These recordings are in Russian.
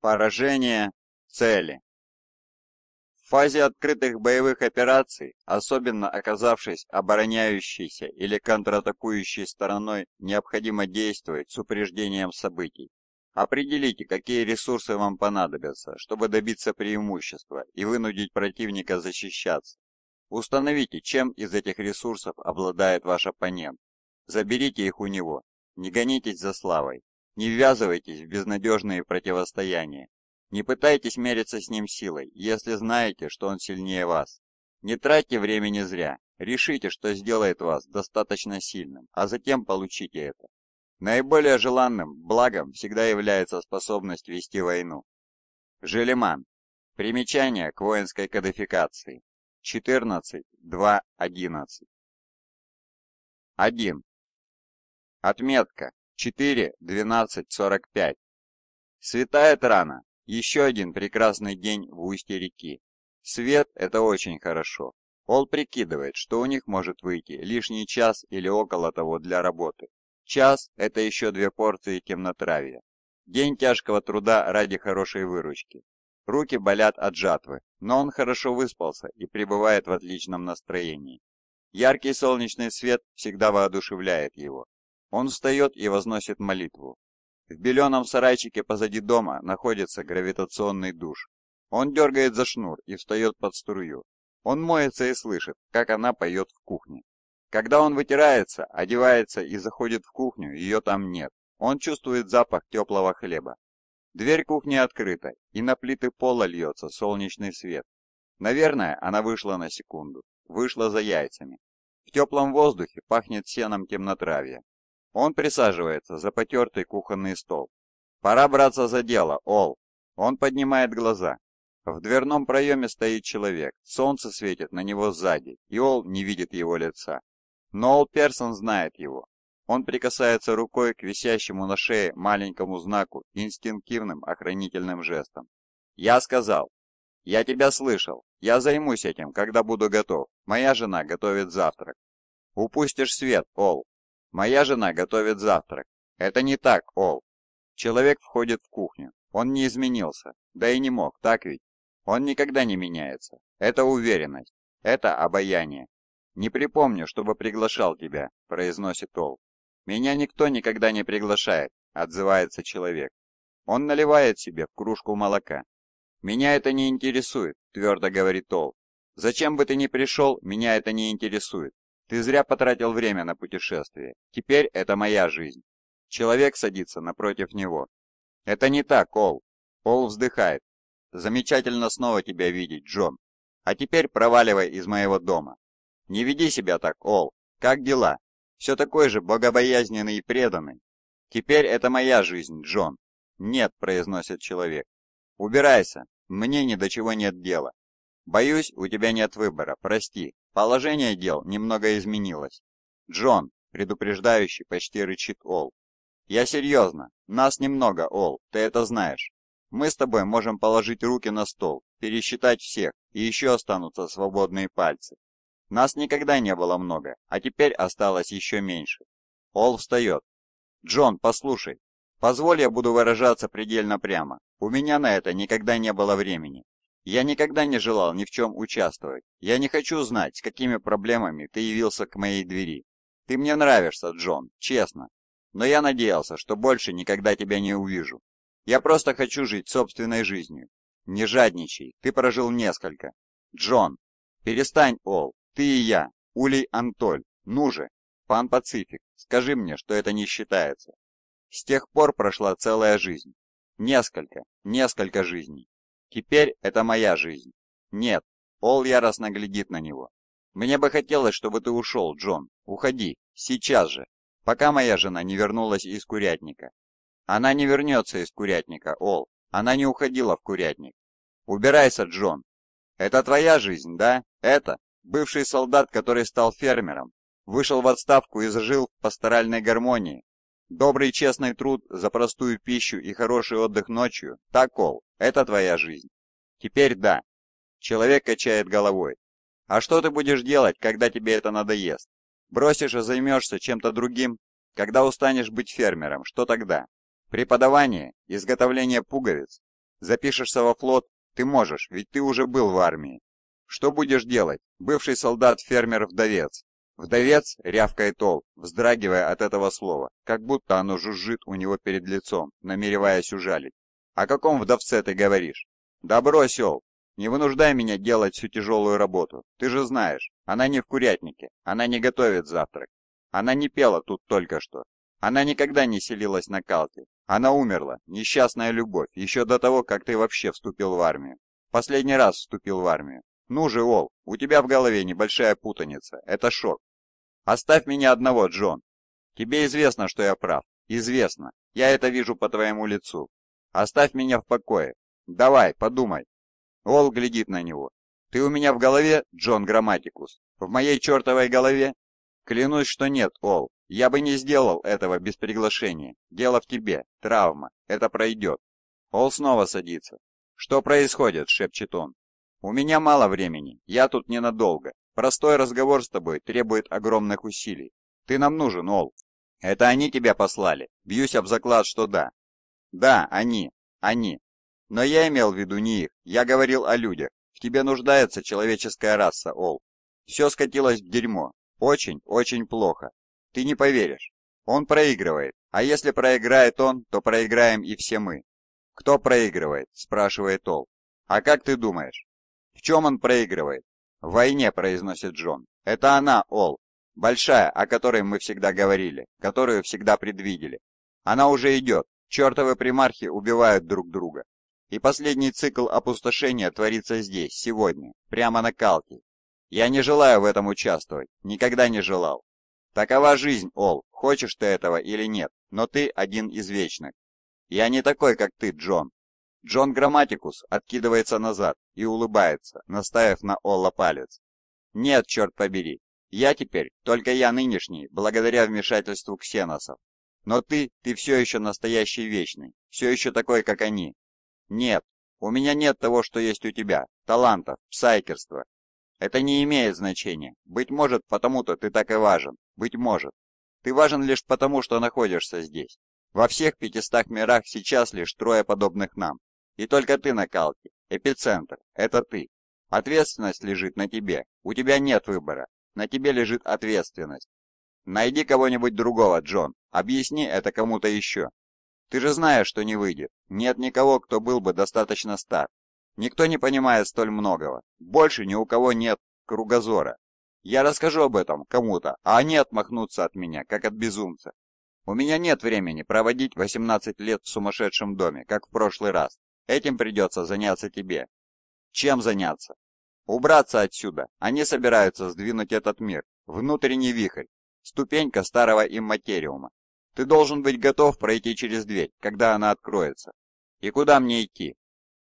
Поражение цели. В фазе открытых боевых операций, особенно оказавшись обороняющейся или контратакующей стороной, необходимо действовать с упреждением событий. Определите, какие ресурсы вам понадобятся, чтобы добиться преимущества и вынудить противника защищаться. Установите, чем из этих ресурсов обладает ваш оппонент. Заберите их у него. Не гонитесь за славой. Не ввязывайтесь в безнадежные противостояния. Не пытайтесь мериться с ним силой, если знаете, что он сильнее вас. Не тратьте времени зря. Решите, что сделает вас достаточно сильным, а затем получите это. Наиболее желанным благом всегда является способность вести войну. Желеман. Примечание к воинской кодификации. 14.2.11. 1. Отметка. 4.12.45. Светает рано. Еще один прекрасный день в устье реки. Свет – это очень хорошо. Ол прикидывает, что у них может выйти лишний час или около того для работы. Час – это еще две порции темнотравья. День тяжкого труда ради хорошей выручки. Руки болят от жатвы, но он хорошо выспался и пребывает в отличном настроении. Яркий солнечный свет всегда воодушевляет его. Он встает и возносит молитву. В беленом сарайчике позади дома находится гравитационный душ. Он дергает за шнур и встает под струю. Он моется и слышит, как она поет в кухне. Когда он вытирается, одевается и заходит в кухню, ее там нет. Он чувствует запах теплого хлеба. Дверь кухни открыта, и на плиты пола льется солнечный свет. Наверное, она вышла на секунду. Вышла за яйцами. В теплом воздухе пахнет сеном темнотравья. Он присаживается за потертый кухонный стол. «Пора браться за дело, Ол!» Он поднимает глаза. В дверном проеме стоит человек, солнце светит на него сзади, и Ол не видит его лица. Но Ол Персон знает его. Он прикасается рукой к висящему на шее маленькому знаку инстинктивным охранительным жестом. «Я сказал!» «Я тебя слышал. Я займусь этим, когда буду готов. Моя жена готовит завтрак». «Упустишь свет, Ол!» Моя жена готовит завтрак. Это не так, Ол. Человек входит в кухню. Он не изменился. Да и не мог, так ведь? Он никогда не меняется. Это уверенность. Это обаяние. «Не припомню, чтобы приглашал тебя», — произносит Ол. «Меня никто никогда не приглашает», — отзывается человек. Он наливает себе в кружку молока. «Меня это не интересует», — твердо говорит Ол. «Зачем бы ты ни пришел, меня это не интересует. Ты зря потратил время на путешествие. Теперь это моя жизнь. Человек садится напротив него. Это не так, Ол. Ол вздыхает. Замечательно снова тебя видеть, Джон. А теперь проваливай из моего дома. Не веди себя так, Ол. Как дела? Все такой же богобоязненный и преданный. Теперь это моя жизнь, Джон. Нет, произносит человек. Убирайся. Мне ни до чего нет дела. Боюсь, у тебя нет выбора, прости. Положение дел немного изменилось. Джон, предупреждающий, почти рычит Ол. «Я серьезно. Нас немного, Ол, ты это знаешь. Мы с тобой можем положить руки на стол, пересчитать всех, и еще останутся свободные пальцы. Нас никогда не было много, а теперь осталось еще меньше». Ол встает. «Джон, послушай. Позволь я буду выражаться предельно прямо. У меня на это никогда не было времени. Я никогда не желал ни в чем участвовать. Я не хочу знать, с какими проблемами ты явился к моей двери. Ты мне нравишься, Джон, честно. Но я надеялся, что больше никогда тебя не увижу. Я просто хочу жить собственной жизнью. Не жадничай, ты прожил несколько. Джон, перестань, Ол, ты и я, Улей Антоль, ну же, Пан Пацифик, скажи мне, что это не считается. С тех пор прошла целая жизнь. Несколько, несколько жизней. Теперь это моя жизнь. Нет, Пол яростно глядит на него. Мне бы хотелось, чтобы ты ушел, Джон. Уходи, сейчас же, пока моя жена не вернулась из курятника. Она не вернется из курятника, Ол. Она не уходила в курятник. Убирайся, Джон. Это твоя жизнь, да? Это? Бывший солдат, который стал фермером, вышел в отставку и зажил в пасторальной гармонии. Добрый честный труд за простую пищу и хороший отдых ночью – такол, это твоя жизнь. Теперь да. Человек качает головой. А что ты будешь делать, когда тебе это надоест? Бросишь и займешься чем-то другим? Когда устанешь быть фермером, что тогда? Преподавание, изготовление пуговиц. Запишешься во флот, ты можешь, ведь ты уже был в армии. Что будешь делать, бывший солдат-фермер-вдовец? Вдовец рявкает тол, вздрагивая от этого слова, как будто оно жужжит у него перед лицом, намереваясь ужалить. «О каком вдовце ты говоришь?» «Да брось, Ол! Не вынуждай меня делать всю тяжелую работу. Ты же знаешь, она не в курятнике, она не готовит завтрак. Она не пела тут только что. Она никогда не селилась на калке, Она умерла, несчастная любовь, еще до того, как ты вообще вступил в армию. Последний раз вступил в армию. Ну же, Ол, у тебя в голове небольшая путаница, это шок. «Оставь меня одного, Джон. Тебе известно, что я прав. Известно. Я это вижу по твоему лицу. Оставь меня в покое. Давай, подумай». Ол глядит на него. «Ты у меня в голове, Джон Грамматикус? В моей чертовой голове?» «Клянусь, что нет, Ол. Я бы не сделал этого без приглашения. Дело в тебе. Травма. Это пройдет». Ол снова садится. «Что происходит?» — шепчет он. «У меня мало времени. Я тут ненадолго. Простой разговор с тобой требует огромных усилий. Ты нам нужен, Ол. Это они тебя послали. Бьюсь об заклад, что да. Да, они. Они. Но я имел в виду не их. Я говорил о людях. В тебе нуждается человеческая раса, Ол. Все скатилось в дерьмо. Очень, очень плохо. Ты не поверишь. Он проигрывает. А если проиграет он, то проиграем и все мы. «Кто проигрывает?» – спрашивает Ол. «А как ты думаешь?» «В чем он проигрывает?» «В войне», — произносит Джон. «Это она, Ол. Большая, о которой мы всегда говорили, которую всегда предвидели. Она уже идет. Чертовы примархи убивают друг друга. И последний цикл опустошения творится здесь, сегодня, прямо на Калке. Я не желаю в этом участвовать, никогда не желал. Такова жизнь, Ол, хочешь ты этого или нет, но ты один из вечных. Я не такой, как ты, Джон, Джон Грамматикус откидывается назад и улыбается, наставив на Олла палец. «Нет, черт побери, я теперь, только я нынешний, благодаря вмешательству ксеносов. Но ты, ты все еще настоящий вечный, все еще такой, как они. Нет, у меня нет того, что есть у тебя, талантов, псайкерства. Это не имеет значения. Быть может, потому-то ты так и важен. Быть может. Ты важен лишь потому, что находишься здесь. Во всех пятистах мирах сейчас лишь трое подобных нам. И только ты на калке. Эпицентр – это ты. Ответственность лежит на тебе. У тебя нет выбора. На тебе лежит ответственность. Найди кого-нибудь другого, Джон. Объясни это кому-то еще. Ты же знаешь, что не выйдет. Нет никого, кто был бы достаточно стар. Никто не понимает столь многого. Больше ни у кого нет кругозора. Я расскажу об этом кому-то, а они отмахнутся от меня, как от безумца. У меня нет времени проводить 18 лет в сумасшедшем доме, как в прошлый раз. Этим придется заняться тебе. Чем заняться? Убраться отсюда. Они собираются сдвинуть этот мир. Внутренний вихрь. Ступенька старого имматериума. Ты должен быть готов пройти через дверь, когда она откроется. И куда мне идти?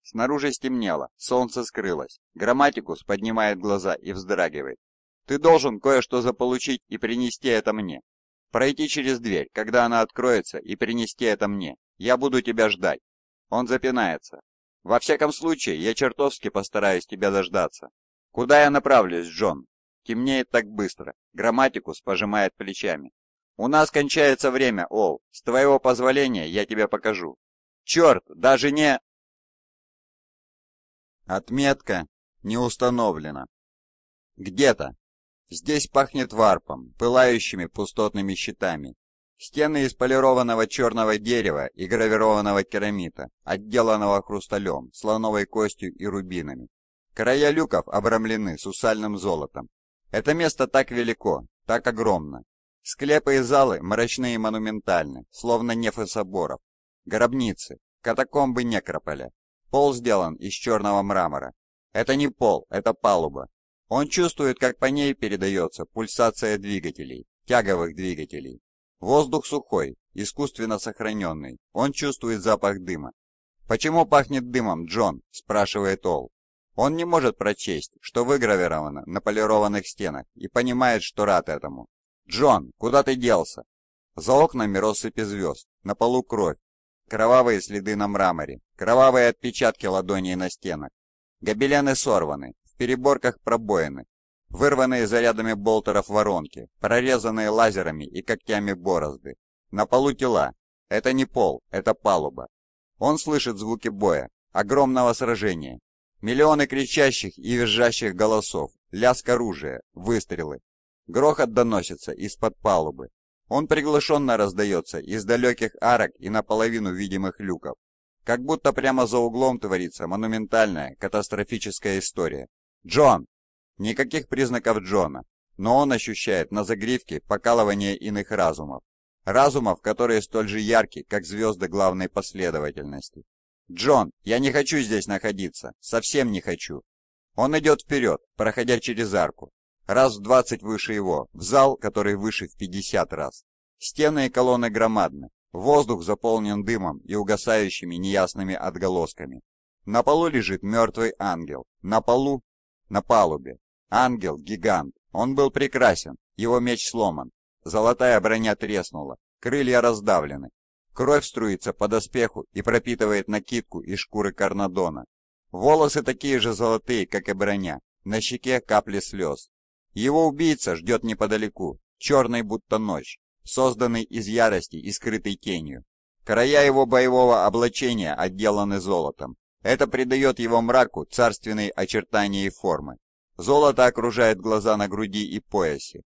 Снаружи стемнело, солнце скрылось. Грамматикус поднимает глаза и вздрагивает. Ты должен кое-что заполучить и принести это мне. Пройти через дверь, когда она откроется, и принести это мне. Я буду тебя ждать. Он запинается. «Во всяком случае, я чертовски постараюсь тебя дождаться». «Куда я направлюсь, Джон?» Темнеет так быстро. Грамматикус пожимает плечами. «У нас кончается время, Ол. С твоего позволения я тебе покажу». «Черт, даже не...» Отметка не установлена. Где-то. Здесь пахнет варпом, пылающими пустотными щитами, Стены из полированного черного дерева и гравированного керамита, отделанного хрусталем, слоновой костью и рубинами. Края люков обрамлены сусальным золотом. Это место так велико, так огромно. Склепы и залы мрачные и монументальны, словно нефы соборов. Гробницы, катакомбы некрополя. Пол сделан из черного мрамора. Это не пол, это палуба. Он чувствует, как по ней передается пульсация двигателей, тяговых двигателей, Воздух сухой, искусственно сохраненный. Он чувствует запах дыма. «Почему пахнет дымом, Джон?» – спрашивает Ол. Он не может прочесть, что выгравировано на полированных стенах, и понимает, что рад этому. «Джон, куда ты делся?» За окнами россыпи звезд, на полу кровь, кровавые следы на мраморе, кровавые отпечатки ладоней на стенах. Гобелены сорваны, в переборках пробоины, Вырванные зарядами болтеров воронки, прорезанные лазерами и когтями борозды. На полу тела. Это не пол, это палуба. Он слышит звуки боя, огромного сражения. Миллионы кричащих и визжащих голосов, лязг оружия, выстрелы. Грохот доносится из-под палубы. Он приглушенно раздается из далеких арок и наполовину видимых люков. Как будто прямо за углом творится монументальная, катастрофическая история. «Джон!» Никаких признаков Джона, но он ощущает на загривке покалывание иных разумов. Разумов, которые столь же ярки, как звезды главной последовательности. «Джон, я не хочу здесь находиться, совсем не хочу». Он идет вперед, проходя через арку. Раз в двадцать выше его, в зал, который выше в пятьдесят раз. Стены и колонны громадны, воздух заполнен дымом и угасающими неясными отголосками. На полу лежит мертвый ангел, на полу, на палубе, Ангел-гигант. Он был прекрасен. Его меч сломан. Золотая броня треснула. Крылья раздавлены. Кровь струится по доспеху и пропитывает накидку и шкуры карнадона. Волосы такие же золотые, как и броня. На щеке капли слез. Его убийца ждет неподалеку, черный будто ночь, созданный из ярости и скрытой тенью. Края его боевого облачения отделаны золотом. Это придает его мраку царственные очертания и формы. Золото окружает глаза на груди и поясе.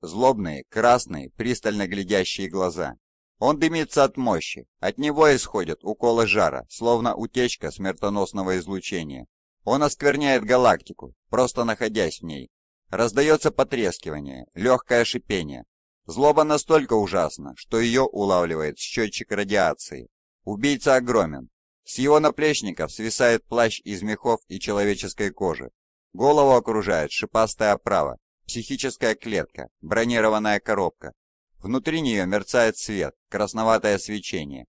Злобные, красные, пристально глядящие глаза. Он дымится от мощи, от него исходят уколы жара, словно утечка смертоносного излучения. Он оскверняет галактику, просто находясь в ней. Раздается потрескивание, легкое шипение. Злоба настолько ужасна, что ее улавливает счетчик радиации. Убийца огромен. С его наплечников свисает плащ из мехов и человеческой кожи. Голову окружает шипастая оправа, психическая клетка, бронированная коробка. Внутри нее мерцает свет, красноватое свечение.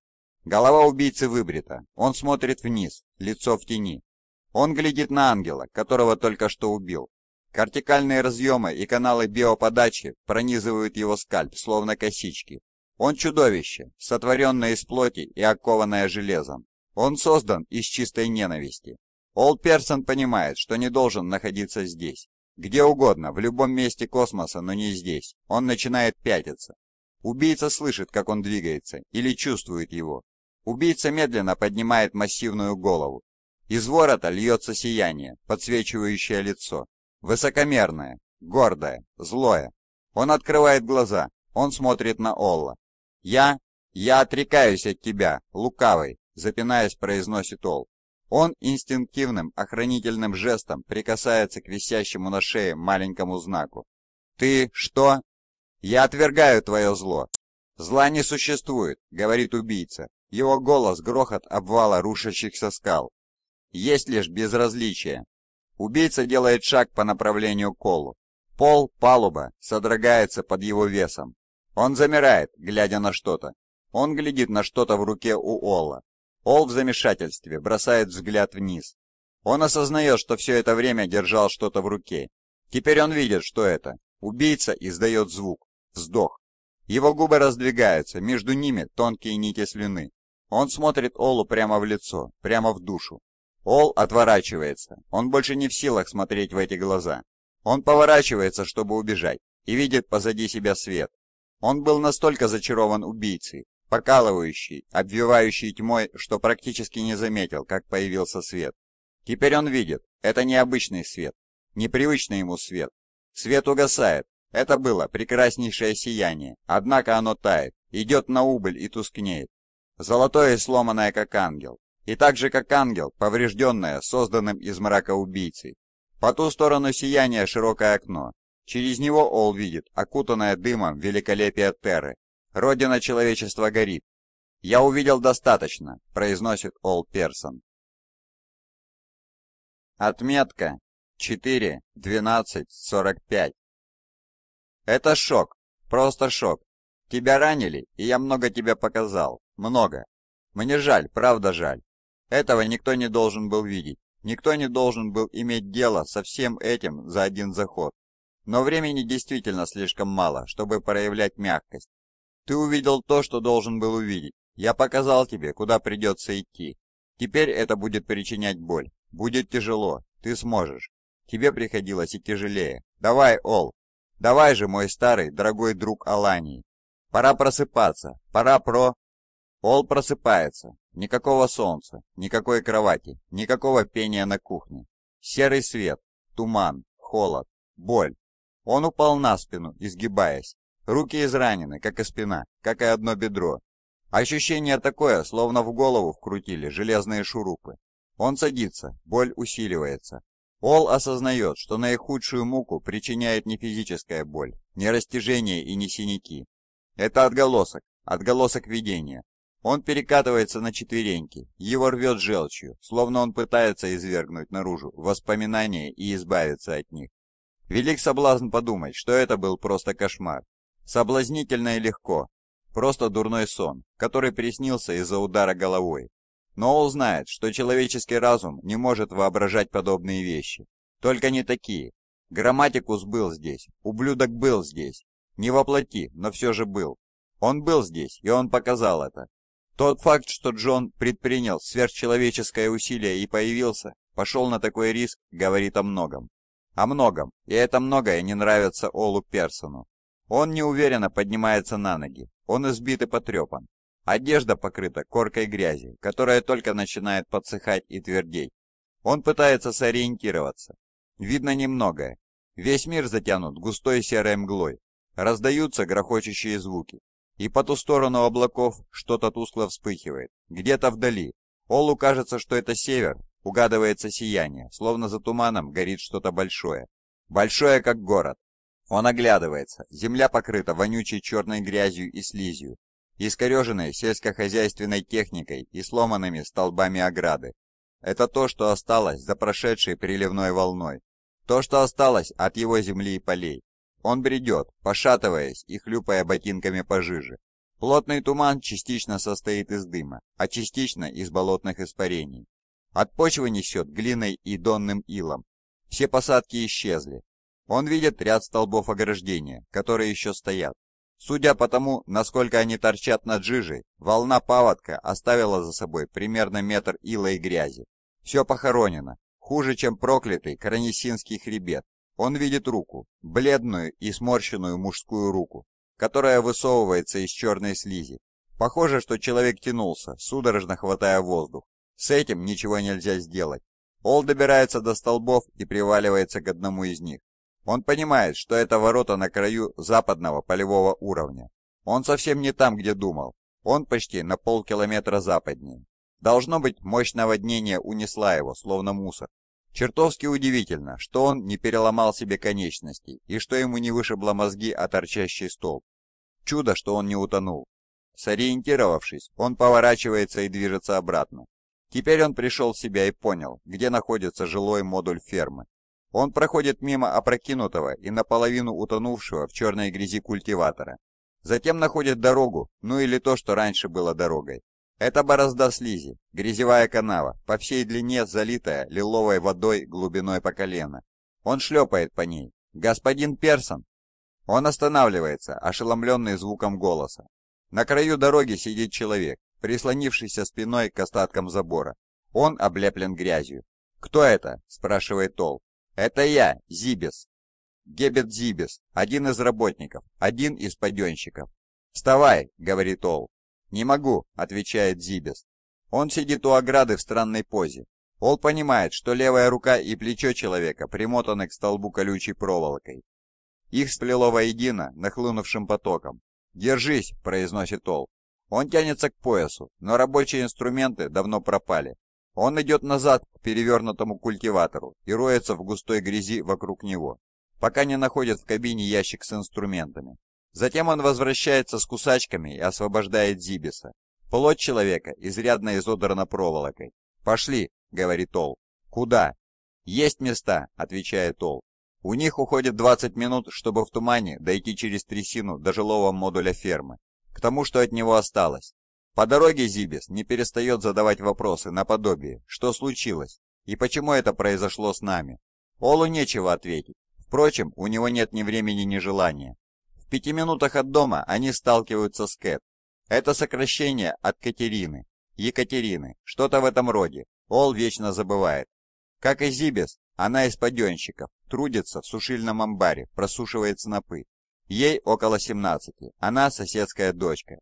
Голова убийцы выбрита, он смотрит вниз, лицо в тени. Он глядит на ангела, которого только что убил. Кортикальные разъемы и каналы биоподачи пронизывают его скальп, словно косички. Он чудовище, сотворенное из плоти и окованное железом. Он создан из чистой ненависти. Олд Персон понимает, что не должен находиться здесь. Где угодно, в любом месте космоса, но не здесь. Он начинает пятиться. Убийца слышит, как он двигается, или чувствует его. Убийца медленно поднимает массивную голову. Из ворота льется сияние, подсвечивающее лицо. Высокомерное, гордое, злое. Он открывает глаза, он смотрит на Олла. «Я... я отрекаюсь от тебя, лукавый», — запинаясь, произносит Олл. Он инстинктивным охранительным жестом прикасается к висящему на шее маленькому знаку. «Ты что?» «Я отвергаю твое зло!» «Зла не существует», — говорит убийца. Его голос грохот обвала рушащихся скал. Есть лишь безразличие. Убийца делает шаг по направлению к колу. Пол, палуба, содрогается под его весом. Он замирает, глядя на что-то. Он глядит на что-то в руке у Ола. Ол в замешательстве, бросает взгляд вниз. Он осознает, что все это время держал что-то в руке. Теперь он видит, что это. Убийца издает звук. Вздох. Его губы раздвигаются, между ними тонкие нити слюны. Он смотрит Олу прямо в лицо, прямо в душу. Ол отворачивается. Он больше не в силах смотреть в эти глаза. Он поворачивается, чтобы убежать, и видит позади себя свет. Он был настолько зачарован убийцей, покалывающий, обвивающий тьмой, что практически не заметил, как появился свет. Теперь он видит, это необычный свет, непривычный ему свет. Свет угасает, это было прекраснейшее сияние, однако оно тает, идет на убыль и тускнеет. Золотое сломанное, как ангел. И так же, как ангел, поврежденное, созданным из мрака убийцей. По ту сторону сияния широкое окно. Через него Ол видит, окутанное дымом великолепие Терры, Родина человечества горит. Я увидел достаточно, произносит Ол Персон. Отметка 4.12.45 Это шок, просто шок. Тебя ранили, и я много тебя показал. Много. Мне жаль, правда жаль. Этого никто не должен был видеть. Никто не должен был иметь дело со всем этим за один заход. Но времени действительно слишком мало, чтобы проявлять мягкость. Ты увидел то, что должен был увидеть. Я показал тебе, куда придется идти. Теперь это будет причинять боль. Будет тяжело. Ты сможешь. Тебе приходилось и тяжелее. Давай, Ол. Давай же, мой старый, дорогой друг Алании. Пора просыпаться. Пора про... Ол просыпается. Никакого солнца, никакой кровати, никакого пения на кухне. Серый свет, туман, холод, боль. Он упал на спину, изгибаясь. Руки изранены, как и спина, как и одно бедро. Ощущение такое, словно в голову вкрутили железные шурупы. Он садится, боль усиливается. Ол осознает, что наихудшую муку причиняет не физическая боль, не растяжение и не синяки. Это отголосок, отголосок видения. Он перекатывается на четвереньки, его рвет желчью, словно он пытается извергнуть наружу воспоминания и избавиться от них. Велик соблазн подумать, что это был просто кошмар, Соблазнительно и легко. Просто дурной сон, который приснился из-за удара головой. Ноул знает, что человеческий разум не может воображать подобные вещи. Только не такие. Грамматикус был здесь, ублюдок был здесь. Не воплоти, но все же был. Он был здесь, и он показал это. Тот факт, что Джон предпринял сверхчеловеческое усилие и появился, пошел на такой риск, говорит о многом. О многом, и это многое не нравится Олу Персону. Он неуверенно поднимается на ноги. Он избит и потрепан. Одежда покрыта коркой грязи, которая только начинает подсыхать и твердеть. Он пытается сориентироваться. Видно немногое. Весь мир затянут густой серой мглой. Раздаются грохочущие звуки. И по ту сторону облаков что-то тускло вспыхивает. Где-то вдали. Олу кажется, что это север. Угадывается сияние, словно за туманом горит что-то большое. Большое, как город. Он оглядывается. Земля покрыта вонючей черной грязью и слизью, искореженной сельскохозяйственной техникой и сломанными столбами ограды. Это то, что осталось за прошедшей приливной волной. То, что осталось от его земли и полей. Он бредет, пошатываясь и хлюпая ботинками пожиже. Плотный туман частично состоит из дыма, а частично из болотных испарений. От почвы несет глиной и донным илом. Все посадки исчезли, он видит ряд столбов ограждения, которые еще стоят. Судя по тому, насколько они торчат над жижей, волна паводка оставила за собой примерно метр ила и грязи. Все похоронено. Хуже, чем проклятый Кранесинский хребет. Он видит руку, бледную и сморщенную мужскую руку, которая высовывается из черной слизи. Похоже, что человек тянулся, судорожно хватая воздух. С этим ничего нельзя сделать. Ол добирается до столбов и приваливается к одному из них. Он понимает, что это ворота на краю западного полевого уровня. Он совсем не там, где думал. Он почти на полкилометра западнее. Должно быть, мощь наводнения унесла его, словно мусор. Чертовски удивительно, что он не переломал себе конечностей и что ему не вышибло мозги о а торчащий столб. Чудо, что он не утонул. Сориентировавшись, он поворачивается и движется обратно. Теперь он пришел в себя и понял, где находится жилой модуль фермы. Он проходит мимо опрокинутого и наполовину утонувшего в черной грязи культиватора. Затем находит дорогу, ну или то, что раньше было дорогой. Это борозда слизи, грязевая канава, по всей длине залитая лиловой водой глубиной по колено. Он шлепает по ней. «Господин Персон!» Он останавливается, ошеломленный звуком голоса. На краю дороги сидит человек, прислонившийся спиной к остаткам забора. Он облеплен грязью. «Кто это?» – спрашивает Тол. «Это я, Зибис!» «Гебет Зибис, один из работников, один из паденщиков». «Вставай!» — говорит Ол. «Не могу!» — отвечает Зибис. Он сидит у ограды в странной позе. Ол понимает, что левая рука и плечо человека примотаны к столбу колючей проволокой. Их сплело воедино нахлынувшим потоком. «Держись!» — произносит Ол. Он тянется к поясу, но рабочие инструменты давно пропали. Он идет назад к перевернутому культиватору и роется в густой грязи вокруг него, пока не находит в кабине ящик с инструментами. Затем он возвращается с кусачками и освобождает Зибиса. Плоть человека изрядно изодрана проволокой. «Пошли», — говорит Ол. «Куда?» «Есть места», — отвечает Ол. У них уходит 20 минут, чтобы в тумане дойти через трясину до жилого модуля фермы, к тому, что от него осталось. По дороге Зибис не перестает задавать вопросы наподобие «Что случилось?» и «Почему это произошло с нами?». Олу нечего ответить. Впрочем, у него нет ни времени, ни желания. В пяти минутах от дома они сталкиваются с Кэт. Это сокращение от Катерины. Екатерины, что-то в этом роде. Ол вечно забывает. Как и Зибис, она из паденщиков, трудится в сушильном амбаре, просушивает снопы. Ей около 17, она соседская дочка.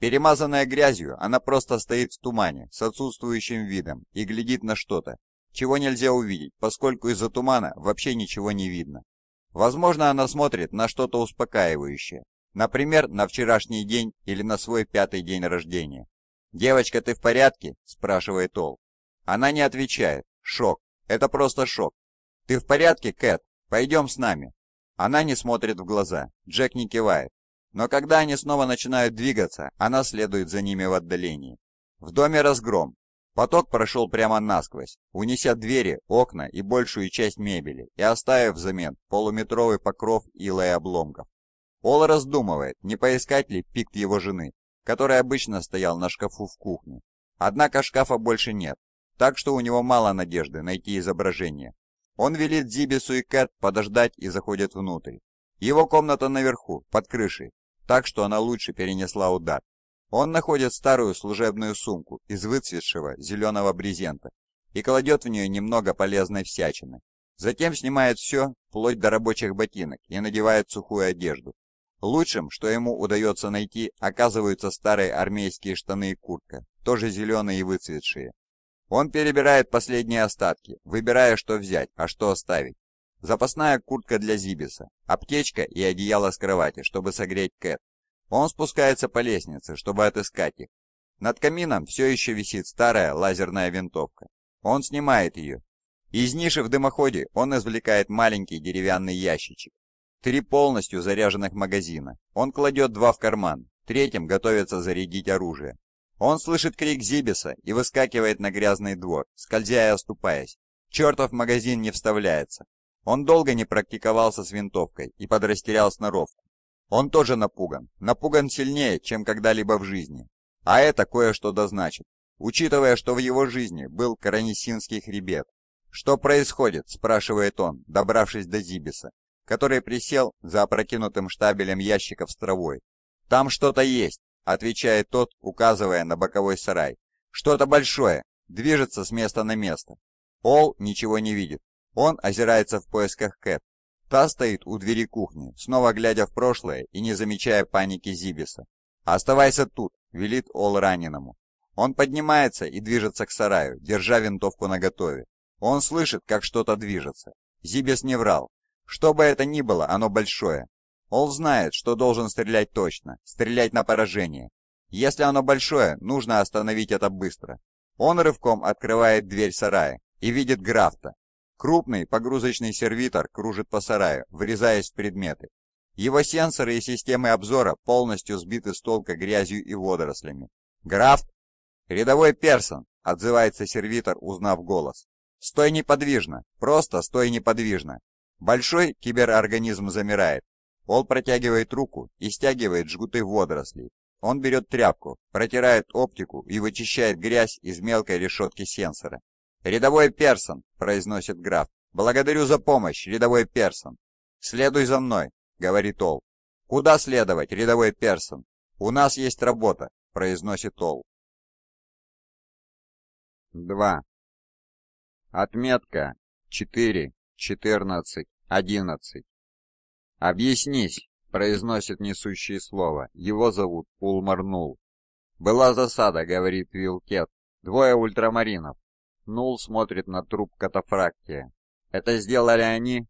Перемазанная грязью, она просто стоит в тумане, с отсутствующим видом, и глядит на что-то, чего нельзя увидеть, поскольку из-за тумана вообще ничего не видно. Возможно, она смотрит на что-то успокаивающее, например, на вчерашний день или на свой пятый день рождения. «Девочка, ты в порядке?» – спрашивает Ол. Она не отвечает. Шок. Это просто шок. «Ты в порядке, Кэт? Пойдем с нами». Она не смотрит в глаза. Джек не кивает. Но когда они снова начинают двигаться, она следует за ними в отдалении. В доме разгром. Поток прошел прямо насквозь, унеся двери, окна и большую часть мебели, и оставив взамен полуметровый покров ила и обломков. Ол раздумывает, не поискать ли пикт его жены, который обычно стоял на шкафу в кухне. Однако шкафа больше нет, так что у него мало надежды найти изображение. Он велит Зибису и Кэт подождать и заходит внутрь. Его комната наверху, под крышей, так что она лучше перенесла удар. Он находит старую служебную сумку из выцветшего зеленого брезента и кладет в нее немного полезной всячины. Затем снимает все, вплоть до рабочих ботинок, и надевает сухую одежду. Лучшим, что ему удается найти, оказываются старые армейские штаны и куртка, тоже зеленые и выцветшие. Он перебирает последние остатки, выбирая, что взять, а что оставить. Запасная куртка для Зибиса, аптечка и одеяло с кровати, чтобы согреть Кэт. Он спускается по лестнице, чтобы отыскать их. Над камином все еще висит старая лазерная винтовка. Он снимает ее. Из ниши в дымоходе он извлекает маленький деревянный ящичек. Три полностью заряженных магазина. Он кладет два в карман, третьим готовится зарядить оружие. Он слышит крик Зибиса и выскакивает на грязный двор, скользя и оступаясь. Чертов магазин не вставляется. Он долго не практиковался с винтовкой и подрастерял сноровку. Он тоже напуган. Напуган сильнее, чем когда-либо в жизни. А это кое-что дозначит, учитывая, что в его жизни был Каранисинский хребет. «Что происходит?» – спрашивает он, добравшись до Зибиса, который присел за опрокинутым штабелем ящиков с травой. «Там что-то есть», – отвечает тот, указывая на боковой сарай. «Что-то большое, движется с места на место». Ол ничего не видит, он озирается в поисках Кэт. Та стоит у двери кухни, снова глядя в прошлое и не замечая паники Зибиса. «Оставайся тут», — велит Ол раненому. Он поднимается и движется к сараю, держа винтовку наготове. Он слышит, как что-то движется. Зибис не врал. Что бы это ни было, оно большое. Ол знает, что должен стрелять точно, стрелять на поражение. Если оно большое, нужно остановить это быстро. Он рывком открывает дверь сарая и видит Графта, Крупный погрузочный сервитор кружит по сараю, врезаясь в предметы. Его сенсоры и системы обзора полностью сбиты с толка грязью и водорослями. Графт, «Рядовой Персон!» — отзывается сервитор, узнав голос. «Стой неподвижно! Просто стой неподвижно!» Большой киберорганизм замирает. Ол протягивает руку и стягивает жгуты водорослей. Он берет тряпку, протирает оптику и вычищает грязь из мелкой решетки сенсора. «Рядовой Персон!» — произносит граф. «Благодарю за помощь, рядовой Персон!» «Следуй за мной!» — говорит Ол. «Куда следовать, рядовой Персон?» «У нас есть работа!» — произносит Ол. 2. Отметка 4, 14, 11. «Объяснись!» — произносит несущее слово. Его зовут Улмарнул. «Была засада», — говорит Вилкет. «Двое ультрамаринов. Нул смотрит на труп катафрактия. «Это сделали они?»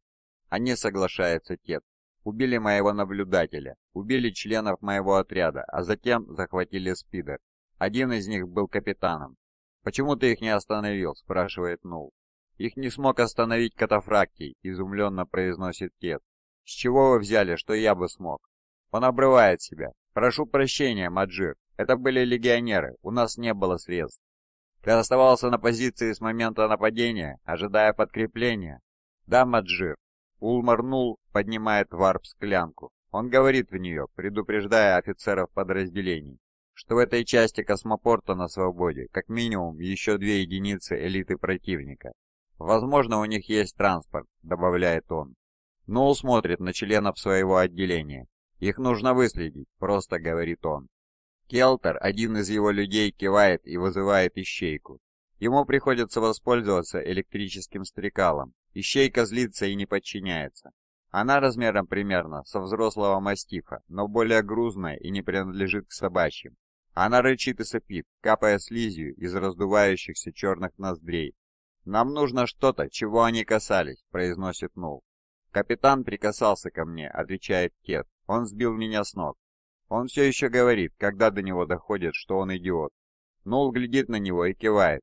«Они», — соглашается Тед. «Убили моего наблюдателя, убили членов моего отряда, а затем захватили спидер. Один из них был капитаном». «Почему ты их не остановил?» — спрашивает Нул. «Их не смог остановить катафрактий», — изумленно произносит Тед. «С чего вы взяли, что я бы смог?» Он обрывает себя. «Прошу прощения, Маджир, это были легионеры, у нас не было средств». Ты оставался на позиции с момента нападения, ожидая подкрепления. Да, Маджир. Улмарнул поднимает варп-склянку. Он говорит в нее, предупреждая офицеров подразделений, что в этой части космопорта на свободе как минимум еще две единицы элиты противника. Возможно, у них есть транспорт, добавляет он. Ноул смотрит на членов своего отделения. Их нужно выследить, просто говорит он. Келтер, один из его людей, кивает и вызывает ищейку. Ему приходится воспользоваться электрическим стрекалом. Ищейка злится и не подчиняется. Она размером примерно со взрослого мастифа, но более грузная и не принадлежит к собачьим. Она рычит и сопит, капая слизью из раздувающихся черных ноздрей. «Нам нужно что-то, чего они касались», — произносит Нул. «Капитан прикасался ко мне», — отвечает Кет. «Он сбил меня с ног. Он все еще говорит, когда до него доходит, что он идиот. Нул глядит на него и кивает.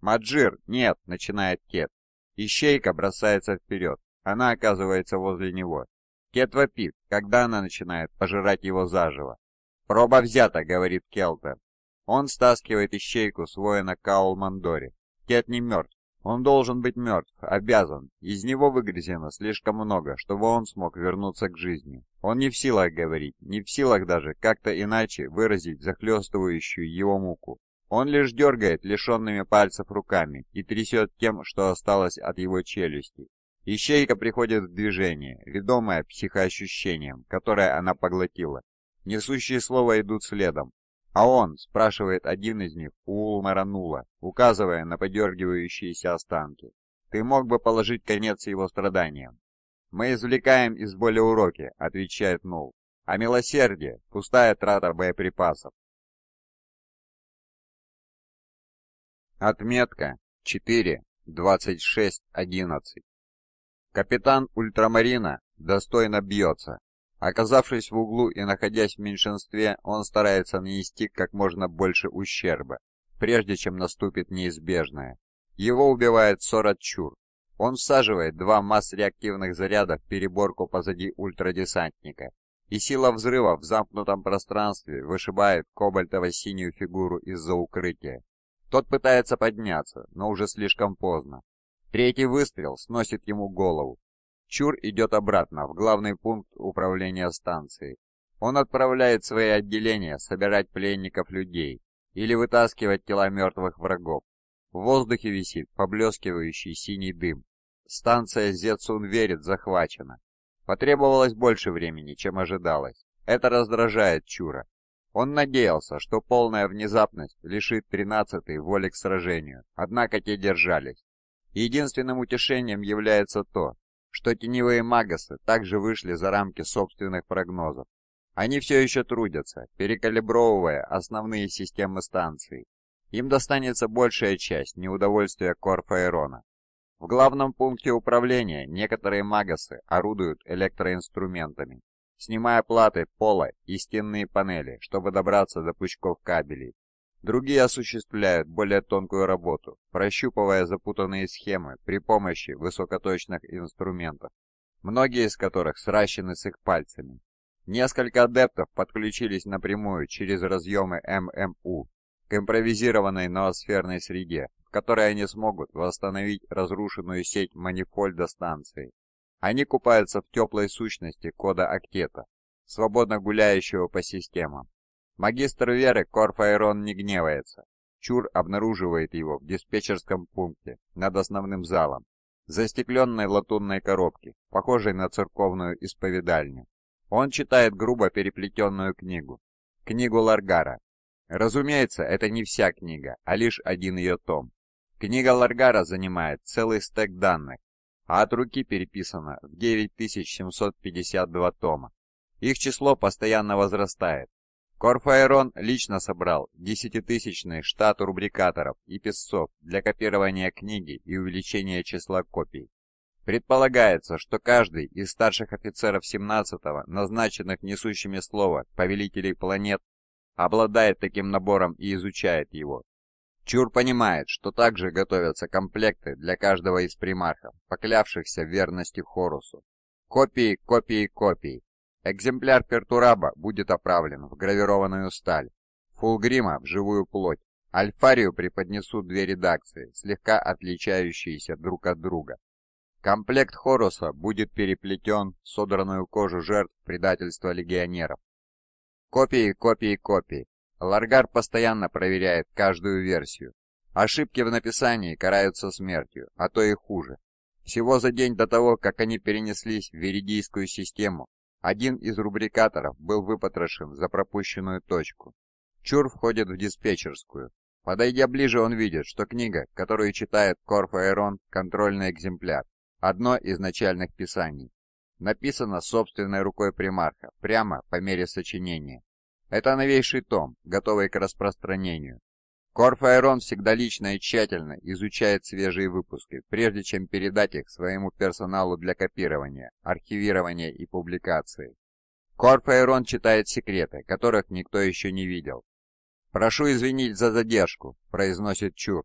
«Маджир, нет!» — начинает Кет. Ищейка бросается вперед. Она оказывается возле него. Кет вопит, когда она начинает пожирать его заживо. «Проба взята!» — говорит Келтер. Он стаскивает ищейку с воина Каул Мандори. Кет не мертв, он должен быть мертв, обязан. Из него выгрызено слишком много, чтобы он смог вернуться к жизни. Он не в силах говорить, не в силах даже как-то иначе выразить захлестывающую его муку. Он лишь дергает лишенными пальцев руками и трясет тем, что осталось от его челюсти. Ищейка приходит в движение, ведомая психоощущением, которое она поглотила. Несущие слова идут следом, «А он?» — спрашивает один из них у Улмаранула, указывая на подергивающиеся останки. «Ты мог бы положить конец его страданиям?» «Мы извлекаем из боли уроки», — отвечает Нул. «А милосердие — пустая трата боеприпасов». Отметка 4.26.11 Капитан Ультрамарина достойно бьется. А оказавшись в углу и находясь в меньшинстве, он старается нанести как можно больше ущерба, прежде чем наступит неизбежное. Его убивает Сорат Он всаживает два масс-реактивных заряда в переборку позади ультрадесантника, и сила взрыва в замкнутом пространстве вышибает кобальтово-синюю фигуру из-за укрытия. Тот пытается подняться, но уже слишком поздно. Третий выстрел сносит ему голову, Чур идет обратно, в главный пункт управления станции. Он отправляет свои отделения собирать пленников людей или вытаскивать тела мертвых врагов. В воздухе висит поблескивающий синий дым. Станция Зетсун верит захвачена. Потребовалось больше времени, чем ожидалось. Это раздражает Чура. Он надеялся, что полная внезапность лишит 13-й воли к сражению, однако те держались. Единственным утешением является то, что теневые магасы также вышли за рамки собственных прогнозов. Они все еще трудятся, перекалибровывая основные системы станции. Им достанется большая часть неудовольствия Корфаэрона. В главном пункте управления некоторые магасы орудуют электроинструментами, снимая платы пола и стенные панели, чтобы добраться до пучков кабелей, Другие осуществляют более тонкую работу, прощупывая запутанные схемы при помощи высокоточных инструментов, многие из которых сращены с их пальцами. Несколько адептов подключились напрямую через разъемы ММУ к импровизированной ноосферной среде, в которой они смогут восстановить разрушенную сеть манифольда станции. Они купаются в теплой сущности кода Актета, свободно гуляющего по системам. Магистр Веры Корфаэрон не гневается. Чур обнаруживает его в диспетчерском пункте над основным залом, застекленной латунной коробке, похожей на церковную исповедальню. Он читает грубо переплетенную книгу. Книгу Ларгара. Разумеется, это не вся книга, а лишь один ее том. Книга Ларгара занимает целый стек данных, а от руки переписано в 9752 тома. Их число постоянно возрастает, Корфаэрон лично собрал десятитысячный штат рубрикаторов и песцов для копирования книги и увеличения числа копий. Предполагается, что каждый из старших офицеров 17-го, назначенных несущими слово повелителей планет, обладает таким набором и изучает его. Чур понимает, что также готовятся комплекты для каждого из примархов, поклявшихся верности Хорусу. Копии, копии, копии, Экземпляр Пертураба будет оправлен в гравированную сталь, Фулгрима в живую плоть, Альфарию преподнесут две редакции, слегка отличающиеся друг от друга. Комплект Хоруса будет переплетен в содранную кожу жертв предательства легионеров. Копии, копии, копии. Ларгар постоянно проверяет каждую версию. Ошибки в написании караются смертью, а то и хуже. Всего за день до того, как они перенеслись в Веридийскую систему, один из рубрикаторов был выпотрошен за пропущенную точку. Чур входит в диспетчерскую. Подойдя ближе, он видит, что книга, которую читает Корф Айрон, контрольный экземпляр, одно из начальных писаний. Написано собственной рукой примарха, прямо по мере сочинения. Это новейший том, готовый к распространению, Корфаэрон всегда лично и тщательно изучает свежие выпуски, прежде чем передать их своему персоналу для копирования, архивирования и публикации. Корфаэрон читает секреты, которых никто еще не видел. «Прошу извинить за задержку», — произносит Чур.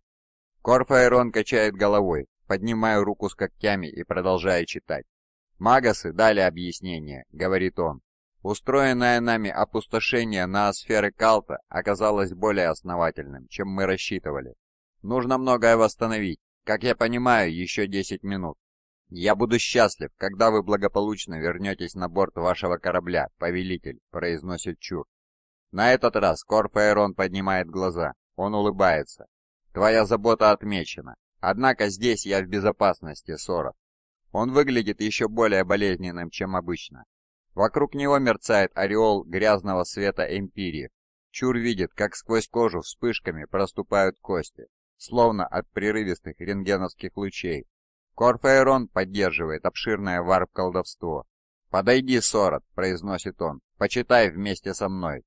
Корфаэрон качает головой, поднимая руку с когтями и продолжая читать. «Магасы дали объяснение», — говорит он. Устроенное нами опустошение ноосферы Калта оказалось более основательным, чем мы рассчитывали. Нужно многое восстановить, как я понимаю, еще 10 минут. «Я буду счастлив, когда вы благополучно вернетесь на борт вашего корабля, повелитель», — произносит Чур. На этот раз Корпаэрон поднимает глаза. Он улыбается. «Твоя забота отмечена. Однако здесь я в безопасности, Соров». Он выглядит еще более болезненным, чем обычно. Вокруг него мерцает ореол грязного света Эмпирии. Чур видит, как сквозь кожу вспышками проступают кости, словно от прерывистых рентгеновских лучей. Корфаэрон поддерживает обширное варп-колдовство. «Подойди, Сорот», — произносит он, — «почитай вместе со мной».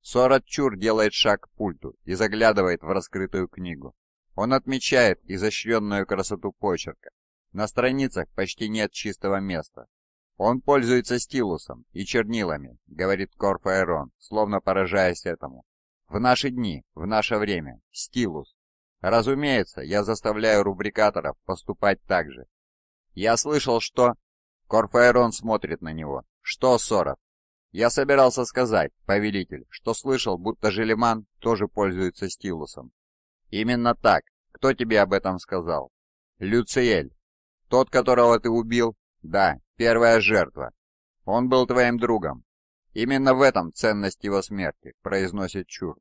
Сорот Чур делает шаг к пульту и заглядывает в раскрытую книгу. Он отмечает изощренную красоту почерка. На страницах почти нет чистого места, «Он пользуется стилусом и чернилами», — говорит Корфаэрон, словно поражаясь этому. «В наши дни, в наше время, стилус. Разумеется, я заставляю рубрикаторов поступать так же». «Я слышал, что...» Корфаэрон смотрит на него. «Что, Соров?» «Я собирался сказать, повелитель, что слышал, будто Желеман тоже пользуется стилусом». «Именно так. Кто тебе об этом сказал?» «Люциэль. Тот, которого ты убил, да, первая жертва. Он был твоим другом. Именно в этом ценность его смерти, произносит Чур.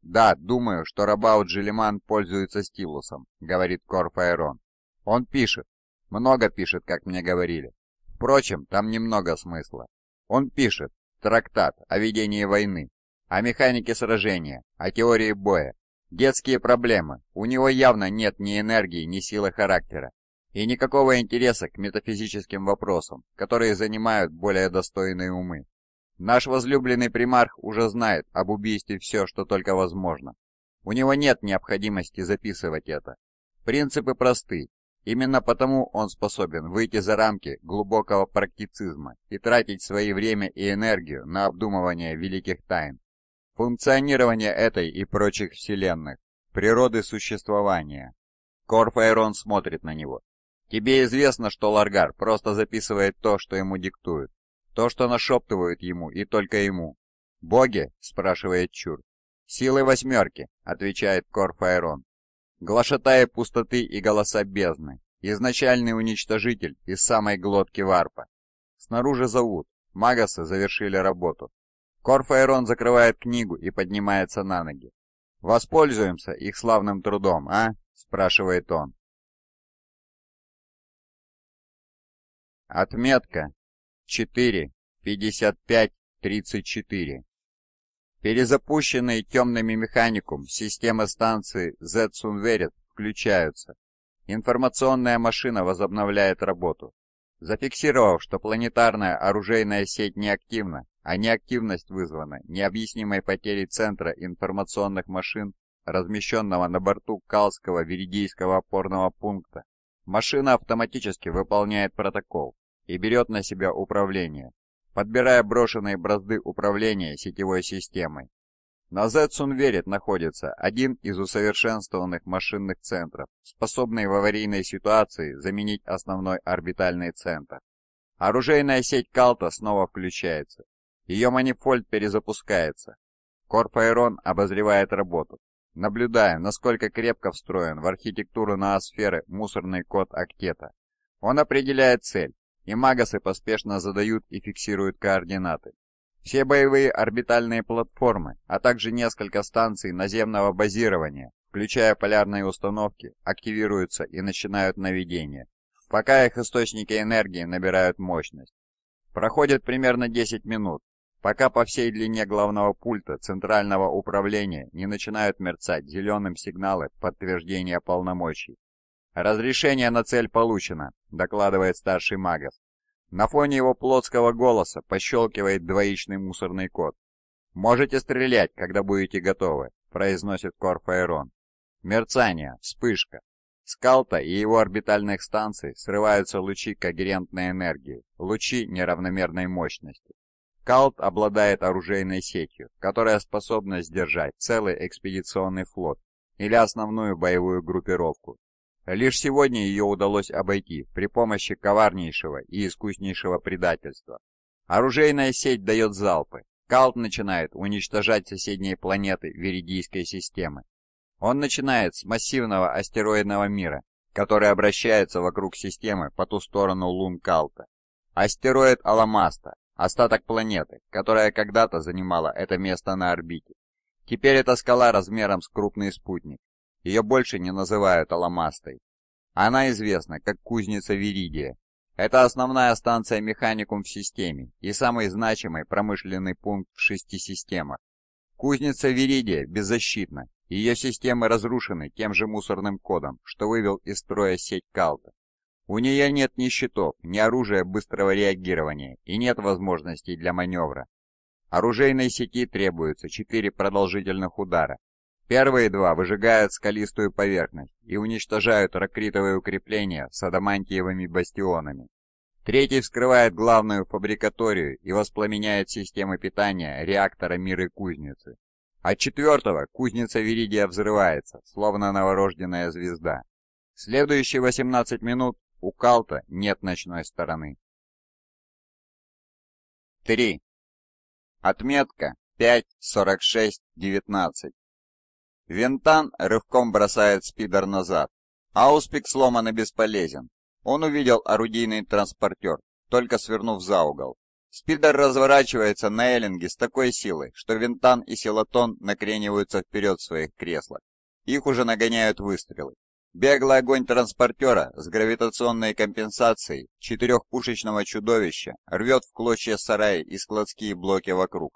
Да, думаю, что Рабаут Желеман пользуется стилусом, говорит Корфаэрон. Он пишет. Много пишет, как мне говорили. Впрочем, там немного смысла. Он пишет трактат о ведении войны, о механике сражения, о теории боя. Детские проблемы. У него явно нет ни энергии, ни силы характера и никакого интереса к метафизическим вопросам, которые занимают более достойные умы. Наш возлюбленный примарх уже знает об убийстве все, что только возможно. У него нет необходимости записывать это. Принципы просты. Именно потому он способен выйти за рамки глубокого практицизма и тратить свое время и энергию на обдумывание великих тайн. Функционирование этой и прочих вселенных, природы существования. Корфаэрон смотрит на него, Тебе известно, что Ларгар просто записывает то, что ему диктуют, то, что нашептывают ему и только ему. «Боги?» — спрашивает Чур. «Силы восьмерки», — отвечает Корфайрон. «Глашатая пустоты и голоса бездны, изначальный уничтожитель из самой глотки варпа. Снаружи зовут, магасы завершили работу. Корфайрон закрывает книгу и поднимается на ноги. «Воспользуемся их славным трудом, а?» — спрашивает он. Отметка 4.55.34. Перезапущенные темными механикум системы станции Z Sunverit включаются. Информационная машина возобновляет работу. Зафиксировав, что планетарная оружейная сеть неактивна, а неактивность вызвана необъяснимой потерей центра информационных машин, размещенного на борту Калского Веридийского опорного пункта, машина автоматически выполняет протокол и берет на себя управление, подбирая брошенные бразды управления сетевой системой. На Z-Сунверит находится один из усовершенствованных машинных центров, способный в аварийной ситуации заменить основной орбитальный центр. Оружейная сеть Калта снова включается. Ее манифольд перезапускается. Корпаэрон обозревает работу, наблюдая, насколько крепко встроен в архитектуру ноосферы мусорный код Актета. Он определяет цель и магасы поспешно задают и фиксируют координаты. Все боевые орбитальные платформы, а также несколько станций наземного базирования, включая полярные установки, активируются и начинают наведение, пока их источники энергии набирают мощность. Проходит примерно 10 минут, пока по всей длине главного пульта центрального управления не начинают мерцать зеленым сигналы подтверждения полномочий. «Разрешение на цель получено», — докладывает старший Магов. На фоне его плотского голоса пощелкивает двоичный мусорный код. «Можете стрелять, когда будете готовы», — произносит Корфаэрон. Мерцание, вспышка. Скалта и его орбитальных станций срываются лучи когерентной энергии, лучи неравномерной мощности. Калт обладает оружейной сетью, которая способна сдержать целый экспедиционный флот или основную боевую группировку Лишь сегодня ее удалось обойти при помощи коварнейшего и искуснейшего предательства. Оружейная сеть дает залпы. Калт начинает уничтожать соседние планеты Веридийской системы. Он начинает с массивного астероидного мира, который обращается вокруг системы по ту сторону лун Калта. Астероид Аламаста, остаток планеты, которая когда-то занимала это место на орбите. Теперь это скала размером с крупный спутник, ее больше не называют Аламастой. Она известна как кузница Веридия. Это основная станция механикум в системе и самый значимый промышленный пункт в шести системах. Кузница Веридия беззащитна. Ее системы разрушены тем же мусорным кодом, что вывел из строя сеть Калта. У нее нет ни щитов, ни оружия быстрого реагирования и нет возможностей для маневра. Оружейной сети требуется четыре продолжительных удара, Первые два выжигают скалистую поверхность и уничтожают ракритовые укрепления с адамантиевыми бастионами. Третий вскрывает главную фабрикаторию и воспламеняет системы питания реактора мира кузницы. От четвертого кузница Виридия взрывается, словно новорожденная звезда. Следующие 18 минут у Калта нет ночной стороны. 3. Отметка 5.46.19. Винтан рывком бросает спидер назад. Ауспик сломан и бесполезен. Он увидел орудийный транспортер, только свернув за угол. Спидер разворачивается на эллинге с такой силой, что Винтан и Силатон накрениваются вперед в своих креслах. Их уже нагоняют выстрелы. Беглый огонь транспортера с гравитационной компенсацией четырехпушечного чудовища рвет в клочья сараи и складские блоки вокруг.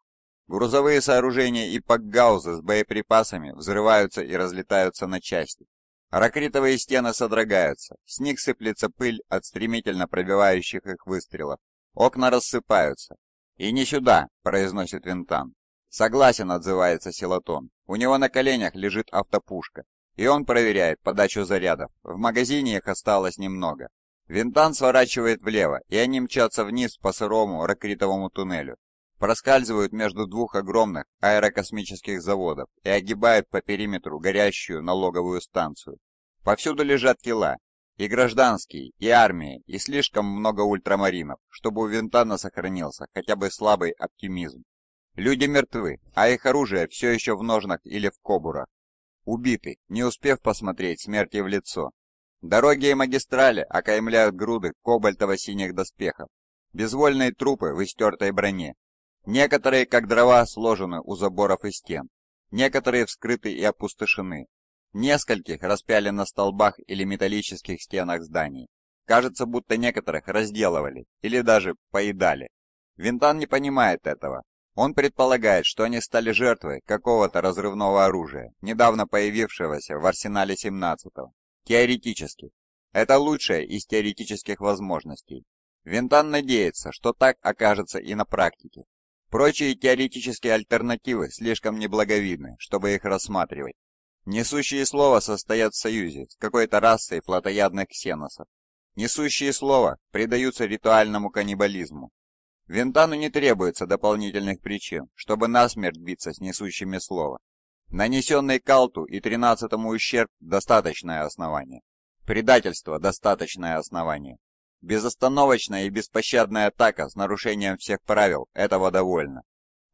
Грузовые сооружения и пакгаузы с боеприпасами взрываются и разлетаются на части. Ракритовые стены содрогаются, с них сыплется пыль от стремительно пробивающих их выстрелов. Окна рассыпаются. «И не сюда», — произносит Винтан. «Согласен», — отзывается Силатон. «У него на коленях лежит автопушка, и он проверяет подачу зарядов. В магазине их осталось немного». Винтан сворачивает влево, и они мчатся вниз по сырому ракритовому туннелю проскальзывают между двух огромных аэрокосмических заводов и огибают по периметру горящую налоговую станцию. Повсюду лежат тела, и гражданские, и армии, и слишком много ультрамаринов, чтобы у Винтана сохранился хотя бы слабый оптимизм. Люди мертвы, а их оружие все еще в ножнах или в кобурах. Убиты, не успев посмотреть смерти в лицо. Дороги и магистрали окаймляют груды кобальтово-синих доспехов, безвольные трупы в истертой броне, Некоторые, как дрова, сложены у заборов и стен, некоторые вскрыты и опустошены, нескольких распяли на столбах или металлических стенах зданий. Кажется, будто некоторых разделывали или даже поедали. Винтан не понимает этого. Он предполагает, что они стали жертвой какого-то разрывного оружия, недавно появившегося в арсенале 17-го. Теоретически. Это лучшая из теоретических возможностей. Винтан надеется, что так окажется и на практике. Прочие теоретические альтернативы слишком неблаговидны, чтобы их рассматривать. Несущие слова состоят в союзе с какой-то расой плотоядных ксеносов. Несущие слова предаются ритуальному каннибализму. Винтану не требуется дополнительных причин, чтобы насмерть биться с несущими слова. Нанесенный Калту и Тринадцатому ущерб – достаточное основание. Предательство – достаточное основание. Безостановочная и беспощадная атака с нарушением всех правил – этого довольно.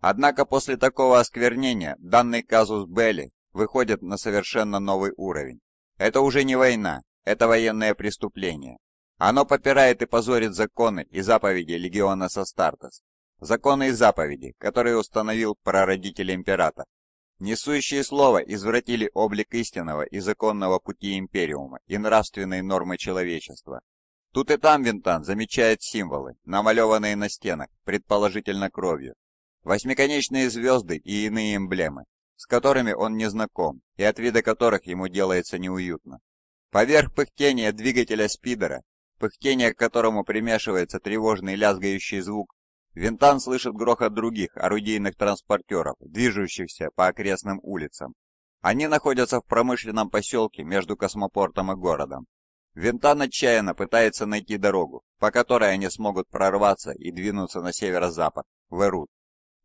Однако после такого осквернения данный казус Белли выходит на совершенно новый уровень. Это уже не война, это военное преступление. Оно попирает и позорит законы и заповеди легиона Састартес. Законы и заповеди, которые установил прародитель императора, Несущие слово извратили облик истинного и законного пути Империума и нравственные нормы человечества. Тут и там Винтан замечает символы, намалеванные на стенах, предположительно кровью. Восьмиконечные звезды и иные эмблемы, с которыми он не знаком и от вида которых ему делается неуютно. Поверх пыхтения двигателя спидера, пыхтения к которому примешивается тревожный лязгающий звук, Винтан слышит грохот других орудийных транспортеров, движущихся по окрестным улицам. Они находятся в промышленном поселке между космопортом и городом, Винтан отчаянно пытается найти дорогу, по которой они смогут прорваться и двинуться на северо-запад, в Эрут.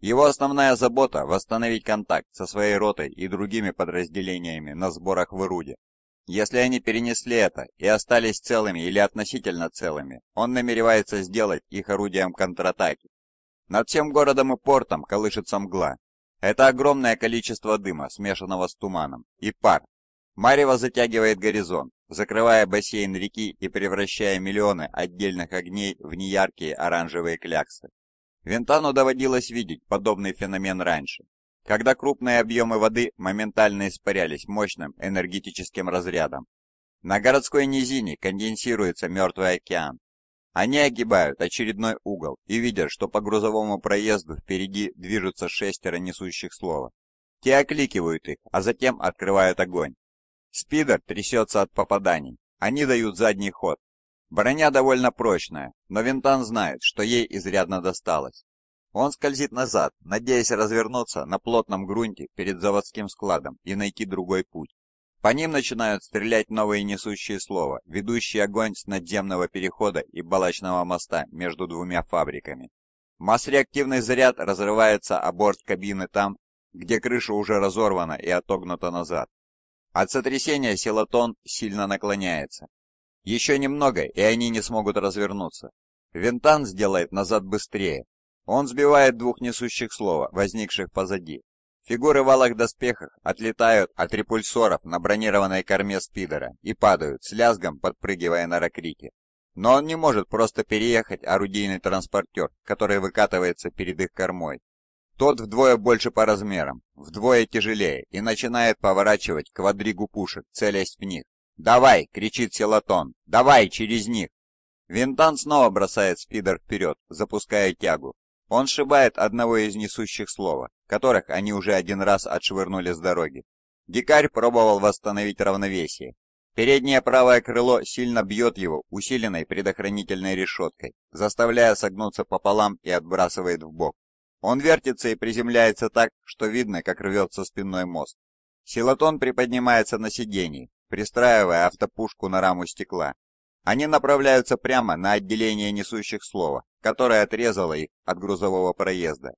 Его основная забота – восстановить контакт со своей ротой и другими подразделениями на сборах в Ируде. Если они перенесли это и остались целыми или относительно целыми, он намеревается сделать их орудием контратаки. Над всем городом и портом колышется мгла. Это огромное количество дыма, смешанного с туманом, и пар. Марево затягивает горизонт, закрывая бассейн реки и превращая миллионы отдельных огней в неяркие оранжевые кляксы. Вентану доводилось видеть подобный феномен раньше, когда крупные объемы воды моментально испарялись мощным энергетическим разрядом. На городской низине конденсируется мертвый океан. Они огибают очередной угол и видят, что по грузовому проезду впереди движутся шестеро несущих слова. Те окликивают их, а затем открывают огонь. Спидер трясется от попаданий. Они дают задний ход. Броня довольно прочная, но Винтан знает, что ей изрядно досталось. Он скользит назад, надеясь развернуться на плотном грунте перед заводским складом и найти другой путь. По ним начинают стрелять новые несущие слова, ведущие огонь с надземного перехода и балочного моста между двумя фабриками. Масс-реактивный заряд разрывается о борт кабины там, где крыша уже разорвана и отогнута назад. От сотрясения силатон сильно наклоняется. Еще немного, и они не смогут развернуться. Винтан сделает назад быстрее. Он сбивает двух несущих слова, возникших позади. Фигуры в алых доспехах отлетают от репульсоров на бронированной корме спидера и падают, с лязгом подпрыгивая на ракрике. Но он не может просто переехать орудийный транспортер, который выкатывается перед их кормой. Тот вдвое больше по размерам, вдвое тяжелее и начинает поворачивать квадригу пушек, целясь в них. «Давай!» — кричит Селатон. «Давай! Через них!» Винтан снова бросает спидер вперед, запуская тягу. Он сшибает одного из несущих слова, которых они уже один раз отшвырнули с дороги. Дикарь пробовал восстановить равновесие. Переднее правое крыло сильно бьет его усиленной предохранительной решеткой, заставляя согнуться пополам и отбрасывает в бок. Он вертится и приземляется так, что видно, как рвется спинной мост. Силатон приподнимается на сиденье, пристраивая автопушку на раму стекла. Они направляются прямо на отделение несущих слова, которое отрезало их от грузового проезда.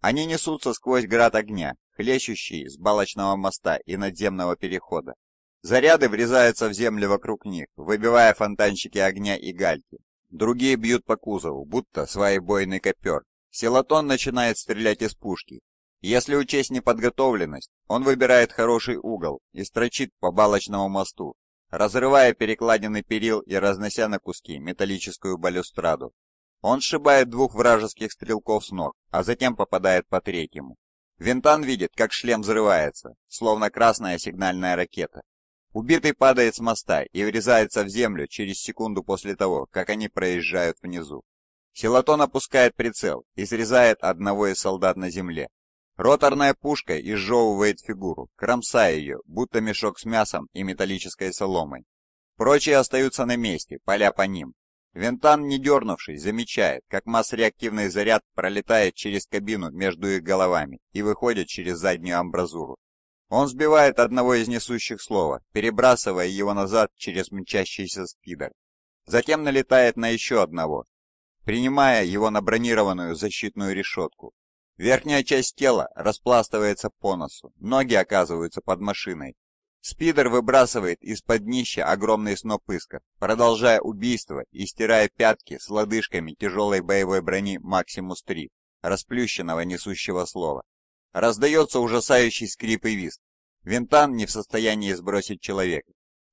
Они несутся сквозь град огня, хлещущий с балочного моста и надземного перехода. Заряды врезаются в землю вокруг них, выбивая фонтанчики огня и гальки. Другие бьют по кузову, будто своебойный копер, Селатон начинает стрелять из пушки. Если учесть неподготовленность, он выбирает хороший угол и строчит по балочному мосту, разрывая перекладины перил и разнося на куски металлическую балюстраду. Он сшибает двух вражеских стрелков с ног, а затем попадает по третьему. Винтан видит, как шлем взрывается, словно красная сигнальная ракета. Убитый падает с моста и врезается в землю через секунду после того, как они проезжают внизу. Хилатон опускает прицел и срезает одного из солдат на земле. Роторная пушка изжевывает фигуру, кромсая ее, будто мешок с мясом и металлической соломой. Прочие остаются на месте, поля по ним. Винтан, не дернувшись, замечает, как масс-реактивный заряд пролетает через кабину между их головами и выходит через заднюю амбразуру. Он сбивает одного из несущих слова, перебрасывая его назад через мчащийся спидер. Затем налетает на еще одного, принимая его на бронированную защитную решетку. Верхняя часть тела распластывается по носу, ноги оказываются под машиной. Спидер выбрасывает из-под днища огромный сноп искр, продолжая убийство и стирая пятки с лодыжками тяжелой боевой брони «Максимус-3», расплющенного несущего слова. Раздается ужасающий скрип и визг. Винтан не в состоянии сбросить человека.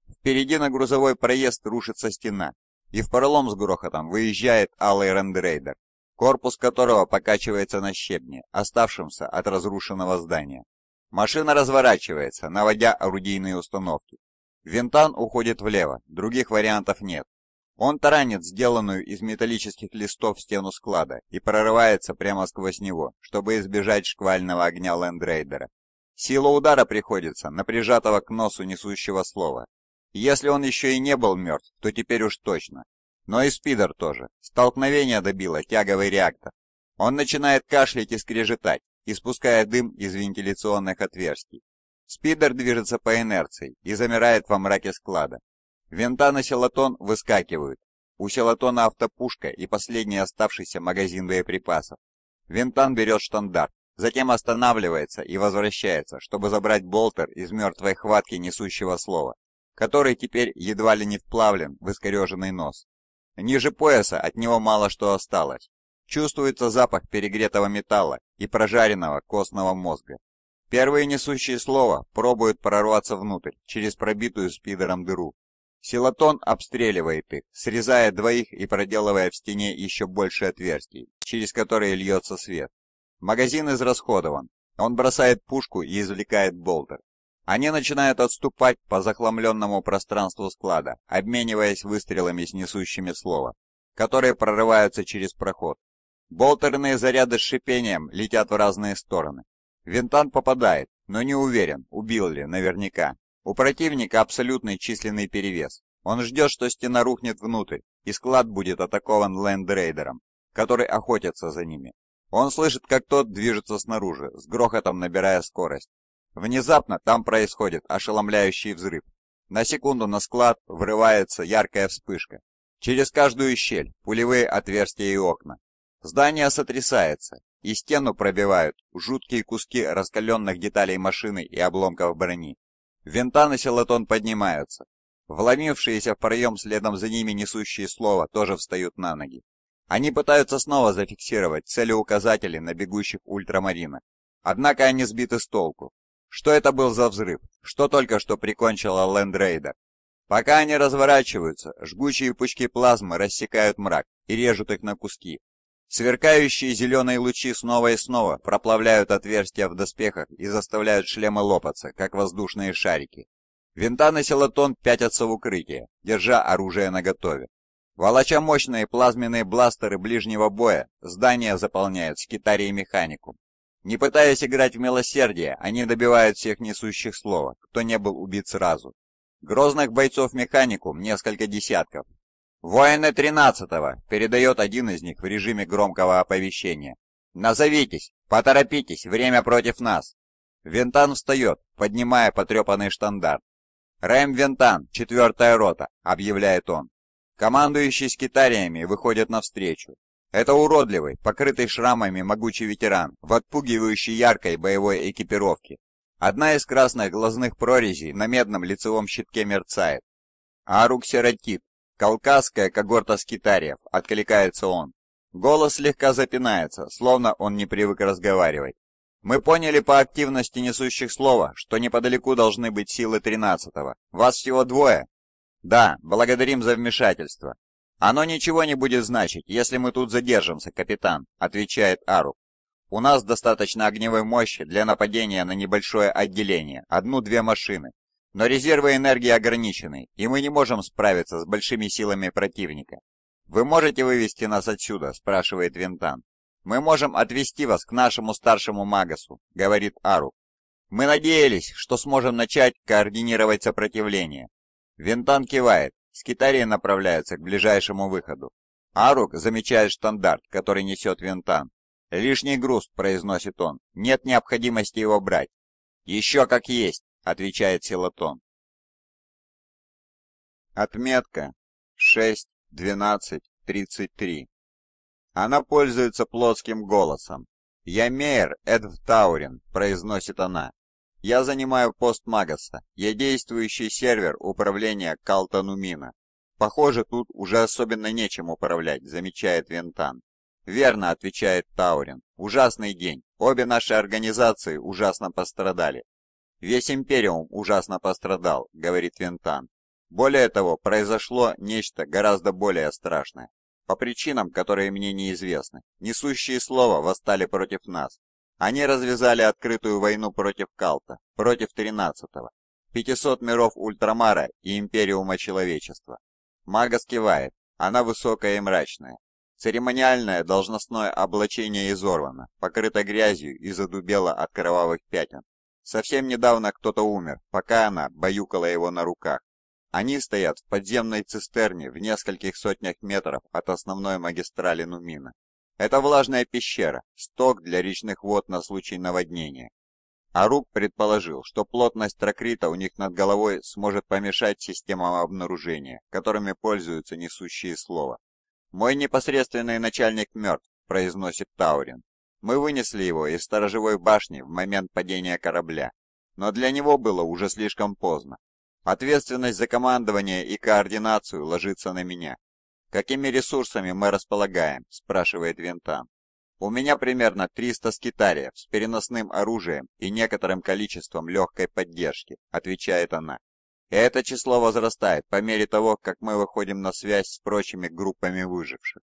Впереди на грузовой проезд рушится стена, и в пролом с грохотом выезжает алый рендрейдер, корпус которого покачивается на щебне, оставшемся от разрушенного здания. Машина разворачивается, наводя орудийные установки. Винтан уходит влево, других вариантов нет. Он таранит сделанную из металлических листов стену склада и прорывается прямо сквозь него, чтобы избежать шквального огня лендрейдера. Сила удара приходится на прижатого к носу несущего слова, если он еще и не был мертв, то теперь уж точно. Но и Спидер тоже. Столкновение добило тяговый реактор. Он начинает кашлять и скрежетать, испуская дым из вентиляционных отверстий. Спидер движется по инерции и замирает во мраке склада. Винта на селатон выскакивают. У селатона автопушка и последний оставшийся магазин боеприпасов. Винтан берет штандарт, затем останавливается и возвращается, чтобы забрать болтер из мертвой хватки несущего слова который теперь едва ли не вплавлен в искореженный нос. Ниже пояса от него мало что осталось. Чувствуется запах перегретого металла и прожаренного костного мозга. Первые несущие слова пробуют прорваться внутрь, через пробитую спидером дыру. Силатон обстреливает их, срезая двоих и проделывая в стене еще больше отверстий, через которые льется свет. Магазин израсходован. Он бросает пушку и извлекает болтер. Они начинают отступать по захламленному пространству склада, обмениваясь выстрелами с несущими слова, которые прорываются через проход. Болтерные заряды с шипением летят в разные стороны. Винтан попадает, но не уверен, убил ли наверняка. У противника абсолютный численный перевес. Он ждет, что стена рухнет внутрь, и склад будет атакован лендрейдером, который охотится за ними. Он слышит, как тот движется снаружи, с грохотом набирая скорость. Внезапно там происходит ошеломляющий взрыв. На секунду на склад врывается яркая вспышка. Через каждую щель, пулевые отверстия и окна. Здание сотрясается, и стену пробивают жуткие куски раскаленных деталей машины и обломков брони. Винта на селатон поднимаются. Вломившиеся в проем следом за ними несущие слова тоже встают на ноги. Они пытаются снова зафиксировать целеуказатели на бегущих ультрамаринах. Однако они сбиты с толку. Что это был за взрыв? Что только что прикончило лендрейда? Пока они разворачиваются, жгучие пучки плазмы рассекают мрак и режут их на куски. Сверкающие зеленые лучи снова и снова проплавляют отверстия в доспехах и заставляют шлемы лопаться, как воздушные шарики. Винтан и Селатон пятятся в укрытие, держа оружие наготове. Волоча мощные плазменные бластеры ближнего боя, здание заполняет скитарий механикум. Не пытаясь играть в милосердие, они добивают всех несущих слова, кто не был убит сразу. Грозных бойцов механикум несколько десятков. «Воины тринадцатого!» — передает один из них в режиме громкого оповещения. «Назовитесь! Поторопитесь! Время против нас!» Вентан встает, поднимая потрепанный штандарт. «Рэм Вентан, четвертая рота», — объявляет он. Командующий скитариями выходит навстречу. Это уродливый, покрытый шрамами могучий ветеран в отпугивающей яркой боевой экипировке. Одна из красных глазных прорезей на медном лицевом щитке мерцает. «Арук Сиротит, кавказская когорта скитариев», — откликается он. Голос слегка запинается, словно он не привык разговаривать. «Мы поняли по активности несущих слова, что неподалеку должны быть силы 13-го. Вас всего двое?» «Да, благодарим за вмешательство. «Оно ничего не будет значить, если мы тут задержимся, капитан», — отвечает Аруп. «У нас достаточно огневой мощи для нападения на небольшое отделение, одну-две машины. Но резервы энергии ограничены, и мы не можем справиться с большими силами противника. «Вы можете вывести нас отсюда?» – спрашивает Винтан. «Мы можем отвести вас к нашему старшему Магасу», – говорит Ару. «Мы надеялись, что сможем начать координировать сопротивление». Винтан кивает. Скитария направляется к ближайшему выходу. Арук замечает стандарт, который несет винтан. «Лишний груз», — произносит он, — «нет необходимости его брать». «Еще как есть», — отвечает Силатон. Отметка 6.12.33 Она пользуется плотским голосом. «Я Мейер Эдв Таурин произносит она. Я занимаю пост Магаса. Я действующий сервер управления Калтанумина. Похоже, тут уже особенно нечем управлять, замечает Винтан. Верно, отвечает Таурин. Ужасный день. Обе наши организации ужасно пострадали. Весь Империум ужасно пострадал, говорит Винтан. Более того, произошло нечто гораздо более страшное. По причинам, которые мне неизвестны, несущие слова восстали против нас. Они развязали открытую войну против Калта, против 13-го, 500 миров Ультрамара и Империума Человечества. Мага скивает, она высокая и мрачная. Церемониальное должностное облачение изорвано, покрыто грязью и задубело от кровавых пятен. Совсем недавно кто-то умер, пока она баюкала его на руках. Они стоят в подземной цистерне в нескольких сотнях метров от основной магистрали Нумина. Это влажная пещера, сток для речных вод на случай наводнения. Арук предположил, что плотность тракрита у них над головой сможет помешать системам обнаружения, которыми пользуются несущие слова. «Мой непосредственный начальник мертв», — произносит Таурин. «Мы вынесли его из сторожевой башни в момент падения корабля, но для него было уже слишком поздно. Ответственность за командование и координацию ложится на меня. «Какими ресурсами мы располагаем?» – спрашивает Винтан. «У меня примерно 300 скитариев с переносным оружием и некоторым количеством легкой поддержки», – отвечает она. И это число возрастает по мере того, как мы выходим на связь с прочими группами выживших.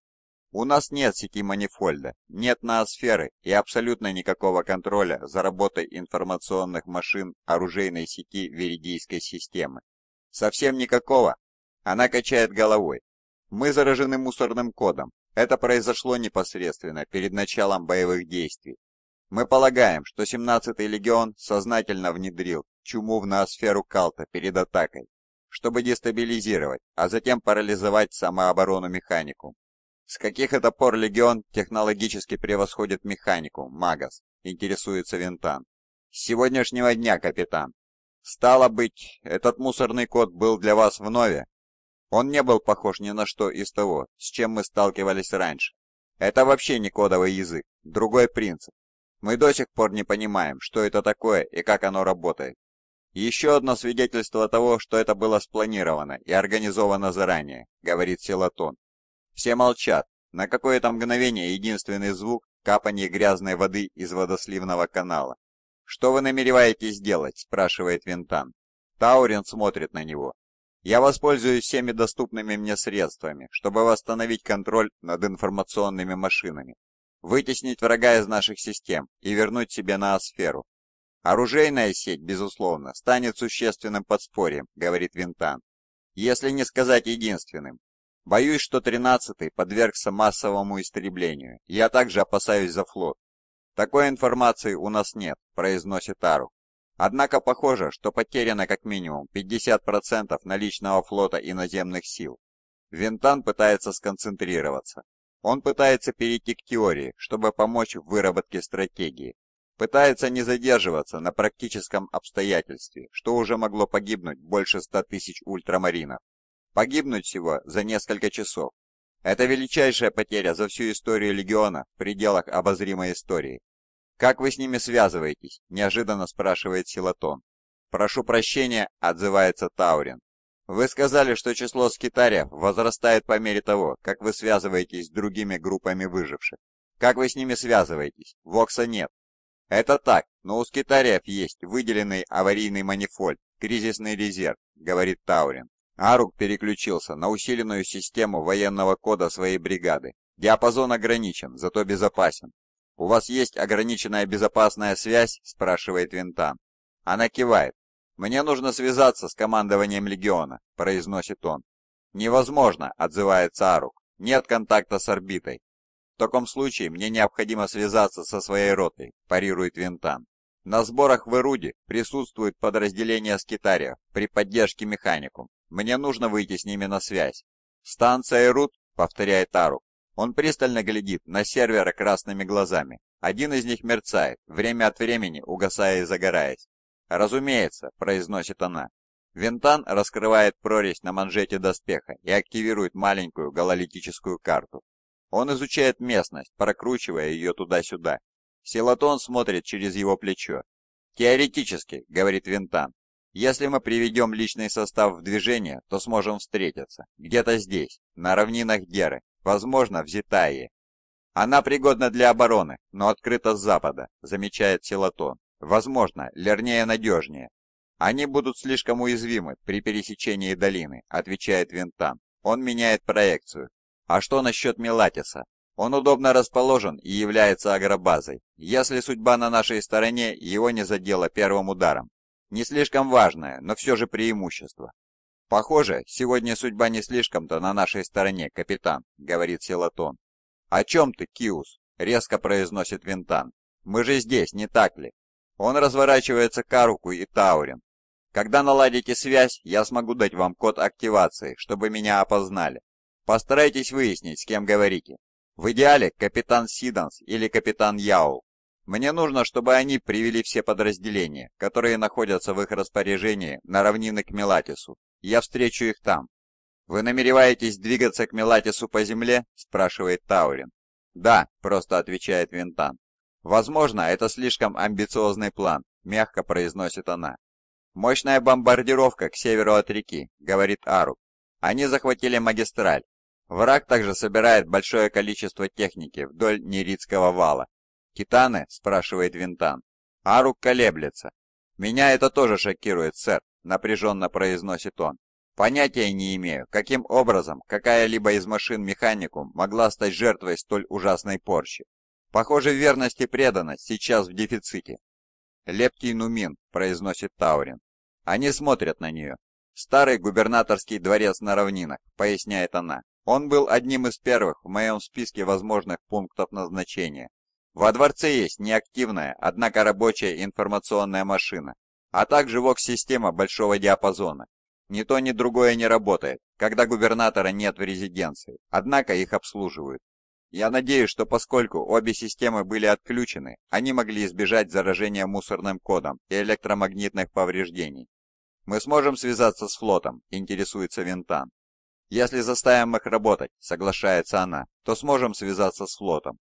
У нас нет сети манифольда, нет ноосферы и абсолютно никакого контроля за работой информационных машин оружейной сети Веридийской системы. Совсем никакого. Она качает головой. Мы заражены мусорным кодом. Это произошло непосредственно перед началом боевых действий. Мы полагаем, что 17-й легион сознательно внедрил чуму в ноосферу Калта перед атакой, чтобы дестабилизировать, а затем парализовать самооборону механику. С каких это пор легион технологически превосходит механику, Магас? Интересуется Винтан. С сегодняшнего дня, капитан. Стало быть, этот мусорный код был для вас в нове? Он не был похож ни на что из того, с чем мы сталкивались раньше. Это вообще не кодовый язык, другой принцип. Мы до сих пор не понимаем, что это такое и как оно работает. Еще одно свидетельство того, что это было спланировано и организовано заранее, говорит Селатон. Все молчат. На какое-то мгновение единственный звук – капание грязной воды из водосливного канала. «Что вы намереваетесь делать?» – спрашивает Винтан. Таурин смотрит на него. Я воспользуюсь всеми доступными мне средствами, чтобы восстановить контроль над информационными машинами, вытеснить врага из наших систем и вернуть себе ноосферу. Оружейная сеть, безусловно, станет существенным подспорьем, говорит Винтан. Если не сказать единственным. Боюсь, что 13-й подвергся массовому истреблению. Я также опасаюсь за флот. Такой информации у нас нет, произносит Ару. Однако похоже, что потеряно как минимум 50% наличного флота и наземных сил. Винтан пытается сконцентрироваться. Он пытается перейти к теории, чтобы помочь в выработке стратегии. Пытается не задерживаться на практическом обстоятельстве, что уже могло погибнуть больше 100 тысяч ультрамаринов. Погибнуть всего за несколько часов. Это величайшая потеря за всю историю Легиона в пределах обозримой истории. «Как вы с ними связываетесь?» – неожиданно спрашивает Силатон. «Прошу прощения», – отзывается Таурин. «Вы сказали, что число скитариев возрастает по мере того, как вы связываетесь с другими группами выживших. Как вы с ними связываетесь? Вокса нет». «Это так, но у скитариев есть выделенный аварийный манифольд, кризисный резерв», — говорит Таурин. Арук переключился на усиленную систему военного кода своей бригады. Диапазон ограничен, зато безопасен. «У вас есть ограниченная безопасная связь?» – спрашивает Винтан. Она кивает. «Мне нужно связаться с командованием Легиона», – произносит он. «Невозможно», – отзывается Арук. «Нет контакта с орбитой». «В таком случае мне необходимо связаться со своей ротой», – парирует Винтан. «На сборах в Ируде присутствует подразделение Скитария при поддержке механикум. Мне нужно выйти с ними на связь». «Станция Ирут», – повторяет Арук. Он пристально глядит на сервера красными глазами. Один из них мерцает, время от времени угасая и загораясь. «Разумеется», — произносит она. Винтан раскрывает прорезь на манжете доспеха и активирует маленькую гололитическую карту. Он изучает местность, прокручивая ее туда-сюда. Силатон смотрит через его плечо. «Теоретически», — говорит Винтан, — «если мы приведем личный состав в движение, то сможем встретиться. Где-то здесь, на равнинах Геры, возможно, в Зитае. Она пригодна для обороны, но открыта с запада, замечает Силатон. Возможно, лернее надежнее. Они будут слишком уязвимы при пересечении долины, отвечает Винтан. Он меняет проекцию. А что насчет Милатиса? Он удобно расположен и является агробазой. Если судьба на нашей стороне, его не задело первым ударом. Не слишком важное, но все же преимущество. «Похоже, сегодня судьба не слишком-то на нашей стороне, капитан», — говорит Селатон. «О чем ты, Киус?» — резко произносит Винтан. «Мы же здесь, не так ли?» Он разворачивается к Аруку и Таурин. «Когда наладите связь, я смогу дать вам код активации, чтобы меня опознали. Постарайтесь выяснить, с кем говорите. В идеале капитан Сиданс или капитан Яу. Мне нужно, чтобы они привели все подразделения, которые находятся в их распоряжении на равнины к Мелатису, я встречу их там. «Вы намереваетесь двигаться к Мелатису по земле?» – спрашивает Таурин. «Да», – просто отвечает Винтан. «Возможно, это слишком амбициозный план», – мягко произносит она. «Мощная бомбардировка к северу от реки», – говорит Арук. «Они захватили магистраль. Враг также собирает большое количество техники вдоль Неридского вала. Китаны? – спрашивает Винтан. Арук колеблется. «Меня это тоже шокирует, сэр», напряженно произносит он. Понятия не имею, каким образом какая-либо из машин механикум могла стать жертвой столь ужасной порчи. Похоже, верность и преданность сейчас в дефиците. Лепкий Нумин, произносит Таурин. Они смотрят на нее. Старый губернаторский дворец на равнинах, поясняет она. Он был одним из первых в моем списке возможных пунктов назначения. Во дворце есть неактивная, однако рабочая информационная машина, а также вок система большого диапазона. Ни то, ни другое не работает, когда губернатора нет в резиденции, однако их обслуживают. Я надеюсь, что поскольку обе системы были отключены, они могли избежать заражения мусорным кодом и электромагнитных повреждений. «Мы сможем связаться с флотом», — интересуется Винтан. «Если заставим их работать», — соглашается она, — «то сможем связаться с флотом».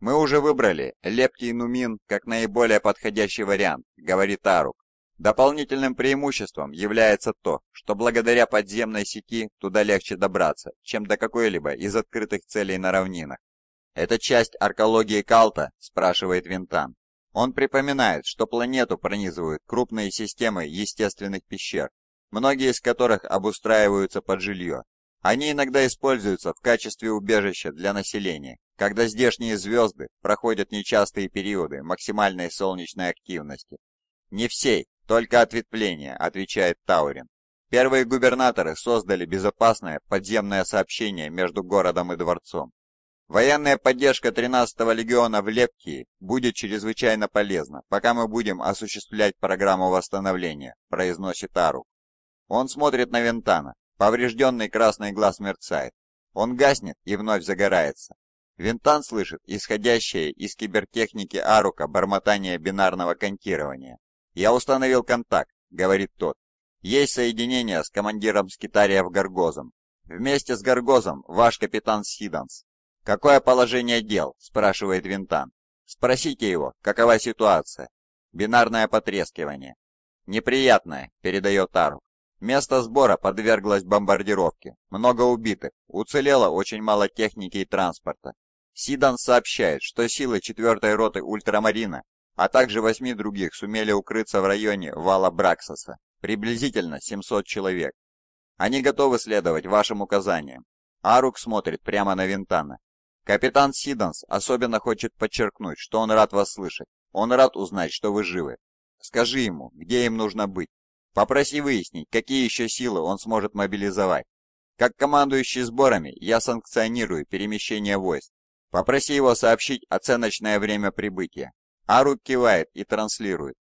«Мы уже выбрали Лептий Нумин как наиболее подходящий вариант», — говорит Арук. Дополнительным преимуществом является то, что благодаря подземной сети туда легче добраться, чем до какой-либо из открытых целей на равнинах. «Это часть аркологии Калта?» – спрашивает Винтан. Он припоминает, что планету пронизывают крупные системы естественных пещер, многие из которых обустраиваются под жилье. Они иногда используются в качестве убежища для населения, когда здешние звезды проходят нечастые периоды максимальной солнечной активности. Не всей, «Только ответвление», — отвечает Таурин. Первые губернаторы создали безопасное подземное сообщение между городом и дворцом. Военная поддержка 13-го легиона в Лепкии будет чрезвычайно полезна, пока мы будем осуществлять программу восстановления», — произносит Арук. Он смотрит на Вентана. Поврежденный красный глаз мерцает. Он гаснет и вновь загорается. Винтан слышит исходящее из кибертехники Арука бормотание бинарного контирования. «Я установил контакт», — говорит тот. «Есть соединение с командиром Скитариев Горгозом. Вместе с Горгозом ваш капитан Сиданс». «Какое положение дел?» — спрашивает Винтан. «Спросите его, какова ситуация?» «Бинарное потрескивание». «Неприятное», — передает Ару. Место сбора подверглось бомбардировке. Много убитых, уцелело очень мало техники и транспорта. Сидан сообщает, что силы 4-й роты ультрамарина а также восьми других сумели укрыться в районе вала Браксоса, приблизительно 700 человек. Они готовы следовать вашим указаниям. Арук смотрит прямо на Винтана. Капитан Сиданс особенно хочет подчеркнуть, что он рад вас слышать. Он рад узнать, что вы живы. Скажи ему, где им нужно быть. Попроси выяснить, какие еще силы он сможет мобилизовать. Как командующий сборами, я санкционирую перемещение войск. Попроси его сообщить оценочное время прибытия. Ару кивает и транслирует.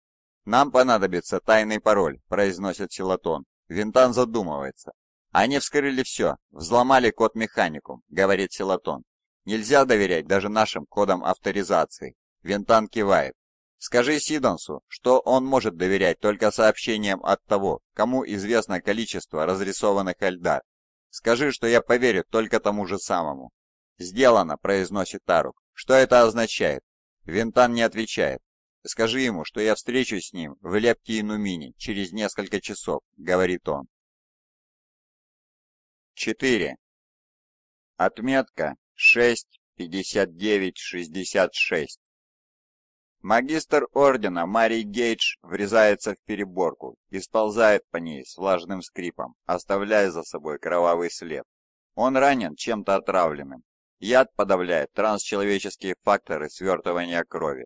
«Нам понадобится тайный пароль», – произносит Челатон. Винтан задумывается. «Они вскрыли все, взломали код механикум», – говорит Челатон. «Нельзя доверять даже нашим кодам авторизации». Винтан кивает. «Скажи Сидонсу, что он может доверять только сообщениям от того, кому известно количество разрисованных Эльдар. Скажи, что я поверю только тому же самому». «Сделано», – произносит Тарук. «Что это означает?» Вентан не отвечает. Скажи ему, что я встречусь с ним в Лепке Нумине через несколько часов, говорит он. 4. Отметка 6.59.66. Магистр ордена Марий Гейдж врезается в переборку и сползает по ней с влажным скрипом, оставляя за собой кровавый след. Он ранен чем-то отравленным. Яд подавляет трансчеловеческие факторы свертывания крови.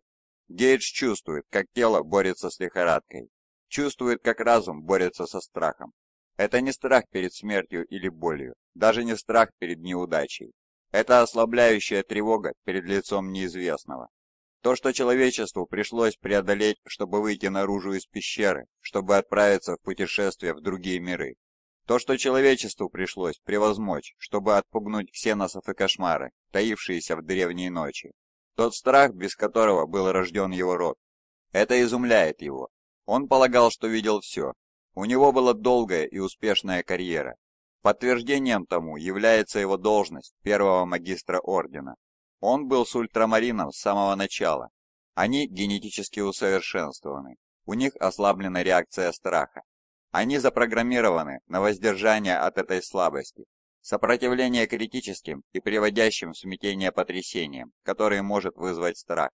Гейдж чувствует, как тело борется с лихорадкой. Чувствует, как разум борется со страхом. Это не страх перед смертью или болью, даже не страх перед неудачей. Это ослабляющая тревога перед лицом неизвестного. То, что человечеству пришлось преодолеть, чтобы выйти наружу из пещеры, чтобы отправиться в путешествие в другие миры, то, что человечеству пришлось превозмочь, чтобы отпугнуть ксеносов и кошмары, таившиеся в древней ночи. Тот страх, без которого был рожден его род. Это изумляет его. Он полагал, что видел все. У него была долгая и успешная карьера. Подтверждением тому является его должность первого магистра ордена. Он был с ультрамарином с самого начала. Они генетически усовершенствованы. У них ослаблена реакция страха. Они запрограммированы на воздержание от этой слабости, сопротивление критическим и приводящим в смятение потрясениям, которые может вызвать страх.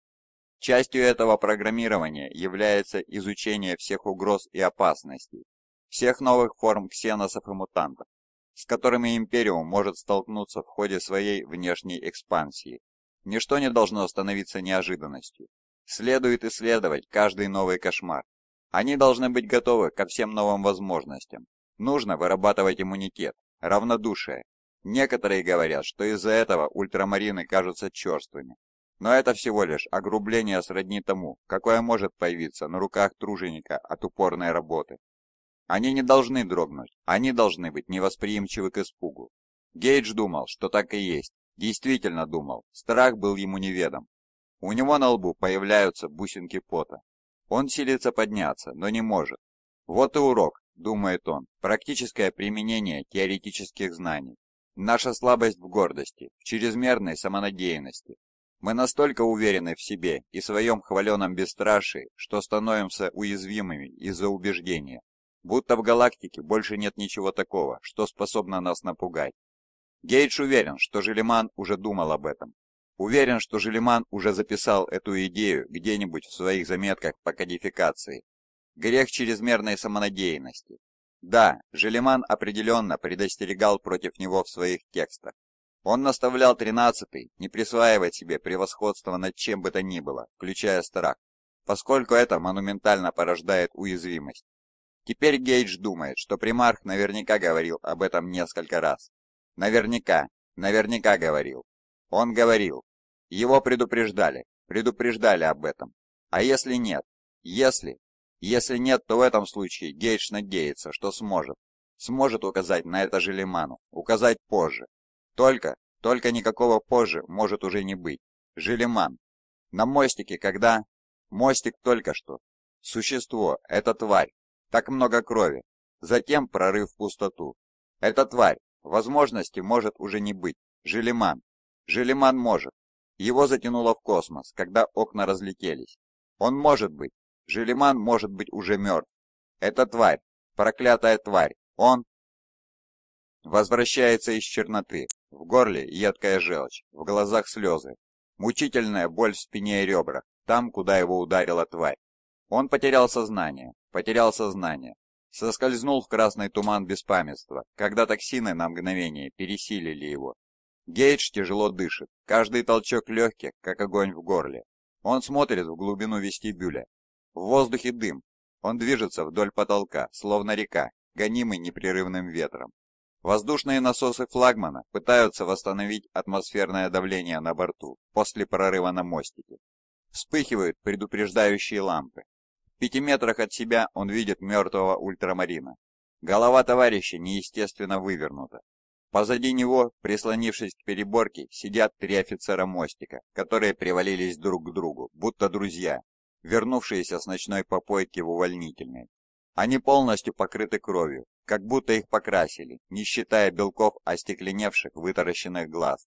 Частью этого программирования является изучение всех угроз и опасностей, всех новых форм ксеносов и мутантов, с которыми Империум может столкнуться в ходе своей внешней экспансии. Ничто не должно становиться неожиданностью. Следует исследовать каждый новый кошмар, они должны быть готовы ко всем новым возможностям. Нужно вырабатывать иммунитет, равнодушие. Некоторые говорят, что из-за этого ультрамарины кажутся черствыми. Но это всего лишь огрубление сродни тому, какое может появиться на руках труженика от упорной работы. Они не должны дрогнуть, они должны быть невосприимчивы к испугу. Гейдж думал, что так и есть, действительно думал, страх был ему неведом. У него на лбу появляются бусинки пота. Он силится подняться, но не может. Вот и урок, думает он, практическое применение теоретических знаний. Наша слабость в гордости, в чрезмерной самонадеянности. Мы настолько уверены в себе и своем хваленом бесстрашии, что становимся уязвимыми из-за убеждения, будто в галактике больше нет ничего такого, что способно нас напугать. Гейдж уверен, что Желеман уже думал об этом, Уверен, что Желеман уже записал эту идею где-нибудь в своих заметках по кодификации. Грех чрезмерной самонадеянности. Да, Желеман определенно предостерегал против него в своих текстах. Он наставлял тринадцатый не присваивать себе превосходство над чем бы то ни было, включая страх, поскольку это монументально порождает уязвимость. Теперь Гейдж думает, что примарх наверняка говорил об этом несколько раз. Наверняка, наверняка говорил. Он говорил, его предупреждали, предупреждали об этом. А если нет? Если? Если нет, то в этом случае Гейдж надеется, что сможет. Сможет указать на это же Лиману, указать позже. Только, только никакого позже может уже не быть. Желеман. На мостике, когда... Мостик только что. Существо, это тварь. Так много крови. Затем прорыв в пустоту. Это тварь. Возможности может уже не быть. Желеман. Желеман может. Его затянуло в космос, когда окна разлетелись. Он может быть. Желеман может быть уже мертв. Это тварь. Проклятая тварь. Он... Возвращается из черноты. В горле едкая желчь, в глазах слезы. Мучительная боль в спине и ребрах, там, куда его ударила тварь. Он потерял сознание, потерял сознание. Соскользнул в красный туман беспамятства, когда токсины на мгновение пересилили его, Гейдж тяжело дышит, каждый толчок легкий, как огонь в горле. Он смотрит в глубину вестибюля. В воздухе дым. Он движется вдоль потолка, словно река, гонимый непрерывным ветром. Воздушные насосы флагмана пытаются восстановить атмосферное давление на борту после прорыва на мостике. Вспыхивают предупреждающие лампы. В пяти метрах от себя он видит мертвого ультрамарина. Голова товарища неестественно вывернута. Позади него, прислонившись к переборке, сидят три офицера мостика, которые привалились друг к другу, будто друзья, вернувшиеся с ночной попойки в увольнительной. Они полностью покрыты кровью, как будто их покрасили, не считая белков остекленевших вытаращенных глаз.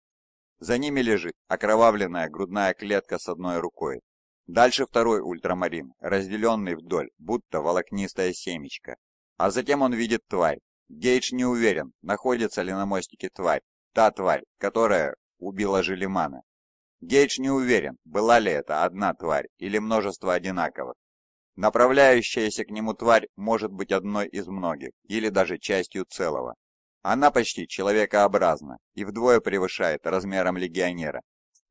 За ними лежит окровавленная грудная клетка с одной рукой. Дальше второй ультрамарин, разделенный вдоль, будто волокнистая семечко. А затем он видит тварь, Гейдж не уверен, находится ли на мостике тварь, та тварь, которая убила Желимана. Гейдж не уверен, была ли это одна тварь или множество одинаковых. Направляющаяся к нему тварь может быть одной из многих, или даже частью целого. Она почти человекообразна и вдвое превышает размером легионера.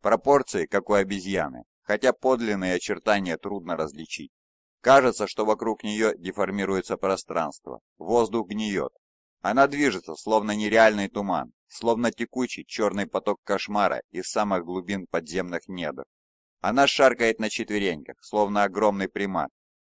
Пропорции, как у обезьяны, хотя подлинные очертания трудно различить. Кажется, что вокруг нее деформируется пространство, воздух гниет, она движется, словно нереальный туман, словно текучий черный поток кошмара из самых глубин подземных недр. Она шаркает на четвереньках, словно огромный примат.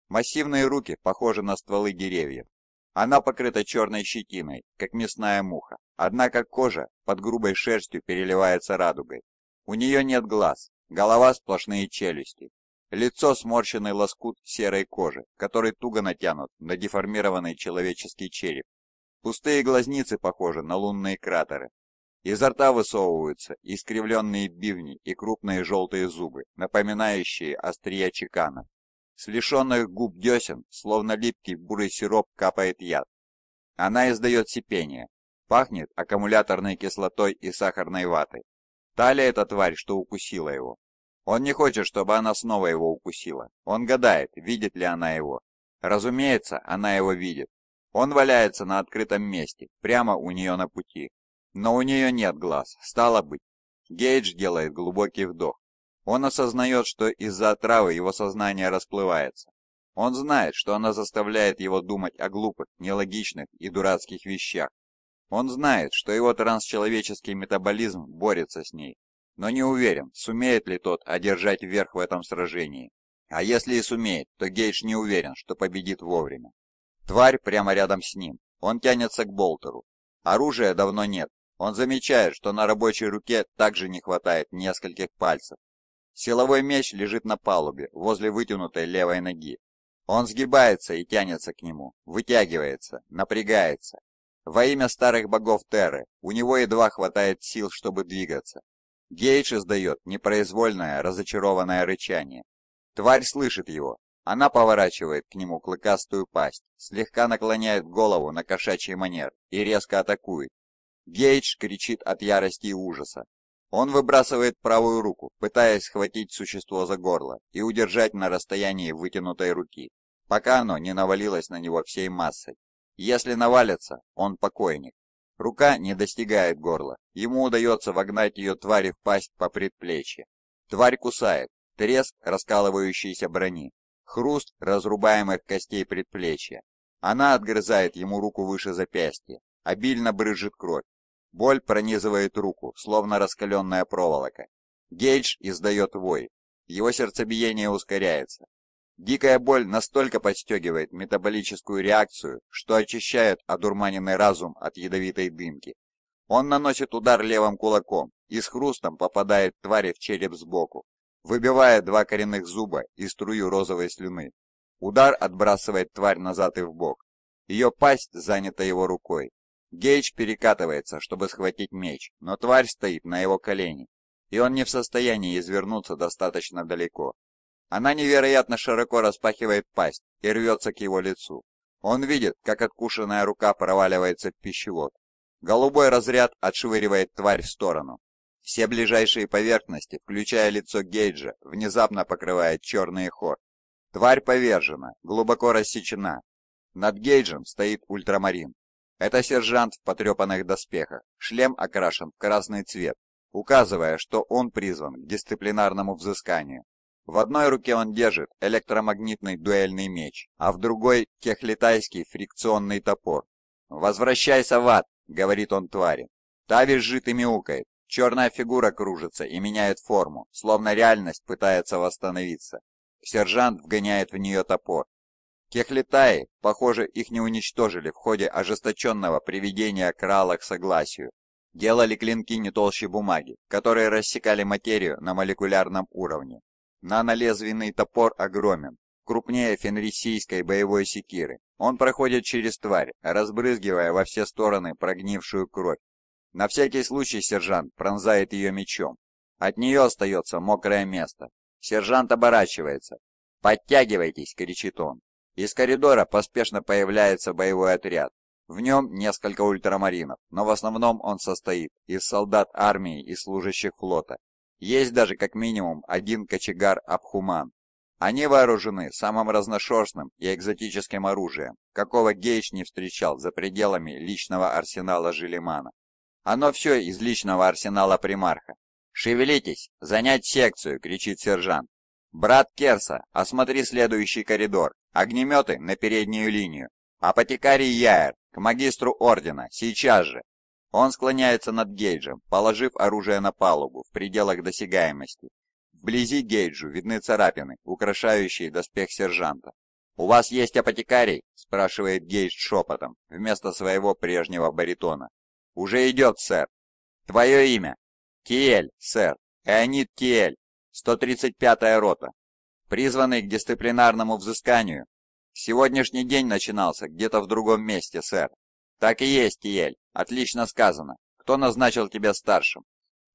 Массивные руки похожи на стволы деревьев. Она покрыта черной щетиной, как мясная муха, однако кожа под грубой шерстью переливается радугой. У нее нет глаз, голова сплошные челюсти. Лицо сморщенный лоскут серой кожи, который туго натянут на деформированный человеческий череп Пустые глазницы похожи на лунные кратеры. Изо рта высовываются искривленные бивни и крупные желтые зубы, напоминающие острия чекана. С лишенных губ десен, словно липкий бурый сироп, капает яд. Она издает сипение. Пахнет аккумуляторной кислотой и сахарной ватой. Талия эта тварь, что укусила его. Он не хочет, чтобы она снова его укусила. Он гадает, видит ли она его. Разумеется, она его видит. Он валяется на открытом месте, прямо у нее на пути. Но у нее нет глаз, стало быть. Гейдж делает глубокий вдох. Он осознает, что из-за отравы его сознание расплывается. Он знает, что она заставляет его думать о глупых, нелогичных и дурацких вещах. Он знает, что его трансчеловеческий метаболизм борется с ней, но не уверен, сумеет ли тот одержать верх в этом сражении. А если и сумеет, то Гейдж не уверен, что победит вовремя. Тварь прямо рядом с ним. Он тянется к болтеру. Оружия давно нет. Он замечает, что на рабочей руке также не хватает нескольких пальцев. Силовой меч лежит на палубе, возле вытянутой левой ноги. Он сгибается и тянется к нему, вытягивается, напрягается. Во имя старых богов Терры у него едва хватает сил, чтобы двигаться. Гейдж издает непроизвольное разочарованное рычание. Тварь слышит его, она поворачивает к нему клыкастую пасть, слегка наклоняет голову на кошачий манер и резко атакует. Гейдж кричит от ярости и ужаса. Он выбрасывает правую руку, пытаясь схватить существо за горло и удержать на расстоянии вытянутой руки, пока оно не навалилось на него всей массой. Если навалится, он покойник. Рука не достигает горла, ему удается вогнать ее твари в пасть по предплечье. Тварь кусает, треск раскалывающейся брони, Хруст разрубаемых костей предплечья. Она отгрызает ему руку выше запястья. Обильно брызжет кровь. Боль пронизывает руку, словно раскаленная проволока. Гейдж издает вой. Его сердцебиение ускоряется. Дикая боль настолько подстегивает метаболическую реакцию, что очищает одурманенный разум от ядовитой дымки. Он наносит удар левым кулаком и с хрустом попадает твари в череп сбоку выбивая два коренных зуба и струю розовой слюны. Удар отбрасывает тварь назад и в бок. Ее пасть занята его рукой. Гейдж перекатывается, чтобы схватить меч, но тварь стоит на его колене, и он не в состоянии извернуться достаточно далеко. Она невероятно широко распахивает пасть и рвется к его лицу. Он видит, как откушенная рука проваливается в пищевод. Голубой разряд отшвыривает тварь в сторону. Все ближайшие поверхности, включая лицо Гейджа, внезапно покрывает черный хор. Тварь повержена, глубоко рассечена. Над Гейджем стоит ультрамарин. Это сержант в потрепанных доспехах. Шлем окрашен в красный цвет, указывая, что он призван к дисциплинарному взысканию. В одной руке он держит электромагнитный дуэльный меч, а в другой – кехлетайский фрикционный топор. «Возвращайся в ад!» – говорит он твари. Та визжит и мяукает, Черная фигура кружится и меняет форму, словно реальность пытается восстановиться. Сержант вгоняет в нее топор. Кехлетаи, похоже, их не уничтожили в ходе ожесточенного приведения крала к согласию. Делали клинки не толще бумаги, которые рассекали материю на молекулярном уровне. Нанолезвенный топор огромен, крупнее фенрисийской боевой секиры. Он проходит через тварь, разбрызгивая во все стороны прогнившую кровь на всякий случай сержант пронзает ее мечом. От нее остается мокрое место. Сержант оборачивается. «Подтягивайтесь!» — кричит он. Из коридора поспешно появляется боевой отряд. В нем несколько ультрамаринов, но в основном он состоит из солдат армии и служащих флота. Есть даже как минимум один кочегар Абхуман. Они вооружены самым разношерстным и экзотическим оружием, какого Гейш не встречал за пределами личного арсенала Желимана. Оно все из личного арсенала примарха. «Шевелитесь! Занять секцию!» — кричит сержант. «Брат Керса, осмотри следующий коридор. Огнеметы на переднюю линию. Апотекарий Яер, к магистру ордена, сейчас же!» Он склоняется над Гейджем, положив оружие на палубу в пределах досягаемости. Вблизи Гейджу видны царапины, украшающие доспех сержанта. «У вас есть апотекарий?» – спрашивает Гейдж шепотом, вместо своего прежнего баритона. «Уже идет, сэр». «Твое имя?» «Киель, сэр. Эонид Киель, 135-я рота. Призванный к дисциплинарному взысканию. Сегодняшний день начинался где-то в другом месте, сэр». «Так и есть, Киель. Отлично сказано. Кто назначил тебя старшим?»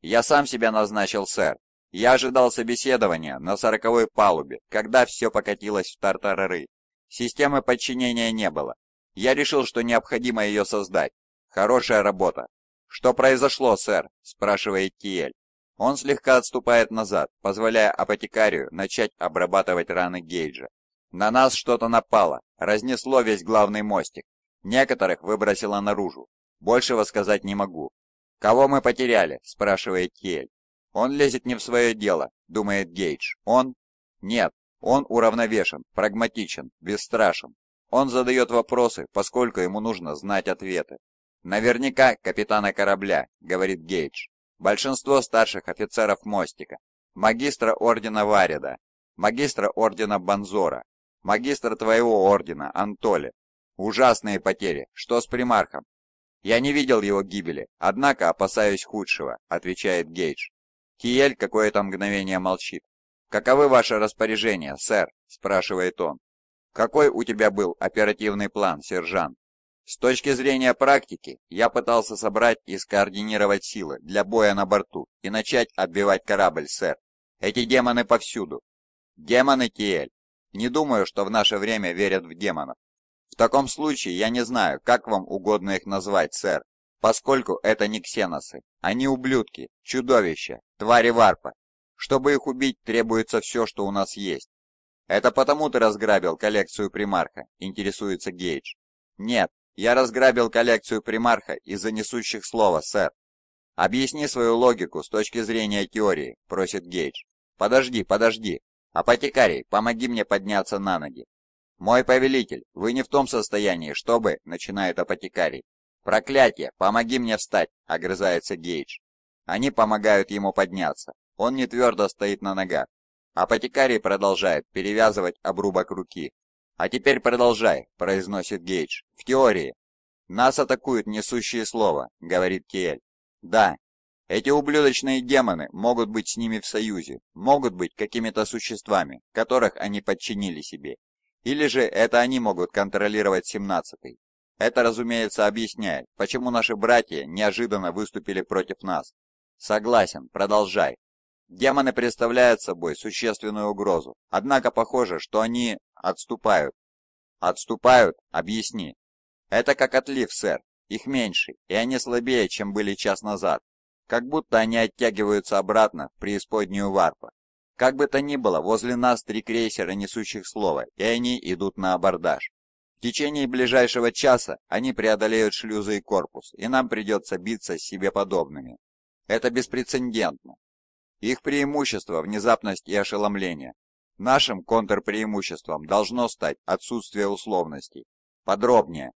«Я сам себя назначил, сэр. Я ожидал собеседования на сороковой палубе, когда все покатилось в тартарары. Системы подчинения не было. Я решил, что необходимо ее создать. Хорошая работа. Что произошло, сэр? спрашивает Киель. Он слегка отступает назад, позволяя апотекарию начать обрабатывать раны Гейджа. На нас что-то напало, разнесло весь главный мостик. Некоторых выбросило наружу. Большего сказать не могу. «Кого мы потеряли?» – спрашивает Кель. «Он лезет не в свое дело», – думает Гейдж. «Он?» «Нет, он уравновешен, прагматичен, бесстрашен. Он задает вопросы, поскольку ему нужно знать ответы». «Наверняка капитана корабля», — говорит Гейдж. «Большинство старших офицеров мостика. Магистра ордена Варида. Магистра ордена Банзора. Магистра твоего ордена, Антоли. Ужасные потери. Что с примархом?» «Я не видел его гибели, однако опасаюсь худшего», — отвечает Гейдж. Киель какое-то мгновение молчит. «Каковы ваши распоряжения, сэр?» — спрашивает он. «Какой у тебя был оперативный план, сержант?» С точки зрения практики, я пытался собрать и скоординировать силы для боя на борту и начать отбивать корабль, сэр. Эти демоны повсюду. Демоны Тиэль. Не думаю, что в наше время верят в демонов. В таком случае я не знаю, как вам угодно их назвать, сэр, поскольку это не ксеносы. Они ублюдки, чудовища, твари варпа. Чтобы их убить, требуется все, что у нас есть. Это потому ты разграбил коллекцию примарка, интересуется Гейдж. Нет, я разграбил коллекцию примарха из-за несущих слова, сэр. Объясни свою логику с точки зрения теории, просит Гейдж. Подожди, подожди. Апотекарий, помоги мне подняться на ноги. Мой повелитель, вы не в том состоянии, чтобы, начинает апотекарий. Проклятие, помоги мне встать, огрызается Гейдж. Они помогают ему подняться. Он не твердо стоит на ногах. Апотекарий продолжает перевязывать обрубок руки, «А теперь продолжай», — произносит Гейдж. «В теории». «Нас атакуют несущие слова», — говорит Киэль. «Да. Эти ублюдочные демоны могут быть с ними в союзе, могут быть какими-то существами, которых они подчинили себе. Или же это они могут контролировать семнадцатый. Это, разумеется, объясняет, почему наши братья неожиданно выступили против нас. Согласен, продолжай. Демоны представляют собой существенную угрозу, однако похоже, что они отступают. Отступают? Объясни. Это как отлив, сэр. Их меньше, и они слабее, чем были час назад. Как будто они оттягиваются обратно в преисподнюю варпа. Как бы то ни было, возле нас три крейсера, несущих слово, и они идут на абордаж. В течение ближайшего часа они преодолеют шлюзы и корпус, и нам придется биться с себе подобными. Это беспрецедентно, их преимущество – внезапность и ошеломление. Нашим контрпреимуществом должно стать отсутствие условностей. Подробнее.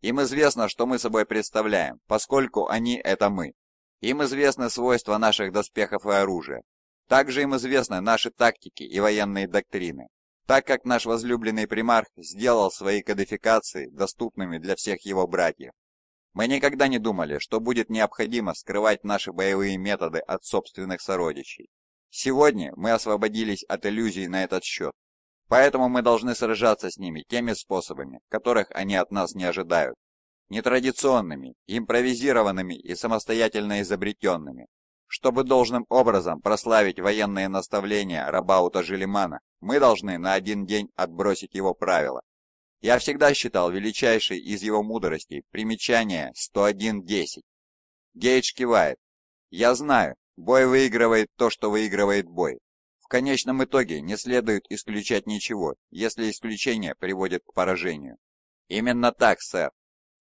Им известно, что мы собой представляем, поскольку они – это мы. Им известны свойства наших доспехов и оружия. Также им известны наши тактики и военные доктрины. Так как наш возлюбленный примарх сделал свои кодификации доступными для всех его братьев. Мы никогда не думали, что будет необходимо скрывать наши боевые методы от собственных сородичей. Сегодня мы освободились от иллюзий на этот счет, поэтому мы должны сражаться с ними теми способами, которых они от нас не ожидают. Нетрадиционными, импровизированными и самостоятельно изобретенными, чтобы должным образом прославить военные наставления Рабаута Желимана, мы должны на один день отбросить его правила я всегда считал величайшей из его мудростей примечание 101.10. Гейдж кивает. Я знаю, бой выигрывает то, что выигрывает бой. В конечном итоге не следует исключать ничего, если исключение приводит к поражению. Именно так, сэр.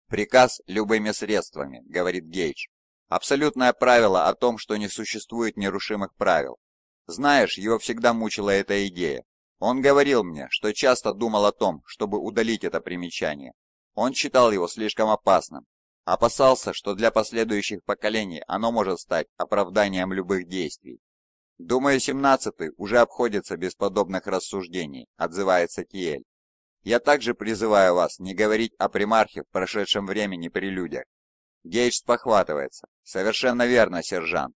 Приказ любыми средствами, говорит Гейдж. Абсолютное правило о том, что не существует нерушимых правил. Знаешь, его всегда мучила эта идея, он говорил мне, что часто думал о том, чтобы удалить это примечание. Он считал его слишком опасным, опасался, что для последующих поколений оно может стать оправданием любых действий. «Думаю, семнадцатый уже обходится без подобных рассуждений», — отзывается Тиэль. «Я также призываю вас не говорить о примархе в прошедшем времени при людях». Гейдж похватывается. «Совершенно верно, сержант».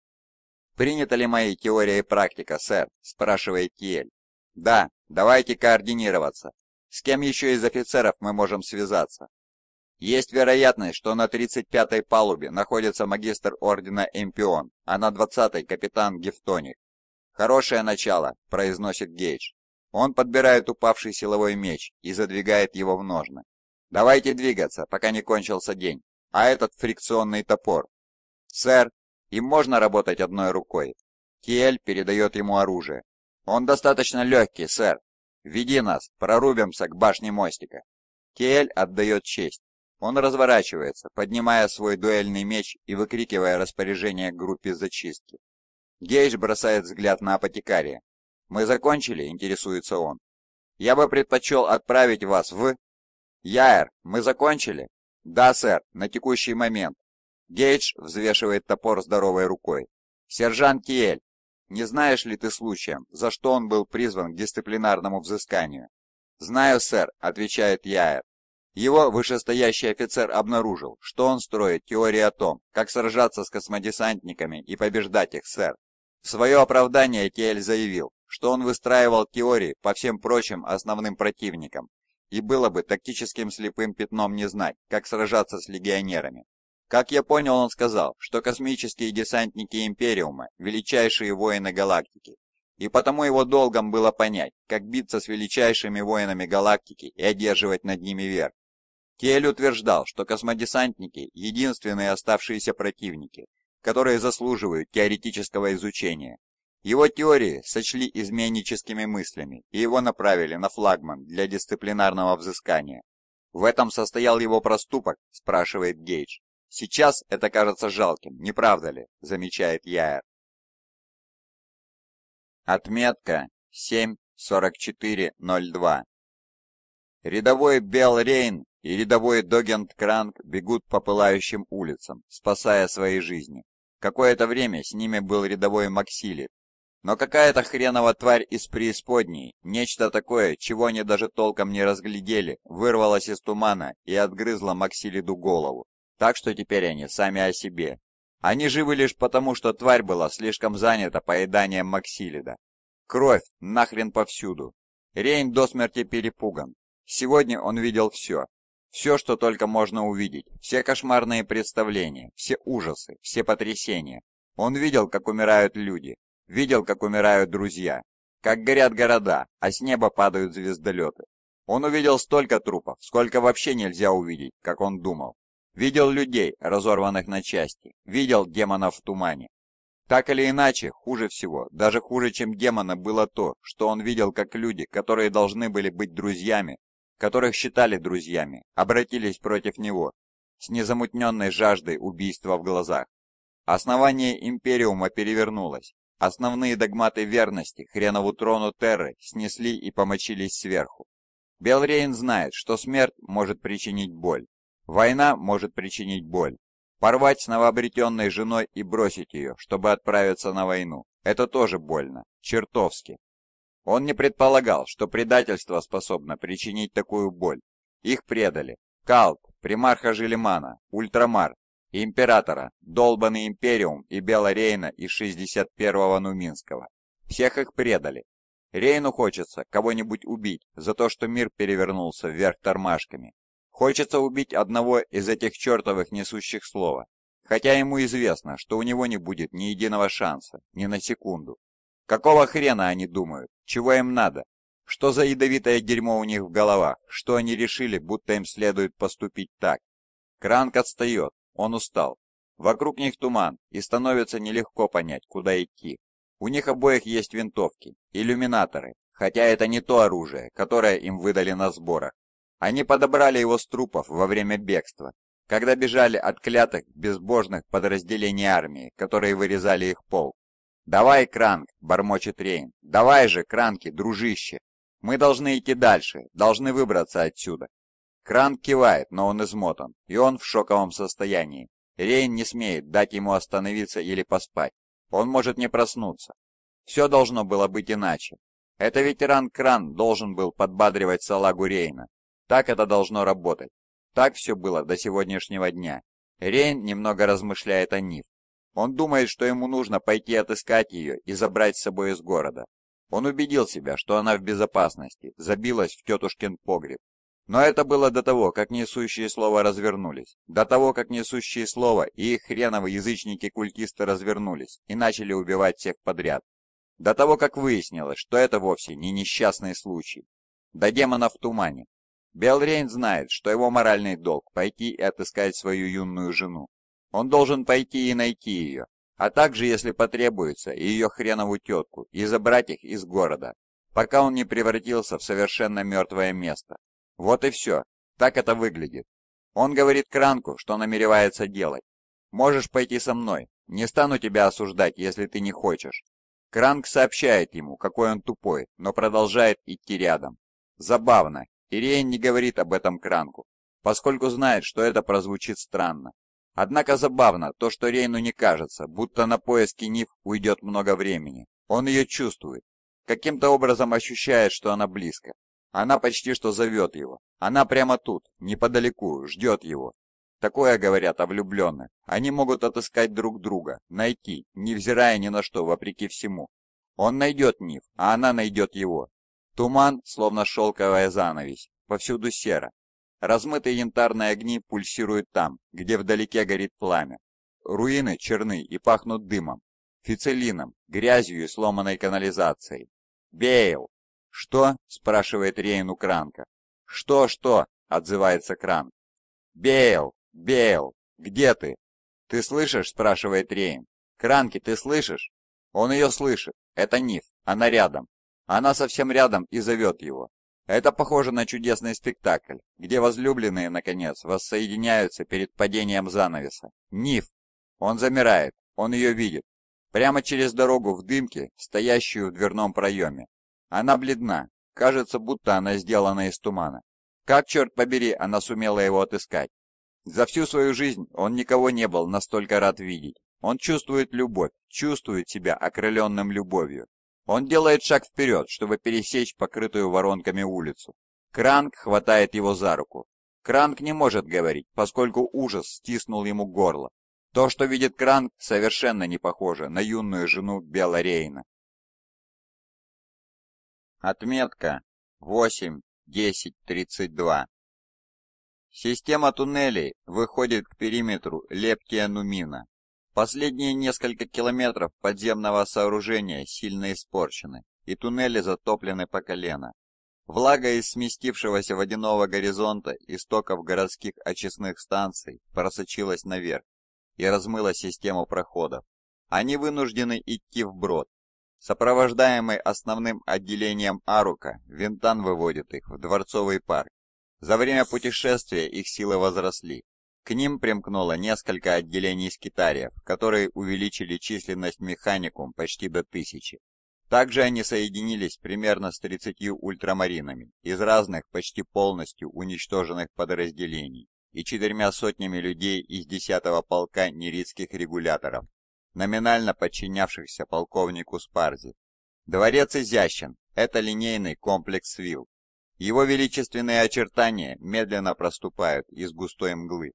«Принята ли моя теория и практика, сэр?» — спрашивает Тиэль. «Да, давайте координироваться. С кем еще из офицеров мы можем связаться?» «Есть вероятность, что на 35-й палубе находится магистр ордена Эмпион, а на 20-й капитан Гефтоник. «Хорошее начало», — произносит Гейдж. Он подбирает упавший силовой меч и задвигает его в ножны. «Давайте двигаться, пока не кончился день. А этот фрикционный топор?» «Сэр, им можно работать одной рукой?» Киэль передает ему оружие. «Он достаточно легкий, сэр. Веди нас, прорубимся к башне мостика». Кель отдает честь. Он разворачивается, поднимая свой дуэльный меч и выкрикивая распоряжение группе зачистки. Гейдж бросает взгляд на апотекария. «Мы закончили?» – интересуется он. «Я бы предпочел отправить вас в...» «Яэр, мы закончили?» «Да, сэр, на текущий момент». Гейдж взвешивает топор здоровой рукой. «Сержант Тиэль, не знаешь ли ты случая, за что он был призван к дисциплинарному взысканию? Знаю, сэр, отвечает Яер. Его вышестоящий офицер обнаружил, что он строит теории о том, как сражаться с космодесантниками и побеждать их, сэр. В свое оправдание Кель заявил, что он выстраивал теории по всем прочим основным противникам, и было бы тактическим слепым пятном не знать, как сражаться с легионерами. Как я понял, он сказал, что космические десантники Империума – величайшие воины галактики, и потому его долгом было понять, как биться с величайшими воинами галактики и одерживать над ними верх. Кель утверждал, что космодесантники – единственные оставшиеся противники, которые заслуживают теоретического изучения. Его теории сочли изменническими мыслями, и его направили на флагман для дисциплинарного взыскания. В этом состоял его проступок, спрашивает Гейдж. Сейчас это кажется жалким, не правда ли? Замечает Яер. Отметка 7.44.02 Рядовой Белрейн и рядовой Догент Кранк бегут по пылающим улицам, спасая свои жизни. Какое-то время с ними был рядовой Максилит, но какая-то хренова тварь из преисподней, нечто такое, чего они даже толком не разглядели, вырвалась из тумана и отгрызла Максилиду голову. Так что теперь они сами о себе. Они живы лишь потому, что тварь была слишком занята поеданием Максилида. Кровь нахрен повсюду. Рейн до смерти перепуган. Сегодня он видел все. Все, что только можно увидеть. Все кошмарные представления, все ужасы, все потрясения. Он видел, как умирают люди. Видел, как умирают друзья. Как горят города, а с неба падают звездолеты. Он увидел столько трупов, сколько вообще нельзя увидеть, как он думал. Видел людей, разорванных на части, видел демонов в тумане. Так или иначе, хуже всего, даже хуже, чем демона, было то, что он видел, как люди, которые должны были быть друзьями, которых считали друзьями, обратились против него, с незамутненной жаждой убийства в глазах. Основание Империума перевернулось. Основные догматы верности хренову трону Терры снесли и помочились сверху. Белрейн знает, что смерть может причинить боль, Война может причинить боль. Порвать с новообретенной женой и бросить ее, чтобы отправиться на войну. Это тоже больно. Чертовски. Он не предполагал, что предательство способно причинить такую боль. Их предали. Калт, примарха Желимана, Ультрамар, Императора, долбанный Империум и Белорейна из 61-го Нуминского. Всех их предали. Рейну хочется кого-нибудь убить за то, что мир перевернулся вверх тормашками. Хочется убить одного из этих чертовых несущих слова, хотя ему известно, что у него не будет ни единого шанса, ни на секунду. Какого хрена они думают? Чего им надо? Что за ядовитое дерьмо у них в головах? Что они решили, будто им следует поступить так? Кранк отстает, он устал. Вокруг них туман, и становится нелегко понять, куда идти. У них обоих есть винтовки, иллюминаторы, хотя это не то оружие, которое им выдали на сборах. Они подобрали его с трупов во время бегства, когда бежали от клятых безбожных подразделений армии, которые вырезали их пол. «Давай, Кранк!» — бормочет Рейн. «Давай же, Кранки, дружище! Мы должны идти дальше, должны выбраться отсюда!» Кранк кивает, но он измотан, и он в шоковом состоянии. Рейн не смеет дать ему остановиться или поспать. Он может не проснуться. Все должно было быть иначе. Это ветеран Кран должен был подбадривать салагу Рейна, так это должно работать. Так все было до сегодняшнего дня. Рейн немного размышляет о Нив. Он думает, что ему нужно пойти отыскать ее и забрать с собой из города. Он убедил себя, что она в безопасности, забилась в тетушкин погреб. Но это было до того, как несущие слова развернулись. До того, как несущие слова и их хреновы язычники-культисты развернулись и начали убивать всех подряд. До того, как выяснилось, что это вовсе не несчастный случай. До демона в тумане, Белрейн знает, что его моральный долг – пойти и отыскать свою юную жену. Он должен пойти и найти ее, а также, если потребуется, и ее хренову тетку, и забрать их из города, пока он не превратился в совершенно мертвое место. Вот и все. Так это выглядит. Он говорит Кранку, что намеревается делать. «Можешь пойти со мной. Не стану тебя осуждать, если ты не хочешь». Кранк сообщает ему, какой он тупой, но продолжает идти рядом. Забавно, Ириэн не говорит об этом Кранку, поскольку знает, что это прозвучит странно. Однако забавно то, что Рейну не кажется, будто на поиски Нив уйдет много времени. Он ее чувствует, каким-то образом ощущает, что она близко. Она почти что зовет его. Она прямо тут, неподалеку, ждет его. Такое говорят о влюбленных. Они могут отыскать друг друга, найти, невзирая ни на что, вопреки всему. Он найдет Нив, а она найдет его, Туман, словно шелковая занавесь, повсюду серо. Размытые янтарные огни пульсируют там, где вдалеке горит пламя. Руины черны и пахнут дымом, фицелином, грязью и сломанной канализацией. «Бейл!» «Что?» – спрашивает Рейн у Кранка. «Что-что?» – отзывается Кран. «Бейл! Бейл! Где ты?» «Ты слышишь?» – спрашивает Рейн. «Кранки, ты слышишь?» Он ее слышит. Это Ниф. Она рядом. Она совсем рядом и зовет его. Это похоже на чудесный спектакль, где возлюбленные, наконец, воссоединяются перед падением занавеса. Ниф! Он замирает, он ее видит. Прямо через дорогу в дымке, стоящую в дверном проеме. Она бледна, кажется, будто она сделана из тумана. Как, черт побери, она сумела его отыскать? За всю свою жизнь он никого не был настолько рад видеть. Он чувствует любовь, чувствует себя окрыленным любовью. Он делает шаг вперед, чтобы пересечь покрытую воронками улицу. Кранк хватает его за руку. Кранк не может говорить, поскольку ужас стиснул ему горло. То, что видит Кранк, совершенно не похоже на юную жену Бела Рейна. Отметка 8.10.32 Система туннелей выходит к периметру Лептия-Нумина. Последние несколько километров подземного сооружения сильно испорчены, и туннели затоплены по колено. Влага из сместившегося водяного горизонта истоков городских очистных станций просочилась наверх и размыла систему проходов. Они вынуждены идти вброд. Сопровождаемый основным отделением Арука, Винтан выводит их в Дворцовый парк. За время путешествия их силы возросли, к ним примкнуло несколько отделений скитариев, которые увеличили численность механикум почти до тысячи. Также они соединились примерно с 30 ультрамаринами из разных почти полностью уничтоженных подразделений и четырьмя сотнями людей из 10-го полка неридских регуляторов, номинально подчинявшихся полковнику Спарзи. Дворец изящен, это линейный комплекс вилл. Его величественные очертания медленно проступают из густой мглы,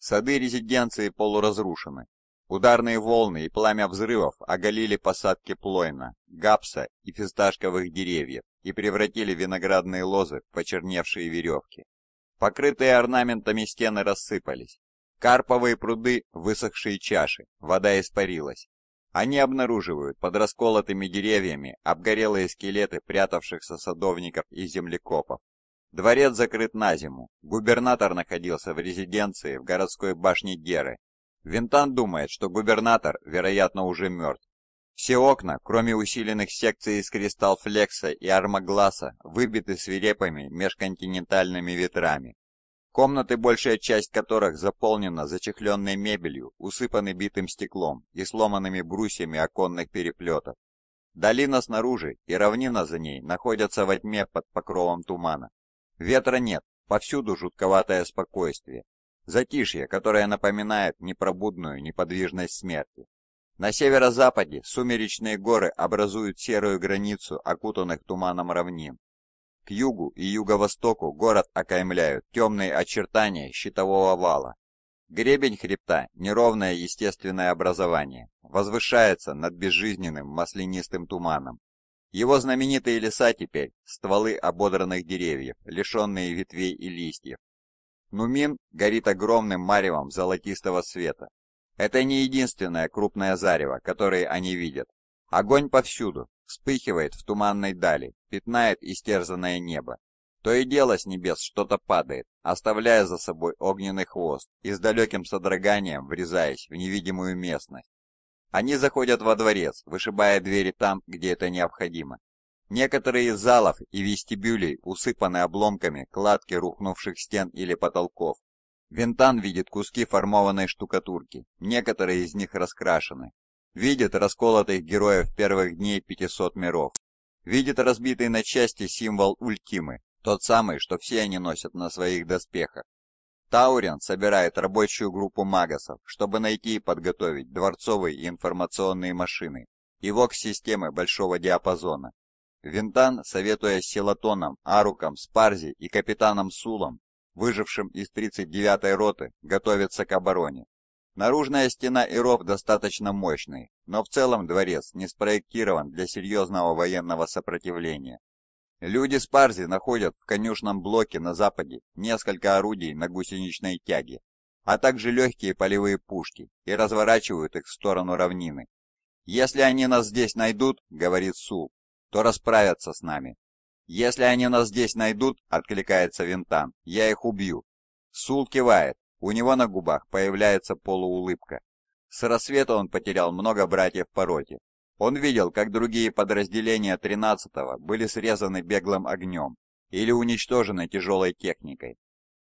Сады резиденции полуразрушены. Ударные волны и пламя взрывов оголили посадки плойна, гапса и фисташковых деревьев и превратили виноградные лозы в почерневшие веревки. Покрытые орнаментами стены рассыпались. Карповые пруды, высохшие чаши, вода испарилась. Они обнаруживают под расколотыми деревьями обгорелые скелеты прятавшихся садовников и землекопов, Дворец закрыт на зиму. Губернатор находился в резиденции в городской башне Геры. Винтан думает, что губернатор, вероятно, уже мертв. Все окна, кроме усиленных секций из кристалл флекса и армагласа, выбиты свирепыми межконтинентальными ветрами. Комнаты, большая часть которых заполнена зачехленной мебелью, усыпаны битым стеклом и сломанными брусьями оконных переплетов. Долина снаружи и равнина за ней находятся во тьме под покровом тумана. Ветра нет, повсюду жутковатое спокойствие. Затишье, которое напоминает непробудную неподвижность смерти. На северо-западе сумеречные горы образуют серую границу окутанных туманом равнин. К югу и юго-востоку город окаймляют темные очертания щитового вала. Гребень хребта – неровное естественное образование, возвышается над безжизненным маслянистым туманом. Его знаменитые леса теперь – стволы ободранных деревьев, лишенные ветвей и листьев. Нумин горит огромным маревом золотистого света. Это не единственное крупное зарево, которое они видят. Огонь повсюду, вспыхивает в туманной дали, пятнает истерзанное небо. То и дело с небес что-то падает, оставляя за собой огненный хвост и с далеким содроганием врезаясь в невидимую местность. Они заходят во дворец, вышибая двери там, где это необходимо. Некоторые из залов и вестибюлей усыпаны обломками кладки рухнувших стен или потолков. Винтан видит куски формованной штукатурки, некоторые из них раскрашены. Видит расколотых героев первых дней 500 миров. Видит разбитый на части символ Ультимы, тот самый, что все они носят на своих доспехах. Таурин собирает рабочую группу магасов, чтобы найти и подготовить дворцовые информационные машины и вок системы большого диапазона. Винтан, советуя Силатоном, Аруком, Спарзи и капитаном Сулом, выжившим из 39-й роты, готовится к обороне. Наружная стена и ров достаточно мощные, но в целом дворец не спроектирован для серьезного военного сопротивления. Люди Спарзи находят в конюшном блоке на западе несколько орудий на гусеничной тяге, а также легкие полевые пушки, и разворачивают их в сторону равнины. «Если они нас здесь найдут, — говорит Сул, — то расправятся с нами. Если они нас здесь найдут, — откликается Винтан, — я их убью». Сул кивает, у него на губах появляется полуулыбка. С рассвета он потерял много братьев по роте, он видел, как другие подразделения 13-го были срезаны беглым огнем или уничтожены тяжелой техникой.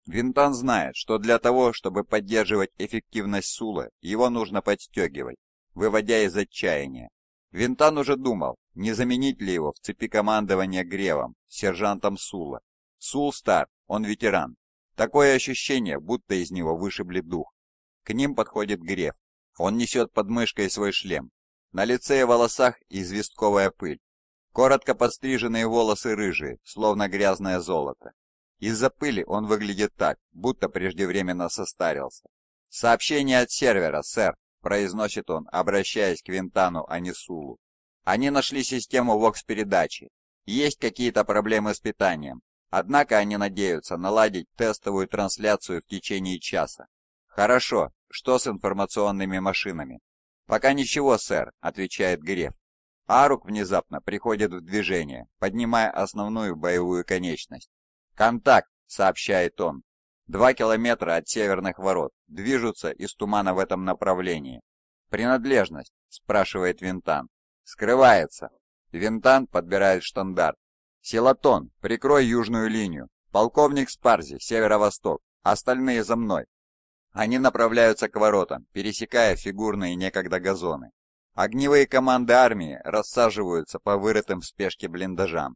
Винтан знает, что для того, чтобы поддерживать эффективность Сула, его нужно подстегивать, выводя из отчаяния. Винтан уже думал, не заменить ли его в цепи командования Гревом, сержантом Сула. Сул стар, он ветеран. Такое ощущение, будто из него вышибли дух. К ним подходит Грев. Он несет под мышкой свой шлем, на лице и волосах известковая пыль. Коротко подстриженные волосы рыжие, словно грязное золото. Из-за пыли он выглядит так, будто преждевременно состарился. «Сообщение от сервера, сэр», — произносит он, обращаясь к Винтану Анисулу. «Они нашли систему вокс-передачи. Есть какие-то проблемы с питанием. Однако они надеются наладить тестовую трансляцию в течение часа. Хорошо, что с информационными машинами? «Пока ничего, сэр», — отвечает Греф. Арук внезапно приходит в движение, поднимая основную боевую конечность. «Контакт!» — сообщает он. «Два километра от северных ворот. Движутся из тумана в этом направлении». «Принадлежность?» — спрашивает Винтан. «Скрывается». Винтан подбирает штандарт. «Силатон, прикрой южную линию. Полковник Спарзи, северо-восток. Остальные за мной. Они направляются к воротам, пересекая фигурные некогда газоны. Огневые команды армии рассаживаются по вырытым в спешке блиндажам.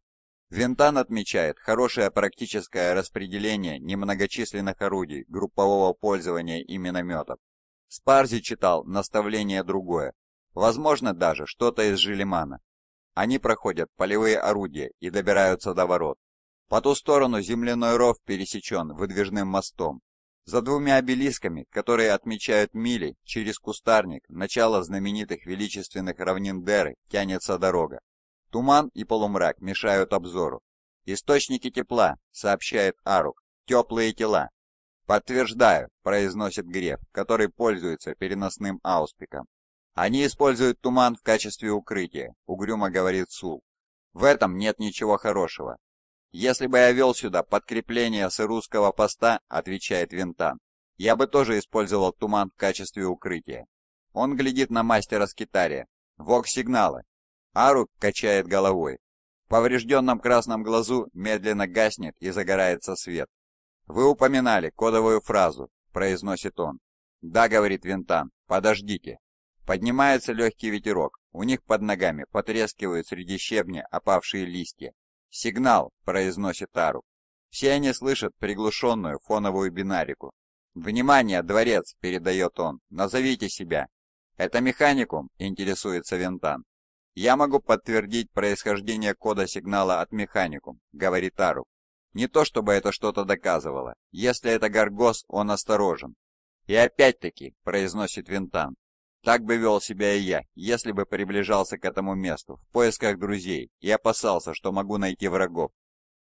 Винтан отмечает хорошее практическое распределение немногочисленных орудий группового пользования и минометов. Спарзи читал наставление другое, возможно даже что-то из Желемана. Они проходят полевые орудия и добираются до ворот. По ту сторону земляной ров пересечен выдвижным мостом, за двумя обелисками, которые отмечают мили, через кустарник, начало знаменитых величественных равнин Деры, тянется дорога. Туман и полумрак мешают обзору. «Источники тепла», — сообщает Арук, — «теплые тела». «Подтверждаю», — произносит Греф, который пользуется переносным ауспиком. «Они используют туман в качестве укрытия», — угрюмо говорит Сул. «В этом нет ничего хорошего. «Если бы я вел сюда подкрепление с русского поста», — отвечает Винтан, — «я бы тоже использовал туман в качестве укрытия». Он глядит на мастера скитария. Вок-сигналы. Ару качает головой. В поврежденном красном глазу медленно гаснет и загорается свет. «Вы упоминали кодовую фразу», — произносит он. «Да», — говорит Винтан, — «подождите». Поднимается легкий ветерок. У них под ногами потрескивают среди щебня опавшие листья. «Сигнал!» – произносит Ару. Все они слышат приглушенную фоновую бинарику. «Внимание, дворец!» – передает он. «Назовите себя!» «Это механикум?» – интересуется Вентан. «Я могу подтвердить происхождение кода сигнала от механикум», – говорит Ару. «Не то чтобы это что-то доказывало. Если это Гаргос, он осторожен». «И опять-таки», – произносит Винтан, так бы вел себя и я, если бы приближался к этому месту в поисках друзей и опасался, что могу найти врагов.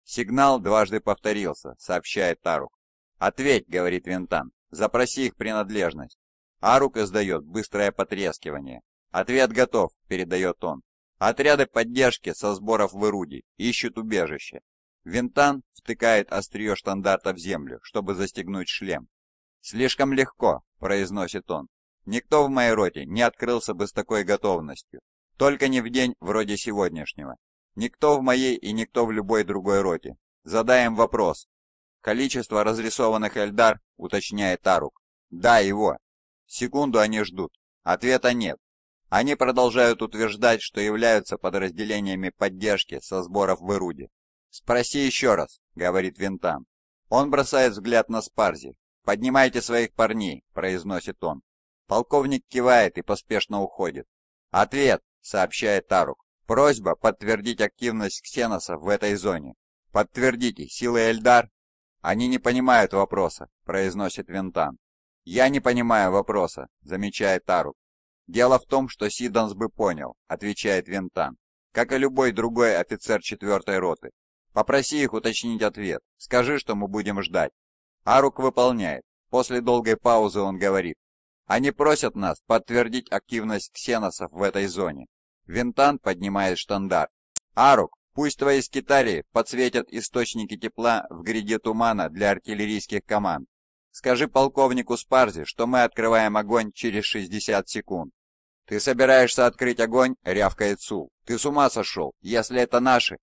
Сигнал дважды повторился, сообщает Арук. «Ответь», — говорит Винтан, — «запроси их принадлежность». Арук издает быстрое потрескивание. «Ответ готов», — передает он. Отряды поддержки со сборов в Ируде ищут убежище. Винтан втыкает острие штандарта в землю, чтобы застегнуть шлем. «Слишком легко», — произносит он. Никто в моей роте не открылся бы с такой готовностью. Только не в день вроде сегодняшнего. Никто в моей и никто в любой другой роте. Задаем вопрос. Количество разрисованных Эльдар, уточняет Тарук. Да, его. Секунду они ждут. Ответа нет. Они продолжают утверждать, что являются подразделениями поддержки со сборов в Ируде. «Спроси еще раз», — говорит Винтан. Он бросает взгляд на Спарзи. «Поднимайте своих парней», — произносит он. Полковник кивает и поспешно уходит. «Ответ», — сообщает Тарук. «Просьба подтвердить активность ксеносов в этой зоне». «Подтвердите, силы Эльдар?» «Они не понимают вопроса», — произносит Винтан. «Я не понимаю вопроса», — замечает Тарук. «Дело в том, что Сиданс бы понял», — отвечает Винтан, «как и любой другой офицер четвертой роты. Попроси их уточнить ответ. Скажи, что мы будем ждать». Арук выполняет. После долгой паузы он говорит. Они просят нас подтвердить активность ксеносов в этой зоне. Винтан поднимает штандарт. Арук, пусть твои скитарии подсветят источники тепла в гряде тумана для артиллерийских команд. Скажи полковнику Спарзи, что мы открываем огонь через 60 секунд. «Ты собираешься открыть огонь?» — рявкает Сул. «Ты с ума сошел, если это наши?»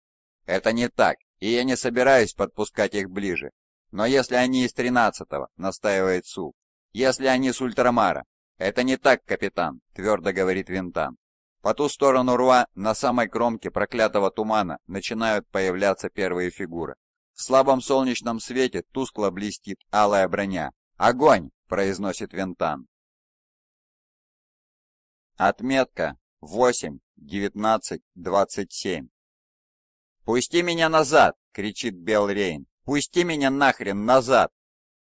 «Это не так, и я не собираюсь подпускать их ближе. Но если они из тринадцатого, настаивает Сул, если они с Ультрамара. Это не так, капитан, твердо говорит Винтан. По ту сторону рва, на самой кромке проклятого тумана, начинают появляться первые фигуры. В слабом солнечном свете тускло блестит алая броня. «Огонь!» – произносит Винтан. Отметка 8.19.27 «Пусти меня назад!» — кричит Белл Рейн. «Пусти меня нахрен назад!»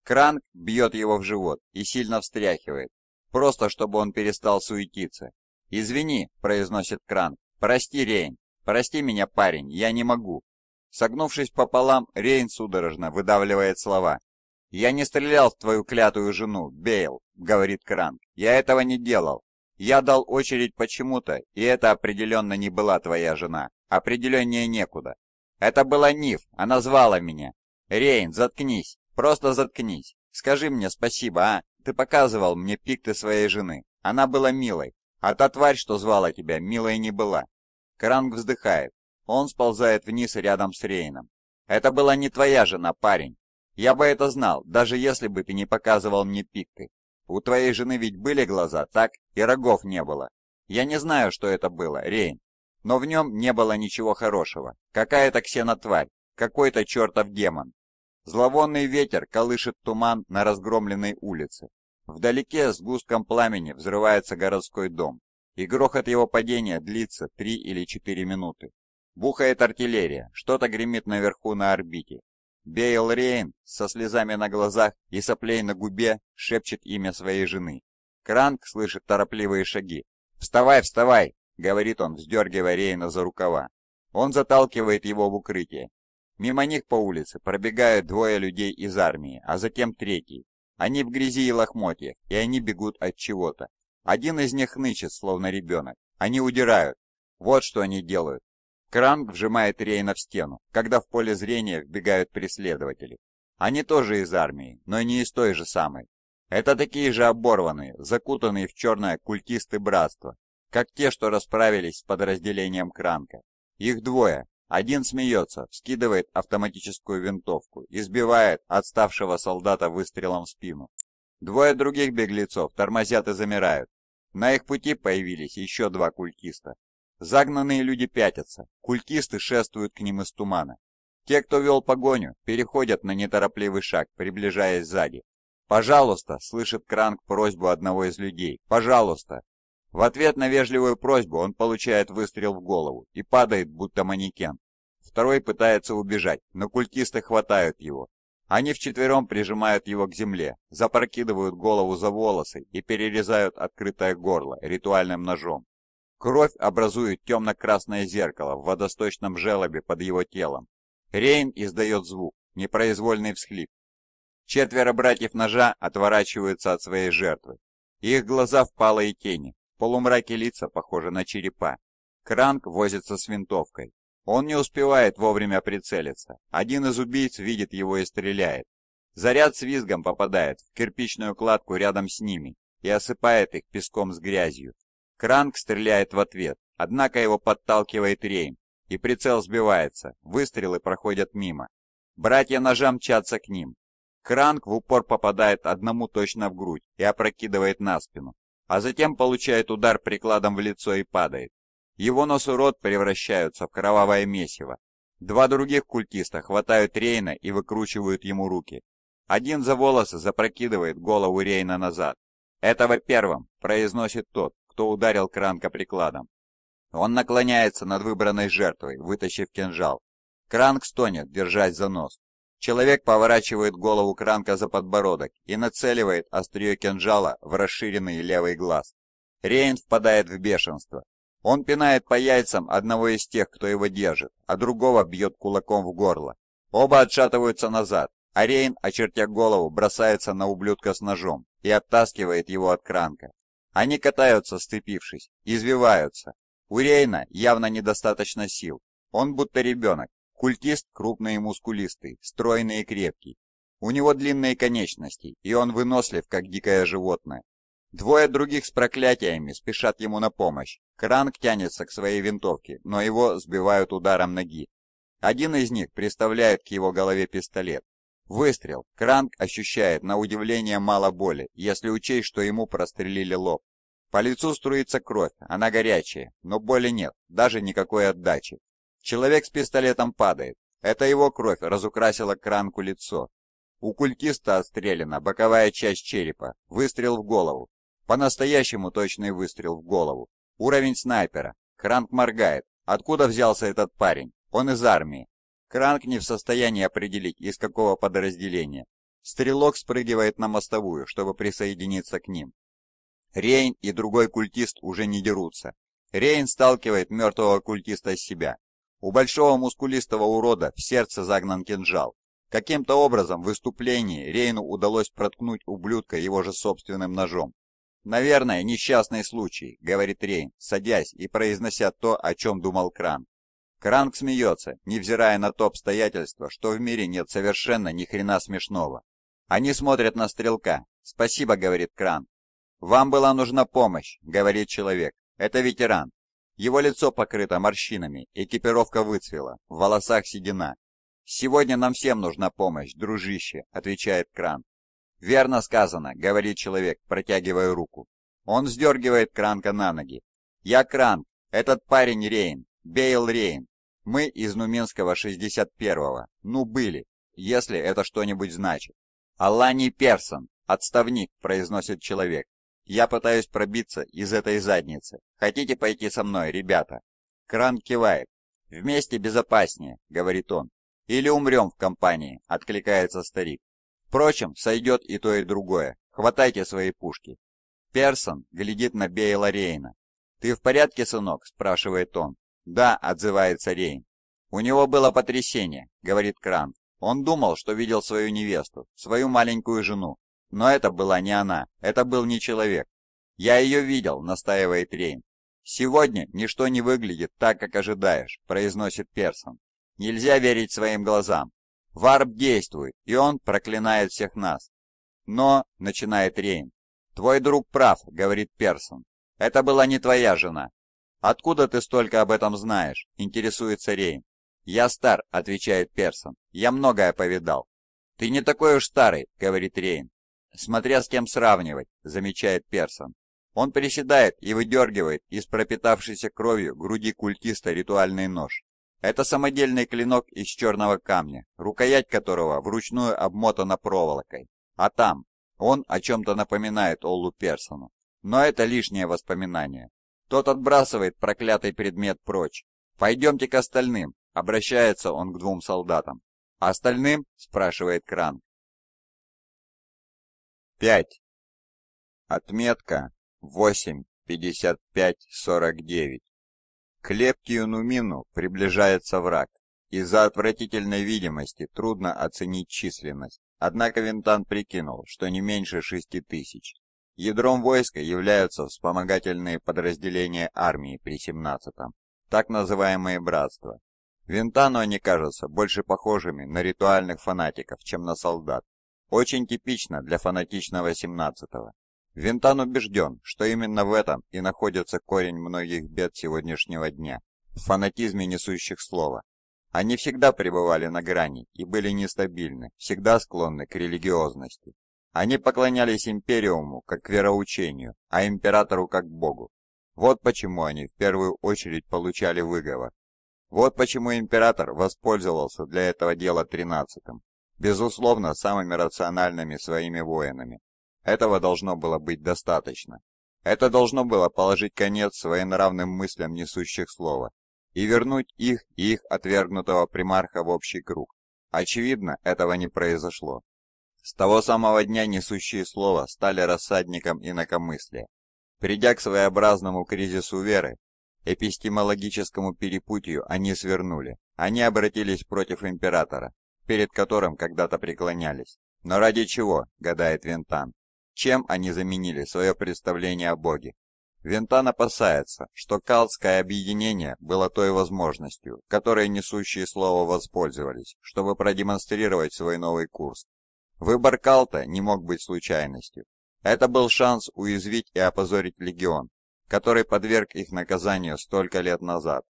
Кранк бьет его в живот и сильно встряхивает, просто чтобы он перестал суетиться. «Извини», — произносит Кранк, — «прости, Рейн, прости меня, парень, я не могу». Согнувшись пополам, Рейн судорожно выдавливает слова. «Я не стрелял в твою клятую жену, Бейл», — говорит Кранк, — «я этого не делал. Я дал очередь почему-то, и это определенно не была твоя жена. Определеннее некуда. Это была Ниф, она звала меня. Рейн, заткнись. «Просто заткнись. Скажи мне спасибо, а? Ты показывал мне пикты своей жены. Она была милой. А та тварь, что звала тебя, милой не была». Кранг вздыхает. Он сползает вниз рядом с Рейном. «Это была не твоя жена, парень. Я бы это знал, даже если бы ты не показывал мне пикты. У твоей жены ведь были глаза, так? И рогов не было. Я не знаю, что это было, Рейн. Но в нем не было ничего хорошего. Какая-то ксенотварь, какой-то чертов демон. Зловонный ветер колышет туман на разгромленной улице. Вдалеке с густком пламени взрывается городской дом, и грохот его падения длится 3 или 4 минуты. Бухает артиллерия, что-то гремит наверху на орбите. Бейл Рейн со слезами на глазах и соплей на губе шепчет имя своей жены. Кранк слышит торопливые шаги. «Вставай, вставай!» — говорит он, вздергивая Рейна за рукава. Он заталкивает его в укрытие, Мимо них по улице пробегают двое людей из армии, а затем третий. Они в грязи и лохмотьях, и они бегут от чего-то. Один из них нычет, словно ребенок. Они удирают. Вот что они делают. Кранг вжимает Рейна в стену, когда в поле зрения вбегают преследователи. Они тоже из армии, но не из той же самой. Это такие же оборванные, закутанные в черное культисты братства, как те, что расправились с подразделением Кранка. Их двое, один смеется, вскидывает автоматическую винтовку, избивает отставшего солдата выстрелом в спину. Двое других беглецов тормозят и замирают. На их пути появились еще два культиста. Загнанные люди пятятся, культисты шествуют к ним из тумана. Те, кто вел погоню, переходят на неторопливый шаг, приближаясь сзади. «Пожалуйста!» — слышит Кранк просьбу одного из людей. «Пожалуйста!» В ответ на вежливую просьбу он получает выстрел в голову и падает, будто манекен. Второй пытается убежать, но культисты хватают его. Они вчетвером прижимают его к земле, запрокидывают голову за волосы и перерезают открытое горло ритуальным ножом. Кровь образует темно-красное зеркало в водосточном желобе под его телом. Рейн издает звук, непроизвольный всхлип. Четверо братьев ножа отворачиваются от своей жертвы. Их глаза впалые тени, полумраке лица похожи на черепа. Кранк возится с винтовкой. Он не успевает вовремя прицелиться. Один из убийц видит его и стреляет. Заряд с визгом попадает в кирпичную кладку рядом с ними и осыпает их песком с грязью. Кранк стреляет в ответ, однако его подталкивает Рейм, и прицел сбивается, выстрелы проходят мимо. Братья ножа мчатся к ним. Кранк в упор попадает одному точно в грудь и опрокидывает на спину, а затем получает удар прикладом в лицо и падает. Его нос и рот превращаются в кровавое месиво. Два других культиста хватают Рейна и выкручивают ему руки. Один за волосы запрокидывает голову Рейна назад. «Этого первым!» – произносит тот, кто ударил Кранка прикладом. Он наклоняется над выбранной жертвой, вытащив кинжал. Кранк стонет, держась за нос. Человек поворачивает голову Кранка за подбородок и нацеливает острие кинжала в расширенный левый глаз. Рейн впадает в бешенство. Он пинает по яйцам одного из тех, кто его держит, а другого бьет кулаком в горло. Оба отшатываются назад, а Рейн, очертя голову, бросается на ублюдка с ножом и оттаскивает его от кранка. Они катаются, сцепившись, извиваются. У Рейна явно недостаточно сил. Он будто ребенок, культист крупный и мускулистый, стройный и крепкий. У него длинные конечности, и он вынослив, как дикое животное. Двое других с проклятиями спешат ему на помощь. Кранк тянется к своей винтовке, но его сбивают ударом ноги. Один из них приставляет к его голове пистолет. Выстрел. Кранк ощущает на удивление мало боли, если учесть, что ему прострелили лоб. По лицу струится кровь, она горячая, но боли нет, даже никакой отдачи. Человек с пистолетом падает. Это его кровь разукрасила кранку лицо. У культиста отстрелена боковая часть черепа, выстрел в голову, по-настоящему точный выстрел в голову. Уровень снайпера. Кранк моргает. Откуда взялся этот парень? Он из армии. Кранк не в состоянии определить, из какого подразделения. Стрелок спрыгивает на мостовую, чтобы присоединиться к ним. Рейн и другой культист уже не дерутся. Рейн сталкивает мертвого культиста с себя. У большого мускулистого урода в сердце загнан кинжал. Каким-то образом в выступлении Рейну удалось проткнуть ублюдка его же собственным ножом. «Наверное, несчастный случай», — говорит Рейн, садясь и произнося то, о чем думал Кранк. Кранк смеется, невзирая на то обстоятельство, что в мире нет совершенно ни хрена смешного. Они смотрят на стрелка. «Спасибо», — говорит Кранк. «Вам была нужна помощь», — говорит человек. «Это ветеран. Его лицо покрыто морщинами, экипировка выцвела, в волосах седина». «Сегодня нам всем нужна помощь, дружище», — отвечает Кранк. «Верно сказано», — говорит человек, протягивая руку. Он сдергивает Кранка на ноги. «Я Кранк, этот парень Рейн, Бейл Рейн. Мы из Нуминского 61-го. Ну, были, если это что-нибудь значит». «Алани Персон, отставник», — произносит человек. «Я пытаюсь пробиться из этой задницы. Хотите пойти со мной, ребята?» Кран кивает. «Вместе безопаснее», — говорит он. «Или умрем в компании», — откликается старик. Впрочем, сойдет и то, и другое. Хватайте свои пушки. Персон глядит на Бейла Рейна. «Ты в порядке, сынок?» – спрашивает он. «Да», – отзывается Рейн. «У него было потрясение», – говорит Крант. «Он думал, что видел свою невесту, свою маленькую жену. Но это была не она, это был не человек. «Я ее видел», — настаивает Рейн. «Сегодня ничто не выглядит так, как ожидаешь», — произносит Персон. «Нельзя верить своим глазам. «Варп действует, и он проклинает всех нас». «Но», — начинает Рейн, — «твой друг прав», — говорит Персон. «Это была не твоя жена». «Откуда ты столько об этом знаешь?» — интересуется Рейн. «Я стар», — отвечает Персон. «Я многое повидал». «Ты не такой уж старый», — говорит Рейн. «Смотря с кем сравнивать», — замечает Персон. Он приседает и выдергивает из пропитавшейся кровью груди культиста ритуальный нож. Это самодельный клинок из черного камня, рукоять которого вручную обмотана проволокой. А там, он о чем-то напоминает Оллу Персону. Но это лишнее воспоминание. Тот отбрасывает проклятый предмет прочь. «Пойдемте к остальным», — обращается он к двум солдатам. «А «Остальным?» — спрашивает Кран. 5. Отметка 8.55.49 к лепкию Нумину приближается враг. Из-за отвратительной видимости трудно оценить численность, однако Винтан прикинул, что не меньше шести тысяч. Ядром войска являются вспомогательные подразделения армии при 17-м, так называемые братства. Винтану они кажутся больше похожими на ритуальных фанатиков, чем на солдат. Очень типично для фанатичного 17-го. Винтан убежден, что именно в этом и находится корень многих бед сегодняшнего дня – в фанатизме несущих слова. Они всегда пребывали на грани и были нестабильны, всегда склонны к религиозности. Они поклонялись империуму как вероучению, а императору как богу. Вот почему они в первую очередь получали выговор. Вот почему император воспользовался для этого дела тринадцатым, безусловно, самыми рациональными своими воинами, этого должно было быть достаточно. Это должно было положить конец своенравным мыслям несущих слова и вернуть их и их отвергнутого примарха в общий круг. Очевидно, этого не произошло. С того самого дня несущие слова стали рассадником инакомыслия. Придя к своеобразному кризису веры, эпистемологическому перепутью они свернули. Они обратились против императора, перед которым когда-то преклонялись. Но ради чего, гадает Винтан? Чем они заменили свое представление о Боге? Вентан опасается, что калтское объединение было той возможностью, которой несущие слово воспользовались, чтобы продемонстрировать свой новый курс. Выбор Калта не мог быть случайностью. Это был шанс уязвить и опозорить легион, который подверг их наказанию столько лет назад.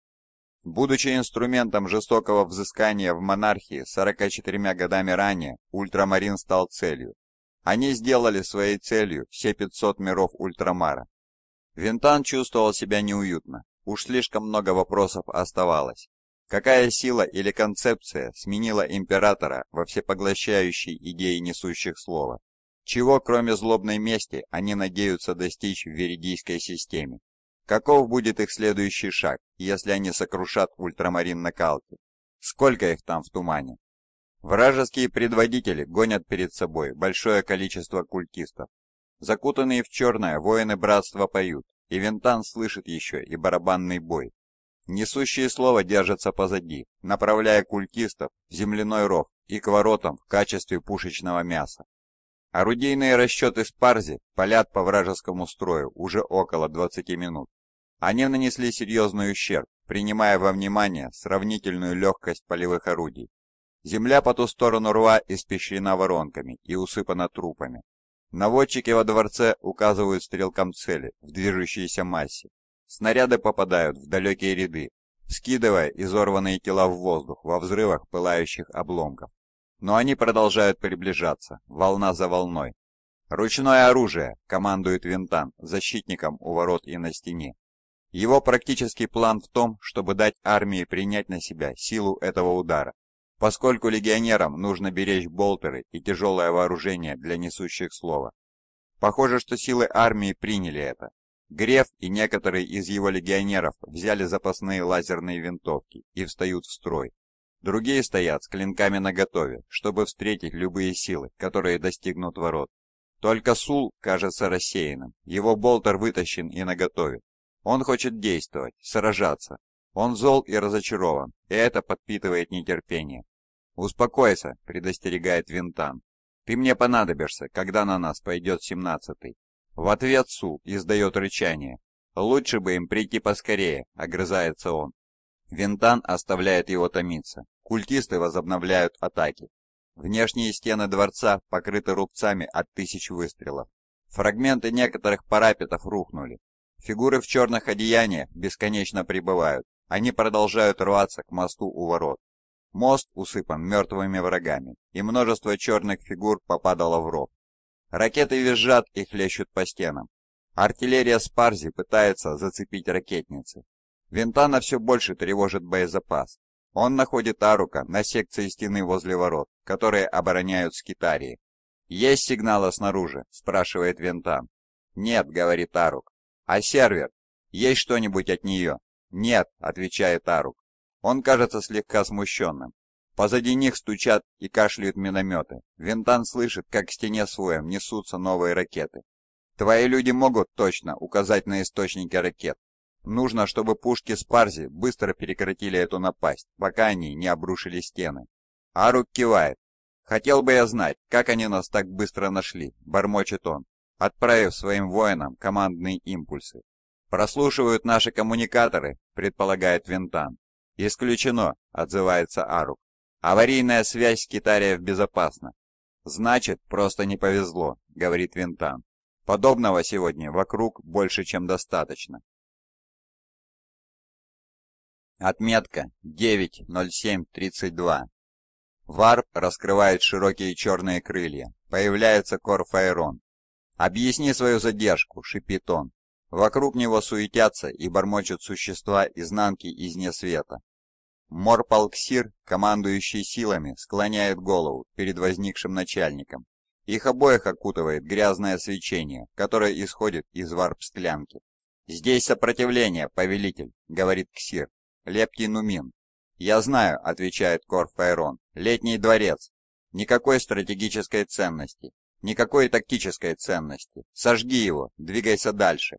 Будучи инструментом жестокого взыскания в монархии 44 годами ранее, ультрамарин стал целью. Они сделали своей целью все 500 миров Ультрамара. Винтан чувствовал себя неуютно. Уж слишком много вопросов оставалось. Какая сила или концепция сменила императора во всепоглощающей идее несущих слова? Чего, кроме злобной мести, они надеются достичь в Веридийской системе? Каков будет их следующий шаг, если они сокрушат ультрамарин на Калке? Сколько их там в тумане? Вражеские предводители гонят перед собой большое количество культистов. Закутанные в черное воины братства поют, и Вентан слышит еще и барабанный бой. Несущие слова держатся позади, направляя культистов в земляной ров и к воротам в качестве пушечного мяса. Орудийные расчеты Спарзи палят по вражескому строю уже около 20 минут. Они нанесли серьезный ущерб, принимая во внимание сравнительную легкость полевых орудий. Земля по ту сторону рва испещрена воронками и усыпана трупами. Наводчики во дворце указывают стрелкам цели в движущейся массе. Снаряды попадают в далекие ряды, скидывая изорванные тела в воздух во взрывах пылающих обломков. Но они продолжают приближаться, волна за волной. «Ручное оружие!» — командует Винтан, защитником у ворот и на стене. Его практический план в том, чтобы дать армии принять на себя силу этого удара поскольку легионерам нужно беречь болтеры и тяжелое вооружение для несущих слова. Похоже, что силы армии приняли это. Греф и некоторые из его легионеров взяли запасные лазерные винтовки и встают в строй. Другие стоят с клинками наготове, чтобы встретить любые силы, которые достигнут ворот. Только Сул кажется рассеянным, его болтер вытащен и наготове. Он хочет действовать, сражаться. Он зол и разочарован, и это подпитывает нетерпение. «Успокойся», — предостерегает Винтан. «Ты мне понадобишься, когда на нас пойдет семнадцатый». В ответ Су издает рычание. «Лучше бы им прийти поскорее», — огрызается он. Винтан оставляет его томиться. Культисты возобновляют атаки. Внешние стены дворца покрыты рубцами от тысяч выстрелов. Фрагменты некоторых парапетов рухнули. Фигуры в черных одеяниях бесконечно прибывают. Они продолжают рваться к мосту у ворот. Мост усыпан мертвыми врагами, и множество черных фигур попадало в ров. Ракеты визжат и хлещут по стенам. Артиллерия Спарзи пытается зацепить ракетницы. Винтана все больше тревожит боезапас. Он находит Арука на секции стены возле ворот, которые обороняют скитарии. «Есть сигналы снаружи?» – спрашивает Винтан. «Нет», – говорит Арук. «А сервер? Есть что-нибудь от нее?» «Нет», – отвечает Арук. Он кажется слегка смущенным. Позади них стучат и кашляют минометы. Винтан слышит, как к стене своем несутся новые ракеты. Твои люди могут точно указать на источники ракет. Нужно, чтобы пушки Спарзи быстро прекратили эту напасть, пока они не обрушили стены. Арук кивает. «Хотел бы я знать, как они нас так быстро нашли», — бормочет он, отправив своим воинам командные импульсы. «Прослушивают наши коммуникаторы», — предполагает Винтан. «Исключено», — отзывается Арук. «Аварийная связь Китариев безопасна». «Значит, просто не повезло», — говорит Винтан. «Подобного сегодня вокруг больше, чем достаточно». Отметка 9.07.32. Варп раскрывает широкие черные крылья. Появляется Корфаэрон. «Объясни свою задержку», — шипит он. Вокруг него суетятся и бормочут существа изнанки и изне света. Морпалксир, командующий силами, склоняет голову перед возникшим начальником. Их обоих окутывает грязное свечение, которое исходит из варп-склянки. «Здесь сопротивление, повелитель», — говорит Ксир. «Лептий Нумин». «Я знаю», — отвечает Корфаэрон. «Летний дворец. Никакой стратегической ценности. Никакой тактической ценности. Сожги его, двигайся дальше.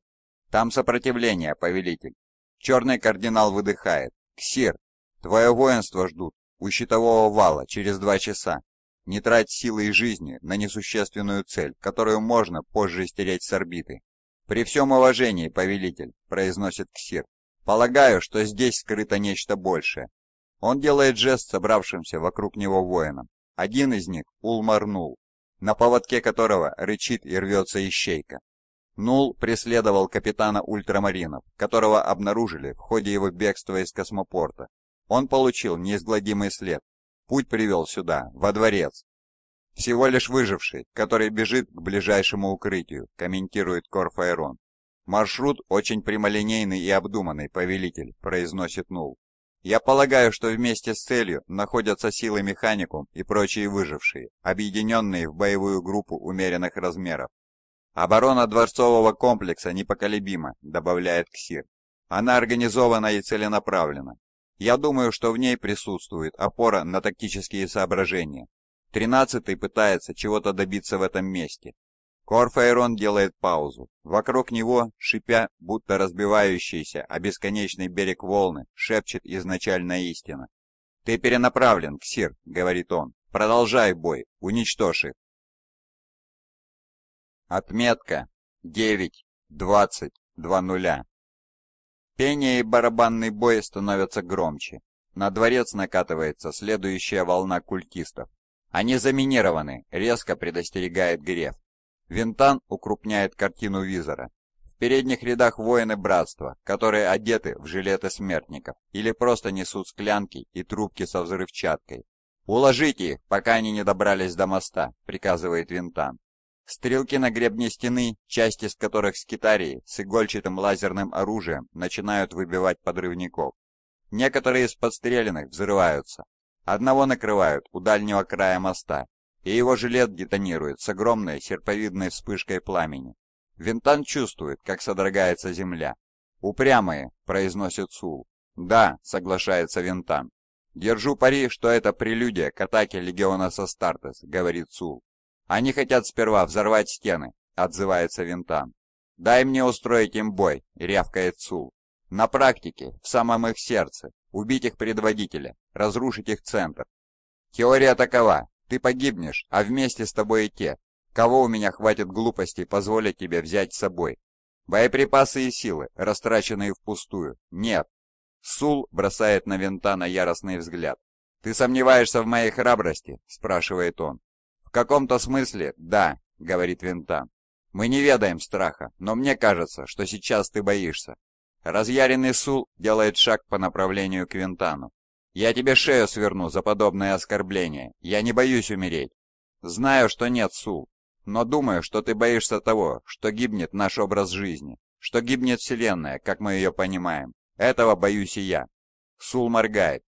Там сопротивление, повелитель. Черный кардинал выдыхает. Ксир, твое воинство ждут у щитового вала через два часа. Не трать силы и жизни на несущественную цель, которую можно позже стереть с орбиты. При всем уважении, повелитель, произносит Ксир. Полагаю, что здесь скрыто нечто большее. Он делает жест собравшимся вокруг него воинам. Один из них улмарнул, на поводке которого рычит и рвется ищейка. Нул преследовал капитана ультрамаринов, которого обнаружили в ходе его бегства из космопорта. Он получил неизгладимый след. Путь привел сюда, во дворец. «Всего лишь выживший, который бежит к ближайшему укрытию», комментирует Корфаэрон. «Маршрут очень прямолинейный и обдуманный, повелитель», произносит Нул. «Я полагаю, что вместе с целью находятся силы Механикум и прочие выжившие, объединенные в боевую группу умеренных размеров. «Оборона дворцового комплекса непоколебима», — добавляет Ксир. «Она организована и целенаправлена. Я думаю, что в ней присутствует опора на тактические соображения. Тринадцатый пытается чего-то добиться в этом месте. Корфаэрон делает паузу. Вокруг него, шипя, будто разбивающийся о бесконечный берег волны, шепчет изначальная истина. «Ты перенаправлен, Ксир», — говорит он. «Продолжай бой, уничтожь их». Отметка 9.20.00. Пение и барабанный бой становятся громче. На дворец накатывается следующая волна культистов. Они заминированы, резко предостерегает Греф. Винтан укрупняет картину визора. В передних рядах воины братства, которые одеты в жилеты смертников или просто несут склянки и трубки со взрывчаткой. «Уложите их, пока они не добрались до моста», — приказывает Винтан. Стрелки на гребне стены, часть из которых скитарии, с игольчатым лазерным оружием начинают выбивать подрывников. Некоторые из подстреленных взрываются. Одного накрывают у дальнего края моста, и его жилет детонирует с огромной серповидной вспышкой пламени. Винтан чувствует, как содрогается земля. «Упрямые», — произносит Сул. «Да», — соглашается Винтан. «Держу пари, что это прелюдия к атаке легиона со Састартес», — говорит Сул. Они хотят сперва взорвать стены, отзывается Винтан. Дай мне устроить им бой, рявкает Сул. На практике, в самом их сердце, убить их предводителя, разрушить их центр. Теория такова, ты погибнешь, а вместе с тобой и те, кого у меня хватит глупости позволить тебе взять с собой. Боеприпасы и силы, растраченные впустую, нет. Сул бросает на Винтана яростный взгляд. «Ты сомневаешься в моей храбрости?» – спрашивает он каком-то смысле, да», — говорит Винтан. «Мы не ведаем страха, но мне кажется, что сейчас ты боишься». Разъяренный Сул делает шаг по направлению к Винтану. «Я тебе шею сверну за подобное оскорбление. Я не боюсь умереть». «Знаю, что нет, Сул, но думаю, что ты боишься того, что гибнет наш образ жизни, что гибнет Вселенная, как мы ее понимаем. Этого боюсь и я». Сул моргает,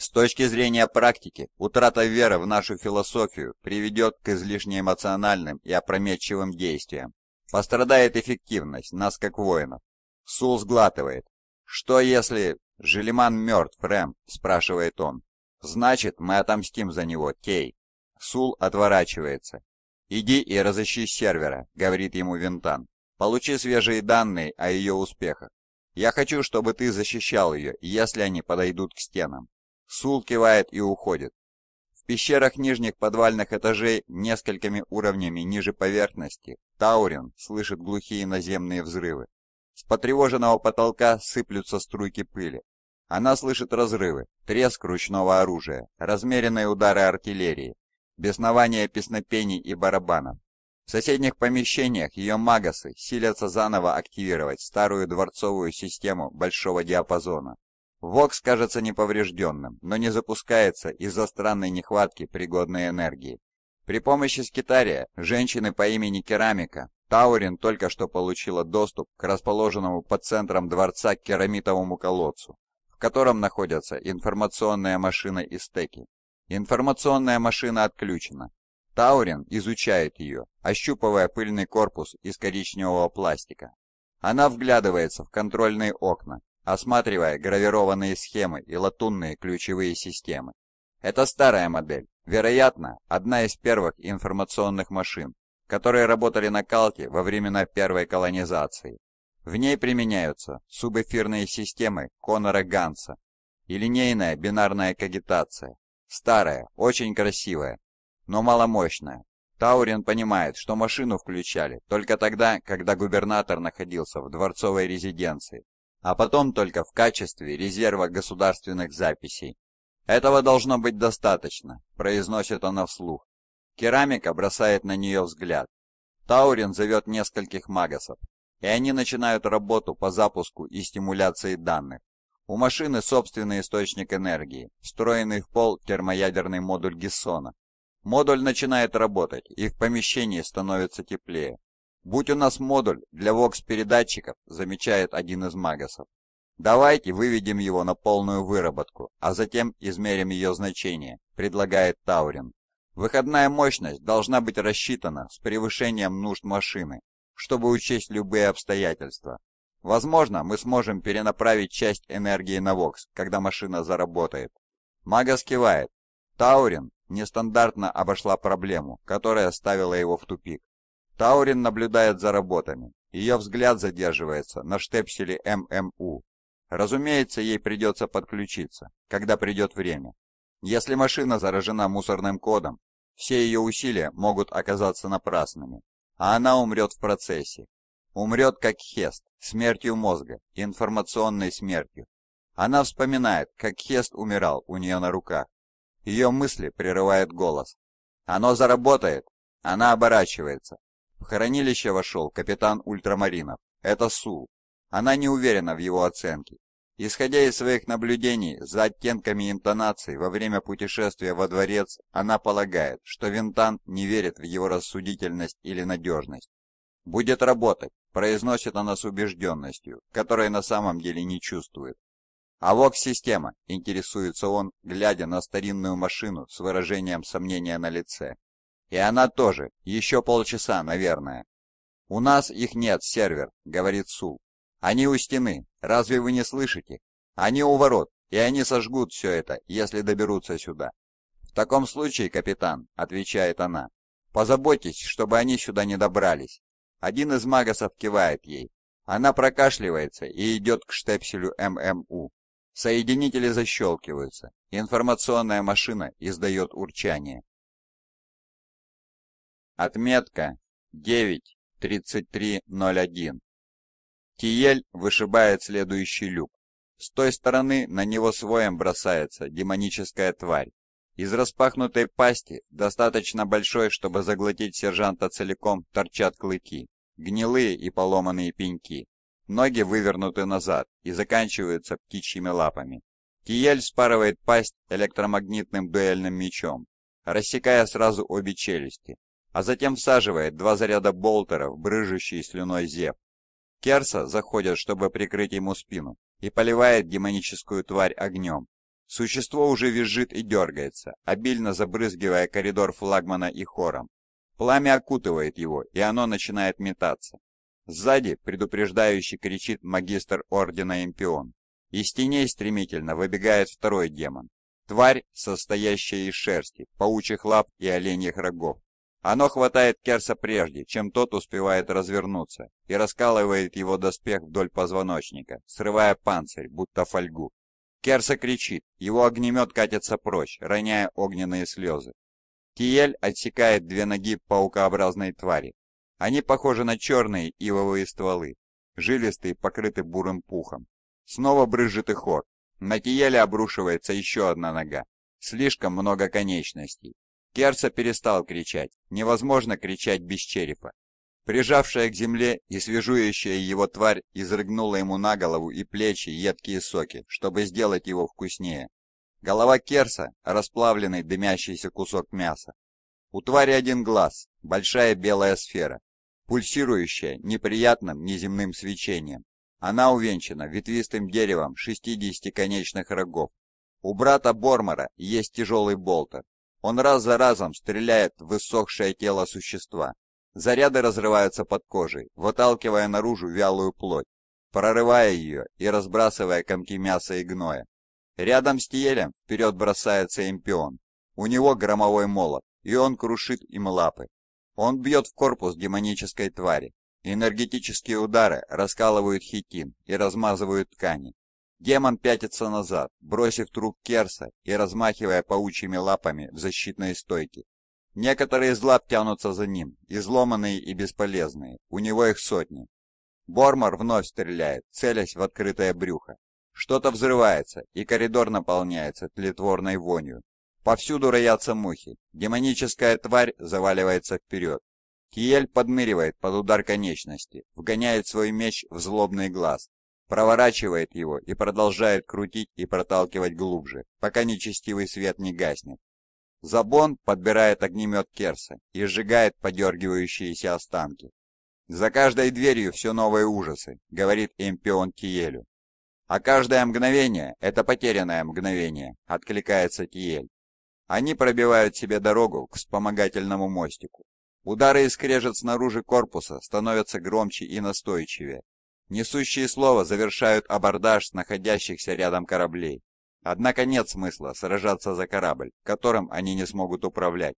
с точки зрения практики, утрата веры в нашу философию приведет к излишне эмоциональным и опрометчивым действиям. Пострадает эффективность нас как воинов. Сул сглатывает. «Что если...» «Желеман мертв, Рэм», — спрашивает он. «Значит, мы отомстим за него, Кей». Сул отворачивается. «Иди и разыщи сервера», — говорит ему Винтан. «Получи свежие данные о ее успехах. Я хочу, чтобы ты защищал ее, если они подойдут к стенам». Сул кивает и уходит. В пещерах нижних подвальных этажей несколькими уровнями ниже поверхности Таурин слышит глухие наземные взрывы. С потревоженного потолка сыплются струйки пыли. Она слышит разрывы, треск ручного оружия, размеренные удары артиллерии, беснование песнопений и барабанов. В соседних помещениях ее магасы силятся заново активировать старую дворцовую систему большого диапазона, Вокс кажется неповрежденным, но не запускается из-за странной нехватки пригодной энергии. При помощи скитария, женщины по имени Керамика, Таурин только что получила доступ к расположенному под центром дворца керамитовому колодцу, в котором находятся информационная машина и стеки. Информационная машина отключена. Таурин изучает ее, ощупывая пыльный корпус из коричневого пластика. Она вглядывается в контрольные окна, осматривая гравированные схемы и латунные ключевые системы. Это старая модель, вероятно, одна из первых информационных машин, которые работали на Калке во времена первой колонизации. В ней применяются субэфирные системы Конора Ганса и линейная бинарная кагитация. Старая, очень красивая, но маломощная. Таурин понимает, что машину включали только тогда, когда губернатор находился в дворцовой резиденции а потом только в качестве резерва государственных записей. «Этого должно быть достаточно», — произносит она вслух. Керамика бросает на нее взгляд. Таурин зовет нескольких магасов, и они начинают работу по запуску и стимуляции данных. У машины собственный источник энергии, встроенный в пол термоядерный модуль Гессона. Модуль начинает работать, и в помещении становится теплее. «Будь у нас модуль для вокс-передатчиков», замечает один из магасов. «Давайте выведем его на полную выработку, а затем измерим ее значение», предлагает Таурин. «Выходная мощность должна быть рассчитана с превышением нужд машины, чтобы учесть любые обстоятельства. Возможно, мы сможем перенаправить часть энергии на Вокс, когда машина заработает. Магас кивает. Таурин нестандартно обошла проблему, которая ставила его в тупик. Таурин наблюдает за работами. Ее взгляд задерживается на штепселе ММУ. Разумеется, ей придется подключиться, когда придет время. Если машина заражена мусорным кодом, все ее усилия могут оказаться напрасными, а она умрет в процессе. Умрет как Хест, смертью мозга, информационной смертью. Она вспоминает, как Хест умирал у нее на руках. Ее мысли прерывает голос. «Оно заработает!» Она оборачивается. В хранилище вошел капитан ультрамаринов. Это Су. Она не уверена в его оценке. Исходя из своих наблюдений за оттенками интонаций во время путешествия во дворец, она полагает, что Винтан не верит в его рассудительность или надежность. «Будет работать», — произносит она с убежденностью, которой на самом деле не чувствует. «А ВОК-система», — интересуется он, глядя на старинную машину с выражением сомнения на лице. И она тоже. Еще полчаса, наверное. «У нас их нет, сервер», — говорит Сул. «Они у стены. Разве вы не слышите? Они у ворот, и они сожгут все это, если доберутся сюда». «В таком случае, капитан», — отвечает она, — «позаботьтесь, чтобы они сюда не добрались». Один из магасов кивает ей. Она прокашливается и идет к штепселю ММУ. Соединители защелкиваются. Информационная машина издает урчание. Отметка 9.33.01. Тиель вышибает следующий люк. С той стороны на него своем бросается демоническая тварь. Из распахнутой пасти, достаточно большой, чтобы заглотить сержанта целиком, торчат клыки, гнилые и поломанные пеньки. Ноги вывернуты назад и заканчиваются птичьими лапами. Тиель спарывает пасть электромагнитным дуэльным мечом, рассекая сразу обе челюсти, а затем всаживает два заряда болтеров, брыжущие слюной зев. Керса заходит, чтобы прикрыть ему спину, и поливает демоническую тварь огнем. Существо уже визжит и дергается, обильно забрызгивая коридор флагмана и хором. Пламя окутывает его, и оно начинает метаться. Сзади предупреждающе кричит магистр Ордена Импион. Из теней стремительно выбегает второй демон. Тварь, состоящая из шерсти, паучьих лап и оленьих рогов. Оно хватает Керса прежде, чем тот успевает развернуться, и раскалывает его доспех вдоль позвоночника, срывая панцирь, будто фольгу. Керса кричит, его огнемет катится прочь, роняя огненные слезы. Тиель отсекает две ноги паукообразной твари. Они похожи на черные ивовые стволы, жилистые, покрыты бурым пухом. Снова брызжет и хор. На Киеле обрушивается еще одна нога. Слишком много конечностей. Керса перестал кричать. Невозможно кричать без черепа. Прижавшая к земле и свяжующая его тварь изрыгнула ему на голову и плечи едкие соки, чтобы сделать его вкуснее. Голова Керса — расплавленный дымящийся кусок мяса. У твари один глаз, большая белая сфера, пульсирующая неприятным неземным свечением. Она увенчана ветвистым деревом 60 конечных рогов. У брата Бормара есть тяжелый болтер, он раз за разом стреляет в иссохшее тело существа. Заряды разрываются под кожей, выталкивая наружу вялую плоть, прорывая ее и разбрасывая комки мяса и гноя. Рядом с Тиелем вперед бросается Эмпион. У него громовой молот, и он крушит им лапы. Он бьет в корпус демонической твари. Энергетические удары раскалывают хитин и размазывают ткани. Демон пятится назад, бросив труп Керса и размахивая паучьими лапами в защитной стойке. Некоторые из лап тянутся за ним, изломанные и бесполезные, у него их сотни. Бормор вновь стреляет, целясь в открытое брюхо. Что-то взрывается, и коридор наполняется тлетворной вонью. Повсюду роятся мухи, демоническая тварь заваливается вперед. Киель подныривает под удар конечности, вгоняет свой меч в злобный глаз, проворачивает его и продолжает крутить и проталкивать глубже, пока нечестивый свет не гаснет. Забон подбирает огнемет Керса и сжигает подергивающиеся останки. «За каждой дверью все новые ужасы», — говорит Эмпион Тиелю. «А каждое мгновение — это потерянное мгновение», — откликается Тиель. Они пробивают себе дорогу к вспомогательному мостику. Удары и скрежет снаружи корпуса становятся громче и настойчивее, Несущие слова завершают абордаж находящихся рядом кораблей. Однако нет смысла сражаться за корабль, которым они не смогут управлять.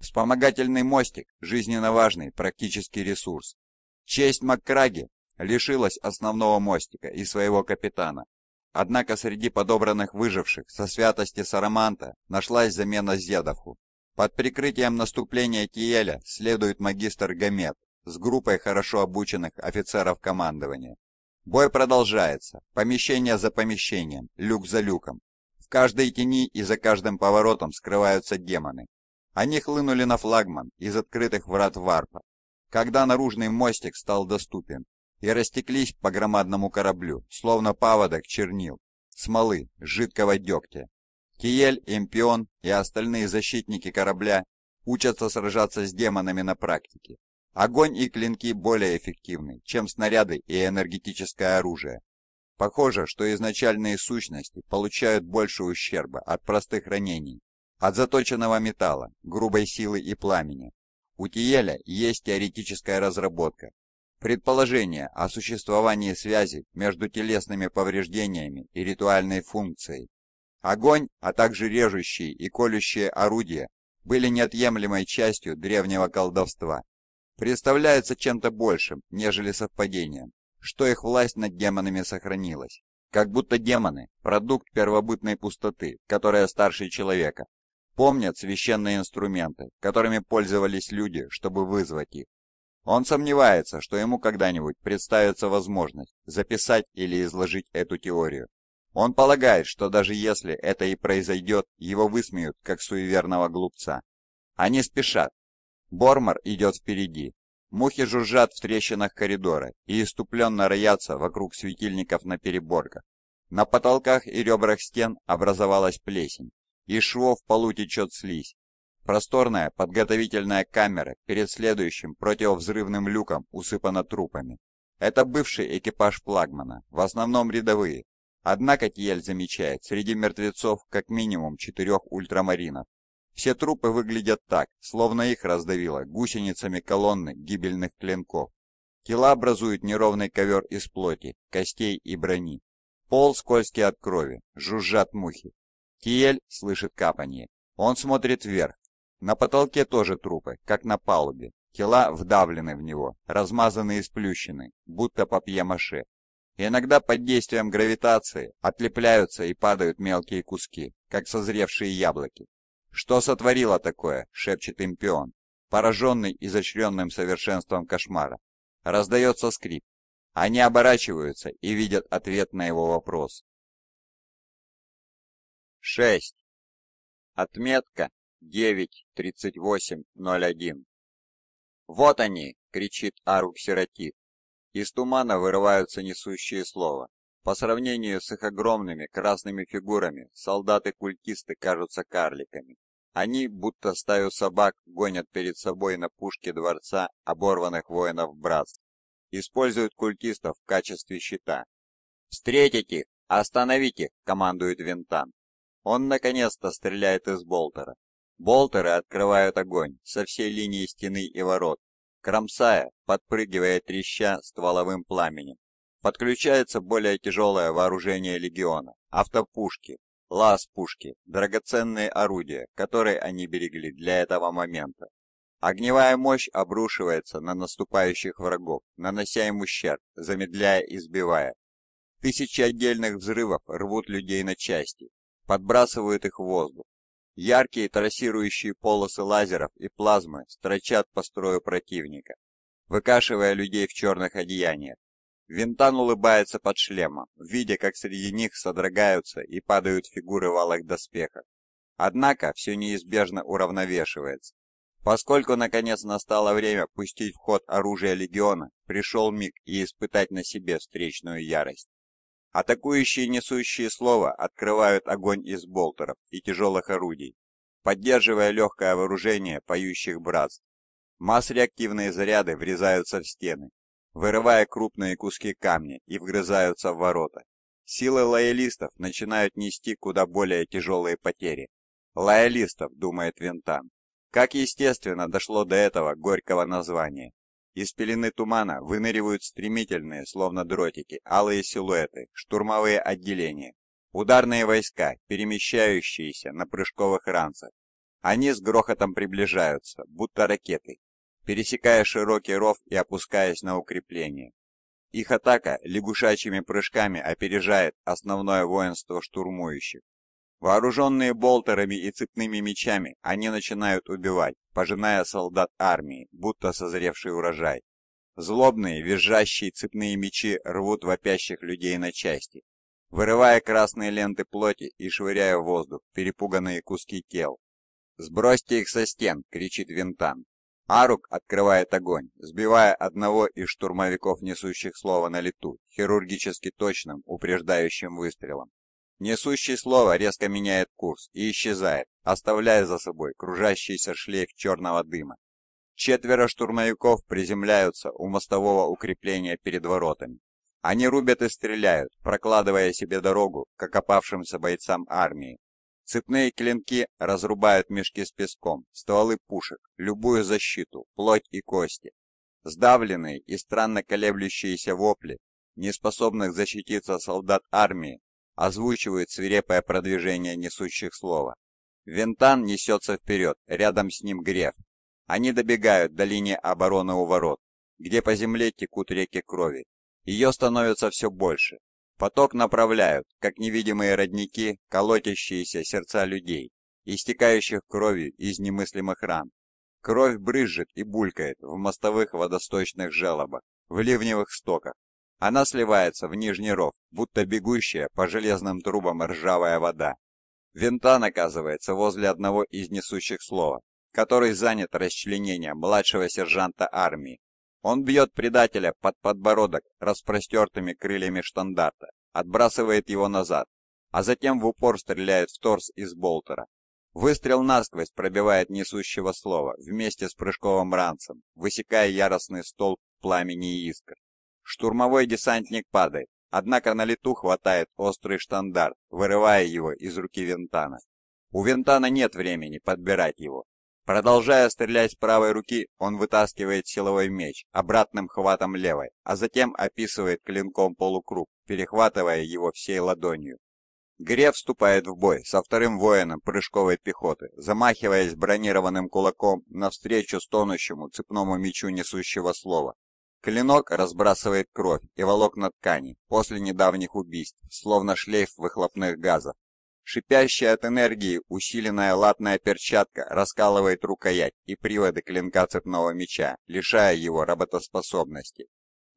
Вспомогательный мостик – жизненно важный практический ресурс. Честь Маккраги лишилась основного мостика и своего капитана. Однако среди подобранных выживших со святости Сараманта нашлась замена Зедовху. Под прикрытием наступления Тиеля следует магистр Гамет, с группой хорошо обученных офицеров командования. Бой продолжается, помещение за помещением, люк за люком. В каждой тени и за каждым поворотом скрываются демоны. Они хлынули на флагман из открытых врат варпа, когда наружный мостик стал доступен, и растеклись по громадному кораблю, словно паводок чернил, смолы, жидкого дегтя. Киель, Эмпион и остальные защитники корабля учатся сражаться с демонами на практике. Огонь и клинки более эффективны, чем снаряды и энергетическое оружие. Похоже, что изначальные сущности получают больше ущерба от простых ранений, от заточенного металла, грубой силы и пламени. У Тиеля есть теоретическая разработка. Предположение о существовании связи между телесными повреждениями и ритуальной функцией. Огонь, а также режущие и колющие орудия были неотъемлемой частью древнего колдовства представляются чем-то большим, нежели совпадением, что их власть над демонами сохранилась. Как будто демоны – продукт первобытной пустоты, которая старше человека. Помнят священные инструменты, которыми пользовались люди, чтобы вызвать их. Он сомневается, что ему когда-нибудь представится возможность записать или изложить эту теорию. Он полагает, что даже если это и произойдет, его высмеют как суеверного глупца. Они спешат, Бормар идет впереди. Мухи жужжат в трещинах коридора и иступленно роятся вокруг светильников на переборках. На потолках и ребрах стен образовалась плесень. и швов в полу течет слизь. Просторная подготовительная камера перед следующим противовзрывным люком усыпана трупами. Это бывший экипаж флагмана, в основном рядовые. Однако Тьель замечает среди мертвецов как минимум четырех ультрамаринов. Все трупы выглядят так, словно их раздавило гусеницами колонны гибельных клинков. Тела образуют неровный ковер из плоти, костей и брони. Пол скользкий от крови, жужжат мухи. Киель слышит капанье. Он смотрит вверх. На потолке тоже трупы, как на палубе. Тела вдавлены в него, размазаны и сплющены, будто папье-маше. Иногда под действием гравитации отлепляются и падают мелкие куски, как созревшие яблоки. «Что сотворила такое?» — шепчет импион, пораженный изощренным совершенством кошмара. Раздается скрип. Они оборачиваются и видят ответ на его вопрос. 6. Отметка 9.38.01 «Вот они!» — кричит Арук Сиротит. Из тумана вырываются несущие слова. По сравнению с их огромными красными фигурами, солдаты-культисты кажутся карликами. Они, будто стаю собак, гонят перед собой на пушке дворца оборванных воинов братств. Используют культистов в качестве щита. «Встретить их! Остановить их!» — командует Винтан. Он наконец-то стреляет из болтера. Болтеры открывают огонь со всей линии стены и ворот, кромсая, подпрыгивая треща стволовым пламенем. Подключается более тяжелое вооружение легиона, автопушки, лаз-пушки, драгоценные орудия, которые они берегли для этого момента. Огневая мощь обрушивается на наступающих врагов, нанося им ущерб, замедляя и сбивая. Тысячи отдельных взрывов рвут людей на части, подбрасывают их в воздух. Яркие трассирующие полосы лазеров и плазмы строчат по строю противника, выкашивая людей в черных одеяниях, Винтан улыбается под шлемом, видя, как среди них содрогаются и падают фигуры в алых доспехах. Однако все неизбежно уравновешивается. Поскольку наконец настало время пустить в ход оружие легиона, пришел миг и испытать на себе встречную ярость. Атакующие несущие слово открывают огонь из болтеров и тяжелых орудий, поддерживая легкое вооружение поющих братств. Масс-реактивные заряды врезаются в стены, вырывая крупные куски камня и вгрызаются в ворота. Силы лоялистов начинают нести куда более тяжелые потери. Лоялистов, думает Винтан. Как естественно дошло до этого горького названия. Из пелены тумана выныривают стремительные, словно дротики, алые силуэты, штурмовые отделения, ударные войска, перемещающиеся на прыжковых ранцах. Они с грохотом приближаются, будто ракеты, пересекая широкий ров и опускаясь на укрепление. Их атака лягушачьими прыжками опережает основное воинство штурмующих. Вооруженные болтерами и цепными мечами, они начинают убивать, пожиная солдат армии, будто созревший урожай. Злобные, визжащие цепные мечи рвут вопящих людей на части, вырывая красные ленты плоти и швыряя в воздух перепуганные куски тел. «Сбросьте их со стен!» — кричит Винтан. Арук открывает огонь, сбивая одного из штурмовиков, несущих слово на лету, хирургически точным, упреждающим выстрелом. Несущий слово резко меняет курс и исчезает, оставляя за собой кружащийся шлейф черного дыма. Четверо штурмовиков приземляются у мостового укрепления перед воротами. Они рубят и стреляют, прокладывая себе дорогу к окопавшимся бойцам армии, Цепные клинки разрубают мешки с песком, стволы пушек, любую защиту, плоть и кости. Сдавленные и странно колеблющиеся вопли, неспособных защититься солдат армии, озвучивают свирепое продвижение несущих слова. Вентан несется вперед, рядом с ним Греф. Они добегают до линии обороны у ворот, где по земле текут реки крови. Ее становится все больше, Поток направляют, как невидимые родники, колотящиеся сердца людей, истекающих кровью из немыслимых ран. Кровь брызжет и булькает в мостовых водосточных желобах, в ливневых стоках. Она сливается в нижний ров, будто бегущая по железным трубам ржавая вода. Винтан оказывается возле одного из несущих слова, который занят расчленением младшего сержанта армии, он бьет предателя под подбородок распростертыми крыльями штандарта, отбрасывает его назад, а затем в упор стреляет в торс из болтера. Выстрел насквозь пробивает несущего слова вместе с прыжковым ранцем, высекая яростный столб пламени и искр. Штурмовой десантник падает, однако на лету хватает острый штандарт, вырывая его из руки Винтана. У Винтана нет времени подбирать его, Продолжая стрелять с правой руки, он вытаскивает силовой меч обратным хватом левой, а затем описывает клинком полукруг, перехватывая его всей ладонью. Гре вступает в бой со вторым воином прыжковой пехоты, замахиваясь бронированным кулаком навстречу стонущему цепному мечу несущего слова. Клинок разбрасывает кровь и волокна ткани после недавних убийств, словно шлейф выхлопных газов, Шипящая от энергии усиленная латная перчатка раскалывает рукоять и приводы клинка цепного меча, лишая его работоспособности.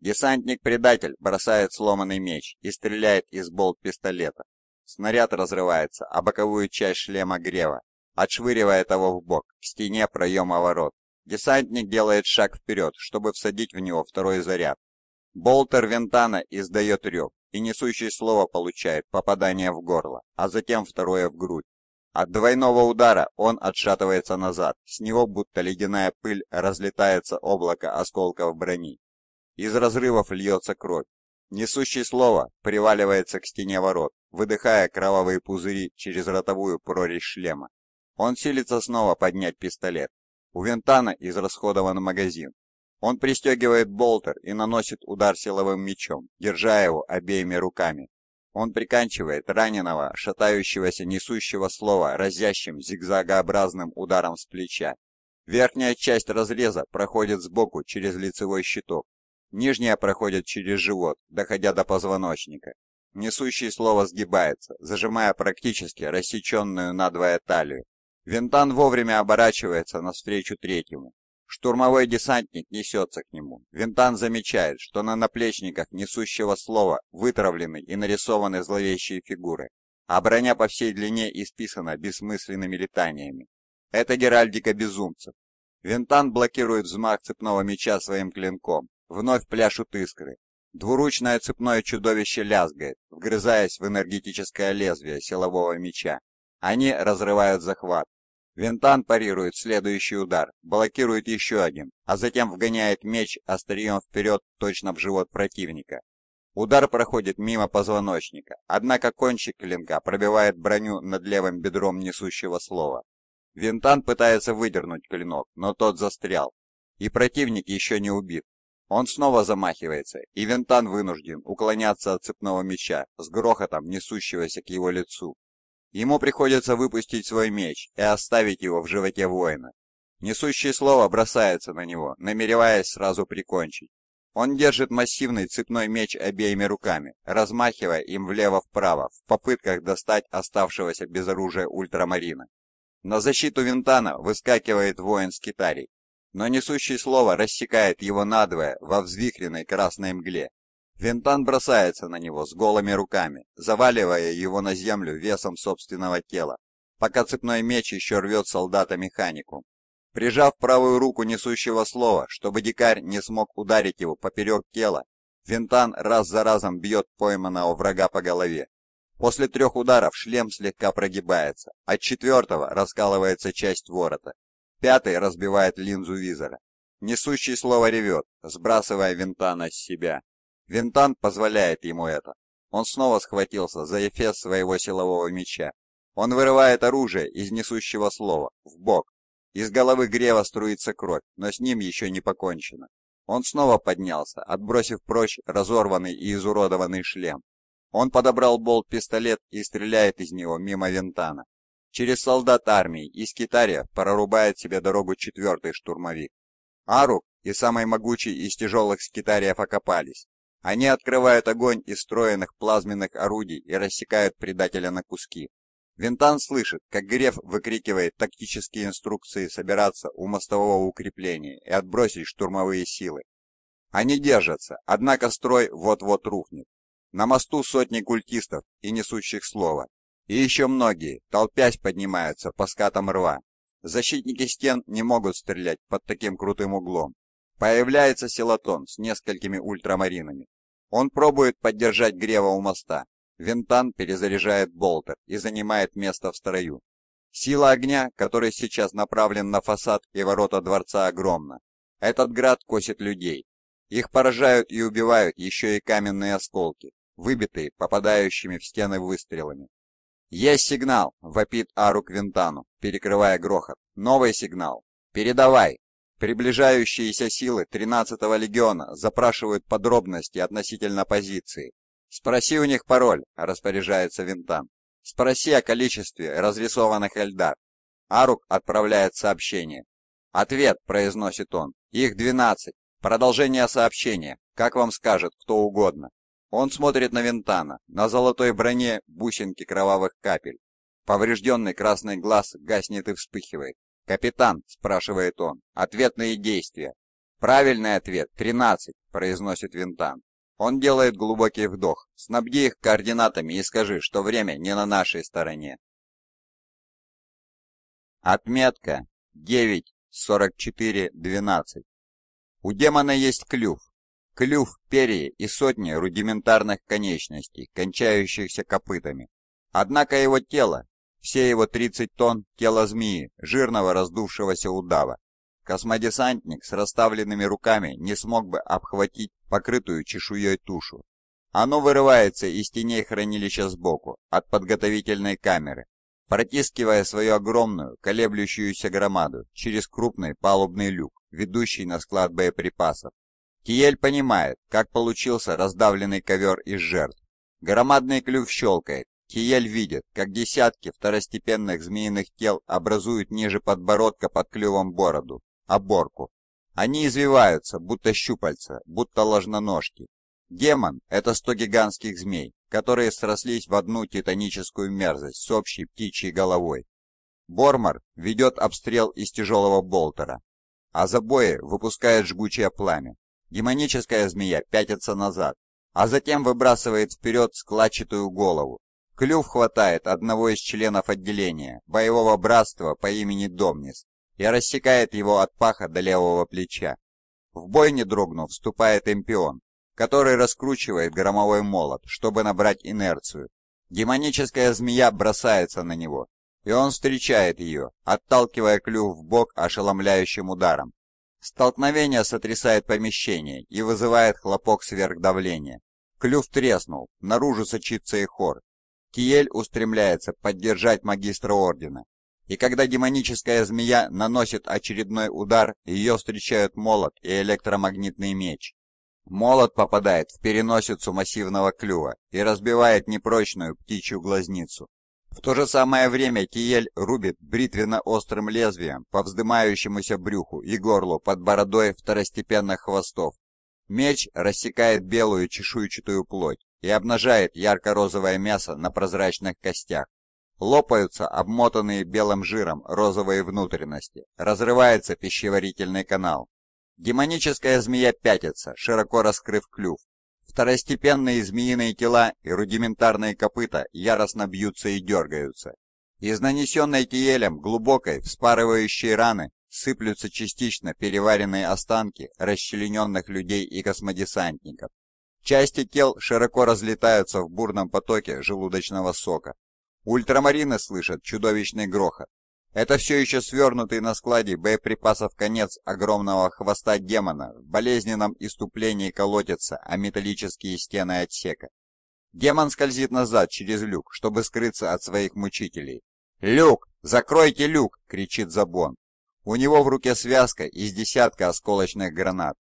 Десантник-предатель бросает сломанный меч и стреляет из болт пистолета. Снаряд разрывается а боковую часть шлема грева, отшвыривая того в бок к стене проема ворот. Десантник делает шаг вперед, чтобы всадить в него второй заряд. Болтер Вентана издает рев, и несущий слово получает попадание в горло, а затем второе в грудь. От двойного удара он отшатывается назад, с него будто ледяная пыль разлетается облако осколков брони. Из разрывов льется кровь. Несущий слово приваливается к стене ворот, выдыхая кровавые пузыри через ротовую прорезь шлема. Он силится снова поднять пистолет. У Винтана израсходован магазин, он пристегивает болтер и наносит удар силовым мечом, держа его обеими руками. Он приканчивает раненого, шатающегося несущего слова разящим зигзагообразным ударом с плеча. Верхняя часть разреза проходит сбоку через лицевой щиток, нижняя проходит через живот, доходя до позвоночника. Несущий слово сгибается, зажимая практически рассеченную надвое талию. Винтан вовремя оборачивается навстречу третьему. Штурмовой десантник несется к нему. Винтан замечает, что на наплечниках несущего слова вытравлены и нарисованы зловещие фигуры, а броня по всей длине исписана бессмысленными летаниями. Это геральдика безумцев. Винтан блокирует взмах цепного меча своим клинком. Вновь пляшут искры. Двуручное цепное чудовище лязгает, вгрызаясь в энергетическое лезвие силового меча. Они разрывают захват, Винтан парирует следующий удар, блокирует еще один, а затем вгоняет меч острием вперед точно в живот противника. Удар проходит мимо позвоночника, однако кончик клинка пробивает броню над левым бедром несущего слова. Винтан пытается выдернуть клинок, но тот застрял, и противник еще не убит. Он снова замахивается, и Винтан вынужден уклоняться от цепного меча с грохотом, несущегося к его лицу. Ему приходится выпустить свой меч и оставить его в животе воина. Несущее слово бросается на него, намереваясь сразу прикончить. Он держит массивный цепной меч обеими руками, размахивая им влево-вправо в попытках достать оставшегося без оружия ультрамарина. На защиту Винтана выскакивает воин с китарей, но несущий слово рассекает его надвое во взвихренной красной мгле Винтан бросается на него с голыми руками, заваливая его на землю весом собственного тела, пока цепной меч еще рвет солдата-механику. Прижав правую руку несущего слова, чтобы дикарь не смог ударить его поперек тела, Винтан раз за разом бьет пойманного врага по голове. После трех ударов шлем слегка прогибается, от четвертого раскалывается часть ворота. Пятый разбивает линзу визора. Несущий слово ревет, сбрасывая Винтана с себя. Винтан позволяет ему это. Он снова схватился за эфес своего силового меча. Он вырывает оружие из несущего слова, в бок. Из головы Грева струится кровь, но с ним еще не покончено. Он снова поднялся, отбросив прочь разорванный и изуродованный шлем. Он подобрал болт-пистолет и стреляет из него мимо Винтана. Через солдат армии из Китария прорубает себе дорогу четвертый штурмовик. Арук и самый могучий из тяжелых скитариев окопались. Они открывают огонь из строенных плазменных орудий и рассекают предателя на куски. Винтан слышит, как Греф выкрикивает тактические инструкции собираться у мостового укрепления и отбросить штурмовые силы. Они держатся, однако строй вот-вот рухнет. На мосту сотни культистов и несущих слова. И еще многие, толпясь, поднимаются по скатам рва. Защитники стен не могут стрелять под таким крутым углом. Появляется селатон с несколькими ультрамаринами. Он пробует поддержать Грева у моста. Винтан перезаряжает болтер и занимает место в строю. Сила огня, который сейчас направлен на фасад и ворота дворца, огромна. Этот град косит людей. Их поражают и убивают еще и каменные осколки, выбитые попадающими в стены выстрелами. «Есть сигнал!» — вопит Ару к Винтану, перекрывая грохот. «Новый сигнал! Передавай!» Приближающиеся силы 13-го легиона запрашивают подробности относительно позиции. Спроси у них пароль, распоряжается Винтан. Спроси о количестве разрисованных Эльдар. Арук отправляет сообщение. Ответ, произносит он. Их 12. Продолжение сообщения. Как вам скажет кто угодно. Он смотрит на Винтана, на золотой броне бусинки кровавых капель. Поврежденный красный глаз гаснет и вспыхивает. «Капитан», — спрашивает он, — «ответные действия». «Правильный ответ — 13», — произносит Винтан. Он делает глубокий вдох. «Снабди их координатами и скажи, что время не на нашей стороне». Отметка 9.44.12 У демона есть клюв. Клюв, перья и сотни рудиментарных конечностей, кончающихся копытами. Однако его тело все его 30 тонн тела змеи, жирного раздувшегося удава. Космодесантник с расставленными руками не смог бы обхватить покрытую чешуей тушу. Оно вырывается из теней хранилища сбоку, от подготовительной камеры, протискивая свою огромную, колеблющуюся громаду через крупный палубный люк, ведущий на склад боеприпасов. Тиель понимает, как получился раздавленный ковер из жертв. Громадный клюв щелкает, Киель видит, как десятки второстепенных змеиных тел образуют ниже подбородка под клювом бороду, оборку. Они извиваются, будто щупальца, будто ложноножки. Демон — это сто гигантских змей, которые срослись в одну титаническую мерзость с общей птичьей головой. Бормар ведет обстрел из тяжелого болтера, а забои выпускает жгучее пламя. Демоническая змея пятится назад, а затем выбрасывает вперед складчатую голову, Клюв хватает одного из членов отделения, боевого братства по имени Домнис, и рассекает его от паха до левого плеча. В бой, не дрогнув, вступает Эмпион, который раскручивает громовой молот, чтобы набрать инерцию. Демоническая змея бросается на него, и он встречает ее, отталкивая клюв в бок ошеломляющим ударом. Столкновение сотрясает помещение и вызывает хлопок сверхдавления. Клюв треснул, наружу сочится и хор, Киель устремляется поддержать магистра ордена. И когда демоническая змея наносит очередной удар, ее встречают молот и электромагнитный меч. Молот попадает в переносицу массивного клюва и разбивает непрочную птичью глазницу. В то же самое время Киель рубит бритвенно-острым лезвием по вздымающемуся брюху и горлу под бородой второстепенных хвостов. Меч рассекает белую чешуйчатую плоть, и обнажает ярко-розовое мясо на прозрачных костях. Лопаются обмотанные белым жиром розовые внутренности, разрывается пищеварительный канал. Демоническая змея пятится, широко раскрыв клюв. Второстепенные змеиные тела и рудиментарные копыта яростно бьются и дергаются. Из нанесенной тиелем глубокой, вспарывающей раны сыплются частично переваренные останки расчлененных людей и космодесантников. Части тел широко разлетаются в бурном потоке желудочного сока. Ультрамарины слышат чудовищный грохот. Это все еще свернутый на складе боеприпасов конец огромного хвоста демона в болезненном иступлении колотится о металлические стены отсека. Демон скользит назад через люк, чтобы скрыться от своих мучителей. «Люк! Закройте люк!» — кричит Забон. У него в руке связка из десятка осколочных гранат.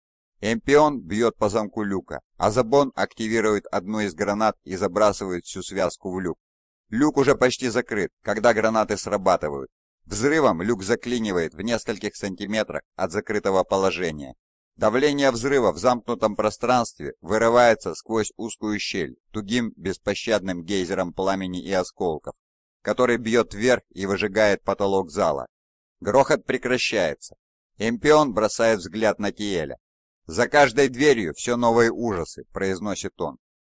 Эмпион бьет по замку люка, а Забон активирует одну из гранат и забрасывает всю связку в люк. Люк уже почти закрыт, когда гранаты срабатывают. Взрывом люк заклинивает в нескольких сантиметрах от закрытого положения. Давление взрыва в замкнутом пространстве вырывается сквозь узкую щель тугим беспощадным гейзером пламени и осколков, который бьет вверх и выжигает потолок зала. Грохот прекращается. Эмпион бросает взгляд на Тиэля. «За каждой дверью все новые ужасы», — произносит он.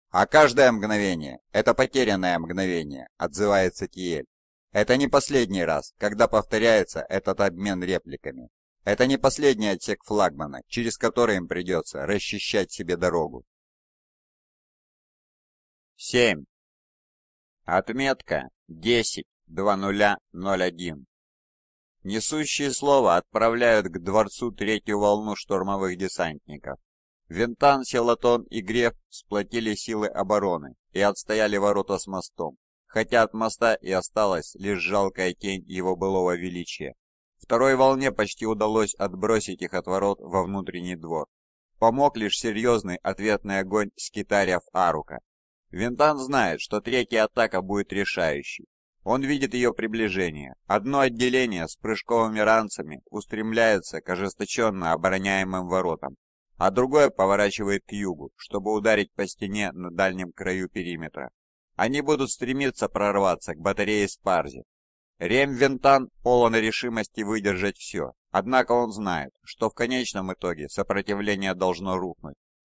«А каждое мгновение — это потерянное мгновение», — отзывается Тиель. «Это не последний раз, когда повторяется этот обмен репликами. Это не последний отсек флагмана, через который им придется расчищать себе дорогу». 7. Отметка 10.00.01 Несущие слова отправляют к дворцу третью волну штурмовых десантников. Винтан, Селатон и Греф сплотили силы обороны и отстояли ворота с мостом, хотя от моста и осталась лишь жалкая тень его былого величия. Второй волне почти удалось отбросить их от ворот во внутренний двор. Помог лишь серьезный ответный огонь скитаря Арука. Винтан знает, что третья атака будет решающей, он видит ее приближение. Одно отделение с прыжковыми ранцами устремляется к ожесточенно обороняемым воротам, а другое поворачивает к югу, чтобы ударить по стене на дальнем краю периметра. Они будут стремиться прорваться к батарее Спарзи. Рем Вентан полон решимости выдержать все, однако он знает, что в конечном итоге сопротивление должно рухнуть.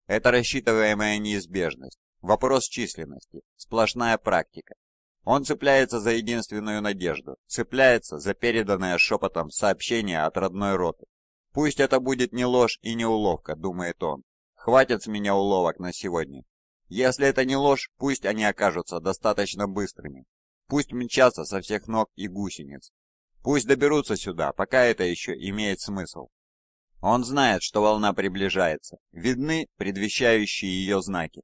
Это рассчитываемая неизбежность, вопрос численности, сплошная практика. Он цепляется за единственную надежду, цепляется за переданное шепотом сообщение от родной роты. «Пусть это будет не ложь и не уловка», — думает он. «Хватит с меня уловок на сегодня. Если это не ложь, пусть они окажутся достаточно быстрыми. Пусть мчатся со всех ног и гусениц. Пусть доберутся сюда, пока это еще имеет смысл». Он знает, что волна приближается. Видны предвещающие ее знаки.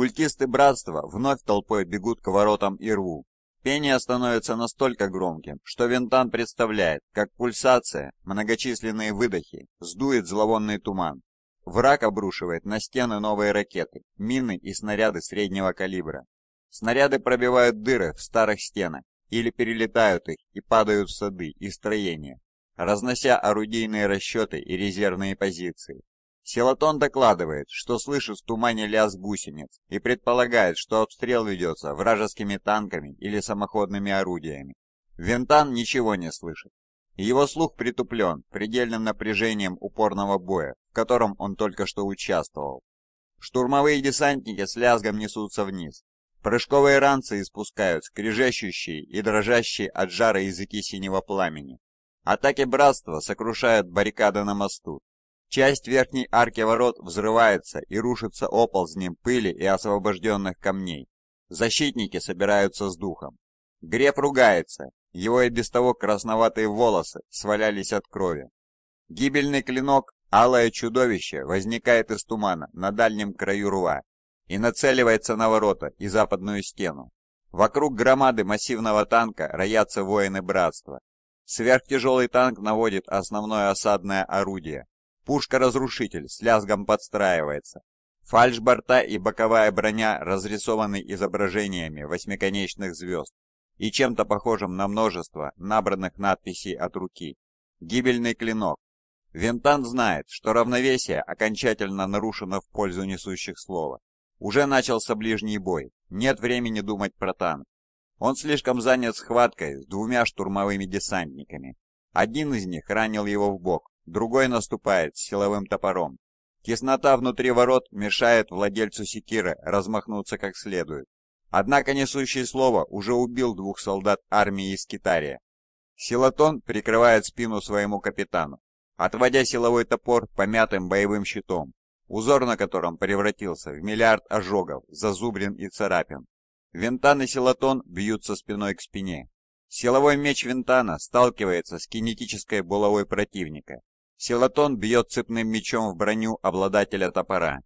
Культисты Братства вновь толпой бегут к воротам и рву. Пение становится настолько громким, что Винтан представляет, как пульсация, многочисленные выдохи, сдует зловонный туман. Враг обрушивает на стены новые ракеты, мины и снаряды среднего калибра. Снаряды пробивают дыры в старых стенах или перелетают их и падают в сады и строения, разнося орудийные расчеты и резервные позиции. Селатон докладывает, что слышит в тумане лязг гусениц и предполагает, что обстрел ведется вражескими танками или самоходными орудиями. Вентан ничего не слышит. Его слух притуплен предельным напряжением упорного боя, в котором он только что участвовал. Штурмовые десантники с лязгом несутся вниз. Прыжковые ранцы испускают скрежещущие и дрожащие от жара языки синего пламени. Атаки братства сокрушают баррикады на мосту, Часть верхней арки ворот взрывается и рушится оползнем пыли и освобожденных камней. Защитники собираются с духом. Греб ругается, его и без того красноватые волосы свалялись от крови. Гибельный клинок, алое чудовище, возникает из тумана на дальнем краю рва и нацеливается на ворота и западную стену. Вокруг громады массивного танка роятся воины братства. Сверхтяжелый танк наводит основное осадное орудие, Пушка-разрушитель с лязгом подстраивается. Фальшборта и боковая броня разрисованы изображениями восьмиконечных звезд и чем-то похожим на множество набранных надписей от руки. Гибельный клинок. Винтан знает, что равновесие окончательно нарушено в пользу несущих слова. Уже начался ближний бой, нет времени думать про танк. Он слишком занят схваткой с двумя штурмовыми десантниками. Один из них ранил его в бок, другой наступает силовым топором. Теснота внутри ворот мешает владельцу секиры размахнуться как следует. Однако несущий слово уже убил двух солдат армии из Китария. Силатон прикрывает спину своему капитану, отводя силовой топор помятым боевым щитом, узор на котором превратился в миллиард ожогов, зазубрин и царапин. Винтан и Силатон бьются спиной к спине. Силовой меч Винтана сталкивается с кинетической булавой противника, Силатон бьет цепным мечом в броню обладателя топора.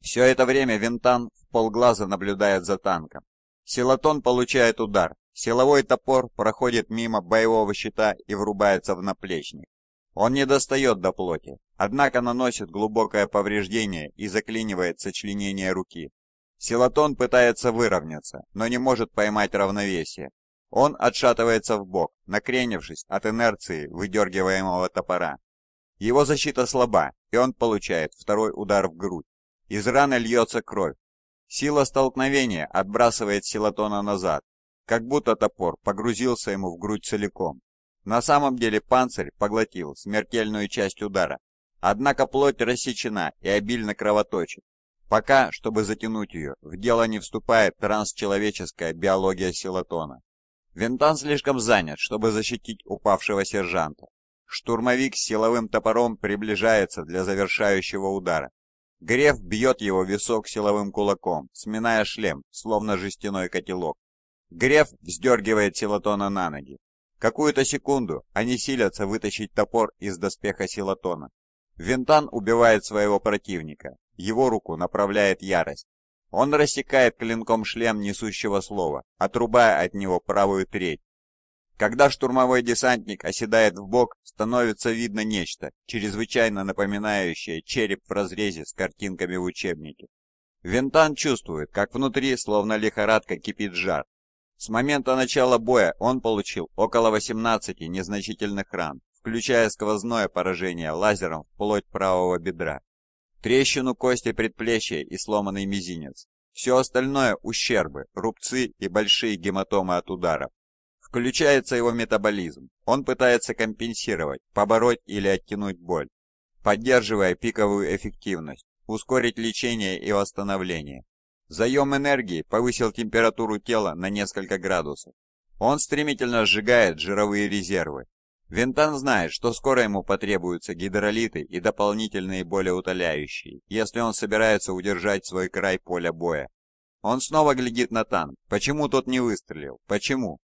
Все это время Винтан в полглаза наблюдает за танком. Силатон получает удар. Силовой топор проходит мимо боевого щита и врубается в наплечник. Он не достает до плоти, однако наносит глубокое повреждение и заклинивает сочленение руки. Силатон пытается выровняться, но не может поймать равновесие. Он отшатывается в бок, накренившись от инерции выдергиваемого топора. Его защита слаба, и он получает второй удар в грудь. Из раны льется кровь. Сила столкновения отбрасывает Силатона назад, как будто топор погрузился ему в грудь целиком. На самом деле панцирь поглотил смертельную часть удара, однако плоть рассечена и обильно кровоточит. Пока, чтобы затянуть ее, в дело не вступает трансчеловеческая биология Силатона. Винтан слишком занят, чтобы защитить упавшего сержанта. Штурмовик с силовым топором приближается для завершающего удара. Греф бьет его висок силовым кулаком, сминая шлем, словно жестяной котелок. Греф вздергивает силатона на ноги. Какую-то секунду они силятся вытащить топор из доспеха силатона. Винтан убивает своего противника. Его руку направляет ярость. Он рассекает клинком шлем несущего слова, отрубая от него правую треть когда штурмовой десантник оседает в бок, становится видно нечто, чрезвычайно напоминающее череп в разрезе с картинками в учебнике. Винтан чувствует, как внутри словно лихорадка кипит жар. С момента начала боя он получил около 18 незначительных ран, включая сквозное поражение лазером вплоть правого бедра, трещину кости предплечья и сломанный мизинец. Все остальное – ущербы, рубцы и большие гематомы от ударов. Включается его метаболизм. Он пытается компенсировать, побороть или оттянуть боль, поддерживая пиковую эффективность, ускорить лечение и восстановление. Заем энергии повысил температуру тела на несколько градусов. Он стремительно сжигает жировые резервы. Винтан знает, что скоро ему потребуются гидролиты и дополнительные болеутоляющие, если он собирается удержать свой край поля боя. Он снова глядит на танк. Почему тот не выстрелил? Почему?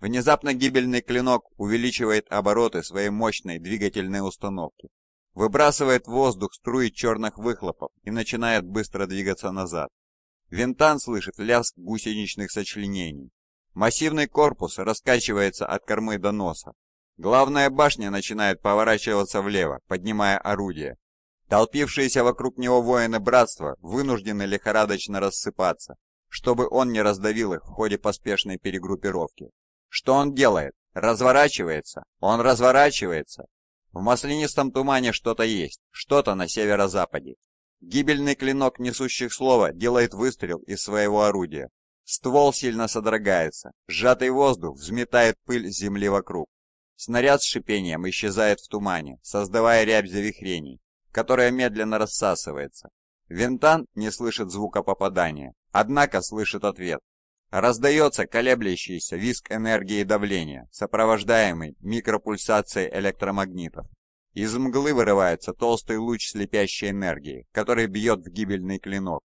Внезапно гибельный клинок увеличивает обороты своей мощной двигательной установки, выбрасывает в воздух струи черных выхлопов и начинает быстро двигаться назад. Винтан слышит лязг гусеничных сочленений. Массивный корпус раскачивается от кормы до носа. Главная башня начинает поворачиваться влево, поднимая орудие. Толпившиеся вокруг него воины братства вынуждены лихорадочно рассыпаться, чтобы он не раздавил их в ходе поспешной перегруппировки. Что он делает? Разворачивается. Он разворачивается. В маслянистом тумане что-то есть, что-то на северо-западе. Гибельный клинок несущих слова делает выстрел из своего орудия. Ствол сильно содрогается, сжатый воздух взметает пыль с земли вокруг. Снаряд с шипением исчезает в тумане, создавая рябь завихрений, которая медленно рассасывается. Винтан не слышит звука попадания, однако слышит ответ, Раздается колеблющийся виск энергии и давления, сопровождаемый микропульсацией электромагнитов. Из мглы вырывается толстый луч слепящей энергии, который бьет в гибельный клинок.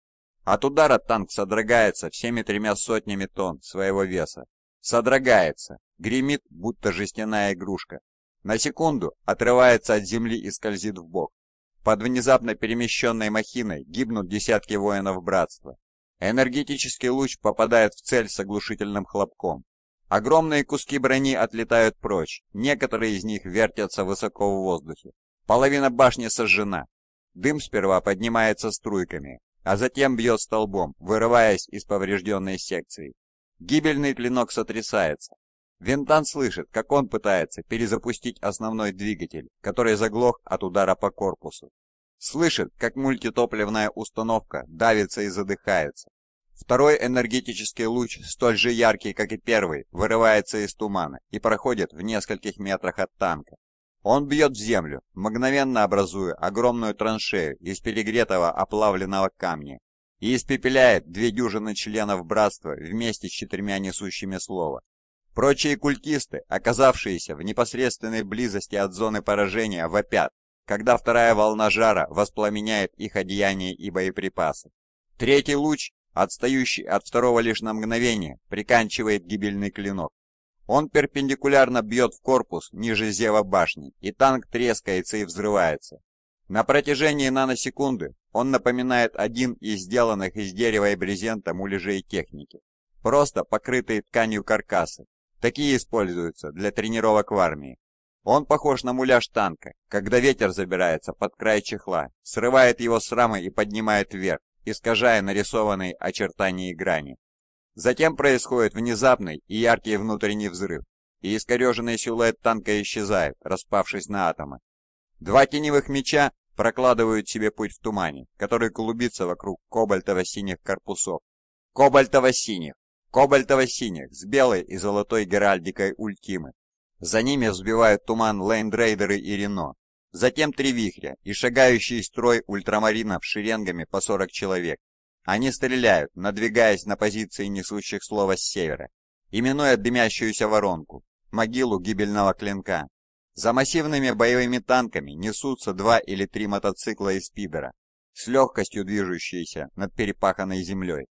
От удара танк содрогается всеми тремя сотнями тонн своего веса. Содрогается, гремит, будто жестяная игрушка. На секунду отрывается от земли и скользит в бок. Под внезапно перемещенной махиной гибнут десятки воинов братства. Энергетический луч попадает в цель с оглушительным хлопком. Огромные куски брони отлетают прочь, некоторые из них вертятся высоко в воздухе. Половина башни сожжена. Дым сперва поднимается струйками, а затем бьет столбом, вырываясь из поврежденной секции. Гибельный клинок сотрясается. Винтан слышит, как он пытается перезапустить основной двигатель, который заглох от удара по корпусу. Слышит, как мультитопливная установка давится и задыхается. Второй энергетический луч, столь же яркий, как и первый, вырывается из тумана и проходит в нескольких метрах от танка. Он бьет в землю, мгновенно образуя огромную траншею из перегретого оплавленного камня и испепеляет две дюжины членов братства вместе с четырьмя несущими слова. Прочие культисты, оказавшиеся в непосредственной близости от зоны поражения, вопят, когда вторая волна жара воспламеняет их одеяния и боеприпасы. Третий луч, отстающий от второго лишь на мгновение, приканчивает гибельный клинок. Он перпендикулярно бьет в корпус ниже зева башни, и танк трескается и взрывается. На протяжении наносекунды он напоминает один из сделанных из дерева и брезента муляжей техники, просто покрытые тканью каркасы. Такие используются для тренировок в армии. Он похож на муляж танка, когда ветер забирается под край чехла, срывает его с рамы и поднимает вверх, искажая нарисованные очертания и грани. Затем происходит внезапный и яркий внутренний взрыв, и искореженный силуэт танка исчезает, распавшись на атомы. Два теневых меча прокладывают себе путь в тумане, который клубится вокруг кобальтово-синих корпусов. Кобальтово-синих! Кобальтово-синих с белой и золотой геральдикой Ультимы. За ними взбивают туман лейндрейдеры и Рено. Затем три вихря и шагающий строй ультрамаринов шеренгами по 40 человек. Они стреляют, надвигаясь на позиции несущих слова с севера, именуя дымящуюся воронку, могилу гибельного клинка. За массивными боевыми танками несутся два или три мотоцикла из пидора, с легкостью движущиеся над перепаханной землей.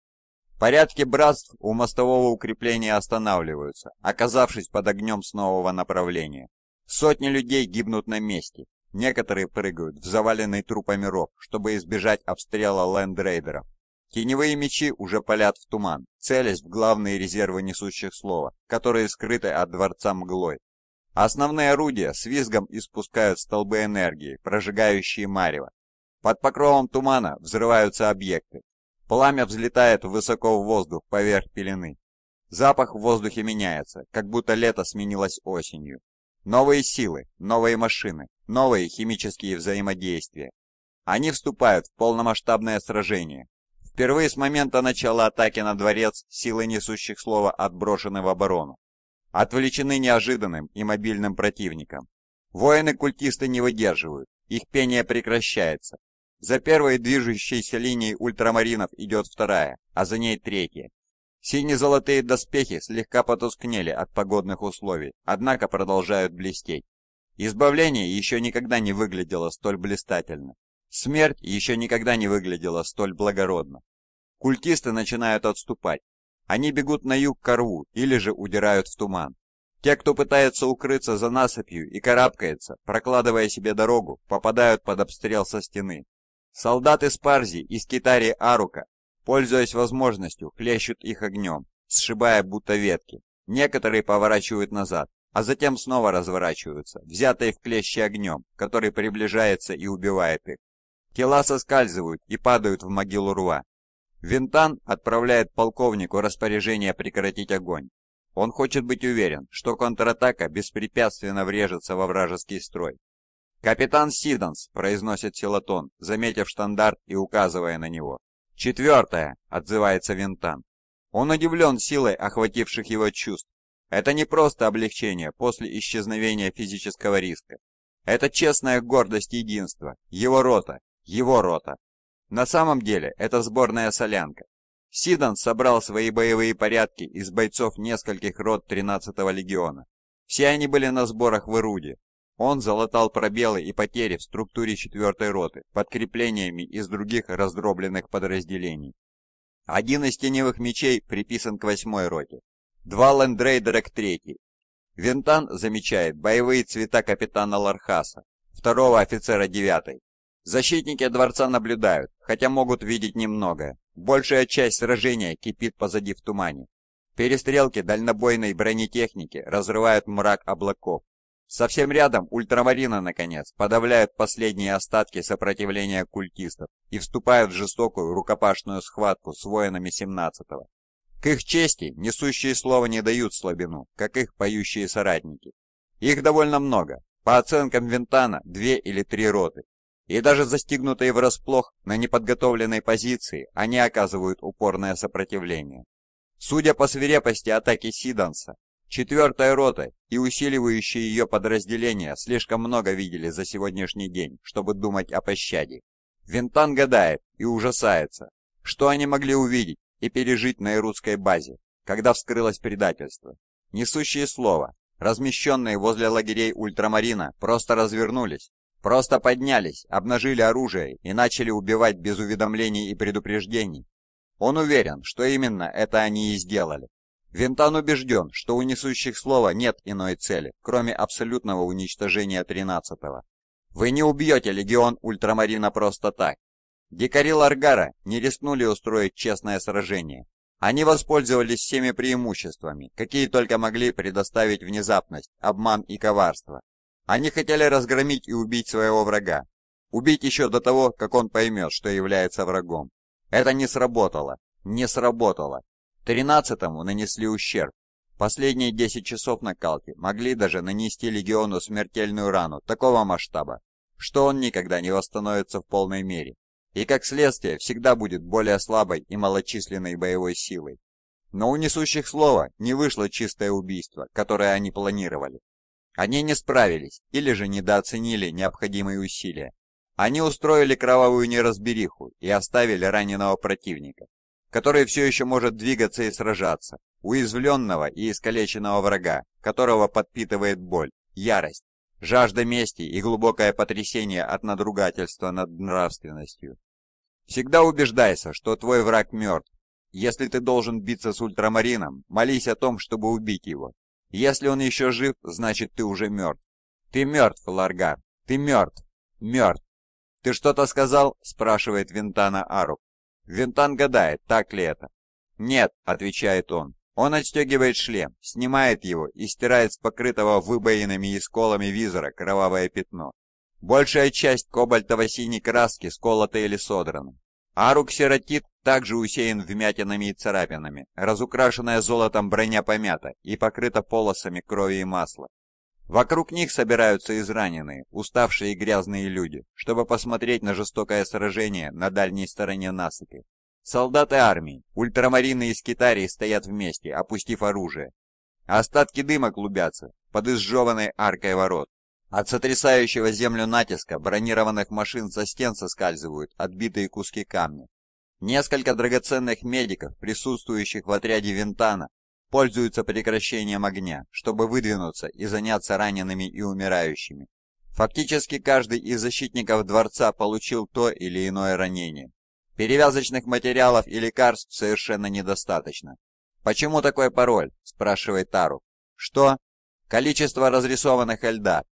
Порядки братств у мостового укрепления останавливаются, оказавшись под огнем с нового направления. Сотни людей гибнут на месте. Некоторые прыгают в заваленный трупами ров, чтобы избежать обстрела лендрейдеров. Теневые мечи уже палят в туман, целясь в главные резервы несущих слова, которые скрыты от дворца мглой. Основные орудия с визгом испускают столбы энергии, прожигающие марево. Под покровом тумана взрываются объекты, Пламя взлетает высоко в воздух поверх пелены. Запах в воздухе меняется, как будто лето сменилось осенью. Новые силы, новые машины, новые химические взаимодействия. Они вступают в полномасштабное сражение. Впервые с момента начала атаки на дворец силы несущих слова отброшены в оборону. Отвлечены неожиданным и мобильным противником. Воины-культисты не выдерживают, их пение прекращается, за первой движущейся линией ультрамаринов идет вторая, а за ней третья. Сине-золотые доспехи слегка потускнели от погодных условий, однако продолжают блестеть. Избавление еще никогда не выглядело столь блистательно. Смерть еще никогда не выглядела столь благородно. Культисты начинают отступать. Они бегут на юг к рву или же удирают в туман. Те, кто пытается укрыться за насыпью и карабкается, прокладывая себе дорогу, попадают под обстрел со стены, Солдаты Спарзи из скитари Арука, пользуясь возможностью, хлещут их огнем, сшибая будто ветки. Некоторые поворачивают назад, а затем снова разворачиваются, взятые в клещи огнем, который приближается и убивает их. Тела соскальзывают и падают в могилу рва. Винтан отправляет полковнику распоряжение прекратить огонь. Он хочет быть уверен, что контратака беспрепятственно врежется во вражеский строй. «Капитан Сиданс», — произносит Силатон, заметив штандарт и указывая на него. «Четвертое», — отзывается Винтан. Он удивлен силой охвативших его чувств. Это не просто облегчение после исчезновения физического риска. Это честная гордость единства, его рота, его рота. На самом деле это сборная солянка. Сидан собрал свои боевые порядки из бойцов нескольких рот 13-го легиона. Все они были на сборах в Ируде, он залатал пробелы и потери в структуре 4 роты подкреплениями из других раздробленных подразделений. Один из теневых мечей приписан к 8 роте. Два лэндрейдера к 3 Винтан замечает боевые цвета капитана Лархаса, второго офицера 9 Защитники дворца наблюдают, хотя могут видеть немногое. Большая часть сражения кипит позади в тумане. Перестрелки дальнобойной бронетехники разрывают мрак облаков, Совсем рядом ультрамарина наконец, подавляют последние остатки сопротивления культистов и вступают в жестокую рукопашную схватку с воинами 17-го. К их чести несущие слова не дают слабину, как их поющие соратники. Их довольно много, по оценкам Винтана две или три роты. И даже застигнутые врасплох на неподготовленной позиции, они оказывают упорное сопротивление. Судя по свирепости атаки Сиданса, Четвертая рота и усиливающие ее подразделения слишком много видели за сегодняшний день, чтобы думать о пощаде. Винтан гадает и ужасается, что они могли увидеть и пережить на ирутской базе, когда вскрылось предательство. Несущие слово, размещенные возле лагерей ультрамарина, просто развернулись, просто поднялись, обнажили оружие и начали убивать без уведомлений и предупреждений. Он уверен, что именно это они и сделали. Винтан убежден, что у несущих слова нет иной цели, кроме абсолютного уничтожения 13-го. Вы не убьете легион ультрамарина просто так. Дикари Ларгара не рискнули устроить честное сражение. Они воспользовались всеми преимуществами, какие только могли предоставить внезапность, обман и коварство. Они хотели разгромить и убить своего врага. Убить еще до того, как он поймет, что является врагом. Это не сработало. Не сработало. Тринадцатому нанесли ущерб. Последние 10 часов накалки могли даже нанести легиону смертельную рану такого масштаба, что он никогда не восстановится в полной мере, и как следствие всегда будет более слабой и малочисленной боевой силой. Но у несущих слова не вышло чистое убийство, которое они планировали. Они не справились или же недооценили необходимые усилия. Они устроили кровавую неразбериху и оставили раненого противника который все еще может двигаться и сражаться, уязвленного и искалеченного врага, которого подпитывает боль, ярость, жажда мести и глубокое потрясение от надругательства над нравственностью. Всегда убеждайся, что твой враг мертв. Если ты должен биться с ультрамарином, молись о том, чтобы убить его. Если он еще жив, значит ты уже мертв. Ты мертв, Ларгар. Ты мертв. Мертв. Ты что-то сказал? Спрашивает Винтана Арук. Винтан гадает, так ли это. «Нет», — отвечает он. Он отстегивает шлем, снимает его и стирает с покрытого выбоинами и сколами визора кровавое пятно. Большая часть кобальтово-синей краски сколота или содрана. Арук сиротит также усеян вмятинами и царапинами, разукрашенная золотом броня помята и покрыта полосами крови и масла. Вокруг них собираются израненные, уставшие и грязные люди, чтобы посмотреть на жестокое сражение на дальней стороне насыпи. Солдаты армии, ультрамарины и скитарии стоят вместе, опустив оружие. Остатки дыма клубятся под изжеванной аркой ворот. От сотрясающего землю натиска бронированных машин со стен соскальзывают отбитые куски камня. Несколько драгоценных медиков, присутствующих в отряде Винтана, пользуются прекращением огня, чтобы выдвинуться и заняться ранеными и умирающими. Фактически каждый из защитников дворца получил то или иное ранение. Перевязочных материалов и лекарств совершенно недостаточно. «Почему такой пароль?» – спрашивает Тару. «Что?» «Количество разрисованных льда».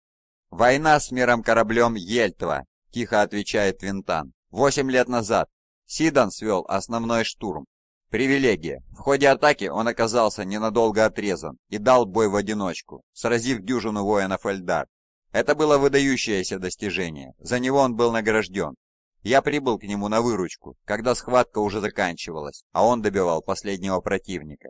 «Война с миром-кораблем Ельтва», – тихо отвечает Винтан. «Восемь лет назад. Сидан свел основной штурм. Привилегия. В ходе атаки он оказался ненадолго отрезан и дал бой в одиночку, сразив дюжину воинов Эльдар. Это было выдающееся достижение, за него он был награжден. Я прибыл к нему на выручку, когда схватка уже заканчивалась, а он добивал последнего противника.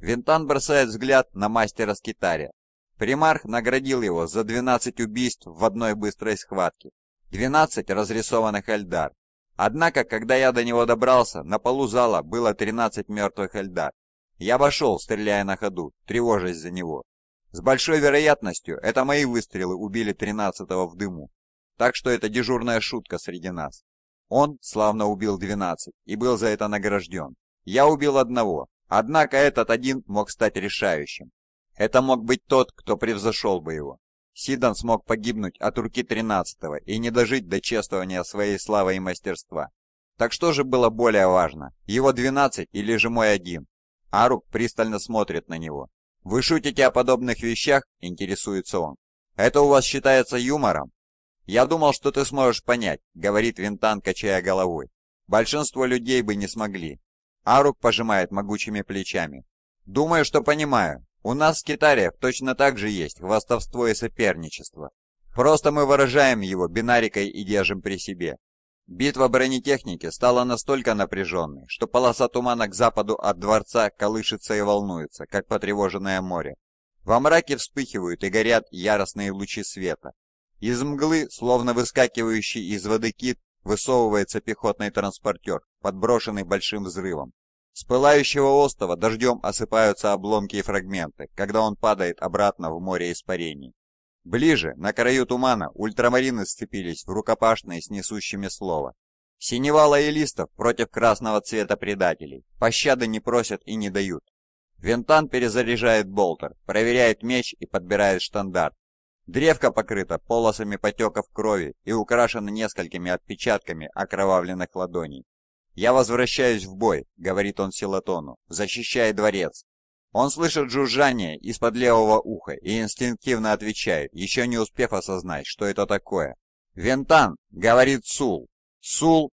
Винтан бросает взгляд на мастера Скитаря. Примарх наградил его за 12 убийств в одной быстрой схватке, 12 разрисованных Эльдар, Однако, когда я до него добрался, на полу зала было 13 мертвых льда. Я вошел, стреляя на ходу, тревожась за него. С большой вероятностью это мои выстрелы убили 13-го в дыму. Так что это дежурная шутка среди нас. Он славно убил 12 и был за это награжден. Я убил одного, однако этот один мог стать решающим. Это мог быть тот, кто превзошел бы его. Сидан смог погибнуть от руки 13-го и не дожить до чествования своей славы и мастерства. Так что же было более важно, его 12 или же мой один? Арук пристально смотрит на него. «Вы шутите о подобных вещах?» – интересуется он. «Это у вас считается юмором?» «Я думал, что ты сможешь понять», — говорит Винтан, качая головой. «Большинство людей бы не смогли». Арук пожимает могучими плечами. «Думаю, что понимаю. У нас в Китариях точно так же есть хвастовство и соперничество. Просто мы выражаем его бинарикой и держим при себе. Битва бронетехники стала настолько напряженной, что полоса тумана к западу от дворца колышется и волнуется, как потревоженное море. Во мраке вспыхивают и горят яростные лучи света. Из мглы, словно выскакивающий из воды кит, высовывается пехотный транспортер, подброшенный большим взрывом. С пылающего остова дождем осыпаются обломки и фрагменты, когда он падает обратно в море испарений. Ближе, на краю тумана, ультрамарины сцепились в рукопашные с несущими слова. Синева лоялистов против красного цвета предателей. Пощады не просят и не дают. Вентан перезаряжает болтер, проверяет меч и подбирает штандарт. Древко покрыто полосами потеков крови и украшено несколькими отпечатками окровавленных ладоней. «Я возвращаюсь в бой», — говорит он Силатону, защищая дворец. Он слышит жужжание из-под левого уха и инстинктивно отвечает, еще не успев осознать, что это такое. «Вентан!» — говорит Сул. «Сул!»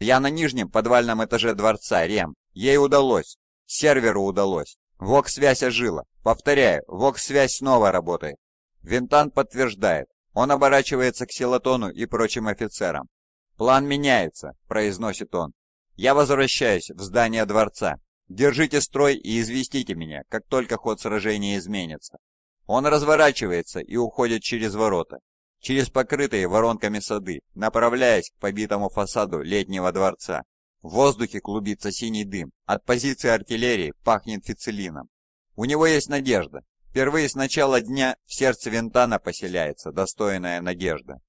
«Я на нижнем подвальном этаже дворца, Рем. Ей удалось. Серверу удалось. Вокс-связь ожила. Повторяю, вокс-связь снова работает». Вентан подтверждает. Он оборачивается к Силатону и прочим офицерам. «План меняется», — произносит он. Я возвращаюсь в здание дворца. Держите строй и известите меня, как только ход сражения изменится. Он разворачивается и уходит через ворота, через покрытые воронками сады, направляясь к побитому фасаду летнего дворца. В воздухе клубится синий дым, от позиции артиллерии пахнет фицелином. У него есть надежда. Впервые с начала дня в сердце Винтана поселяется достойная надежда.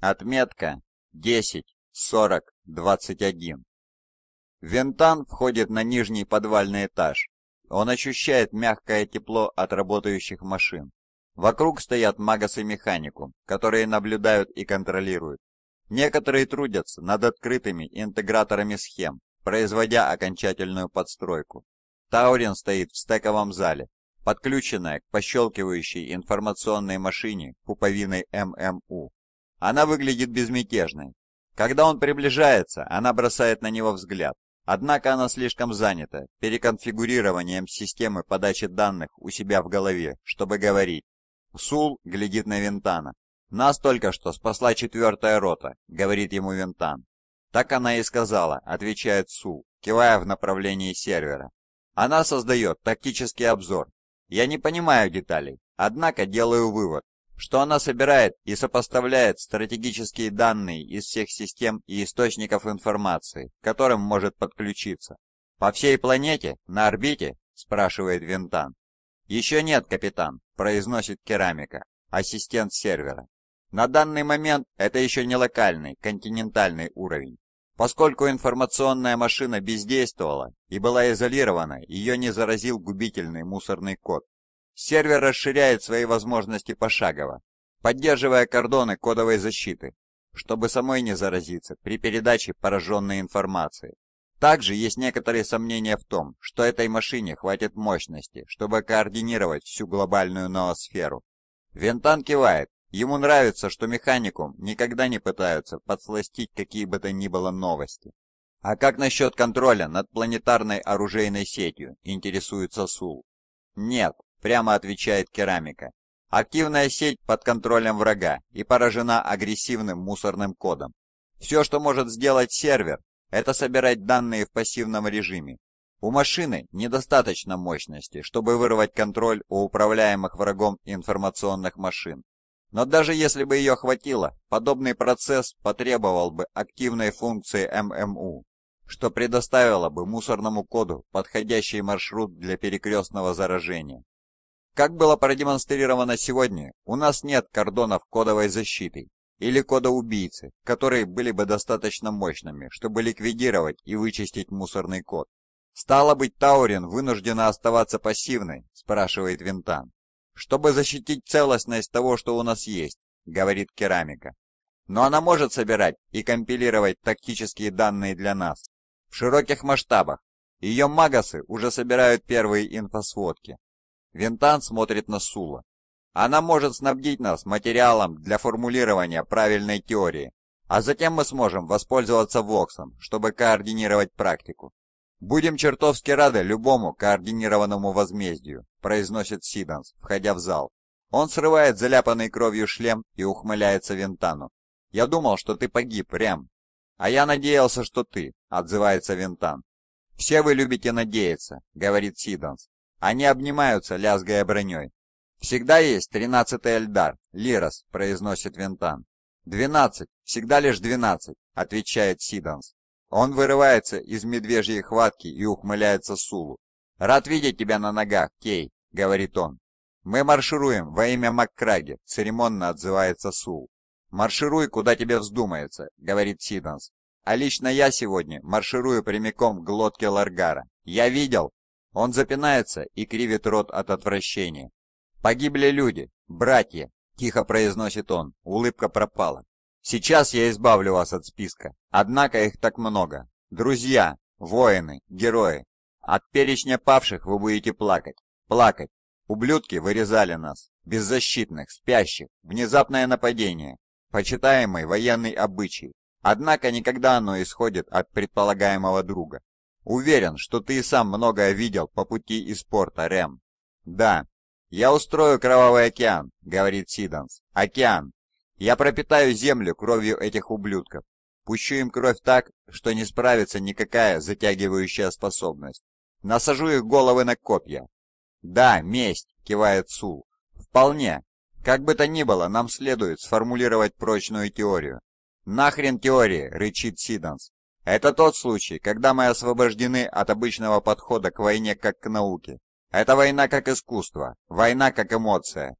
Отметка 10. 40-21. Вентан входит на нижний подвальный этаж. Он ощущает мягкое тепло от работающих машин. Вокруг стоят магас и механикум, которые наблюдают и контролируют. Некоторые трудятся над открытыми интеграторами схем, производя окончательную подстройку. Таурин стоит в стековом зале, подключенная к пощелкивающей информационной машине пуповиной ММУ. Она выглядит безмятежной, когда он приближается, она бросает на него взгляд. Однако она слишком занята переконфигурированием системы подачи данных у себя в голове, чтобы говорить. Сул глядит на Винтана. «Нас только что спасла четвертая рота», — говорит ему Винтан. «Так она и сказала», — отвечает Сул, кивая в направлении сервера. «Она создает тактический обзор. Я не понимаю деталей, однако делаю вывод, что она собирает и сопоставляет стратегические данные из всех систем и источников информации, к которым может подключиться. «По всей планете? На орбите?» – спрашивает Винтан. «Еще нет, капитан», – произносит керамика, ассистент сервера. На данный момент это еще не локальный, континентальный уровень. Поскольку информационная машина бездействовала и была изолирована, ее не заразил губительный мусорный код. Сервер расширяет свои возможности пошагово, поддерживая кордоны кодовой защиты, чтобы самой не заразиться при передаче пораженной информации. Также есть некоторые сомнения в том, что этой машине хватит мощности, чтобы координировать всю глобальную ноосферу. Вентан кивает. Ему нравится, что механикум никогда не пытаются подсластить какие бы то ни было новости. А как насчет контроля над планетарной оружейной сетью, интересуется Сул? Нет, прямо отвечает керамика. Активная сеть под контролем врага и поражена агрессивным мусорным кодом. Все, что может сделать сервер, это собирать данные в пассивном режиме. У машины недостаточно мощности, чтобы вырвать контроль у управляемых врагом информационных машин. Но даже если бы ее хватило, подобный процесс потребовал бы активной функции ММУ, что предоставило бы мусорному коду подходящий маршрут для перекрестного заражения. Как было продемонстрировано сегодня, у нас нет кордонов кодовой защиты или кода убийцы, которые были бы достаточно мощными, чтобы ликвидировать и вычистить мусорный код. «Стало быть, Таурин вынуждена оставаться пассивной?» – спрашивает Винтан. «Чтобы защитить целостность того, что у нас есть», – говорит керамика. «Но она может собирать и компилировать тактические данные для нас. В широких масштабах. Ее магасы уже собирают первые инфосводки. Винтан смотрит на Сула. Она может снабдить нас материалом для формулирования правильной теории, а затем мы сможем воспользоваться Воксом, чтобы координировать практику. «Будем чертовски рады любому координированному возмездию», произносит Сиданс, входя в зал. Он срывает заляпанный кровью шлем и ухмыляется Винтану. «Я думал, что ты погиб, Рем». «А я надеялся, что ты», — отзывается Винтан. «Все вы любите надеяться», — говорит Сиданс. Они обнимаются, лязгая броней. «Всегда есть тринадцатый Эльдар, Лирос», — произносит Винтан. «Двенадцать, всегда лишь двенадцать», — отвечает Сиданс. Он вырывается из медвежьей хватки и ухмыляется Сулу. «Рад видеть тебя на ногах, Кей», — говорит он. «Мы маршируем во имя Маккраги», — церемонно отзывается Сул. «Маршируй, куда тебе вздумается», — говорит Сиданс. «А лично я сегодня марширую прямиком к глотке Ларгара. Я видел, он запинается и кривит рот от отвращения. «Погибли люди, братья!» — тихо произносит он, улыбка пропала. «Сейчас я избавлю вас от списка, однако их так много. Друзья, воины, герои. От перечня павших вы будете плакать, плакать. Ублюдки вырезали нас, беззащитных, спящих, внезапное нападение, почитаемый военный обычай. Однако никогда оно исходит от предполагаемого друга. Уверен, что ты и сам многое видел по пути из порта, Рэм. Да, я устрою кровавый океан, говорит Сиданс. Океан. Я пропитаю землю кровью этих ублюдков. Пущу им кровь так, что не справится никакая затягивающая способность. Насажу их головы на копья. Да, месть, кивает Сул. Вполне. Как бы то ни было, нам следует сформулировать прочную теорию. «Нахрен теории!» — рычит Сиданс. Это тот случай, когда мы освобождены от обычного подхода к войне как к науке. Это война как искусство, война как эмоция.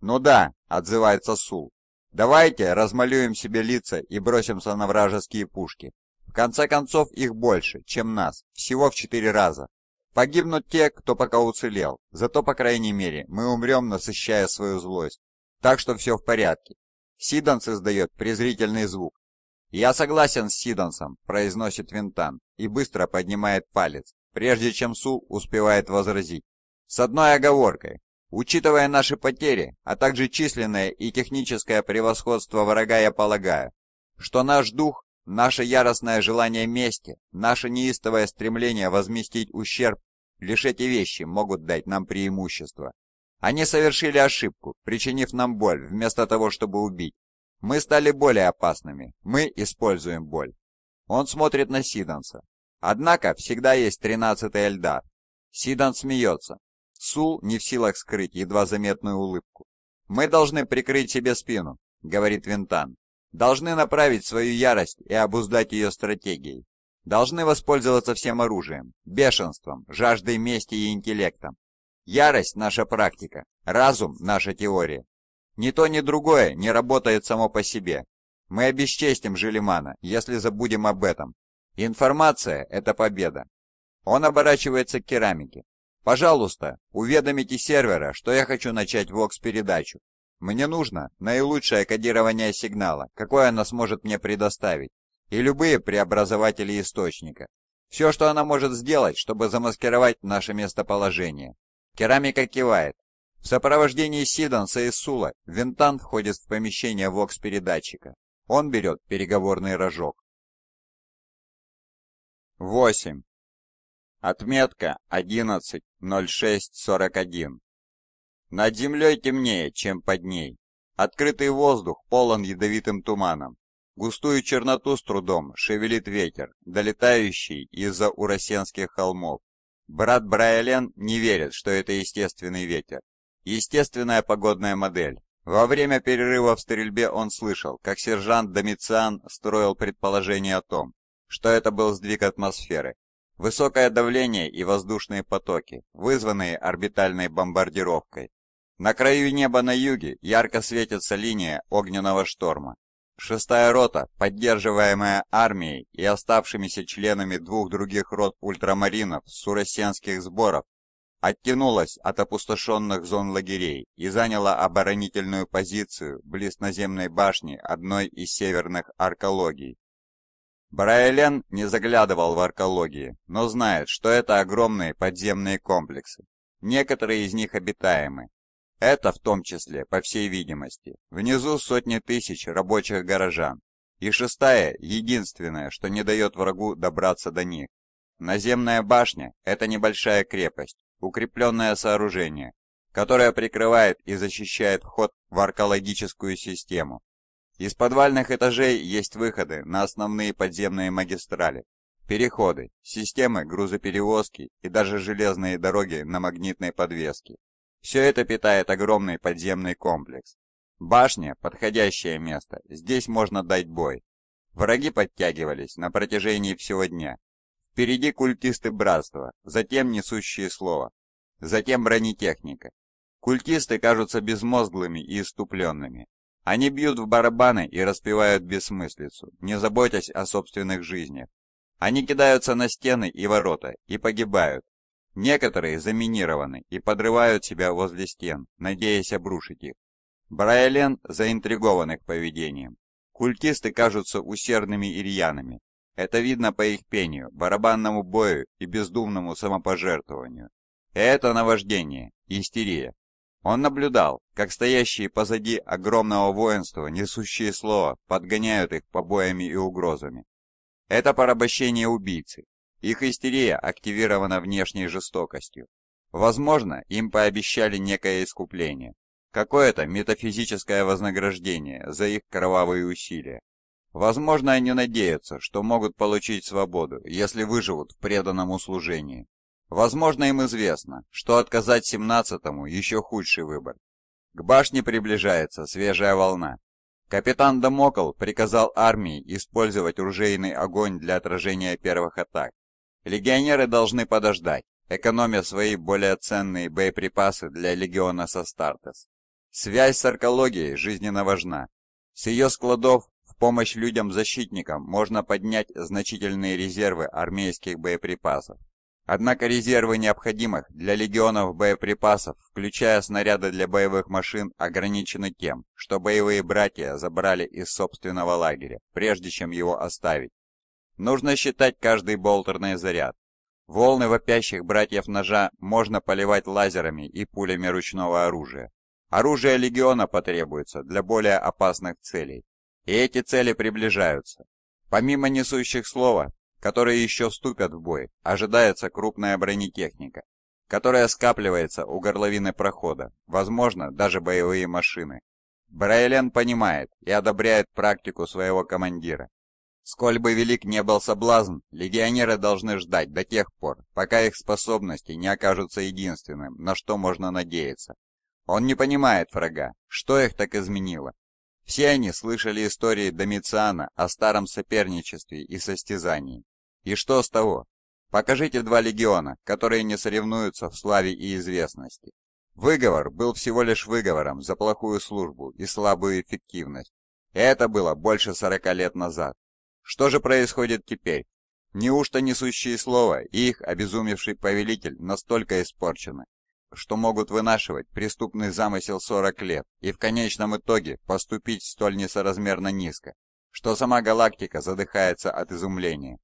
Ну да, отзывается Сул. Давайте размалюем себе лица и бросимся на вражеские пушки. В конце концов, их больше, чем нас, всего в четыре раза. Погибнут те, кто пока уцелел, зато, по крайней мере, мы умрем, насыщая свою злость. Так что все в порядке. Сидан создает презрительный звук, «Я согласен с Сидонсом», — произносит Винтан и быстро поднимает палец, прежде чем Су успевает возразить. «С одной оговоркой. Учитывая наши потери, а также численное и техническое превосходство врага, я полагаю, что наш дух, наше яростное желание мести, наше неистовое стремление возместить ущерб, лишь эти вещи могут дать нам преимущество. Они совершили ошибку, причинив нам боль, вместо того, чтобы убить. Мы стали более опасными. Мы используем боль. Он смотрит на Сиданса. Однако всегда есть тринадцатый Эльдар. Сидан смеется. Сул не в силах скрыть едва заметную улыбку. «Мы должны прикрыть себе спину», — говорит Винтан. «Должны направить свою ярость и обуздать ее стратегией. Должны воспользоваться всем оружием, бешенством, жаждой мести и интеллектом. Ярость — наша практика, разум — наша теория. Ни то, ни другое не работает само по себе. Мы обесчестим Желимана, если забудем об этом. Информация – это победа. Он оборачивается к керамике. Пожалуйста, уведомите сервера, что я хочу начать вокс-передачу. Мне нужно наилучшее кодирование сигнала, какое она сможет мне предоставить, и любые преобразователи источника. Все, что она может сделать, чтобы замаскировать наше местоположение. Керамика кивает. В сопровождении Сиданса и Сула Винтан входит в помещение вокс-передатчика. Он берет переговорный рожок. 8. Отметка 11.06.41. Над землей темнее, чем под ней. Открытый воздух полон ядовитым туманом. Густую черноту с трудом шевелит ветер, долетающий из-за уросенских холмов. Брат Брайолен не верит, что это естественный ветер. Естественная погодная модель. Во время перерыва в стрельбе он слышал, как сержант Домициан строил предположение о том, что это был сдвиг атмосферы. Высокое давление и воздушные потоки, вызванные орбитальной бомбардировкой. На краю неба на юге ярко светится линия огненного шторма. Шестая рота, поддерживаемая армией и оставшимися членами двух других рот ультрамаринов с суросенских сборов, оттянулась от опустошенных зон лагерей и заняла оборонительную позицию близ наземной башни одной из северных аркологий. Брайлен не заглядывал в аркологии, но знает, что это огромные подземные комплексы. Некоторые из них обитаемы. Это в том числе, по всей видимости, внизу сотни тысяч рабочих горожан. И шестая, единственное, что не дает врагу добраться до них. Наземная башня – это небольшая крепость, укрепленное сооружение, которое прикрывает и защищает вход в аркологическую систему. Из подвальных этажей есть выходы на основные подземные магистрали, переходы, системы грузоперевозки и даже железные дороги на магнитной подвеске. Все это питает огромный подземный комплекс. Башня – подходящее место, здесь можно дать бой. Враги подтягивались на протяжении всего дня, Впереди культисты братства, затем несущие слово, затем бронетехника. Культисты кажутся безмозглыми и иступленными. Они бьют в барабаны и распевают бессмыслицу, не заботясь о собственных жизнях. Они кидаются на стены и ворота и погибают. Некоторые заминированы и подрывают себя возле стен, надеясь обрушить их. Брайлен заинтригован их поведением. Культисты кажутся усердными ирьянами, это видно по их пению, барабанному бою и бездумному самопожертвованию. Это наваждение, истерия. Он наблюдал, как стоящие позади огромного воинства несущие слово подгоняют их побоями и угрозами. Это порабощение убийцы. Их истерия активирована внешней жестокостью. Возможно, им пообещали некое искупление, какое-то метафизическое вознаграждение за их кровавые усилия. Возможно, они надеются, что могут получить свободу, если выживут в преданном услужении. Возможно, им известно, что отказать 17-му еще худший выбор. К башне приближается свежая волна. Капитан Дамокл приказал армии использовать ружейный огонь для отражения первых атак. Легионеры должны подождать, экономя свои более ценные боеприпасы для легиона со Састартес. Связь с аркологией жизненно важна. С ее складов помощь людям-защитникам можно поднять значительные резервы армейских боеприпасов. Однако резервы необходимых для легионов боеприпасов, включая снаряды для боевых машин, ограничены тем, что боевые братья забрали из собственного лагеря, прежде чем его оставить. Нужно считать каждый болтерный заряд. Волны вопящих братьев ножа можно поливать лазерами и пулями ручного оружия. Оружие легиона потребуется для более опасных целей, и эти цели приближаются. Помимо несущих слова, которые еще вступят в бой, ожидается крупная бронетехника, которая скапливается у горловины прохода, возможно, даже боевые машины. Брайлен понимает и одобряет практику своего командира. Сколь бы велик не был соблазн, легионеры должны ждать до тех пор, пока их способности не окажутся единственным, на что можно надеяться. Он не понимает врага, что их так изменило, все они слышали истории Домициана о старом соперничестве и состязании. И что с того? Покажите два легиона, которые не соревнуются в славе и известности. Выговор был всего лишь выговором за плохую службу и слабую эффективность. И это было больше 40 лет назад. Что же происходит теперь? Неужто несущие слова и их обезумевший повелитель настолько испорчены, что могут вынашивать преступный замысел 40 лет и в конечном итоге поступить столь несоразмерно низко, что сама галактика задыхается от изумления.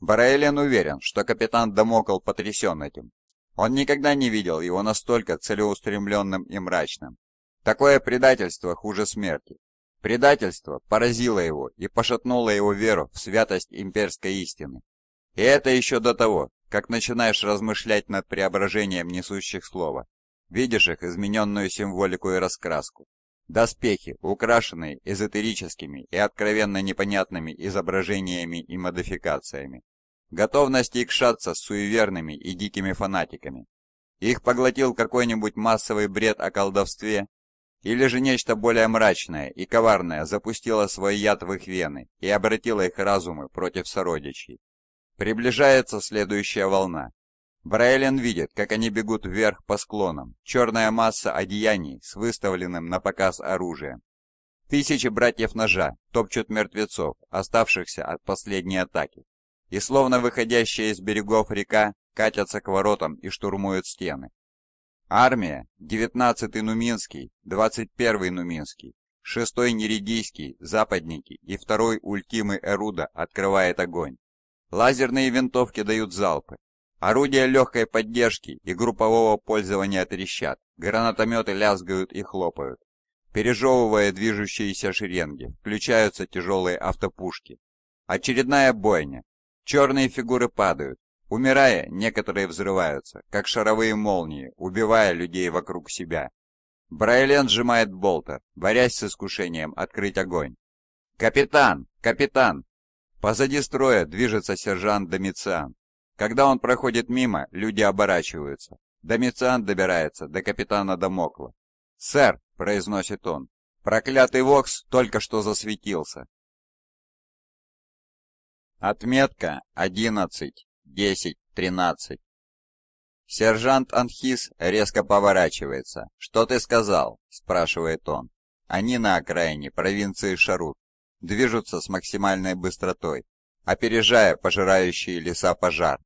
Бараэлен уверен, что капитан Дамокл потрясен этим. Он никогда не видел его настолько целеустремленным и мрачным. Такое предательство хуже смерти. Предательство поразило его и пошатнуло его веру в святость имперской истины. И это еще до того, как начинаешь размышлять над преображением несущих слова. Видишь их измененную символику и раскраску. Доспехи, украшенные эзотерическими и откровенно непонятными изображениями и модификациями. Готовность их икшаться с суеверными и дикими фанатиками. Их поглотил какой-нибудь массовый бред о колдовстве, или же нечто более мрачное и коварное запустило свой яд в их вены и обратило их разумы против сородичей. Приближается следующая волна. Брайлен видит, как они бегут вверх по склонам, черная масса одеяний с выставленным на показ оружием. Тысячи братьев ножа топчут мертвецов, оставшихся от последней атаки, и словно выходящая из берегов река катятся к воротам и штурмуют стены. Армия, 19-й Нуминский, 21-й Нуминский, 6-й Неридийский, Западники и 2-й Ультимы Эруда открывает огонь. Лазерные винтовки дают залпы. Орудия легкой поддержки и группового пользования трещат. Гранатометы лязгают и хлопают. Пережевывая движущиеся шеренги, включаются тяжелые автопушки. Очередная бойня. Черные фигуры падают. Умирая, некоторые взрываются, как шаровые молнии, убивая людей вокруг себя. Брайлен сжимает болта, борясь с искушением открыть огонь. «Капитан! Капитан! Позади строя движется сержант Домициан. Когда он проходит мимо, люди оборачиваются. Домициан добирается до капитана Домокла. «Сэр!» — произносит он. «Проклятый Вокс только что засветился!» Отметка 11, 10, 13. Сержант Анхис резко поворачивается. «Что ты сказал?» — спрашивает он. Они на окраине провинции Шарут движутся с максимальной быстротой, опережая пожирающие леса пожар.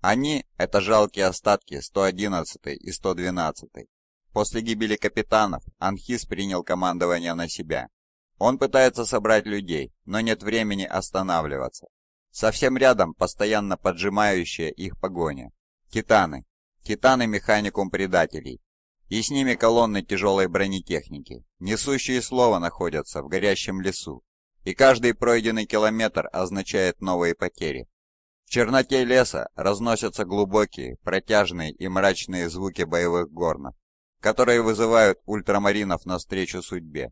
Они – это жалкие остатки 111 и 112. После гибели капитанов Анхис принял командование на себя. Он пытается собрать людей, но нет времени останавливаться. Совсем рядом постоянно поджимающая их погоня. Титаны. Титаны механикум предателей. И с ними колонны тяжелой бронетехники. Несущие слова находятся в горящем лесу и каждый пройденный километр означает новые потери. В черноте леса разносятся глубокие, протяжные и мрачные звуки боевых горнов, которые вызывают ультрамаринов навстречу судьбе.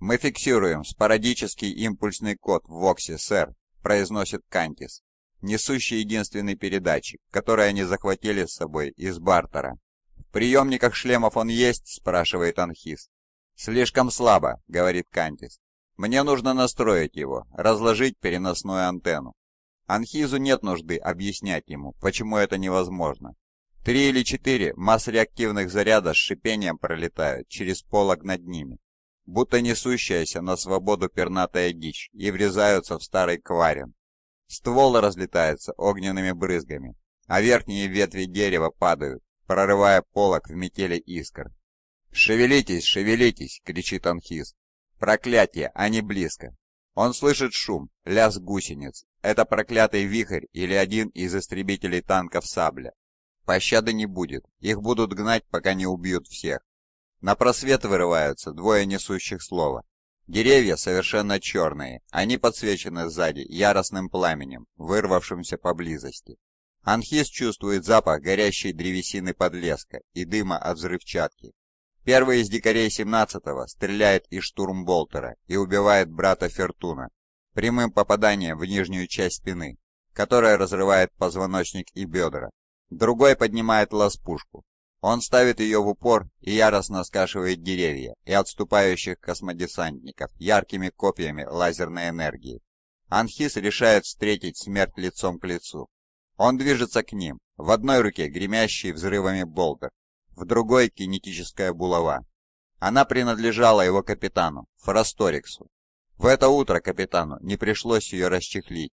«Мы фиксируем спорадический импульсный код в Воксе, сэр», — произносит Кантис, несущий единственный передатчик, который они захватили с собой из бартера. «В приемниках шлемов он есть?» — спрашивает Анхис. «Слишком слабо», — говорит Кантис. Мне нужно настроить его, разложить переносную антенну. Анхизу нет нужды объяснять ему, почему это невозможно. Три или четыре масс-реактивных заряда с шипением пролетают через полог над ними, будто несущаяся на свободу пернатая дичь, и врезаются в старый кварин. Ствол разлетается огненными брызгами, а верхние ветви дерева падают, прорывая полог в метели искр. «Шевелитесь, шевелитесь!» — кричит Анхиз. Проклятие, они а близко. Он слышит шум, лязг гусениц. Это проклятый вихрь или один из истребителей танков «Сабля». Пощады не будет, их будут гнать, пока не убьют всех. На просвет вырываются двое несущих слова. Деревья совершенно черные, они подсвечены сзади яростным пламенем, вырвавшимся поблизости. Анхис чувствует запах горящей древесины подлеска и дыма от взрывчатки. Первый из дикарей 17-го стреляет из штурмболтера и убивает брата Фертуна прямым попаданием в нижнюю часть спины, которая разрывает позвоночник и бедра. Другой поднимает лаз-пушку. Он ставит ее в упор и яростно скашивает деревья и отступающих космодесантников яркими копьями лазерной энергии. Анхис решает встретить смерть лицом к лицу. Он движется к ним, в одной руке гремящий взрывами болдер в другой — кинетическая булава. Она принадлежала его капитану, Форасториксу. В это утро капитану не пришлось ее расчехлить.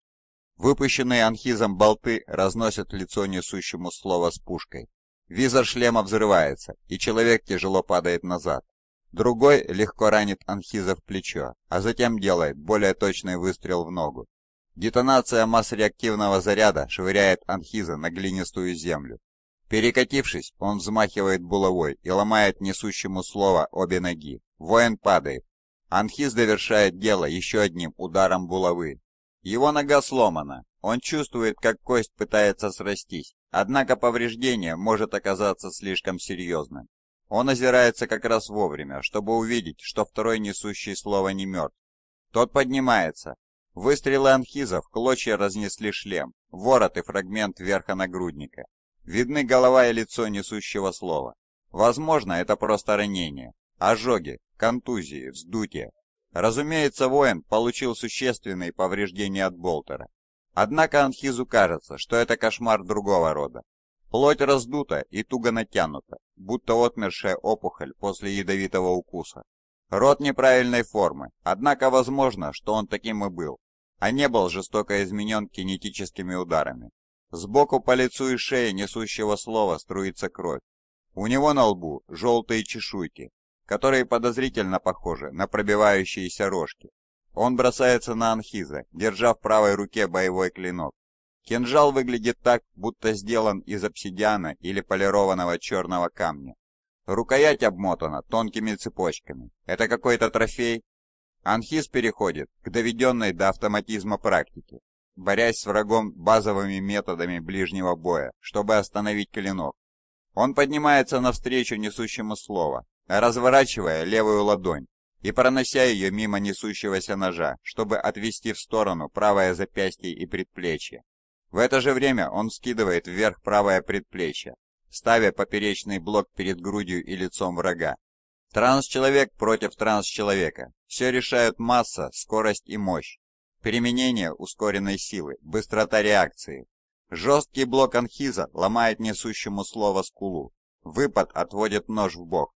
Выпущенные анхизом болты разносят лицо несущему слово с пушкой. Визор шлема взрывается, и человек тяжело падает назад. Другой легко ранит анхиза в плечо, а затем делает более точный выстрел в ногу. Детонация масс реактивного заряда швыряет анхиза на глинистую землю. Перекатившись, он взмахивает булавой и ломает несущему слово обе ноги. Воин падает. Анхиз довершает дело еще одним ударом булавы. Его нога сломана. Он чувствует, как кость пытается срастись, однако повреждение может оказаться слишком серьезным. Он озирается как раз вовремя, чтобы увидеть, что второй несущий слово не мертв. Тот поднимается. Выстрелы анхизов клочья разнесли шлем, ворот и фрагмент верха нагрудника. Видны голова и лицо несущего слова. Возможно, это просто ранение, ожоги, контузии, вздутие. Разумеется, воин получил существенные повреждения от Болтера. Однако Анхизу кажется, что это кошмар другого рода. Плоть раздута и туго натянута, будто отмершая опухоль после ядовитого укуса. Рот неправильной формы, однако возможно, что он таким и был, а не был жестоко изменен кинетическими ударами. Сбоку по лицу и шее несущего слова струится кровь. У него на лбу желтые чешуйки, которые подозрительно похожи на пробивающиеся рожки. Он бросается на Анхиза, держа в правой руке боевой клинок. Кинжал выглядит так, будто сделан из обсидиана или полированного черного камня. Рукоять обмотана тонкими цепочками. Это какой-то трофей? Анхиз переходит к доведенной до автоматизма практике борясь с врагом базовыми методами ближнего боя, чтобы остановить клинок. Он поднимается навстречу несущему слова, разворачивая левую ладонь и пронося ее мимо несущегося ножа, чтобы отвести в сторону правое запястье и предплечье. В это же время он скидывает вверх правое предплечье, ставя поперечный блок перед грудью и лицом врага. Транс-человек против транс-человека. Все решают масса, скорость и мощь. Применение ускоренной силы, быстрота реакции. Жесткий блок анхиза ломает несущему слово скулу. Выпад отводит нож в бок.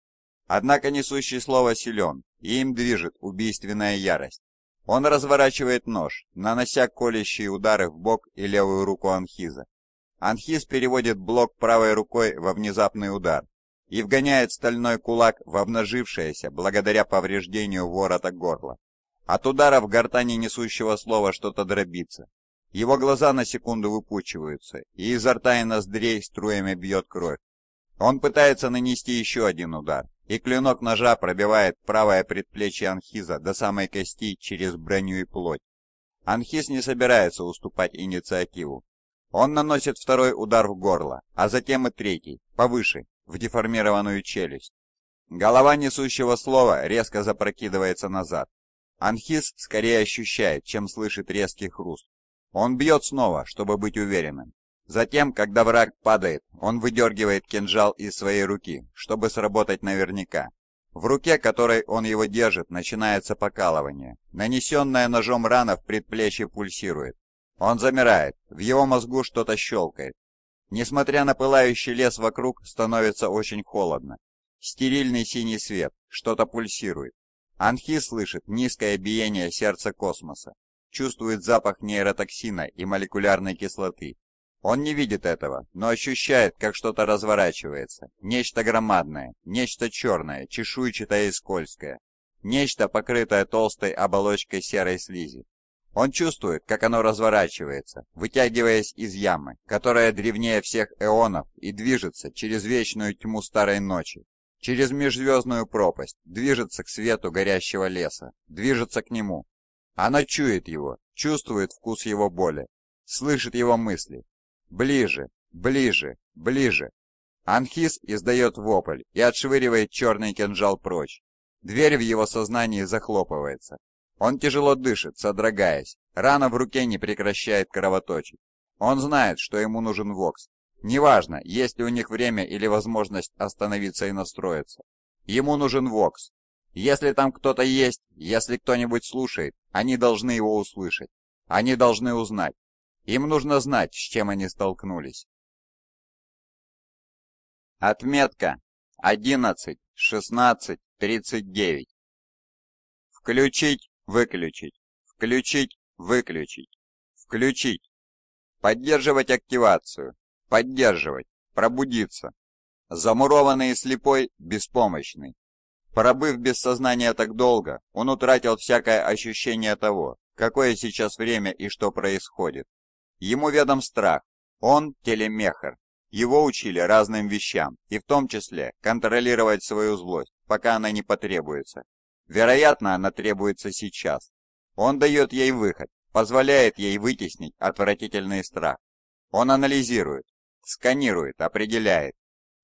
Однако несущий слово силен, и им движет убийственная ярость. Он разворачивает нож, нанося колющие удары в бок и левую руку Анхиза. Анхиз переводит блок правой рукой во внезапный удар и вгоняет стальной кулак в обнажившееся благодаря повреждению ворота горла. От удара в гортани несущего слова что-то дробится. Его глаза на секунду выпучиваются, и изо рта и ноздрей струями бьет кровь. Он пытается нанести еще один удар, и клинок ножа пробивает правое предплечье Анхиза до самой кости через броню и плоть. Анхиз не собирается уступать инициативу. Он наносит второй удар в горло, а затем и третий, повыше, в деформированную челюсть. Голова несущего слова резко запрокидывается назад, Анхис скорее ощущает, чем слышит резкий хруст. Он бьет снова, чтобы быть уверенным. Затем, когда враг падает, он выдергивает кинжал из своей руки, чтобы сработать наверняка. В руке, которой он его держит, начинается покалывание. Нанесенная ножом рана в предплечье пульсирует. Он замирает, в его мозгу что-то щелкает. Несмотря на пылающий лес вокруг, становится очень холодно. Стерильный синий свет, что-то пульсирует. Анхи слышит низкое биение сердца космоса, чувствует запах нейротоксина и молекулярной кислоты. Он не видит этого, но ощущает, как что-то разворачивается. Нечто громадное, нечто черное, чешуйчатое и скользкое. Нечто, покрытое толстой оболочкой серой слизи. Он чувствует, как оно разворачивается, вытягиваясь из ямы, которая древнее всех эонов и движется через вечную тьму старой ночи, Через межзвездную пропасть, движется к свету горящего леса, движется к нему. Она чует его, чувствует вкус его боли, слышит его мысли. Ближе, ближе, ближе. Анхис издает вопль и отшвыривает черный кинжал прочь. Дверь в его сознании захлопывается. Он тяжело дышит, содрогаясь. Рана в руке не прекращает кровоточить. Он знает, что ему нужен Вокс. Неважно, есть ли у них время или возможность остановиться и настроиться. Ему нужен Вокс. Если там кто-то есть, если кто-нибудь слушает, они должны его услышать. Они должны узнать. Им нужно знать, с чем они столкнулись. Отметка 11, 16, 39. Включить, выключить, включить, выключить, включить. Поддерживать активацию поддерживать, пробудиться. Замурованный и слепой, беспомощный. Пробыв без сознания так долго, он утратил всякое ощущение того, какое сейчас время и что происходит. Ему ведом страх, он Телемехер. Его учили разным вещам, и в том числе контролировать свою злость, пока она не потребуется. Вероятно, она требуется сейчас. Он дает ей выход, позволяет ей вытеснить отвратительный страх. Он анализирует, Сканирует, определяет.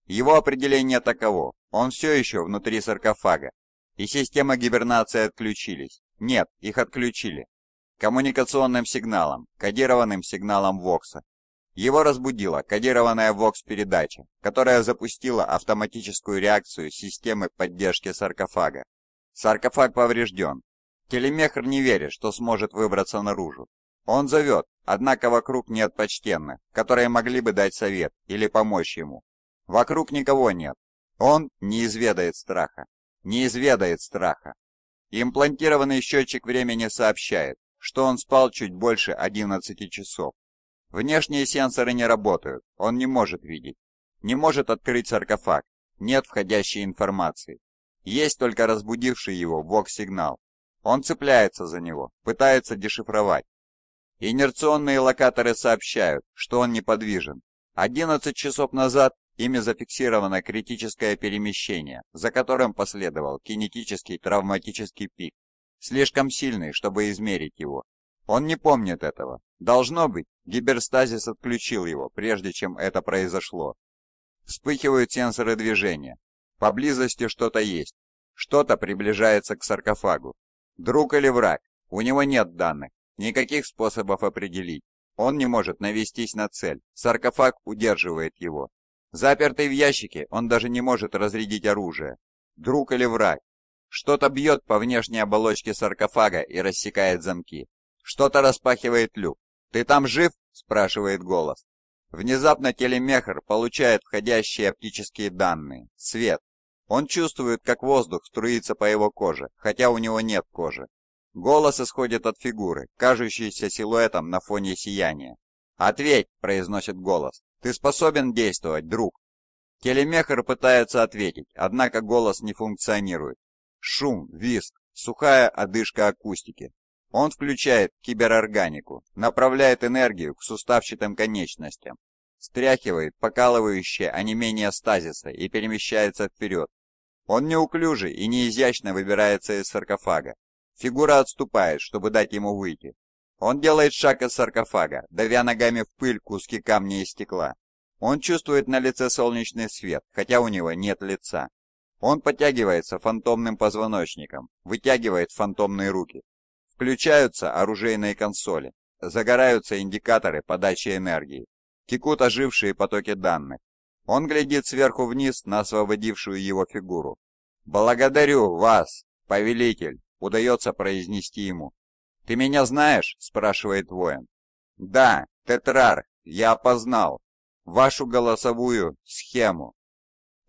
Его определение таково, он все еще внутри саркофага. И система гибернации отключились. Нет, их отключили. Коммуникационным сигналом, кодированным сигналом Вокса. Его разбудила кодированная Вокс-передача, которая запустила автоматическую реакцию системы поддержки саркофага. Саркофаг поврежден. Телемехр не верит, что сможет выбраться наружу. Он зовет, однако вокруг нет почтенных, которые могли бы дать совет или помочь ему. Вокруг никого нет. Он не изведает страха. Не изведает страха. Имплантированный счетчик времени сообщает, что он спал чуть больше 11 часов. Внешние сенсоры не работают, он не может видеть. Не может открыть саркофаг, нет входящей информации. Есть только разбудивший его вок-сигнал. Он цепляется за него, пытается дешифровать, Инерционные локаторы сообщают, что он неподвижен. 11 часов назад ими зафиксировано критическое перемещение, за которым последовал кинетический травматический пик, слишком сильный, чтобы измерить его. Он не помнит этого. Должно быть, гиберстазис отключил его, прежде чем это произошло. Вспыхивают сенсоры движения. Поблизости что-то есть. Что-то приближается к саркофагу. Друг или враг? У него нет данных, Никаких способов определить. Он не может навестись на цель. Саркофаг удерживает его. Запертый в ящике, он даже не может разрядить оружие. Друг или враг. Что-то бьет по внешней оболочке саркофага и рассекает замки. Что-то распахивает люк. «Ты там жив?» – спрашивает голос. Внезапно телемехр получает входящие оптические данные. Свет. Он чувствует, как воздух струится по его коже, хотя у него нет кожи. Голос исходит от фигуры, кажущейся силуэтом на фоне сияния. «Ответь!» — произносит голос. «Ты способен действовать, друг?» Телемехер пытается ответить, однако голос не функционирует. Шум, визг, сухая одышка акустики. Он включает киберорганику, направляет энергию к суставчатым конечностям, стряхивает покалывающее онемение стазиса и перемещается вперед. Он неуклюже и неизящно выбирается из саркофага, Фигура отступает, чтобы дать ему выйти. Он делает шаг из саркофага, давя ногами в пыль куски камня и стекла. Он чувствует на лице солнечный свет, хотя у него нет лица. Он подтягивается фантомным позвоночником, вытягивает фантомные руки. Включаются оружейные консоли, загораются индикаторы подачи энергии, текут ожившие потоки данных. Он глядит сверху вниз на освободившую его фигуру. «Благодарю вас, повелитель!» удается произнести ему. «Ты меня знаешь?» – спрашивает воин. «Да, тетрарх, я опознал. Вашу голосовую схему».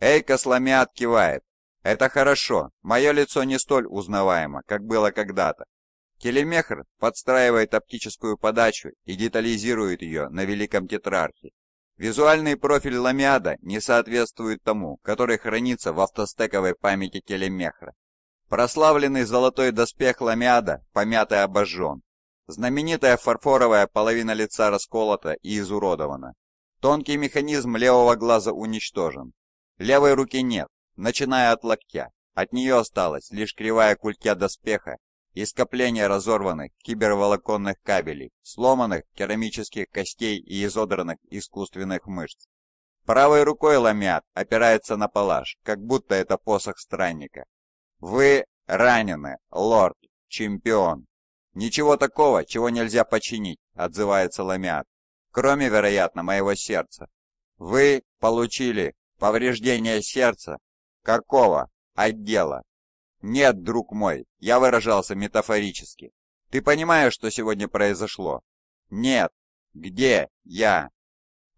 Эйка сломя откивает. «Это хорошо. Мое лицо не столь узнаваемо, как было когда-то. Телемехр подстраивает оптическую подачу и детализирует ее на великом тетрархе. Визуальный профиль ламиада не соответствует тому, который хранится в автостековой памяти телемехра. Прославленный золотой доспех ламиада, помятый обожжен. Знаменитая фарфоровая половина лица расколота и изуродована. Тонкий механизм левого глаза уничтожен. Левой руки нет, начиная от локтя. От нее осталась лишь кривая культя доспеха и скопление разорванных киберволоконных кабелей, сломанных керамических костей и изодранных искусственных мышц. Правой рукой ломят, опирается на палаш, как будто это посох странника. «Вы ранены, лорд, чемпион!» «Ничего такого, чего нельзя починить», — отзывается Ламиат, «кроме, вероятно, моего сердца. Вы получили повреждение сердца? Какого? Отдела?» «Нет, друг мой, я выражался метафорически. Ты понимаешь, что сегодня произошло?» «Нет. Где я?»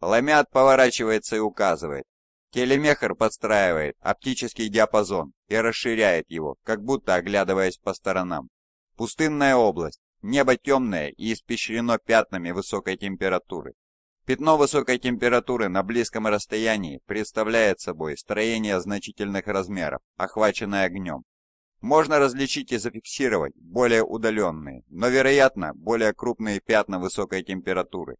Ламят поворачивается и указывает. Телемехр подстраивает оптический диапазон и расширяет его, как будто оглядываясь по сторонам. Пустынная область, небо темное и испещрено пятнами высокой температуры. Пятно высокой температуры на близком расстоянии представляет собой строение значительных размеров, охваченное огнем. Можно различить и зафиксировать более удаленные, но, вероятно, более крупные пятна высокой температуры,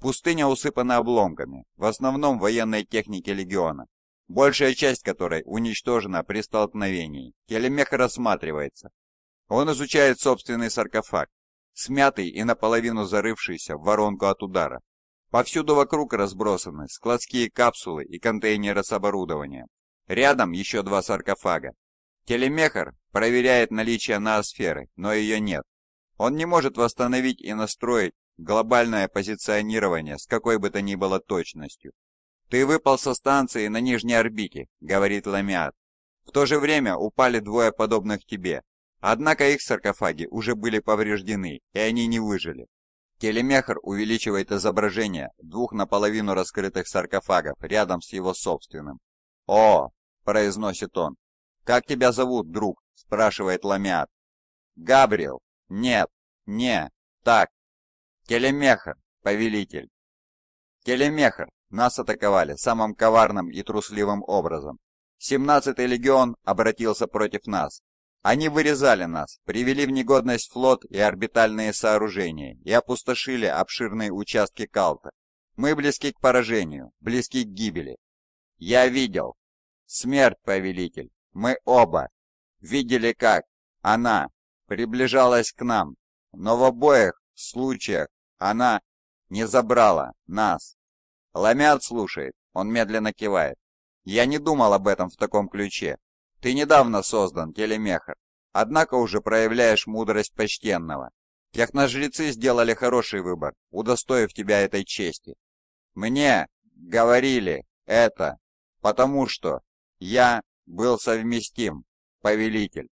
Пустыня усыпана обломками, в основном военной техники легиона, большая часть которой уничтожена при столкновении. Телемех рассматривается. Он изучает собственный саркофаг, смятый и наполовину зарывшийся в воронку от удара. Повсюду вокруг разбросаны складские капсулы и контейнеры с оборудованием. Рядом еще два саркофага. Телемехар проверяет наличие ноосферы, но ее нет. Он не может восстановить и настроить глобальное позиционирование с какой бы то ни было точностью. «Ты выпал со станции на нижней орбите», — говорит Ламиат. «В то же время упали двое подобных тебе. Однако их саркофаги уже были повреждены, и они не выжили. Телемехр увеличивает изображение двух наполовину раскрытых саркофагов рядом с его собственным. «О!» – произносит он. «Как тебя зовут, друг?» – спрашивает Ламиат. «Габриэл!» «Нет!» «Не!» «Так!» «Телемеха, повелитель!» «Телемеха!» Нас атаковали самым коварным и трусливым образом. 17-й легион обратился против нас. Они вырезали нас, привели в негодность флот и орбитальные сооружения и опустошили обширные участки Калта. Мы близки к поражению, близки к гибели. Я видел. Смерть, повелитель. Мы оба. Видели как. Она приближалась к нам. Но в обоих случаях она не забрала нас. Ламят слушает, он медленно кивает. Я не думал об этом в таком ключе. Ты недавно создан, телемехр, однако уже проявляешь мудрость почтенного. Техножрецы сделали хороший выбор, удостоив тебя этой чести. Мне говорили это, потому что я был совместим, повелитель.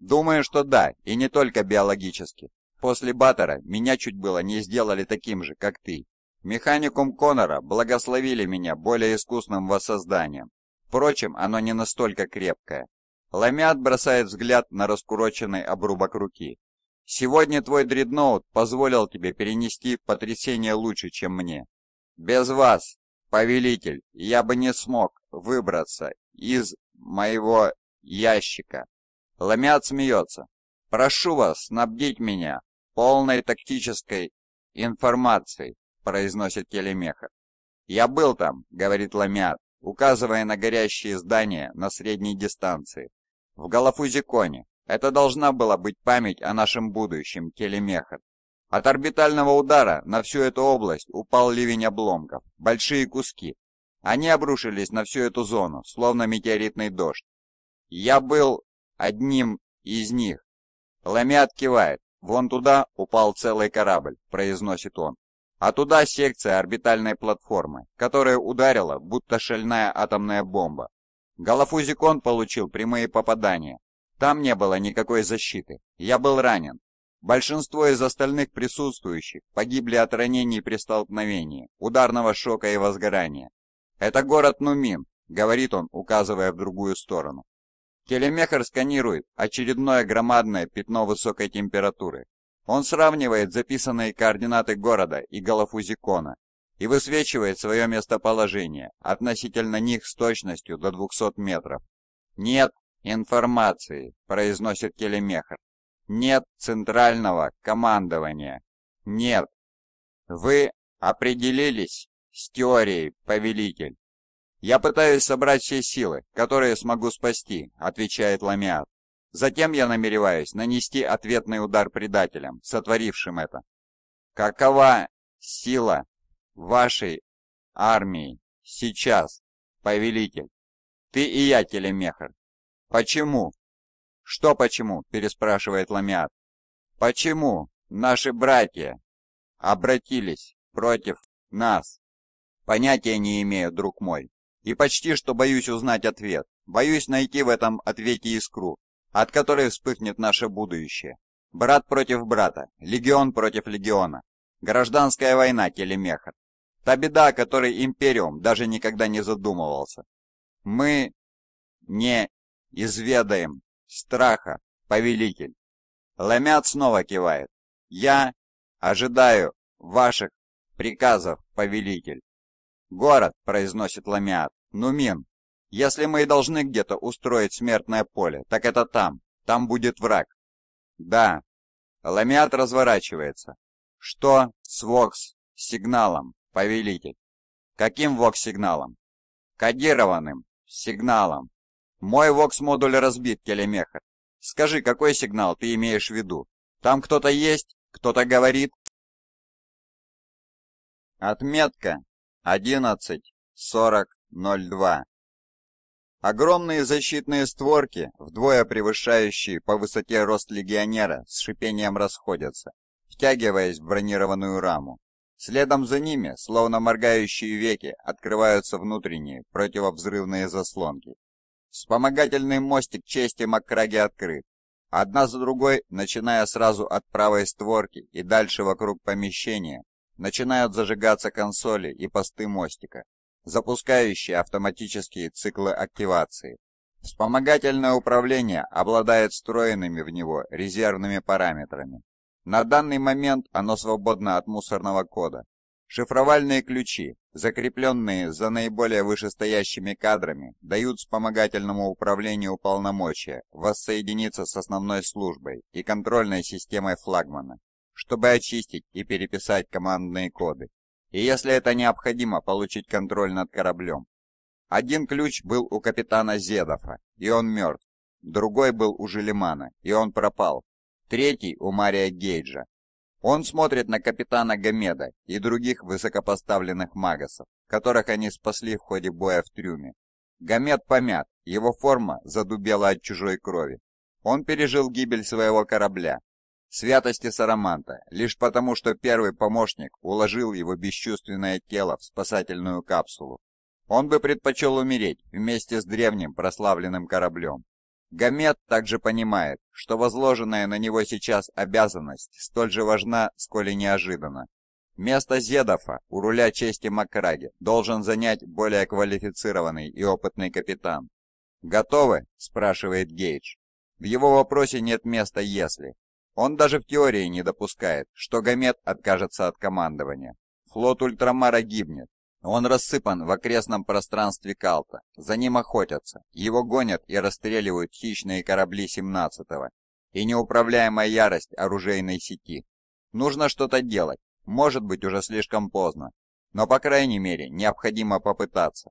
Думаю, что да, и не только биологически. После Баттера меня чуть было не сделали таким же, как ты. Механикум Конора благословили меня более искусным воссозданием. Впрочем, оно не настолько крепкое. Ламят бросает взгляд на раскуроченный обрубок руки. Сегодня твой дредноут позволил тебе перенести потрясение лучше, чем мне. Без вас, повелитель, я бы не смог выбраться из моего ящика. Ламят смеется. Прошу вас снабдить меня полной тактической информации», — произносит Телемеха. «Я был там», — говорит Ламиат, указывая на горящие здания на средней дистанции. «В Галафузиконе. Это должна была быть память о нашем будущем, Телемеха. От орбитального удара на всю эту область упал ливень обломков, большие куски. Они обрушились на всю эту зону, словно метеоритный дождь. Я был одним из них. Ламиат кивает, «Вон туда упал целый корабль», — произносит он. А туда секция орбитальной платформы, которая ударила, будто шальная атомная бомба. Голофузикон получил прямые попадания. Там не было никакой защиты. Я был ранен. Большинство из остальных присутствующих погибли от ранений при столкновении, ударного шока и возгорания. «Это город Нумин», — говорит он, указывая в другую сторону. Телемехр сканирует очередное громадное пятно высокой температуры. Он сравнивает записанные координаты города и Галафузикона и высвечивает свое местоположение относительно них с точностью до 200 метров. «Нет информации», — произносит телемехр. «Нет центрального командования. Нет. Вы определились с теорией, повелитель». «Я пытаюсь собрать все силы, которые смогу спасти», — отвечает Ламиат. «Затем я намереваюсь нанести ответный удар предателям, сотворившим это». «Какова сила вашей армии сейчас, повелитель? Ты и я, телемехр. Почему?» «Что почему?» — переспрашивает Ламиат. «Почему наши братья обратились против нас?» «Понятия не имею, друг мой. И почти что боюсь узнать ответ. Боюсь найти в этом ответе искру, от которой вспыхнет наше будущее. Брат против брата, легион против легиона. Гражданская война телемеха. Та беда, о которой Империум даже никогда не задумывался. Мы не изведаем страха, повелитель. Ломят снова кивает. Я ожидаю ваших приказов, повелитель. Город, произносит Ломят. Ну Нумен. Если мы и должны где-то устроить смертное поле, так это там. Там будет враг. Да. Ламиат разворачивается. Что с вокс-сигналом, повелитель? Каким вокс-сигналом? Кодированным сигналом. Мой вокс-модуль разбит, телемеха. Скажи, какой сигнал ты имеешь в виду? Там кто-то есть? Кто-то говорит? Отметка 11.40. 02. Огромные защитные створки, вдвое превышающие по высоте рост легионера, с шипением расходятся, втягиваясь в бронированную раму. Следом за ними, словно моргающие веки, открываются внутренние противовзрывные заслонки. Вспомогательный мостик чести Маккраги открыт. Одна за другой, начиная сразу от правой створки и дальше вокруг помещения, начинают зажигаться консоли и посты мостика запускающие автоматические циклы активации. Вспомогательное управление обладает встроенными в него резервными параметрами. На данный момент оно свободно от мусорного кода. Шифровальные ключи, закрепленные за наиболее вышестоящими кадрами, дают вспомогательному управлению полномочия воссоединиться с основной службой и контрольной системой флагмана, чтобы очистить и переписать командные коды и если это необходимо, получить контроль над кораблем. Один ключ был у капитана Зедофа, и он мертв. Другой был у Желемана, и он пропал. Третий у Мария Гейджа. Он смотрит на капитана Гомеда и других высокопоставленных магасов, которых они спасли в ходе боя в трюме. Гомед помят, его форма задубела от чужой крови. Он пережил гибель своего корабля, святости Сараманта, лишь потому, что первый помощник уложил его бесчувственное тело в спасательную капсулу. Он бы предпочел умереть вместе с древним прославленным кораблем. Гамет также понимает, что возложенная на него сейчас обязанность столь же важна, сколь и неожиданна. Место Зедофа у руля чести Макраги должен занять более квалифицированный и опытный капитан. «Готовы?» – спрашивает Гейдж. В его вопросе нет места «если». Он даже в теории не допускает, что Гамет откажется от командования. Флот Ультрамара гибнет. Он рассыпан в окрестном пространстве Калта. За ним охотятся. Его гонят и расстреливают хищные корабли 17-го. И неуправляемая ярость оружейной сети. Нужно что-то делать. Может быть, уже слишком поздно. Но, по крайней мере, необходимо попытаться.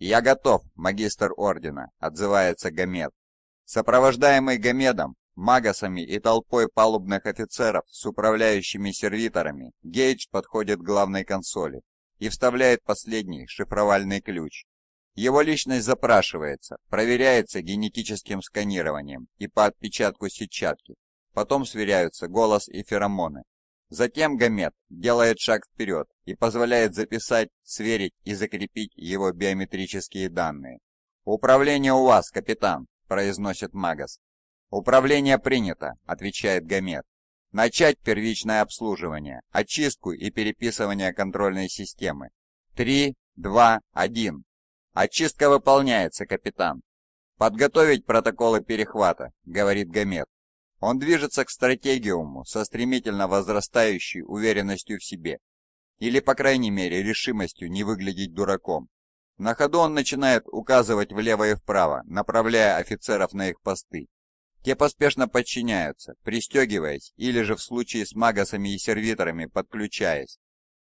«Я готов, магистр ордена», — отзывается Гамет. Сопровождаемый Гамедом, магасами и толпой палубных офицеров с управляющими сервиторами, Гейдж подходит к главной консоли и вставляет последний шифровальный ключ. Его личность запрашивается, проверяется генетическим сканированием и по отпечатку сетчатки. Потом сверяются голос и феромоны. Затем Гамет делает шаг вперед и позволяет записать, сверить и закрепить его биометрические данные. «Управление у вас, капитан», – произносит Магас. «Управление принято», — отвечает Гамет. «Начать первичное обслуживание, очистку и переписывание контрольной системы. Три, два, один. Очистка выполняется, капитан». «Подготовить протоколы перехвата», — говорит Гамет. Он движется к стратегиуму со стремительно возрастающей уверенностью в себе. Или, по крайней мере, решимостью не выглядеть дураком. На ходу он начинает указывать влево и вправо, направляя офицеров на их посты. Те поспешно подчиняются, пристегиваясь или же в случае с магасами и сервиторами подключаясь.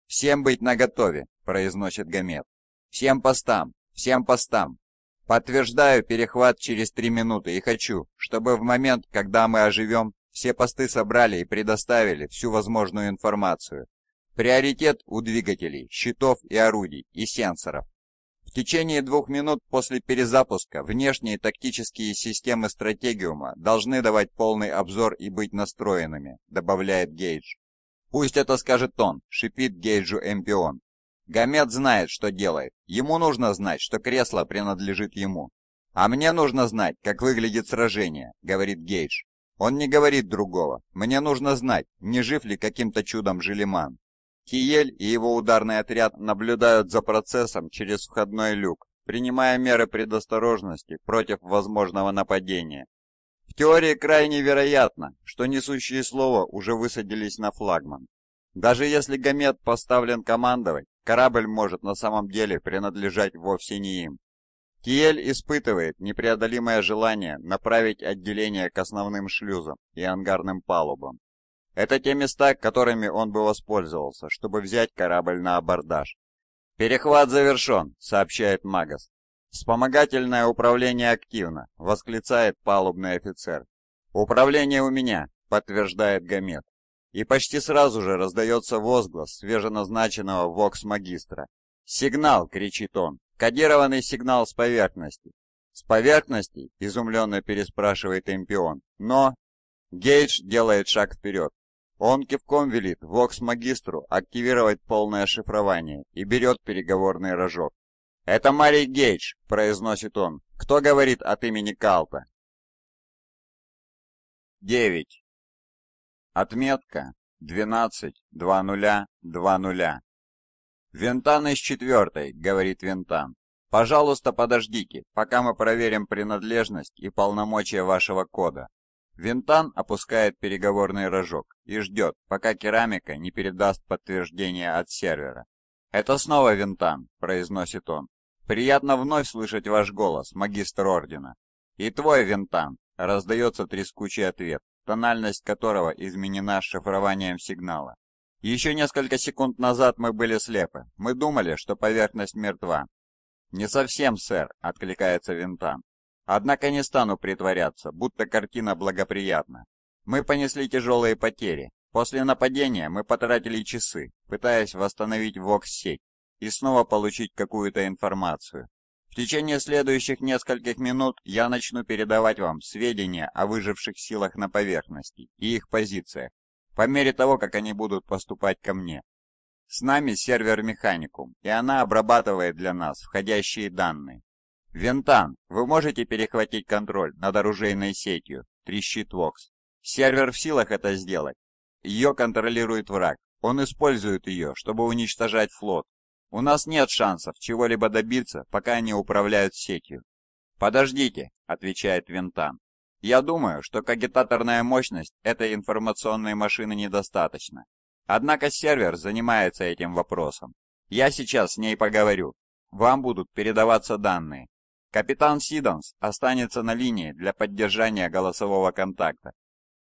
«Всем быть наготове», — произносит Гамет. «Всем постам! Всем постам!» «Подтверждаю перехват через три минуты и хочу, чтобы в момент, когда мы оживем, все посты собрали и предоставили всю возможную информацию. Приоритет у двигателей, щитов и орудий, и сенсоров. В течение двух минут после перезапуска внешние тактические системы стратегиума должны давать полный обзор и быть настроенными, добавляет Гейдж. Пусть это скажет он, шипит Гейджу Эмпион. Гамет знает, что делает. Ему нужно знать, что кресло принадлежит ему. А мне нужно знать, как выглядит сражение, говорит Гейдж. Он не говорит другого. Мне нужно знать, не жив ли каким-то чудом Желиман. Киель и его ударный отряд наблюдают за процессом через входной люк, принимая меры предосторожности против возможного нападения. В теории крайне вероятно, что несущие слова уже высадились на флагман. Даже если гамет поставлен командовать, корабль может на самом деле принадлежать вовсе не им. Киель испытывает непреодолимое желание направить отделение к основным шлюзам и ангарным палубам. Это те места, которыми он бы воспользовался, чтобы взять корабль на абордаж. «Перехват завершен», — сообщает Магас. «Вспомогательное управление активно», — восклицает палубный офицер. «Управление у меня», — подтверждает Гамет. И почти сразу же раздается возглас свеженазначенного вокс-магистра. «Сигнал!» — кричит он. «Кодированный сигнал с поверхности!» «С поверхности?» — изумленно переспрашивает Эмпион. «Но...» Гейдж делает шаг вперед. Он кивком велит Вокс-магистру активировать полное шифрование и берет переговорный рожок. «Это Марий Гейдж», — произносит он. «Кто говорит от имени Калта?» 9. Отметка 12.00.20. «Винтан из четвертой», — говорит Винтан. «Пожалуйста, подождите, пока мы проверим принадлежность и полномочия вашего кода. Винтан опускает переговорный рожок и ждет, пока керамика не передаст подтверждение от сервера. «Это снова Винтан», — произносит он. «Приятно вновь слышать ваш голос, магистр Ордена». «И твой, Винтан», — раздается трескучий ответ, тональность которого изменена шифрованием сигнала. «Еще несколько секунд назад мы были слепы. Мы думали, что поверхность мертва». «Не совсем, сэр», — откликается Винтан. Однако не стану притворяться, будто картина благоприятна. Мы понесли тяжелые потери. После нападения мы потратили часы, пытаясь восстановить ВОКС-сеть и снова получить какую-то информацию. В течение следующих нескольких минут я начну передавать вам сведения о выживших силах на поверхности и их позициях, по мере того, как они будут поступать ко мне. С нами сервер Механикум, и она обрабатывает для нас входящие данные. «Вентан, вы можете перехватить контроль над оружейной сетью?» – трещит Вокс. «Сервер в силах это сделать. Ее контролирует враг. Он использует ее, чтобы уничтожать флот. У нас нет шансов чего-либо добиться, пока они управляют сетью». «Подождите», – отвечает Винтан. «Я думаю, что кагитаторная мощность этой информационной машины недостаточно. Однако сервер занимается этим вопросом. Я сейчас с ней поговорю. Вам будут передаваться данные. Капитан Сидонс останется на линии для поддержания голосового контакта.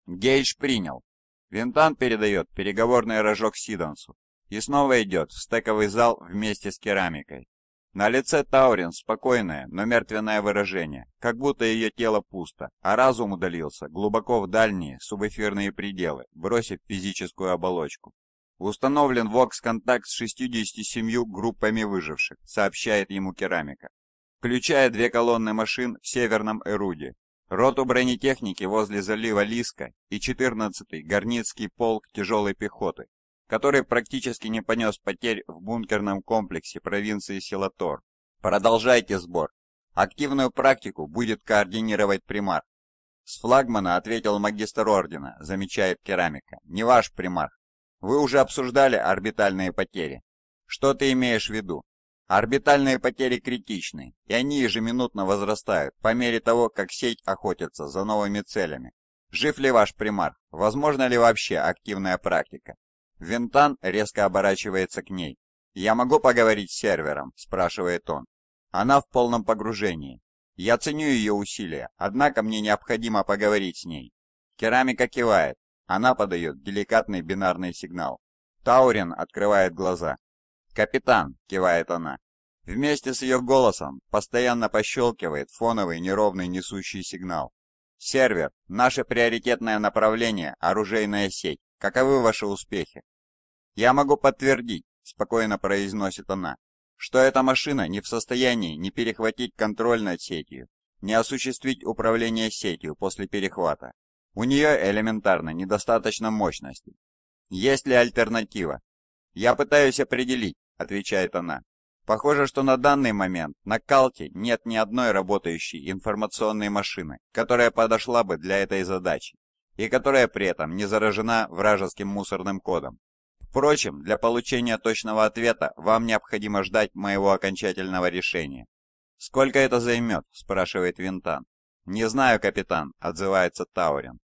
Гейдж принял. Винтан передает переговорный рожок Сидонсу и снова идет в стековый зал вместе с керамикой. На лице Таурин спокойное, но мертвенное выражение, как будто ее тело пусто, а разум удалился глубоко в дальние субэфирные пределы, бросив физическую оболочку. Установлен вокс-контакт с 67 группами выживших, сообщает ему керамика включая две колонны машин в северном Эруде, роту бронетехники возле залива Лиска и 14-й Горницкий полк тяжелой пехоты, который практически не понес потерь в бункерном комплексе провинции Силатор. Продолжайте сбор. Активную практику будет координировать примар. С флагмана ответил магистр ордена, замечает керамика. Не ваш примар. Вы уже обсуждали орбитальные потери. Что ты имеешь в виду? Орбитальные потери критичны, и они ежеминутно возрастают по мере того, как сеть охотится за новыми целями. Жив ли ваш примар? Возможно ли вообще активная практика? Винтан резко оборачивается к ней. «Я могу поговорить с сервером?» – спрашивает он. Она в полном погружении. Я ценю ее усилия, однако мне необходимо поговорить с ней. Керамика кивает. Она подает деликатный бинарный сигнал. Таурин открывает глаза. «Капитан!» — кивает она. Вместе с ее голосом постоянно пощелкивает фоновый неровный несущий сигнал. «Сервер, наше приоритетное направление — оружейная сеть. Каковы ваши успехи?» «Я могу подтвердить», — спокойно произносит она, «что эта машина не в состоянии не перехватить контроль над сетью, не осуществить управление сетью после перехвата. У нее элементарно недостаточно мощности. Есть ли альтернатива? Я пытаюсь определить, отвечает она. Похоже, что на данный момент на Калте нет ни одной работающей информационной машины, которая подошла бы для этой задачи, и которая при этом не заражена вражеским мусорным кодом. Впрочем, для получения точного ответа вам необходимо ждать моего окончательного решения. «Сколько это займет?» – спрашивает Винтан. «Не знаю, капитан», – отзывается Таурин.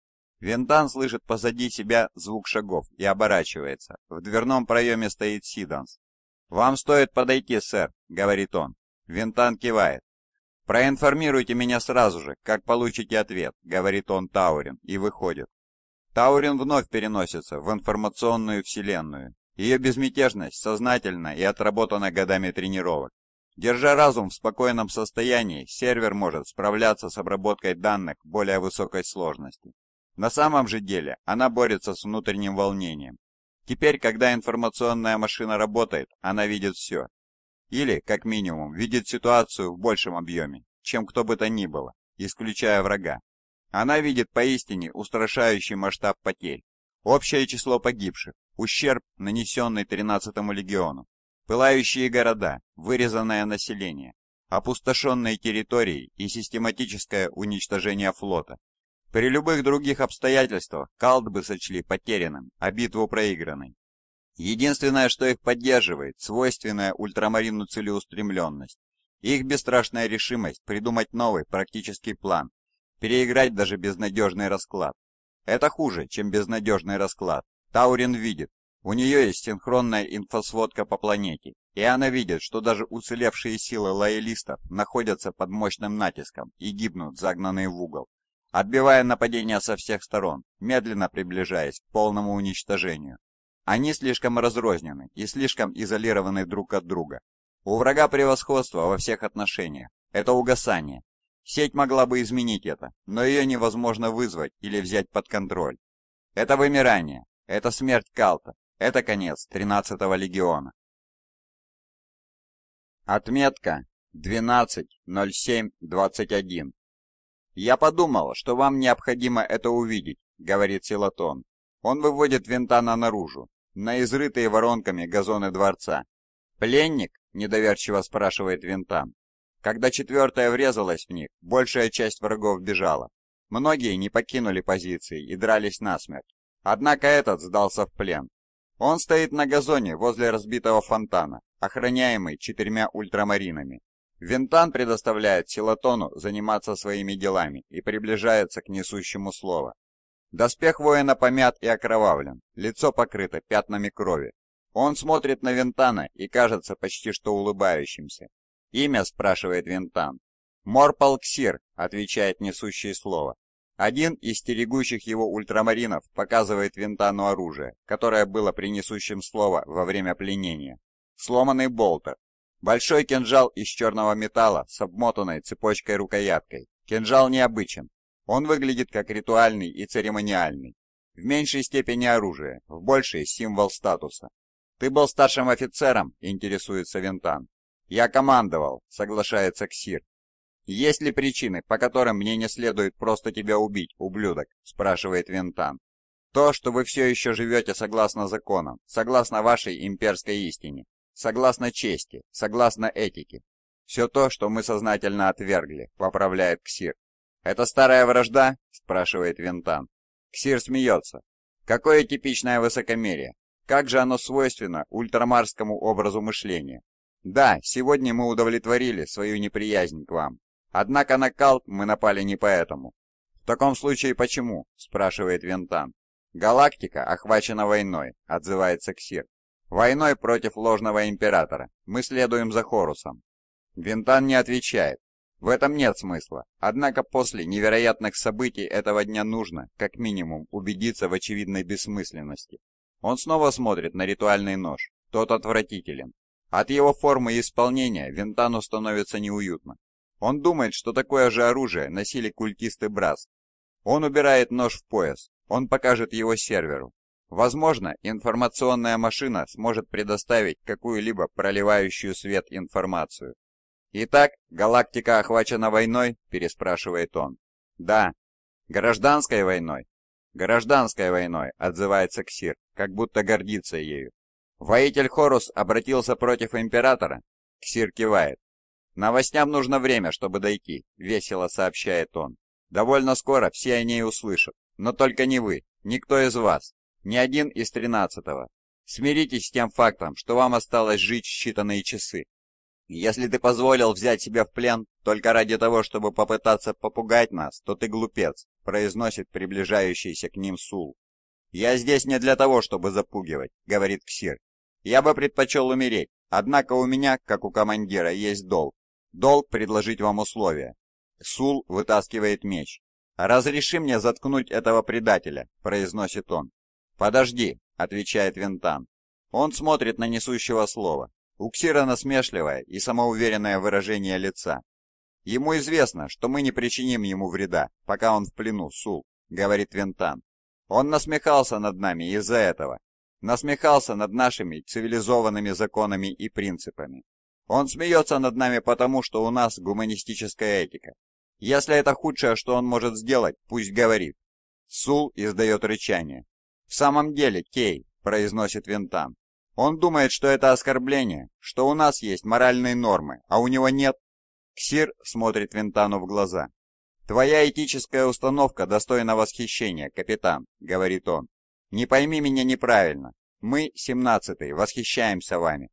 Винтан слышит позади себя звук шагов и оборачивается. В дверном проеме стоит Сиданс. «Вам стоит подойти, сэр», — говорит он. Винтан кивает. «Проинформируйте меня сразу же, как получите ответ», — говорит он Таурин и выходит. Таурин вновь переносится в информационную вселенную. Ее безмятежность сознательна и отработана годами тренировок. Держа разум в спокойном состоянии, сервер может справляться с обработкой данных более высокой сложности. На самом же деле она борется с внутренним волнением, Теперь, когда информационная машина работает, она видит все. Или, как минимум, видит ситуацию в большем объеме, чем кто бы то ни было, исключая врага. Она видит поистине устрашающий масштаб потерь. Общее число погибших, ущерб, нанесенный 13-му легиону, пылающие города, вырезанное население, опустошенные территории и систематическое уничтожение флота, при любых других обстоятельствах Калд бы сочли потерянным, а битву проигранной. Единственное, что их поддерживает, свойственная ультрамарину целеустремленность, их бесстрашная решимость придумать новый практический план, переиграть даже безнадежный расклад. Это хуже, чем безнадежный расклад. Таурин видит, у нее есть синхронная инфосводка по планете, и она видит, что даже уцелевшие силы лоялистов находятся под мощным натиском и гибнут, загнанные в угол отбивая нападения со всех сторон, медленно приближаясь к полному уничтожению. Они слишком разрознены и слишком изолированы друг от друга. У врага превосходство во всех отношениях. Это угасание. Сеть могла бы изменить это, но ее невозможно вызвать или взять под контроль. Это вымирание. Это смерть Калта. Это конец 13-го легиона. Отметка 12.07.21 «Я подумал, что вам необходимо это увидеть», — говорит Силатон. Он выводит винтана наружу, на изрытые воронками газоны дворца. «Пленник?» — недоверчиво спрашивает винтан. Когда четвертая врезалась в них, большая часть врагов бежала. Многие не покинули позиции и дрались насмерть. Однако этот сдался в плен. Он стоит на газоне возле разбитого фонтана, охраняемый четырьмя ультрамаринами. Винтан предоставляет Силатону заниматься своими делами и приближается к несущему слово. Доспех воина помят и окровавлен, лицо покрыто пятнами крови. Он смотрит на Винтана и кажется почти что улыбающимся. «Имя?» – спрашивает Винтан. «Морпалксир», – отвечает несущее слово. Один из стерегущих его ультрамаринов показывает Винтану оружие, которое было при несущем слово во время пленения. Сломанный болтер, Большой кинжал из черного металла с обмотанной цепочкой-рукояткой. Кинжал необычен. Он выглядит как ритуальный и церемониальный. В меньшей степени оружие, в большей символ статуса. «Ты был старшим офицером?» – интересуется Винтан. «Я командовал», – соглашается Ксир. «Есть ли причины, по которым мне не следует просто тебя убить, ублюдок?» – спрашивает Винтан. «То, что вы все еще живете согласно законам, согласно вашей имперской истине. Согласно чести, согласно этике. Все то, что мы сознательно отвергли, поправляет Ксир. «Это старая вражда?» – спрашивает Винтан. Ксир смеется. «Какое типичное высокомерие! Как же оно свойственно ультрамарскому образу мышления! Да, сегодня мы удовлетворили свою неприязнь к вам. Однако на Калт мы напали не поэтому. «В таком случае почему?» – спрашивает Вентан. «Галактика охвачена войной», – отзывается Ксир. Войной против ложного императора. Мы следуем за Хорусом. Винтан не отвечает. В этом нет смысла. Однако после невероятных событий этого дня нужно, как минимум, убедиться в очевидной бессмысленности. Он снова смотрит на ритуальный нож. Тот отвратителен. От его формы и исполнения Винтану становится неуютно. Он думает, что такое же оружие носили культисты Брас. Он убирает нож в пояс. Он покажет его серверу. Возможно, информационная машина сможет предоставить какую-либо проливающую свет информацию. «Итак, галактика охвачена войной?» – переспрашивает он. «Да». «Гражданской войной?» «Гражданской войной», – отзывается Ксир, как будто гордится ею. «Воитель Хорус обратился против Императора?» Ксир кивает. «Новостям нужно время, чтобы дойти», – весело сообщает он. «Довольно скоро все о ней услышат, но только не вы, никто из вас ни один из тринадцатого. Смиритесь с тем фактом, что вам осталось жить считанные часы. Если ты позволил взять себя в плен только ради того, чтобы попытаться попугать нас, то ты глупец», — произносит приближающийся к ним Сул. «Я здесь не для того, чтобы запугивать», — говорит Ксир. «Я бы предпочел умереть, однако у меня, как у командира, есть долг. Долг предложить вам условия». Сул вытаскивает меч. «Разреши мне заткнуть этого предателя», — произносит он. «Подожди», — отвечает Винтан. Он смотрит на несущего слова. У Ксира насмешливое и самоуверенное выражение лица. «Ему известно, что мы не причиним ему вреда, пока он в плену, Сул», — говорит Винтан. «Он насмехался над нами из-за этого. Насмехался над нашими цивилизованными законами и принципами. Он смеется над нами потому, что у нас гуманистическая этика. Если это худшее, что он может сделать, пусть говорит». Сул издает рычание. «В самом деле, Кей», — произносит Винтан. «Он думает, что это оскорбление, что у нас есть моральные нормы, а у него нет». Ксир смотрит Винтану в глаза. «Твоя этическая установка достойна восхищения, капитан», — говорит он. «Не пойми меня неправильно. Мы, семнадцатый восхищаемся вами.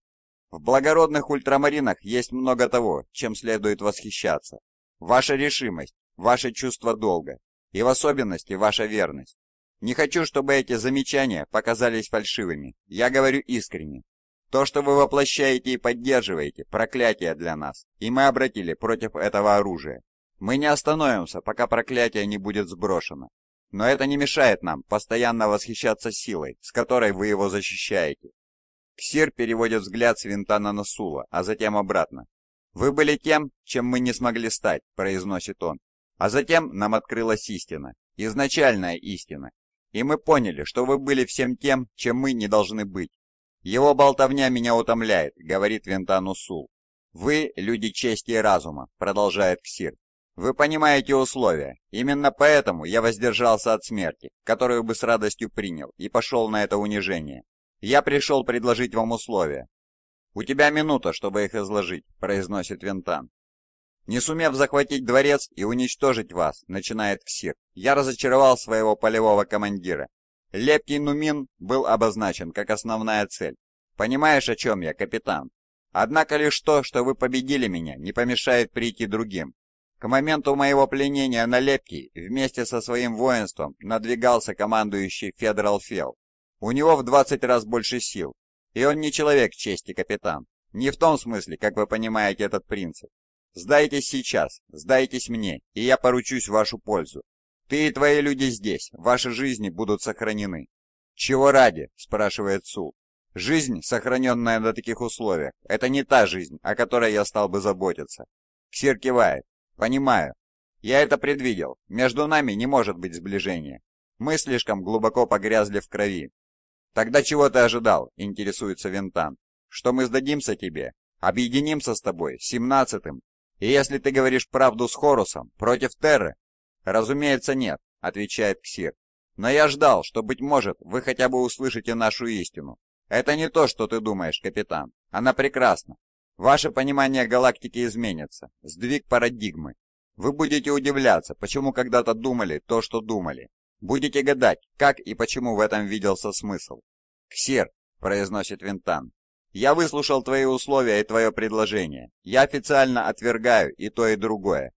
В благородных ультрамаринах есть много того, чем следует восхищаться. Ваша решимость, ваше чувство долга и в особенности ваша верность. Не хочу, чтобы эти замечания показались фальшивыми. Я говорю искренне. То, что вы воплощаете и поддерживаете, проклятие для нас, и мы обратили против этого оружия. Мы не остановимся, пока проклятие не будет сброшено. Но это не мешает нам постоянно восхищаться силой, с которой вы его защищаете. Ксир переводит взгляд с винта на Насула, а затем обратно. «Вы были тем, чем мы не смогли стать», — произносит он. «А затем нам открылась истина, изначальная истина, и мы поняли, что вы были всем тем, чем мы не должны быть. Его болтовня меня утомляет», — говорит Винтану Сул. «Вы — люди чести и разума», — продолжает Ксир. «Вы понимаете условия. Именно поэтому я воздержался от смерти, которую бы с радостью принял, и пошел на это унижение. Я пришел предложить вам условия». «У тебя минута, чтобы их изложить», — произносит Винтан. Не сумев захватить дворец и уничтожить вас, начинает Ксир, я разочаровал своего полевого командира. Лепкий Нумин был обозначен как основная цель. Понимаешь, о чем я, капитан? Однако лишь то, что вы победили меня, не помешает прийти другим. К моменту моего пленения на Лепкий вместе со своим воинством надвигался командующий Федерал Фел. У него в 20 раз больше сил, и он не человек чести, капитан. Не в том смысле, как вы понимаете этот принцип. Сдайтесь сейчас, сдайтесь мне, и я поручусь вашу пользу. Ты и твои люди здесь, ваши жизни будут сохранены. Чего ради, спрашивает Сул. Жизнь, сохраненная на таких условиях, это не та жизнь, о которой я стал бы заботиться. Ксир кивает. Понимаю. Я это предвидел. Между нами не может быть сближения. Мы слишком глубоко погрязли в крови. Тогда чего ты ожидал, интересуется Винтан? Что мы сдадимся тебе? Объединимся с тобой, семнадцатым, и если ты говоришь правду с Хорусом, против Терры? Разумеется, нет, отвечает Ксир. Но я ждал, что, быть может, вы хотя бы услышите нашу истину. Это не то, что ты думаешь, капитан. Она прекрасна. Ваше понимание галактики изменится. Сдвиг парадигмы. Вы будете удивляться, почему когда-то думали то, что думали. Будете гадать, как и почему в этом виделся смысл. «Ксир», — произносит Винтан, я выслушал твои условия и твое предложение. Я официально отвергаю и то, и другое.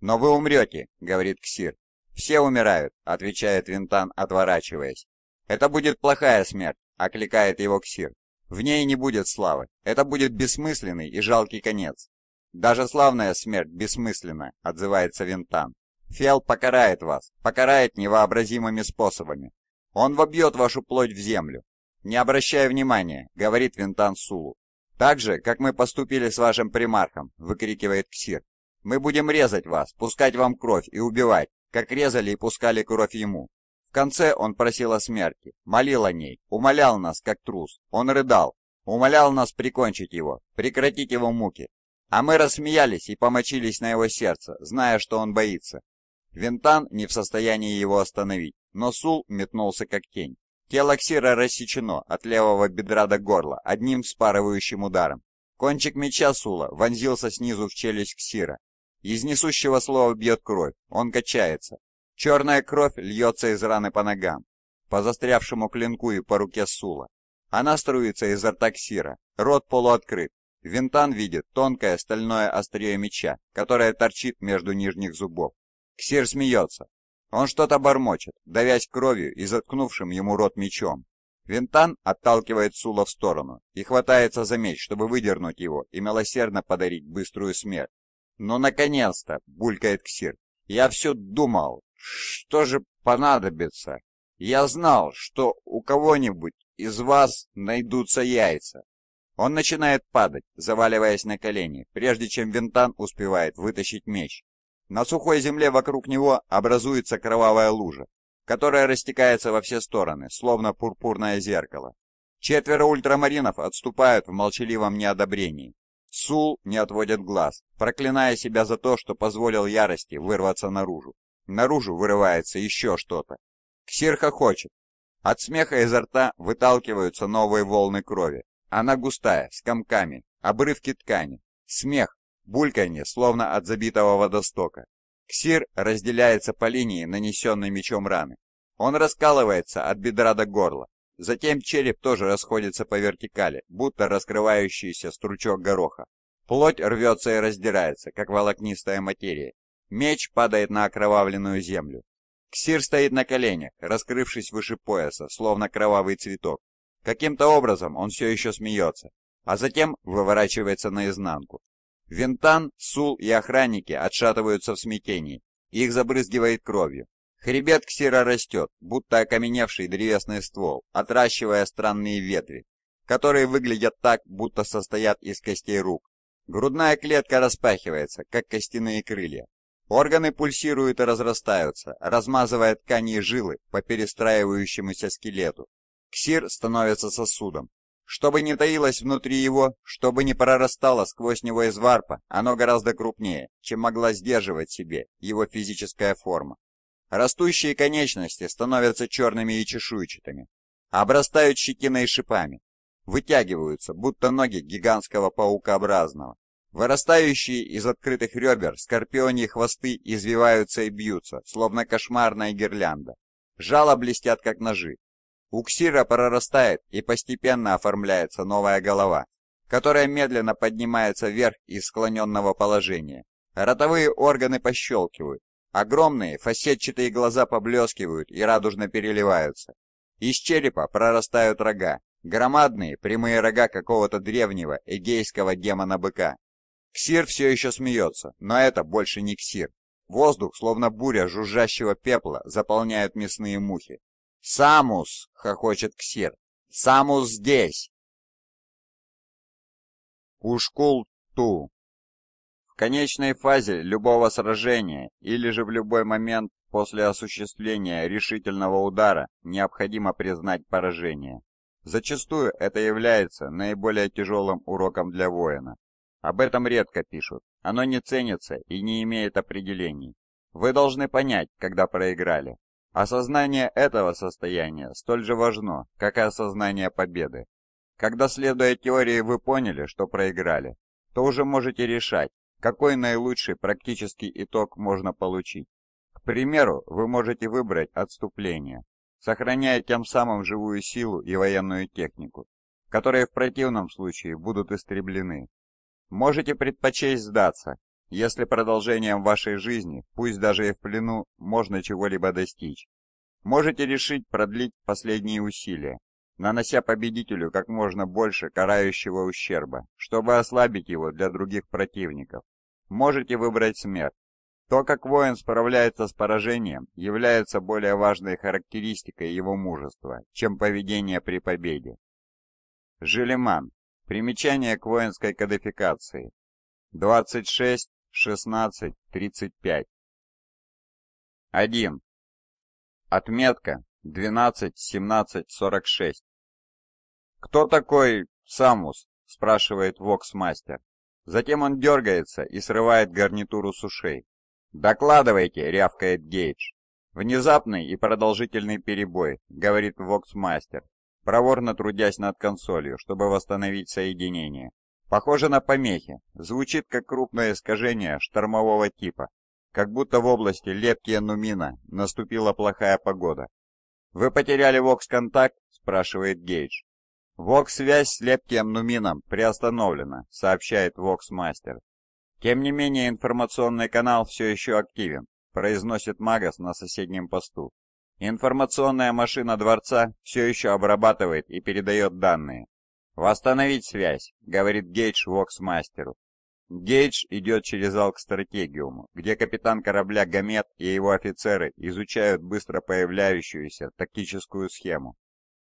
Но вы умрете, говорит Ксир. Все умирают, отвечает Винтан, отворачиваясь. Это будет плохая смерть, окликает его Ксир. В ней не будет славы. Это будет бессмысленный и жалкий конец. Даже славная смерть бессмысленна, отзывается Винтан. Фел покарает вас, покарает невообразимыми способами. Он вобьет вашу плоть в землю, «Не обращай внимания», — говорит Винтан Сулу. «Так же, как мы поступили с вашим примархом», — выкрикивает Ксир. «Мы будем резать вас, пускать вам кровь и убивать, как резали и пускали кровь ему». В конце он просил о смерти, молил о ней, умолял нас, как трус. Он рыдал, умолял нас прикончить его, прекратить его муки. А мы рассмеялись и помочились на его сердце, зная, что он боится. Винтан не в состоянии его остановить, но Сул метнулся как тень. Тело Ксира рассечено от левого бедра до горла одним вспарывающим ударом. Кончик меча Сула вонзился снизу в челюсть Ксира. Из несущего слова бьет кровь, он качается. Черная кровь льется из раны по ногам, по застрявшему клинку и по руке Сула. Она струится изо рта Ксира, рот полуоткрыт. Винтан видит тонкое стальное острие меча, которое торчит между нижних зубов. Ксир смеется, он что-то бормочет, давясь кровью и заткнувшим ему рот мечом. Винтан отталкивает Сула в сторону и хватается за меч, чтобы выдернуть его и милосердно подарить быструю смерть. Но «Ну, наконец-то!» — булькает Ксир. «Я все думал, что же понадобится. Я знал, что у кого-нибудь из вас найдутся яйца». Он начинает падать, заваливаясь на колени, прежде чем Винтан успевает вытащить меч. На сухой земле вокруг него образуется кровавая лужа, которая растекается во все стороны, словно пурпурное зеркало. Четверо ультрамаринов отступают в молчаливом неодобрении. Сул не отводит глаз, проклиная себя за то, что позволил ярости вырваться наружу. Наружу вырывается еще что-то. Ксирха хочет. От смеха изо рта выталкиваются новые волны крови. Она густая, с комками, обрывки ткани. Смех, бульканье, словно от забитого водостока. Ксир разделяется по линии, нанесенной мечом раны. Он раскалывается от бедра до горла. Затем череп тоже расходится по вертикали, будто раскрывающийся стручок гороха. Плоть рвется и раздирается, как волокнистая материя. Меч падает на окровавленную землю. Ксир стоит на коленях, раскрывшись выше пояса, словно кровавый цветок. Каким-то образом он все еще смеется, а затем выворачивается наизнанку. Винтан, Сул и охранники отшатываются в смятении. Их забрызгивает кровью. Хребет ксира растет, будто окаменевший древесный ствол, отращивая странные ветви, которые выглядят так, будто состоят из костей рук. Грудная клетка распахивается, как костяные крылья. Органы пульсируют и разрастаются, размазывая ткани и жилы по перестраивающемуся скелету. Ксир становится сосудом, чтобы не таилось внутри его, чтобы не прорастало сквозь него из варпа, оно гораздо крупнее, чем могла сдерживать себе его физическая форма. Растущие конечности становятся черными и чешуйчатыми, обрастают щетиной и шипами, вытягиваются, будто ноги гигантского паукообразного. Вырастающие из открытых ребер скорпионьи хвосты извиваются и бьются, словно кошмарная гирлянда. Жало блестят, как ножи, у ксира прорастает и постепенно оформляется новая голова, которая медленно поднимается вверх из склоненного положения. Ротовые органы пощелкивают, огромные фасетчатые глаза поблескивают и радужно переливаются. Из черепа прорастают рога, громадные прямые рога какого-то древнего эгейского демона-быка. Ксир все еще смеется, но это больше не ксир. Воздух, словно буря жужжащего пепла, заполняют мясные мухи. «Самус!» — хохочет Ксир. «Самус здесь!» Ушкул-ту. В конечной фазе любого сражения или же в любой момент после осуществления решительного удара необходимо признать поражение. Зачастую это является наиболее тяжелым уроком для воина. Об этом редко пишут, оно не ценится и не имеет определений. Вы должны понять, когда проиграли, Осознание этого состояния столь же важно, как и осознание победы. Когда, следуя теории, вы поняли, что проиграли, то уже можете решать, какой наилучший практический итог можно получить. К примеру, вы можете выбрать отступление, сохраняя тем самым живую силу и военную технику, которые в противном случае будут истреблены. Можете предпочесть сдаться если продолжением вашей жизни, пусть даже и в плену, можно чего-либо достичь, можете решить продлить последние усилия, нанося победителю как можно больше карающего ущерба, чтобы ослабить его для других противников. Можете выбрать смерть. То, как воин справляется с поражением, является более важной характеристикой его мужества, чем поведение при победе. Желеман. Примечание к воинской кодификации. 26 16.35. 1. Отметка 12.17.46. «Кто такой Самус?» – спрашивает Воксмастер. Затем он дергается и срывает гарнитуру с ушей. «Докладывайте!» – рявкает Гейдж. «Внезапный и продолжительный перебой», — говорит Воксмастер, проворно трудясь над консолью, чтобы восстановить соединение. Похоже на помехи, звучит как крупное искажение штормового типа, как будто в области Лепкия-Нумина наступила плохая погода. «Вы потеряли вокс-контакт?» – спрашивает Гейдж. «Вокс-связь с Лепкием-Нумином приостановлена», – сообщает вокс-мастер. «Тем не менее информационный канал все еще активен», – произносит Магас на соседнем посту. «Информационная машина Дворца все еще обрабатывает и передает данные. «Восстановить связь», — говорит Гейдж Воксмастеру. Гейдж идет через зал к стратегиуму, где капитан корабля Гамет и его офицеры изучают быстро появляющуюся тактическую схему.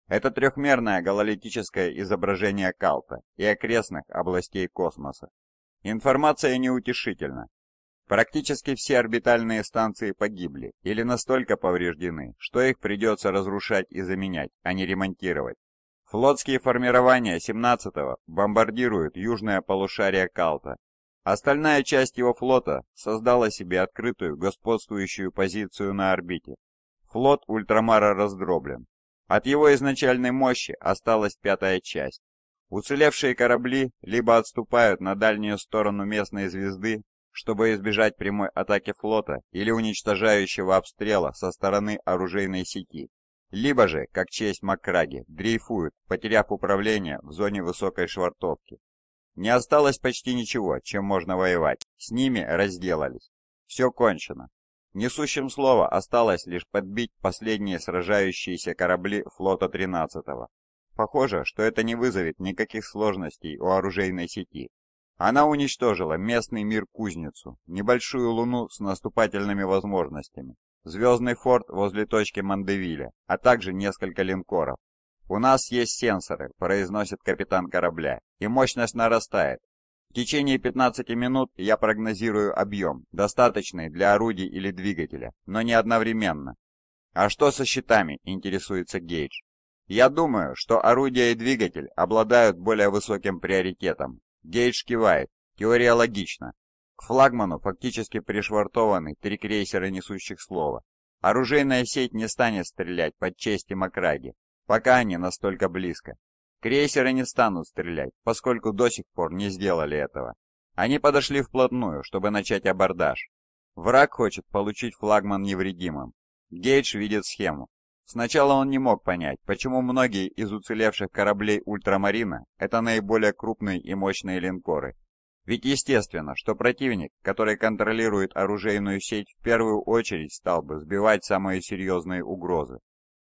Это трехмерное гололитическое изображение Калта и окрестных областей космоса. Информация неутешительна. Практически все орбитальные станции погибли или настолько повреждены, что их придется разрушать и заменять, а не ремонтировать. Флотские формирования 17-го бомбардируют южное полушарие Калта. Остальная часть его флота создала себе открытую господствующую позицию на орбите. Флот Ультрамара раздроблен. От его изначальной мощи осталась пятая часть. Уцелевшие корабли либо отступают на дальнюю сторону местной звезды, чтобы избежать прямой атаки флота или уничтожающего обстрела со стороны оружейной сети, либо же, как честь Макраги, дрейфуют, потеряв управление в зоне высокой швартовки. Не осталось почти ничего, чем можно воевать, с ними разделались. Все кончено. Несущим слово осталось лишь подбить последние сражающиеся корабли флота 13-го. Похоже, что это не вызовет никаких сложностей у оружейной сети. Она уничтожила местный мир-кузницу, небольшую луну с наступательными возможностями, звездный форт возле точки Мандевиля, а также несколько линкоров. «У нас есть сенсоры», — произносит капитан корабля, — «и мощность нарастает. В течение 15 минут я прогнозирую объем, достаточный для орудий или двигателя, но не одновременно». «А что со щитами?» — интересуется Гейдж. «Я думаю, что орудия и двигатель обладают более высоким приоритетом». Гейдж кивает. Теория логична. К флагману фактически пришвартованы три крейсера несущих слова. Оружейная сеть не станет стрелять под честь Макраги, пока они настолько близко. Крейсеры не станут стрелять, поскольку до сих пор не сделали этого. Они подошли вплотную, чтобы начать абордаж. Враг хочет получить флагман невредимым. Гейдж видит схему. Сначала он не мог понять, почему многие из уцелевших кораблей ультрамарина – это наиболее крупные и мощные линкоры – ведь естественно, что противник, который контролирует оружейную сеть, в первую очередь стал бы сбивать самые серьезные угрозы.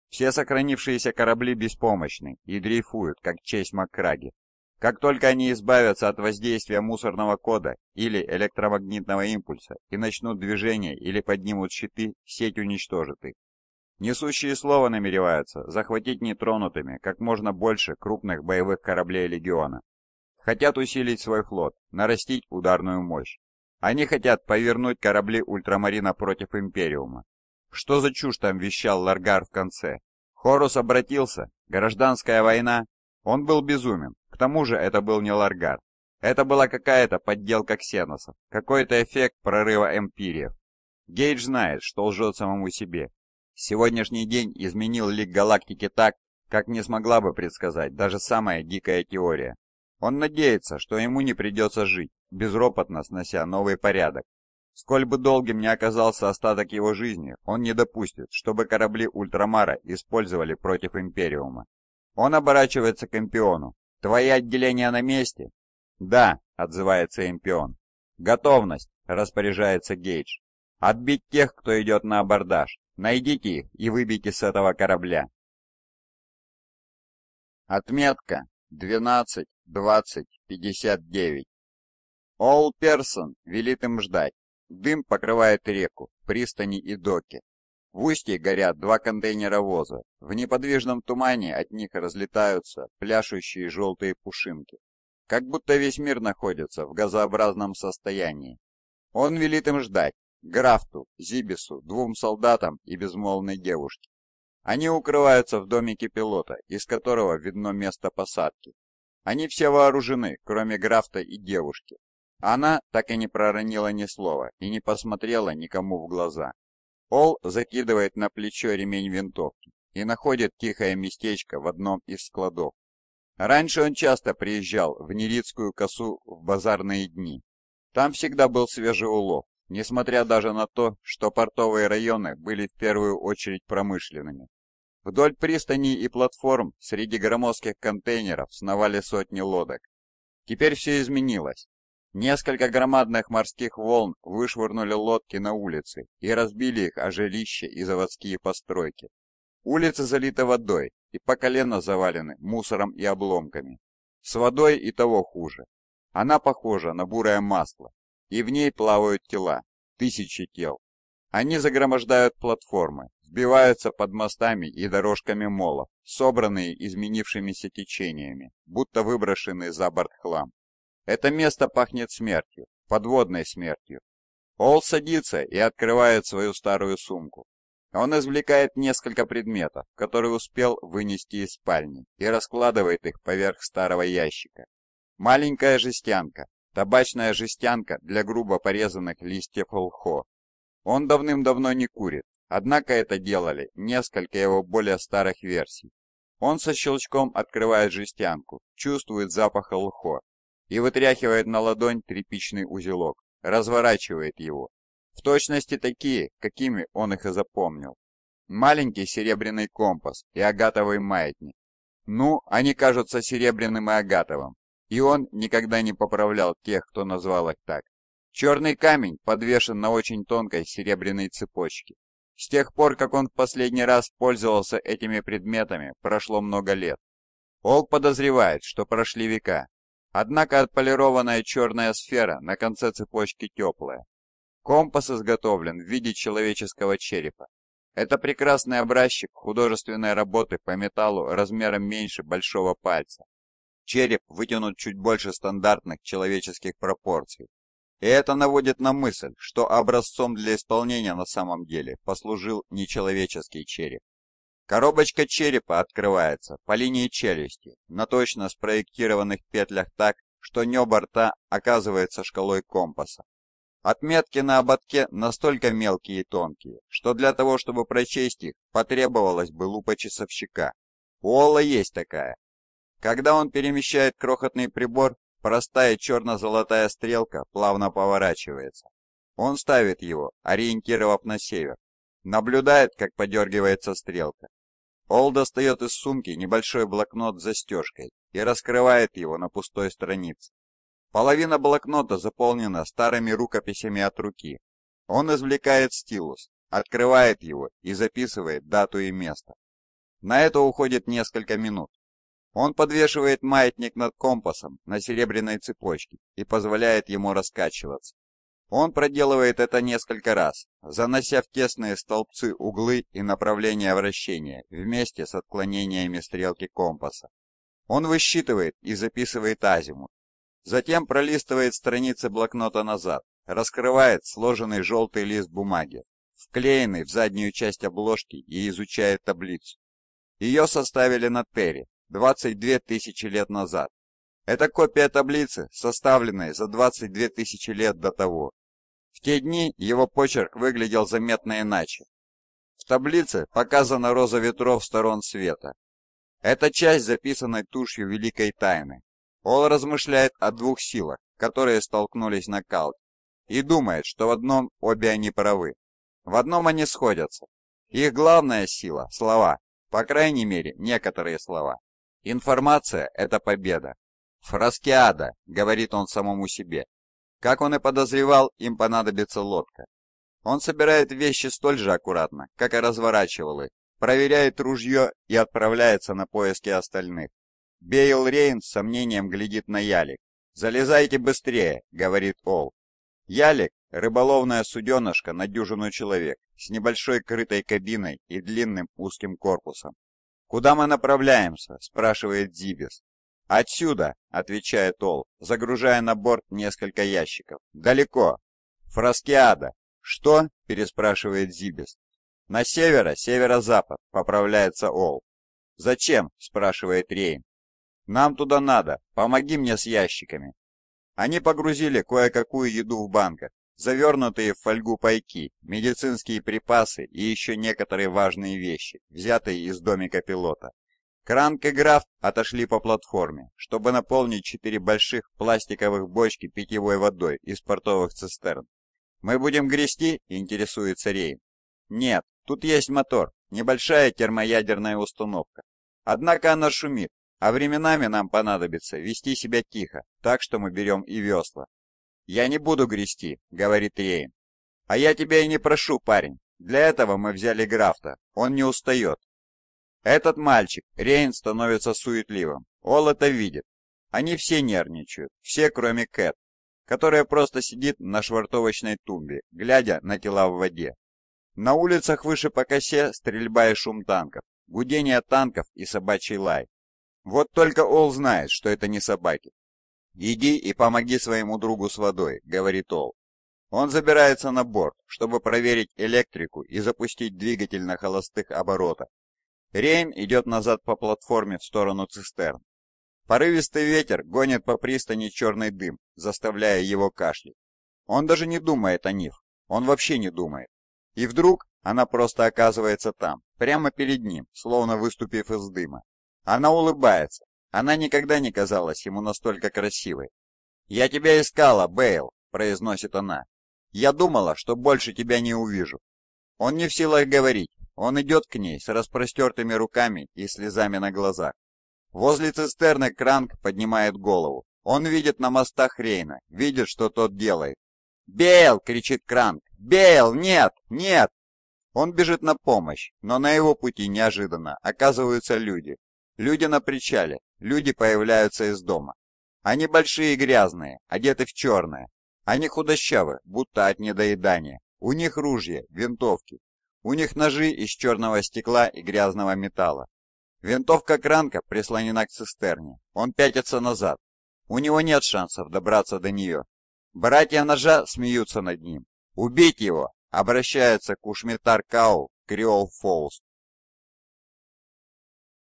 Все сохранившиеся корабли беспомощны и дрейфуют, как честь Макраги. Как только они избавятся от воздействия мусорного кода или электромагнитного импульса и начнут движение или поднимут щиты, сеть уничтожит их. Несущие слова намереваются захватить нетронутыми как можно больше крупных боевых кораблей Легиона. Хотят усилить свой флот, нарастить ударную мощь. Они хотят повернуть корабли ультрамарина против Империума. Что за чушь там вещал Ларгар в конце? Хорус обратился, гражданская война. Он был безумен, к тому же это был не Ларгар. Это была какая-то подделка ксеносов, какой-то эффект прорыва Эмпириев. Гейдж знает, что лжет самому себе. Сегодняшний день изменил лик галактики так, как не смогла бы предсказать даже самая дикая теория. Он надеется, что ему не придется жить, безропотно снося новый порядок. Сколь бы долгим ни оказался остаток его жизни, он не допустит, чтобы корабли Ультрамара использовали против Империума. Он оборачивается к Эмпиону. «Твои отделения на месте?» «Да», — отзывается Эмпион. «Готовность», — распоряжается Гейдж. «Отбить тех, кто идет на абордаж. Найдите их и выбейте с этого корабля». Отметка 12 20.59. All Person велит им ждать. Дым покрывает реку, пристани и доки. В устье горят два контейнера воза. В неподвижном тумане от них разлетаются пляшущие желтые пушинки. Как будто весь мир находится в газообразном состоянии. Он велит им ждать. Графту, Зибису, двум солдатам и безмолвной девушке. Они укрываются в домике пилота, из которого видно место посадки. Они все вооружены, кроме Графта и девушки. Она так и не проронила ни слова и не посмотрела никому в глаза. Ол закидывает на плечо ремень винтовки и находит тихое местечко в одном из складов. Раньше он часто приезжал в Нерицкую косу в базарные дни. Там всегда был свежий улов, несмотря даже на то, что портовые районы были в первую очередь промышленными. Вдоль пристани и платформ среди громоздких контейнеров сновали сотни лодок. Теперь все изменилось. Несколько громадных морских волн вышвырнули лодки на улицы и разбили их о жилища и заводские постройки. Улицы залиты водой и по колено завалены мусором и обломками. С водой и того хуже. Она похожа на бурое масло, и в ней плавают тела, тысячи тел. Они загромождают платформы, сбиваются под мостами и дорожками молов, собранные изменившимися течениями, будто выброшенный за борт хлам. Это место пахнет смертью, подводной смертью. Ол садится и открывает свою старую сумку. Он извлекает несколько предметов, которые успел вынести из спальни, и раскладывает их поверх старого ящика. Маленькая жестянка, табачная жестянка для грубо порезанных листьев лхо. Он давным-давно не курит, Однако это делали несколько его более старых версий. Он со щелчком открывает жестянку, чувствует запах лхо и вытряхивает на ладонь тряпичный узелок, разворачивает его. В точности такие, какими он их и запомнил. Маленький серебряный компас и агатовый маятник. Ну, они кажутся серебряным и агатовым, и он никогда не поправлял тех, кто назвал их так. Черный камень подвешен на очень тонкой серебряной цепочке. С тех пор, как он в последний раз пользовался этими предметами, прошло много лет. Ол подозревает, что прошли века. Однако отполированная черная сфера на конце цепочки теплая. Компас изготовлен в виде человеческого черепа. Это прекрасный образчик художественной работы по металлу размером меньше большого пальца. Череп вытянут чуть больше стандартных человеческих пропорций. И это наводит на мысль, что образцом для исполнения на самом деле послужил нечеловеческий череп. Коробочка черепа открывается по линии челюсти на точно спроектированных петлях так, что небо рта оказывается шкалой компаса. Отметки на ободке настолько мелкие и тонкие, что для того, чтобы прочесть их, потребовалась бы лупа часовщика. У Ола есть такая. Когда он перемещает крохотный прибор, Простая черно-золотая стрелка плавно поворачивается. Он ставит его, ориентировав на север. Наблюдает, как подергивается стрелка. Ол достает из сумки небольшой блокнот с застежкой и раскрывает его на пустой странице. Половина блокнота заполнена старыми рукописями от руки. Он извлекает стилус, открывает его и записывает дату и место. На это уходит несколько минут. Он подвешивает маятник над компасом на серебряной цепочке и позволяет ему раскачиваться. Он проделывает это несколько раз, занося в тесные столбцы углы и направления вращения вместе с отклонениями стрелки компаса. Он высчитывает и записывает азимут. Затем пролистывает страницы блокнота назад, раскрывает сложенный желтый лист бумаги, вклеенный в заднюю часть обложки и изучает таблицу. Ее составили на Терри, 22 тысячи лет назад. Это копия таблицы, составленной за 22 тысячи лет до того. В те дни его почерк выглядел заметно иначе. В таблице показана роза ветров сторон света. Это часть, записанной тушью Великой Тайны. Он размышляет о двух силах, которые столкнулись на Калке, и думает, что в одном обе они правы. В одном они сходятся. Их главная сила – слова, по крайней мере, некоторые слова. Информация – это победа. «Фраскиада», — говорит он самому себе. Как он и подозревал, им понадобится лодка. Он собирает вещи столь же аккуратно, как и разворачивал их, проверяет ружье и отправляется на поиски остальных. Бейл Рейн с сомнением глядит на ялик. «Залезайте быстрее», — говорит Ол. Ялик — рыболовная суденышка на дюжину человек, с небольшой крытой кабиной и длинным узким корпусом. «Куда мы направляемся?» – спрашивает Дибис. «Отсюда», – отвечает Ол, загружая на борт несколько ящиков. «Далеко. Фраскиада». «Что?» – переспрашивает Зибис. «На северо, северо-запад», – поправляется Ол. «Зачем?» – спрашивает Рейн. «Нам туда надо. Помоги мне с ящиками». Они погрузили кое-какую еду в банках Завернутые в фольгу пайки, медицинские припасы и еще некоторые важные вещи, взятые из домика пилота. Кранк и Графт отошли по платформе, чтобы наполнить четыре больших пластиковых бочки питьевой водой из портовых цистерн. «Мы будем грести?» – интересуется Рейн. «Нет, тут есть мотор, небольшая термоядерная установка. Однако она шумит, а временами нам понадобится вести себя тихо, так что мы берем и весла. «Я не буду грести», — говорит Рейн. «А я тебя и не прошу, парень. Для этого мы взяли Графта. Он не устает». Этот мальчик, Рейн, становится суетливым. Ол это видит. Они все нервничают, все кроме Кэт, которая просто сидит на швартовочной тумбе, глядя на тела в воде. На улицах выше по косе стрельба и шум танков, гудение танков и собачий лай. Вот только Ол знает, что это не собаки. «Иди и помоги своему другу с водой», — говорит Ол. Он забирается на борт, чтобы проверить электрику и запустить двигатель на холостых оборотах. Рейн идет назад по платформе в сторону цистерн. Порывистый ветер гонит по пристани черный дым, заставляя его кашлять. Он даже не думает о них, он вообще не думает. И вдруг она просто оказывается там, прямо перед ним, словно выступив из дыма. Она улыбается, она никогда не казалась ему настолько красивой. «Я тебя искала, Бейл», — произносит она. «Я думала, что больше тебя не увижу». Он не в силах говорить. Он идет к ней с распростертыми руками и слезами на глазах. Возле цистерны Кранк поднимает голову. Он видит на мостах Рейна, видит, что тот делает. «Бейл!» — кричит Кранк. «Бейл! Нет! Нет!» Он бежит на помощь, но на его пути неожиданно оказываются люди. Люди на причале, люди появляются из дома. Они большие и грязные, одеты в черное. Они худощавы, будто от недоедания. У них ружья, винтовки. У них ножи из черного стекла и грязного металла. Винтовка Кранка прислонена к цистерне. Он пятится назад. У него нет шансов добраться до нее. Братья ножа смеются над ним. «Убить его!» — обращается Кушмитар Кау, Криол Фолст.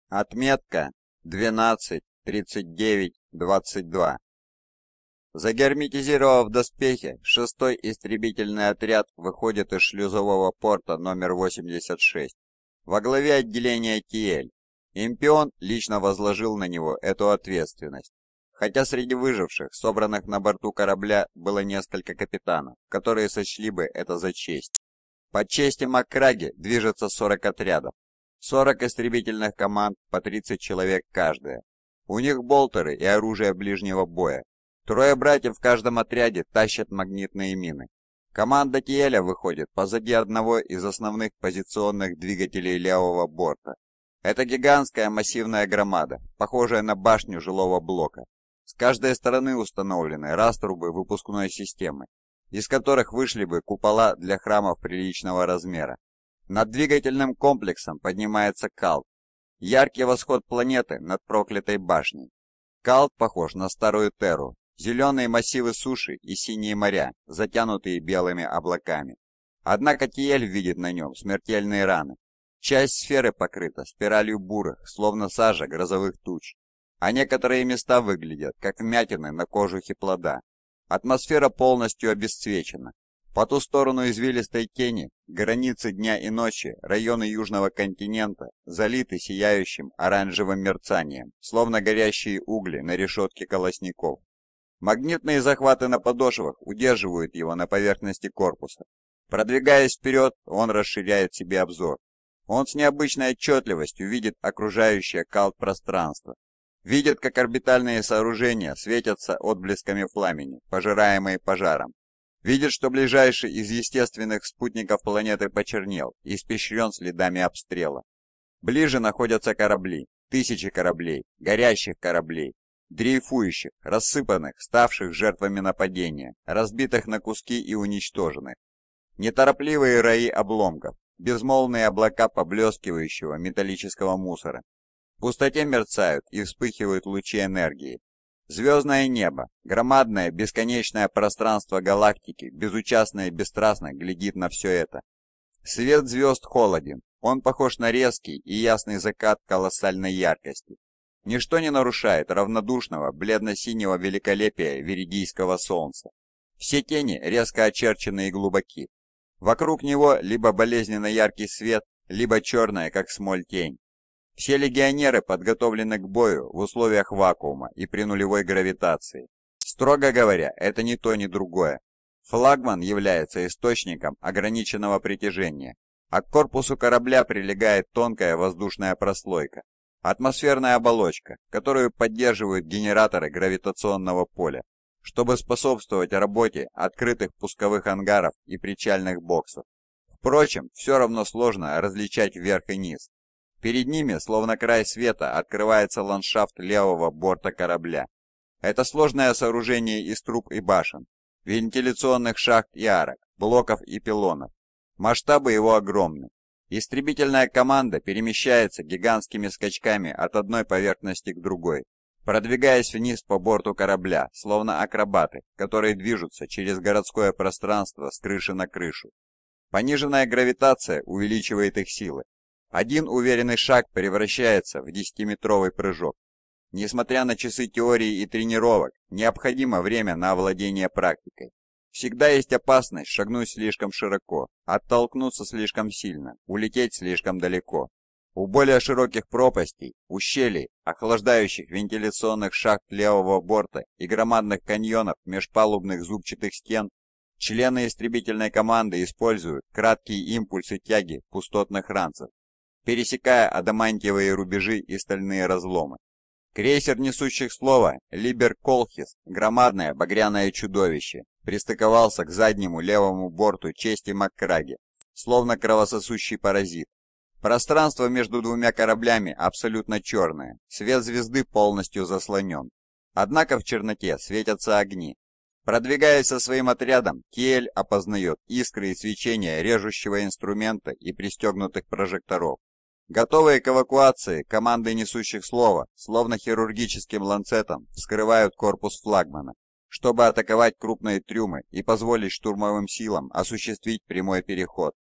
Отметка 12, 39, 22. Загерметизировав доспехи, шестой истребительный отряд выходит из шлюзового порта номер 86. Во главе отделения Тиэль. Импион лично возложил на него эту ответственность. Хотя среди выживших, собранных на борту корабля, было несколько капитанов, которые сочли бы это за честь. По чести Макраги движется 40 отрядов, 40 истребительных команд по 30 человек каждая. У них болтеры и оружие ближнего боя. Трое братьев в каждом отряде тащат магнитные мины. Команда Тиэля выходит позади одного из основных позиционных двигателей левого борта. Это гигантская массивная громада, похожая на башню жилого блока. С каждой стороны установлены раструбы выпускной системы, из которых вышли бы купола для храмов приличного размера. Над двигательным комплексом поднимается Кал. Яркий восход планеты над проклятой башней. Кал похож на старую Терру. Зеленые массивы суши и синие моря, затянутые белыми облаками. Однако Тиель видит на нем смертельные раны. Часть сферы покрыта спиралью бурых, словно сажа грозовых туч, а некоторые места выглядят, как вмятины на кожухе плода. Атмосфера полностью обесцвечена, по ту сторону извилистой тени, границы дня и ночи, районы южного континента залиты сияющим оранжевым мерцанием, словно горящие угли на решетке колосников. Магнитные захваты на подошвах удерживают его на поверхности корпуса. Продвигаясь вперед, он расширяет себе обзор. Он с необычной отчетливостью видит окружающее калт-пространство. Видит, как орбитальные сооружения светятся отблесками пламени, пожираемые пожаром. Видит, что ближайший из естественных спутников планеты почернел и испещрен следами обстрела. Ближе находятся корабли, тысячи кораблей, горящих кораблей, дрейфующих, рассыпанных, ставших жертвами нападения, разбитых на куски и уничтоженных. Неторопливые раи обломков, безмолвные облака поблескивающего металлического мусора. В пустоте мерцают и вспыхивают лучи энергии, Звездное небо, громадное бесконечное пространство галактики, безучастно и бесстрастно глядит на все это. Свет звезд холоден, он похож на резкий и ясный закат колоссальной яркости. Ничто не нарушает равнодушного, бледно-синего великолепия веридийского солнца. Все тени резко очерчены и глубоки. Вокруг него либо болезненно яркий свет, либо черная, как смоль, тень. Все легионеры подготовлены к бою в условиях вакуума и при нулевой гравитации. Строго говоря, это ни то, ни другое. Флагман является источником ограниченного притяжения, а к корпусу корабля прилегает тонкая воздушная прослойка, атмосферная оболочка, которую поддерживают генераторы гравитационного поля, чтобы способствовать работе открытых пусковых ангаров и причальных боксов. Впрочем, все равно сложно различать вверх и низ, Перед ними, словно край света, открывается ландшафт левого борта корабля. Это сложное сооружение из труб и башен, вентиляционных шахт и арок, блоков и пилонов. Масштабы его огромны. Истребительная команда перемещается гигантскими скачками от одной поверхности к другой, продвигаясь вниз по борту корабля, словно акробаты, которые движутся через городское пространство с крыши на крышу. Пониженная гравитация увеличивает их силы, один уверенный шаг превращается в десятиметровый прыжок. Несмотря на часы теории и тренировок, необходимо время на овладение практикой. Всегда есть опасность шагнуть слишком широко, оттолкнуться слишком сильно, улететь слишком далеко. У более широких пропастей, ущелий, охлаждающих вентиляционных шахт левого борта и громадных каньонов межпалубных зубчатых стен, члены истребительной команды используют краткие импульсы тяги пустотных ранцев пересекая адамантиевые рубежи и стальные разломы. Крейсер несущих слова «Либер Колхис» — громадное багряное чудовище, пристыковался к заднему левому борту чести Маккраги, словно кровососущий паразит. Пространство между двумя кораблями абсолютно черное, свет звезды полностью заслонен. Однако в черноте светятся огни. Продвигаясь со своим отрядом, Киэль опознает искры и свечения режущего инструмента и пристегнутых прожекторов. Готовые к эвакуации, команды несущих слова, словно хирургическим ланцетом, вскрывают корпус флагмана, чтобы атаковать крупные трюмы и позволить штурмовым силам осуществить прямой переход.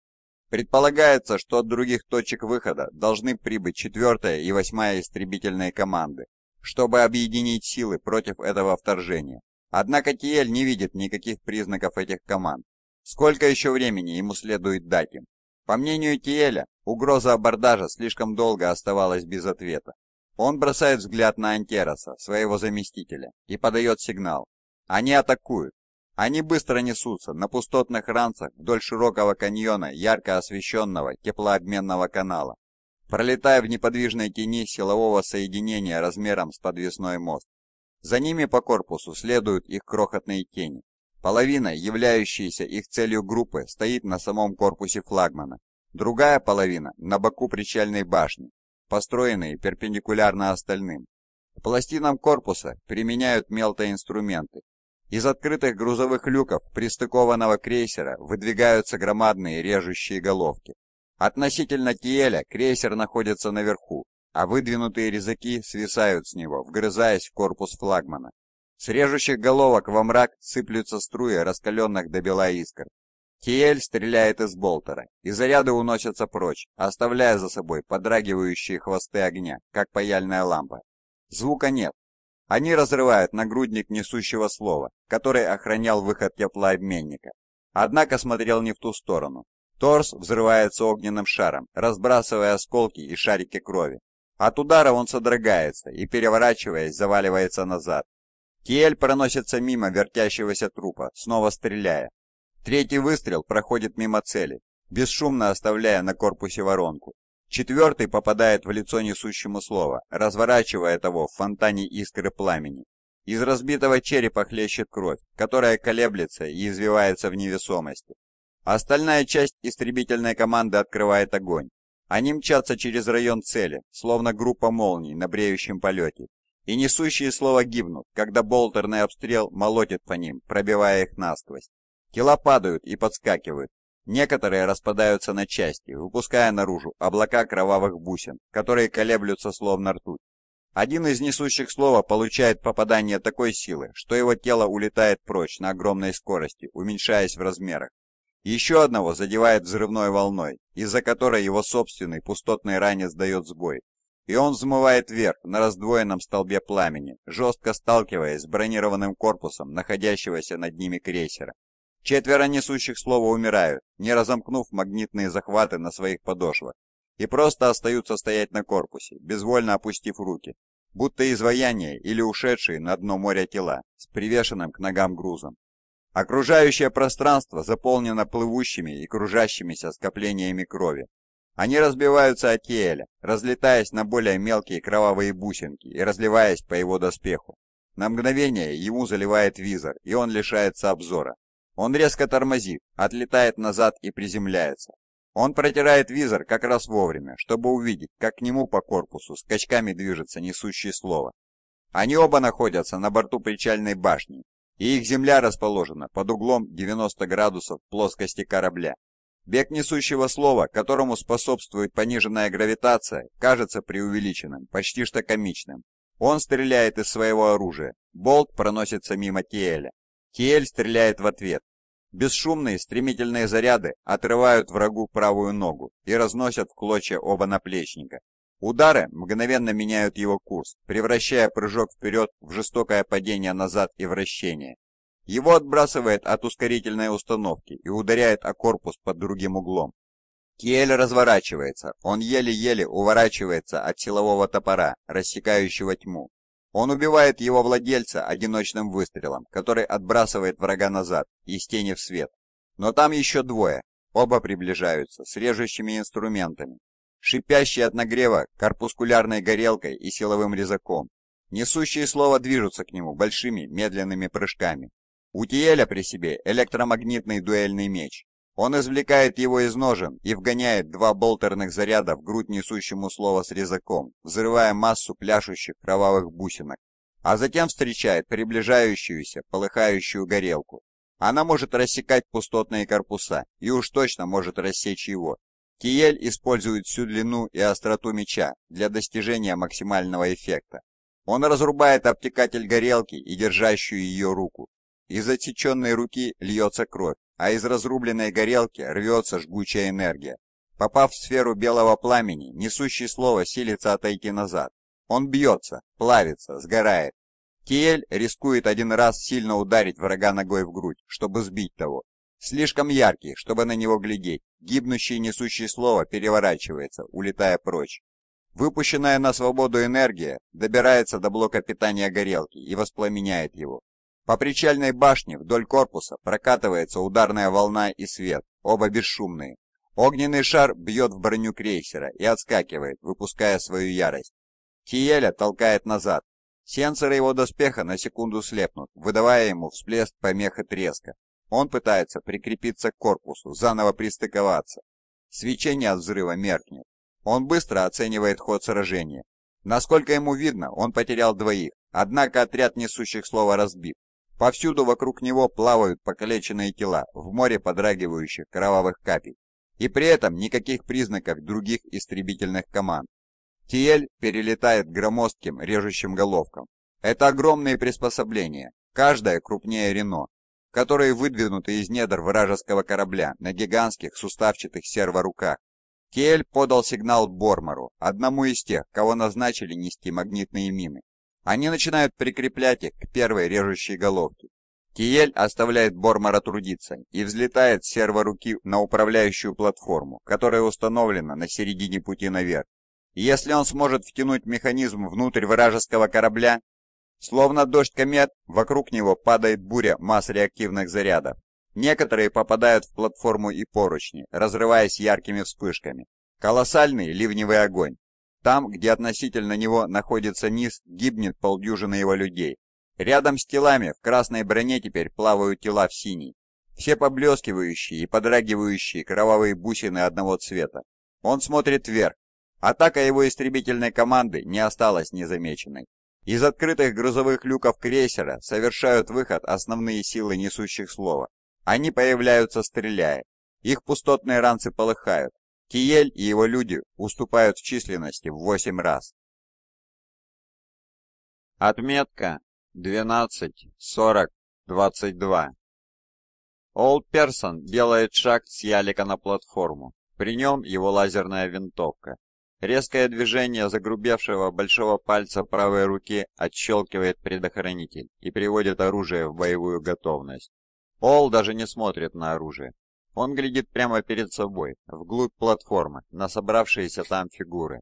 Предполагается, что от других точек выхода должны прибыть 4 и 8 истребительные команды, чтобы объединить силы против этого вторжения. Однако Тиэль не видит никаких признаков этих команд. Сколько еще времени ему следует дать им? По мнению Тиэля, Угроза абордажа слишком долго оставалась без ответа. Он бросает взгляд на Антероса, своего заместителя, и подает сигнал. Они атакуют. Они быстро несутся на пустотных ранцах вдоль широкого каньона ярко освещенного теплообменного канала, пролетая в неподвижной тени силового соединения размером с подвесной мост. За ними по корпусу следуют их крохотные тени. Половина, являющаяся их целью группы, стоит на самом корпусе флагмана, Другая половина на боку причальной башни, построенные перпендикулярно остальным. К пластинам корпуса применяют мелтоинструменты. Из открытых грузовых люков пристыкованного крейсера выдвигаются громадные режущие головки. Относительно Киеля крейсер находится наверху, а выдвинутые резаки свисают с него, вгрызаясь в корпус флагмана. С режущих головок во мрак сыплются струи раскаленных до бела искр. Киель стреляет из болтера, и заряды уносятся прочь, оставляя за собой подрагивающие хвосты огня, как паяльная лампа. Звука нет. Они разрывают нагрудник несущего слова, который охранял выход теплообменника. Однако смотрел не в ту сторону. Торс взрывается огненным шаром, разбрасывая осколки и шарики крови. От удара он содрогается и, переворачиваясь, заваливается назад. Киель проносится мимо вертящегося трупа, снова стреляя, Третий выстрел проходит мимо цели, бесшумно оставляя на корпусе воронку. Четвертый попадает в лицо несущему слова, разворачивая того в фонтане искры пламени. Из разбитого черепа хлещет кровь, которая колеблется и извивается в невесомости. Остальная часть истребительной команды открывает огонь. Они мчатся через район цели, словно группа молний на бреющем полете, и несущие слова гибнут, когда болтерный обстрел молотит по ним, пробивая их насквозь. Тела падают и подскакивают. Некоторые распадаются на части, выпуская наружу облака кровавых бусин, которые колеблются словно ртуть. Один из несущих слова получает попадание такой силы, что его тело улетает прочь на огромной скорости, уменьшаясь в размерах. Еще одного задевает взрывной волной, из-за которой его собственный пустотный ранец дает сбой, и он взмывает вверх на раздвоенном столбе пламени, жестко сталкиваясь с бронированным корпусом находящегося над ними крейсера. Четверо несущих слова умирают, не разомкнув магнитные захваты на своих подошвах, и просто остаются стоять на корпусе, безвольно опустив руки, будто изваяния или ушедшие на дно моря тела с привешенным к ногам грузом. Окружающее пространство заполнено плывущими и кружащимися скоплениями крови. Они разбиваются от Киэля, разлетаясь на более мелкие кровавые бусинки и разливаясь по его доспеху. На мгновение ему заливает визор, и он лишается обзора, он резко тормозит, отлетает назад и приземляется. Он протирает визор как раз вовремя, чтобы увидеть, как к нему по корпусу скачками движется несущее слово. Они оба находятся на борту причальной башни, и их земля расположена под углом 90 градусов плоскости корабля. Бег несущего слова, которому способствует пониженная гравитация, кажется преувеличенным, почти что комичным. Он стреляет из своего оружия. Болт проносится мимо Тиэля. Тиэль стреляет в ответ, Бесшумные стремительные заряды отрывают врагу правую ногу и разносят в клочья оба наплечника. Удары мгновенно меняют его курс, превращая прыжок вперед в жестокое падение назад и вращение. Его отбрасывает от ускорительной установки и ударяет о корпус под другим углом. Киэль разворачивается, он еле-еле уворачивается от силового топора, рассекающего тьму, он убивает его владельца одиночным выстрелом, который отбрасывает врага назад, из тени в свет. Но там еще двое. Оба приближаются с режущими инструментами, шипящие от нагрева корпускулярной горелкой и силовым резаком. Несущие слово движутся к нему большими медленными прыжками. У Тиэля при себе электромагнитный дуэльный меч. Он извлекает его из ножен и вгоняет два болтерных заряда в грудь несущему слово с резаком, взрывая массу пляшущих кровавых бусинок, а затем встречает приближающуюся полыхающую горелку. Она может рассекать пустотные корпуса и уж точно может рассечь его. Киель использует всю длину и остроту меча для достижения максимального эффекта. Он разрубает обтекатель горелки и держащую ее руку. Из отсеченной руки льется кровь, а из разрубленной горелки рвется жгучая энергия. Попав в сферу белого пламени, несущий слово силится отойти назад. Он бьется, плавится, сгорает. Тиэль рискует один раз сильно ударить врага ногой в грудь, чтобы сбить того. Слишком яркий, чтобы на него глядеть. Гибнущий несущий слово переворачивается, улетая прочь. Выпущенная на свободу энергия добирается до блока питания горелки и воспламеняет его. По причальной башне вдоль корпуса прокатывается ударная волна и свет, оба бесшумные. Огненный шар бьет в броню крейсера и отскакивает, выпуская свою ярость. Тиеля толкает назад. Сенсоры его доспеха на секунду слепнут, выдавая ему всплеск помех и треска. Он пытается прикрепиться к корпусу, заново пристыковаться. Свечение от взрыва меркнет. Он быстро оценивает ход сражения. Насколько ему видно, он потерял двоих, однако отряд несущих слова разбит, Повсюду вокруг него плавают покалеченные тела в море подрагивающих кровавых капель, и при этом никаких признаков других истребительных команд. Тиель перелетает громоздким режущим головкам. Это огромные приспособления, каждая крупнее Рено, которые выдвинуты из недр вражеского корабля на гигантских суставчатых серворуках. Тиэль подал сигнал Бормару одному из тех, кого назначили нести магнитные мины. Они начинают прикреплять их к первой режущей головке. Киель оставляет Бормара трудиться и взлетает с руки на управляющую платформу, которая установлена на середине пути наверх. если он сможет втянуть механизм внутрь вражеского корабля, словно дождь комет, вокруг него падает буря масс реактивных зарядов. Некоторые попадают в платформу и поручни, разрываясь яркими вспышками. Колоссальный ливневый огонь. Там, где относительно него находится низ, гибнет полдюжины его людей. Рядом с телами в красной броне теперь плавают тела в синий. Все поблескивающие и подрагивающие кровавые бусины одного цвета. Он смотрит вверх. Атака его истребительной команды не осталась незамеченной. Из открытых грузовых люков крейсера совершают выход основные силы несущих слова. Они появляются, стреляя. Их пустотные ранцы полыхают. Киель и его люди уступают в численности в 8 раз. Отметка 12.40.22 Олд Персон делает шаг с ялика на платформу. При нем его лазерная винтовка. Резкое движение загрубевшего большого пальца правой руки отщелкивает предохранитель и приводит оружие в боевую готовность. Ол даже не смотрит на оружие. Он глядит прямо перед собой, вглубь платформы, на собравшиеся там фигуры.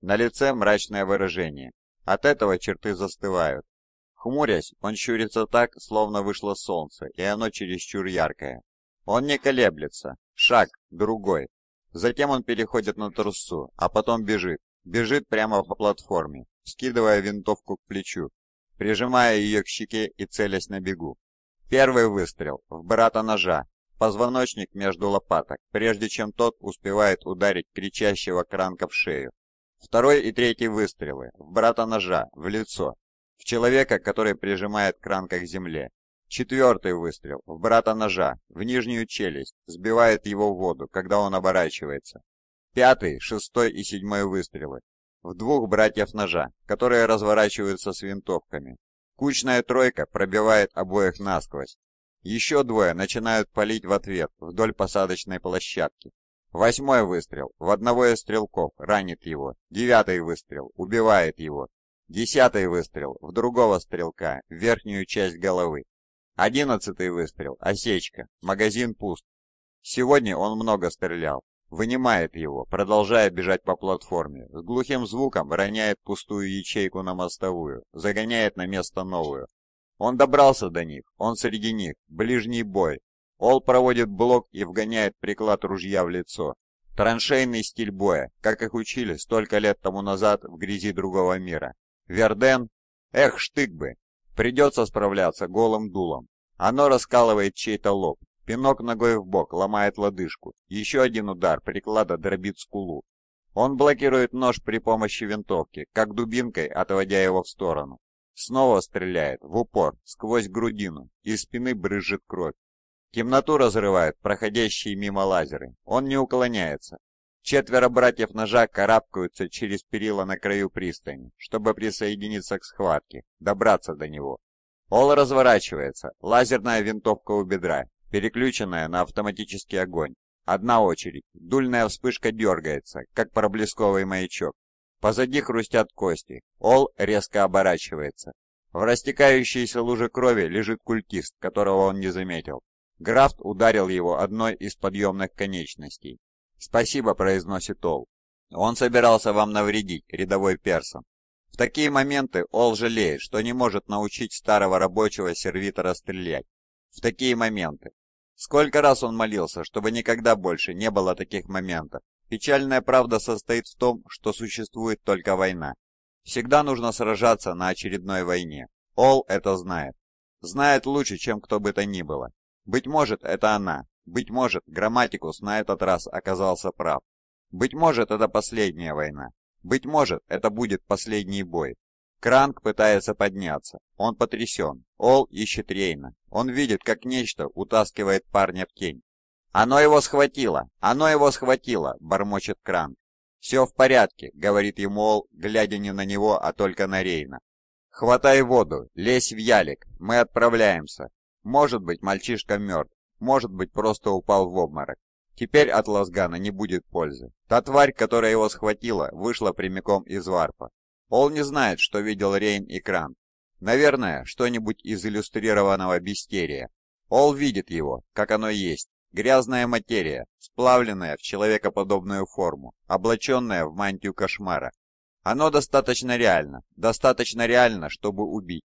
На лице мрачное выражение. От этого черты застывают. Хмурясь, он щурится так, словно вышло солнце, и оно чересчур яркое. Он не колеблется. Шаг, другой. Затем он переходит на трусцу, а потом бежит. Бежит прямо по платформе, скидывая винтовку к плечу, прижимая ее к щеке и целясь на бегу. Первый выстрел в брата ножа, Позвоночник между лопаток, прежде чем тот успевает ударить кричащего кранка в шею. Второй и третий выстрелы, в брата ножа, в лицо, в человека, который прижимает кранка к земле. Четвертый выстрел, в брата ножа, в нижнюю челюсть, сбивает его в воду, когда он оборачивается. Пятый, шестой и седьмой выстрелы, в двух братьев ножа, которые разворачиваются с винтовками. Кучная тройка пробивает обоих насквозь, еще двое начинают палить в ответ вдоль посадочной площадки. Восьмой выстрел в одного из стрелков ранит его. Девятый выстрел убивает его. Десятый выстрел в другого стрелка, в верхнюю часть головы. Одиннадцатый выстрел, осечка, магазин пуст. Сегодня он много стрелял. Вынимает его, продолжая бежать по платформе. С глухим звуком роняет пустую ячейку на мостовую, загоняет на место новую. Он добрался до них, он среди них, ближний бой. Ол проводит блок и вгоняет приклад ружья в лицо. Траншейный стиль боя, как их учили столько лет тому назад в грязи другого мира. Верден? Эх, штык бы! Придется справляться голым дулом. Оно раскалывает чей-то лоб. Пинок ногой в бок ломает лодыжку. Еще один удар приклада дробит скулу. Он блокирует нож при помощи винтовки, как дубинкой, отводя его в сторону. Снова стреляет, в упор, сквозь грудину, из спины брызжет кровь. Темноту разрывают проходящие мимо лазеры. Он не уклоняется. Четверо братьев ножа карабкаются через перила на краю пристани, чтобы присоединиться к схватке, добраться до него. Ол разворачивается, лазерная винтовка у бедра, переключенная на автоматический огонь. Одна очередь, дульная вспышка дергается, как проблесковый маячок. Позади хрустят кости. Ол резко оборачивается. В растекающейся луже крови лежит культист, которого он не заметил. Графт ударил его одной из подъемных конечностей. «Спасибо», — произносит Ол. «Он собирался вам навредить, рядовой персон. В такие моменты Ол жалеет, что не может научить старого рабочего сервитора стрелять. В такие моменты. Сколько раз он молился, чтобы никогда больше не было таких моментов, Печальная правда состоит в том, что существует только война. Всегда нужно сражаться на очередной войне. Ол это знает. Знает лучше, чем кто бы то ни было. Быть может, это она. Быть может, Грамматикус на этот раз оказался прав. Быть может, это последняя война. Быть может, это будет последний бой. Кранк пытается подняться. Он потрясен. Ол ищет Рейна. Он видит, как нечто утаскивает парня в тень. «Оно его схватило! Оно его схватило!» — бормочет Кран. «Все в порядке», — говорит ему Ол, глядя не на него, а только на Рейна. «Хватай воду, лезь в ялик, мы отправляемся. Может быть, мальчишка мертв, может быть, просто упал в обморок. Теперь от Лазгана не будет пользы. Та тварь, которая его схватила, вышла прямиком из варпа. Ол не знает, что видел Рейн и Кран. Наверное, что-нибудь из иллюстрированного бистерия. Ол видит его, как оно есть, Грязная материя, сплавленная в человекоподобную форму, облаченная в мантию кошмара. Оно достаточно реально, достаточно реально, чтобы убить.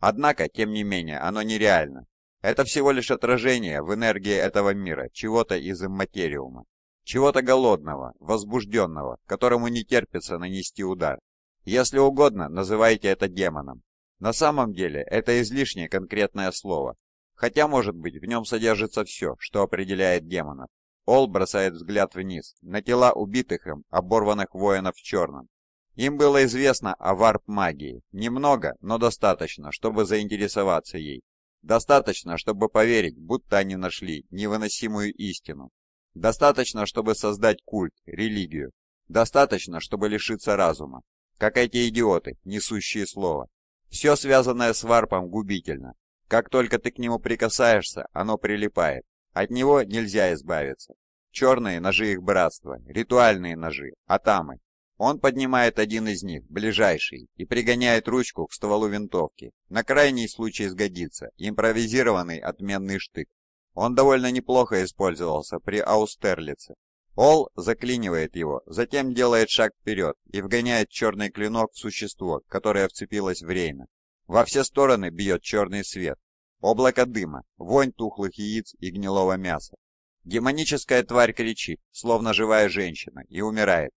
Однако, тем не менее, оно нереально. Это всего лишь отражение в энергии этого мира, чего-то из имматериума. Чего-то голодного, возбужденного, которому не терпится нанести удар. Если угодно, называйте это демоном. На самом деле, это излишнее конкретное слово. Хотя, может быть, в нем содержится все, что определяет демонов. Ол бросает взгляд вниз, на тела убитых им, оборванных воинов в черном. Им было известно о варп-магии. Немного, но достаточно, чтобы заинтересоваться ей. Достаточно, чтобы поверить, будто они нашли невыносимую истину. Достаточно, чтобы создать культ, религию. Достаточно, чтобы лишиться разума. Как эти идиоты, несущие слово. Все связанное с варпом губительно. Как только ты к нему прикасаешься, оно прилипает. От него нельзя избавиться. Черные ножи их братства, ритуальные ножи, атамы. Он поднимает один из них, ближайший, и пригоняет ручку к стволу винтовки. На крайний случай сгодится импровизированный отменный штык. Он довольно неплохо использовался при Аустерлице. Ол заклинивает его, затем делает шаг вперед и вгоняет черный клинок в существо, которое вцепилось в рейна. Во все стороны бьет черный свет. Облако дыма, вонь тухлых яиц и гнилого мяса. Демоническая тварь кричит, словно живая женщина, и умирает.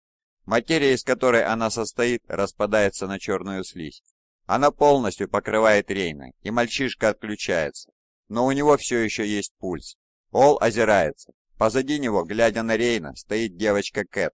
Материя, из которой она состоит, распадается на черную слизь. Она полностью покрывает Рейна, и мальчишка отключается. Но у него все еще есть пульс. Ол озирается. Позади него, глядя на Рейна, стоит девочка Кэт.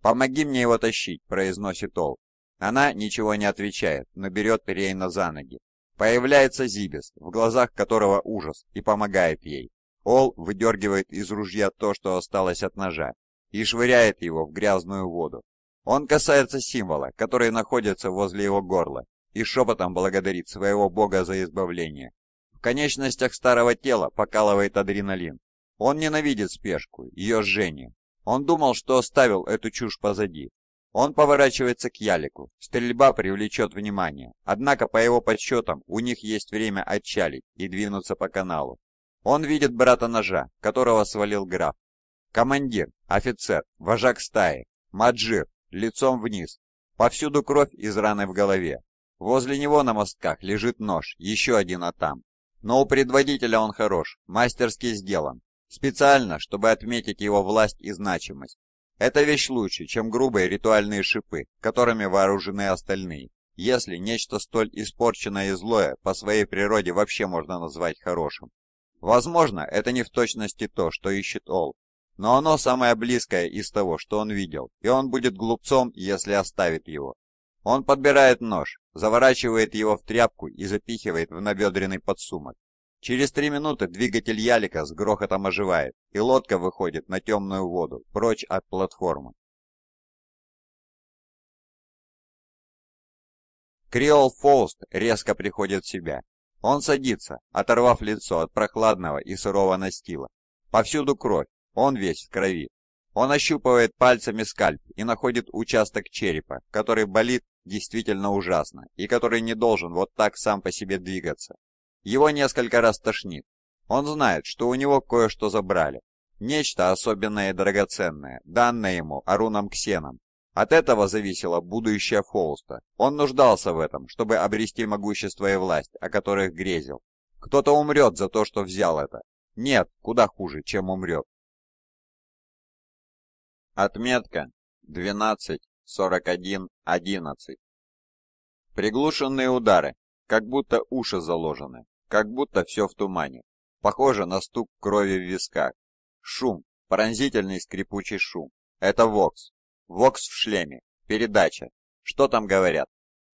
«Помоги мне его тащить», — произносит Ол. Она ничего не отвечает, но берет Рейна за ноги. Появляется Зибис, в глазах которого ужас, и помогает ей. Ол выдергивает из ружья то, что осталось от ножа, и швыряет его в грязную воду. Он касается символа, который находится возле его горла, и шепотом благодарит своего бога за избавление. В конечностях старого тела покалывает адреналин. Он ненавидит спешку, ее жжение. Он думал, что оставил эту чушь позади, он поворачивается к Ялику. Стрельба привлечет внимание. Однако, по его подсчетам, у них есть время отчалить и двинуться по каналу. Он видит брата ножа, которого свалил граф. Командир, офицер, вожак стаи, маджир, лицом вниз. Повсюду кровь из раны в голове. Возле него на мостках лежит нож, еще один атам. Но у предводителя он хорош, мастерски сделан. Специально, чтобы отметить его власть и значимость. Эта вещь лучше, чем грубые ритуальные шипы, которыми вооружены остальные, если нечто столь испорченное и злое по своей природе вообще можно назвать хорошим. Возможно, это не в точности то, что ищет Ол, но оно самое близкое из того, что он видел, и он будет глупцом, если оставит его. Он подбирает нож, заворачивает его в тряпку и запихивает в набедренный подсумок. Через три минуты двигатель ялика с грохотом оживает, и лодка выходит на темную воду, прочь от платформы. Криол Фолст резко приходит в себя. Он садится, оторвав лицо от прохладного и сырого настила. Повсюду кровь, он весь в крови. Он ощупывает пальцами скальп и находит участок черепа, который болит действительно ужасно и который не должен вот так сам по себе двигаться. Его несколько раз тошнит. Он знает, что у него кое-что забрали. Нечто особенное и драгоценное, данное ему Аруном Ксеном. От этого зависело будущее Фолста. Он нуждался в этом, чтобы обрести могущество и власть, о которых грезил. Кто-то умрет за то, что взял это. Нет, куда хуже, чем умрет. Отметка 12.41.11 Приглушенные удары, как будто уши заложены. Как будто все в тумане. Похоже на стук крови в висках. Шум, пронзительный скрипучий шум. Это Вокс. Вокс в шлеме. Передача. Что там говорят?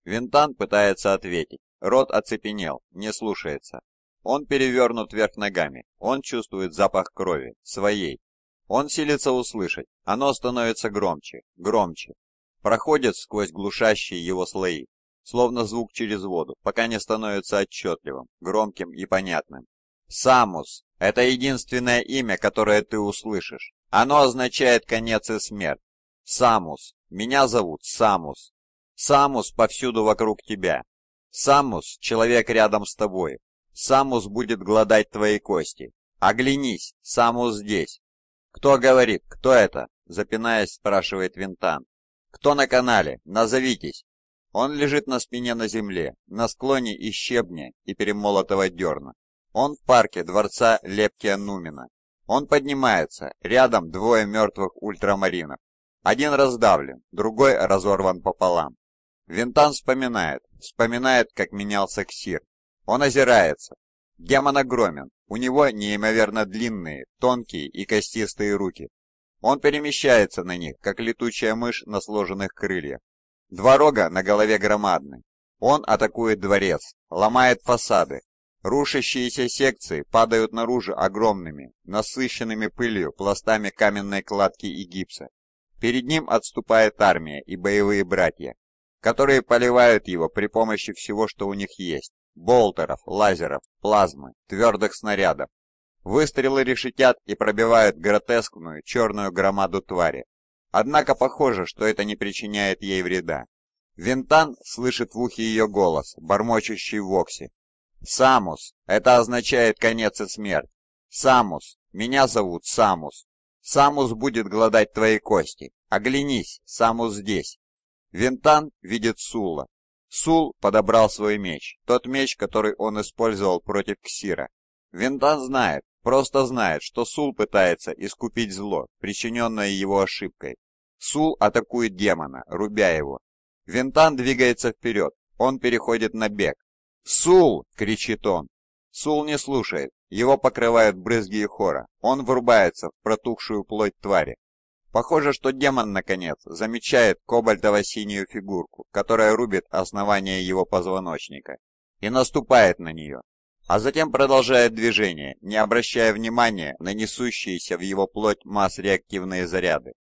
Винтан пытается ответить. Рот оцепенел, не слушается. Он перевернут вверх ногами. Он чувствует запах крови, своей. Он силится услышать. Оно становится громче, громче. Проходит сквозь глушащие его слои словно звук через воду, пока не становится отчетливым, громким и понятным. «Самус» — это единственное имя, которое ты услышишь. Оно означает конец и смерть. «Самус» — меня зовут Самус. «Самус» повсюду вокруг тебя. «Самус» — человек рядом с тобой. «Самус» будет глодать твои кости. «Оглянись, Самус здесь». «Кто говорит? Кто это?» — запинаясь, спрашивает Винтан. «Кто на канале? Назовитесь!» Он лежит на спине на земле, на склоне из щебня и перемолотого дерна. Он в парке дворца Лепкия Нумина. Он поднимается, рядом двое мертвых ультрамаринов. Один раздавлен, другой разорван пополам. Винтан вспоминает, вспоминает, как менялся ксир. Он озирается. Демон огромен, у него неимоверно длинные, тонкие и костистые руки. Он перемещается на них, как летучая мышь на сложенных крыльях. Два рога на голове громадны. Он атакует дворец, ломает фасады. Рушащиеся секции падают наружу огромными, насыщенными пылью пластами каменной кладки и гипса. Перед ним отступает армия и боевые братья, которые поливают его при помощи всего, что у них есть. Болтеров, лазеров, плазмы, твердых снарядов. Выстрелы решетят и пробивают гротескную черную громаду твари, Однако похоже, что это не причиняет ей вреда. Винтан слышит в ухе ее голос, бормочущий в оксе. «Самус! Это означает конец и смерть! Самус! Меня зовут Самус! Самус будет глодать твои кости! Оглянись! Самус здесь!» Винтан видит Сула. Сул подобрал свой меч, тот меч, который он использовал против Ксира. Винтан знает, просто знает, что Сул пытается искупить зло, причиненное его ошибкой. Сул атакует демона, рубя его. Винтан двигается вперед, он переходит на бег. «Сул!» — кричит он. Сул не слушает, его покрывают брызги и хора, он врубается в протухшую плоть твари. Похоже, что демон, наконец, замечает кобальтово-синюю фигурку, которая рубит основание его позвоночника, и наступает на нее а затем продолжает движение, не обращая внимания на несущиеся в его плоть масс реактивные заряды.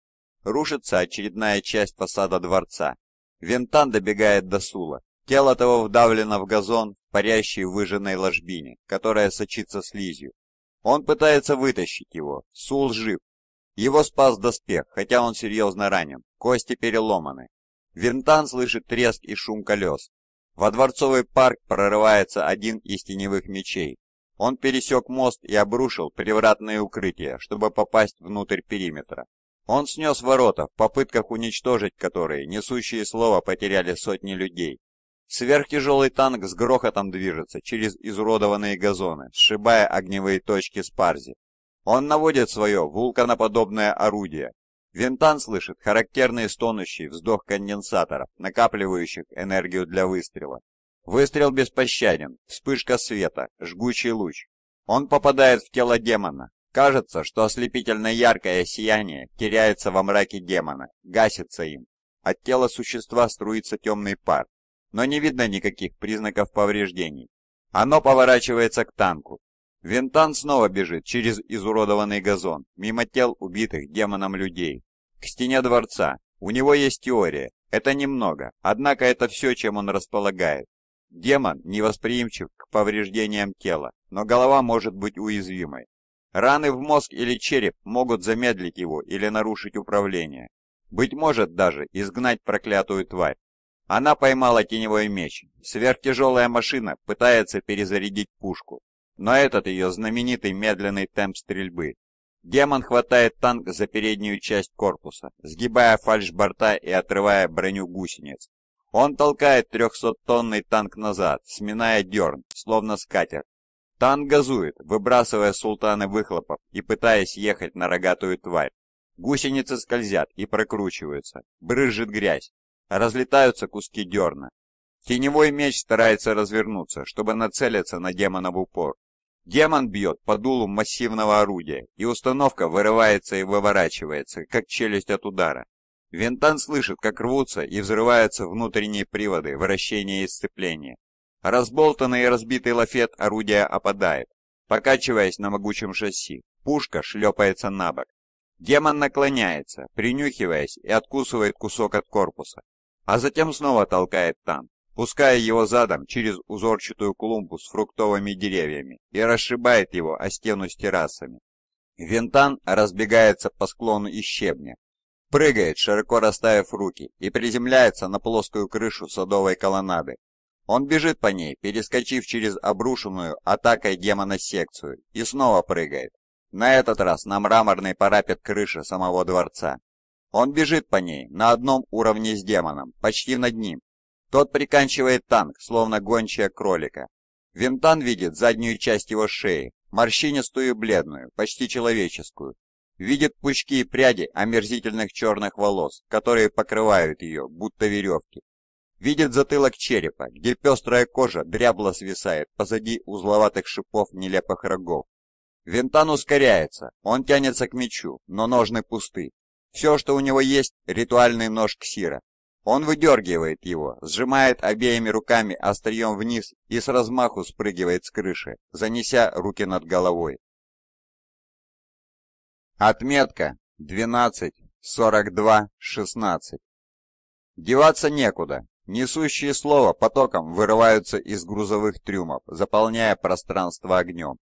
Рушится очередная часть фасада дворца. Винтан добегает до Сула. Тело того вдавлено в газон, парящий в выжженной ложбине, которая сочится слизью. Он пытается вытащить его. Сул жив. Его спас доспех, хотя он серьезно ранен. Кости переломаны. Винтан слышит треск и шум колес. Во Дворцовый парк прорывается один из теневых мечей. Он пересек мост и обрушил превратные укрытия, чтобы попасть внутрь периметра. Он снес ворота, в попытках уничтожить которые несущие слова потеряли сотни людей. Сверхтяжелый танк с грохотом движется через изуродованные газоны, сшибая огневые точки с парзи. Он наводит свое вулканоподобное орудие, Винтан слышит характерный стонущий вздох конденсаторов, накапливающих энергию для выстрела. Выстрел беспощаден, вспышка света, жгучий луч. Он попадает в тело демона. Кажется, что ослепительно яркое сияние теряется во мраке демона, гасится им. От тела существа струится темный пар, но не видно никаких признаков повреждений. Оно поворачивается к танку. Винтан снова бежит через изуродованный газон, мимо тел убитых демоном людей. К стене дворца. У него есть теория. Это немного, однако это все, чем он располагает. Демон невосприимчив к повреждениям тела, но голова может быть уязвимой. Раны в мозг или череп могут замедлить его или нарушить управление. Быть может даже изгнать проклятую тварь. Она поймала теневой меч. Сверхтяжелая машина пытается перезарядить пушку. Но этот ее знаменитый медленный темп стрельбы Демон хватает танк за переднюю часть корпуса, сгибая фальшборта и отрывая броню гусениц. Он толкает 300-тонный танк назад, сминая дерн, словно скатер. Танк газует, выбрасывая султаны выхлопов и пытаясь ехать на рогатую тварь. Гусеницы скользят и прокручиваются, брызжет грязь, разлетаются куски дерна. Теневой меч старается развернуться, чтобы нацелиться на демона в упор. Демон бьет по дулу массивного орудия, и установка вырывается и выворачивается, как челюсть от удара. Винтан слышит, как рвутся и взрываются внутренние приводы вращения и сцепления. Разболтанный и разбитый лафет орудия опадает, покачиваясь на могучем шасси. Пушка шлепается на бок. Демон наклоняется, принюхиваясь, и откусывает кусок от корпуса, а затем снова толкает танк пуская его задом через узорчатую клумбу с фруктовыми деревьями и расшибает его о стену с террасами. Винтан разбегается по склону из щебня, прыгает, широко расставив руки, и приземляется на плоскую крышу садовой колоннады. Он бежит по ней, перескочив через обрушенную атакой демона секцию, и снова прыгает. На этот раз на мраморный парапет крыши самого дворца. Он бежит по ней, на одном уровне с демоном, почти над ним, тот приканчивает танк, словно гончая кролика. Винтан видит заднюю часть его шеи, морщинистую и бледную, почти человеческую. Видит пучки и пряди омерзительных черных волос, которые покрывают ее, будто веревки. Видит затылок черепа, где пестрая кожа дрябло свисает позади узловатых шипов нелепых рогов. Винтан ускоряется, он тянется к мечу, но ножны пусты. Все, что у него есть, ритуальный нож ксира, он выдергивает его, сжимает обеими руками острием вниз и с размаху спрыгивает с крыши, занеся руки над головой. Отметка 12.42.16 Деваться некуда. Несущие слова потоком вырываются из грузовых трюмов, заполняя пространство огнем.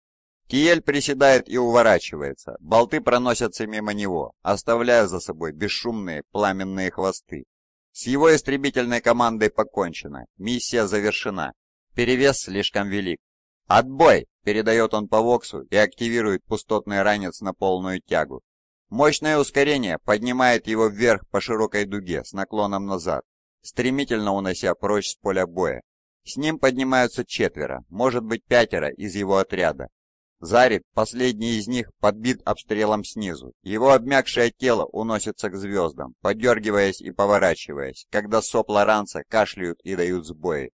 Киель приседает и уворачивается, болты проносятся мимо него, оставляя за собой бесшумные пламенные хвосты. С его истребительной командой покончено, миссия завершена. Перевес слишком велик. «Отбой!» – передает он по воксу и активирует пустотный ранец на полную тягу. Мощное ускорение поднимает его вверх по широкой дуге с наклоном назад, стремительно унося прочь с поля боя. С ним поднимаются четверо, может быть пятеро из его отряда, Зарит, последний из них, подбит обстрелом снизу. Его обмякшее тело уносится к звездам, подергиваясь и поворачиваясь, когда сопла ранца кашляют и дают сбои.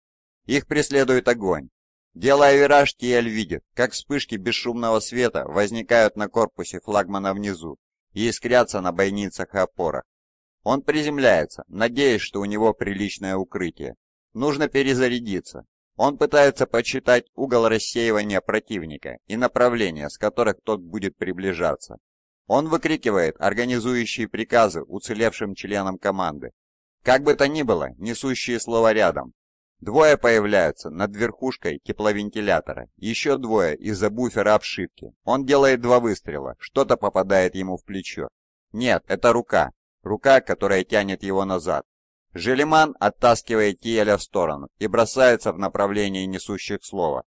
Их преследует огонь. Делая вираж, Тиэль видит, как вспышки бесшумного света возникают на корпусе флагмана внизу и искрятся на бойницах и опорах. Он приземляется, надеясь, что у него приличное укрытие. Нужно перезарядиться, он пытается подсчитать угол рассеивания противника и направление, с которых тот будет приближаться. Он выкрикивает организующие приказы уцелевшим членам команды. Как бы то ни было, несущие слова рядом. Двое появляются над верхушкой тепловентилятора, еще двое из-за буфера обшивки. Он делает два выстрела, что-то попадает ему в плечо. Нет, это рука. Рука, которая тянет его назад. Желеман оттаскивает Тиеля в сторону и бросается в направлении несущих слова.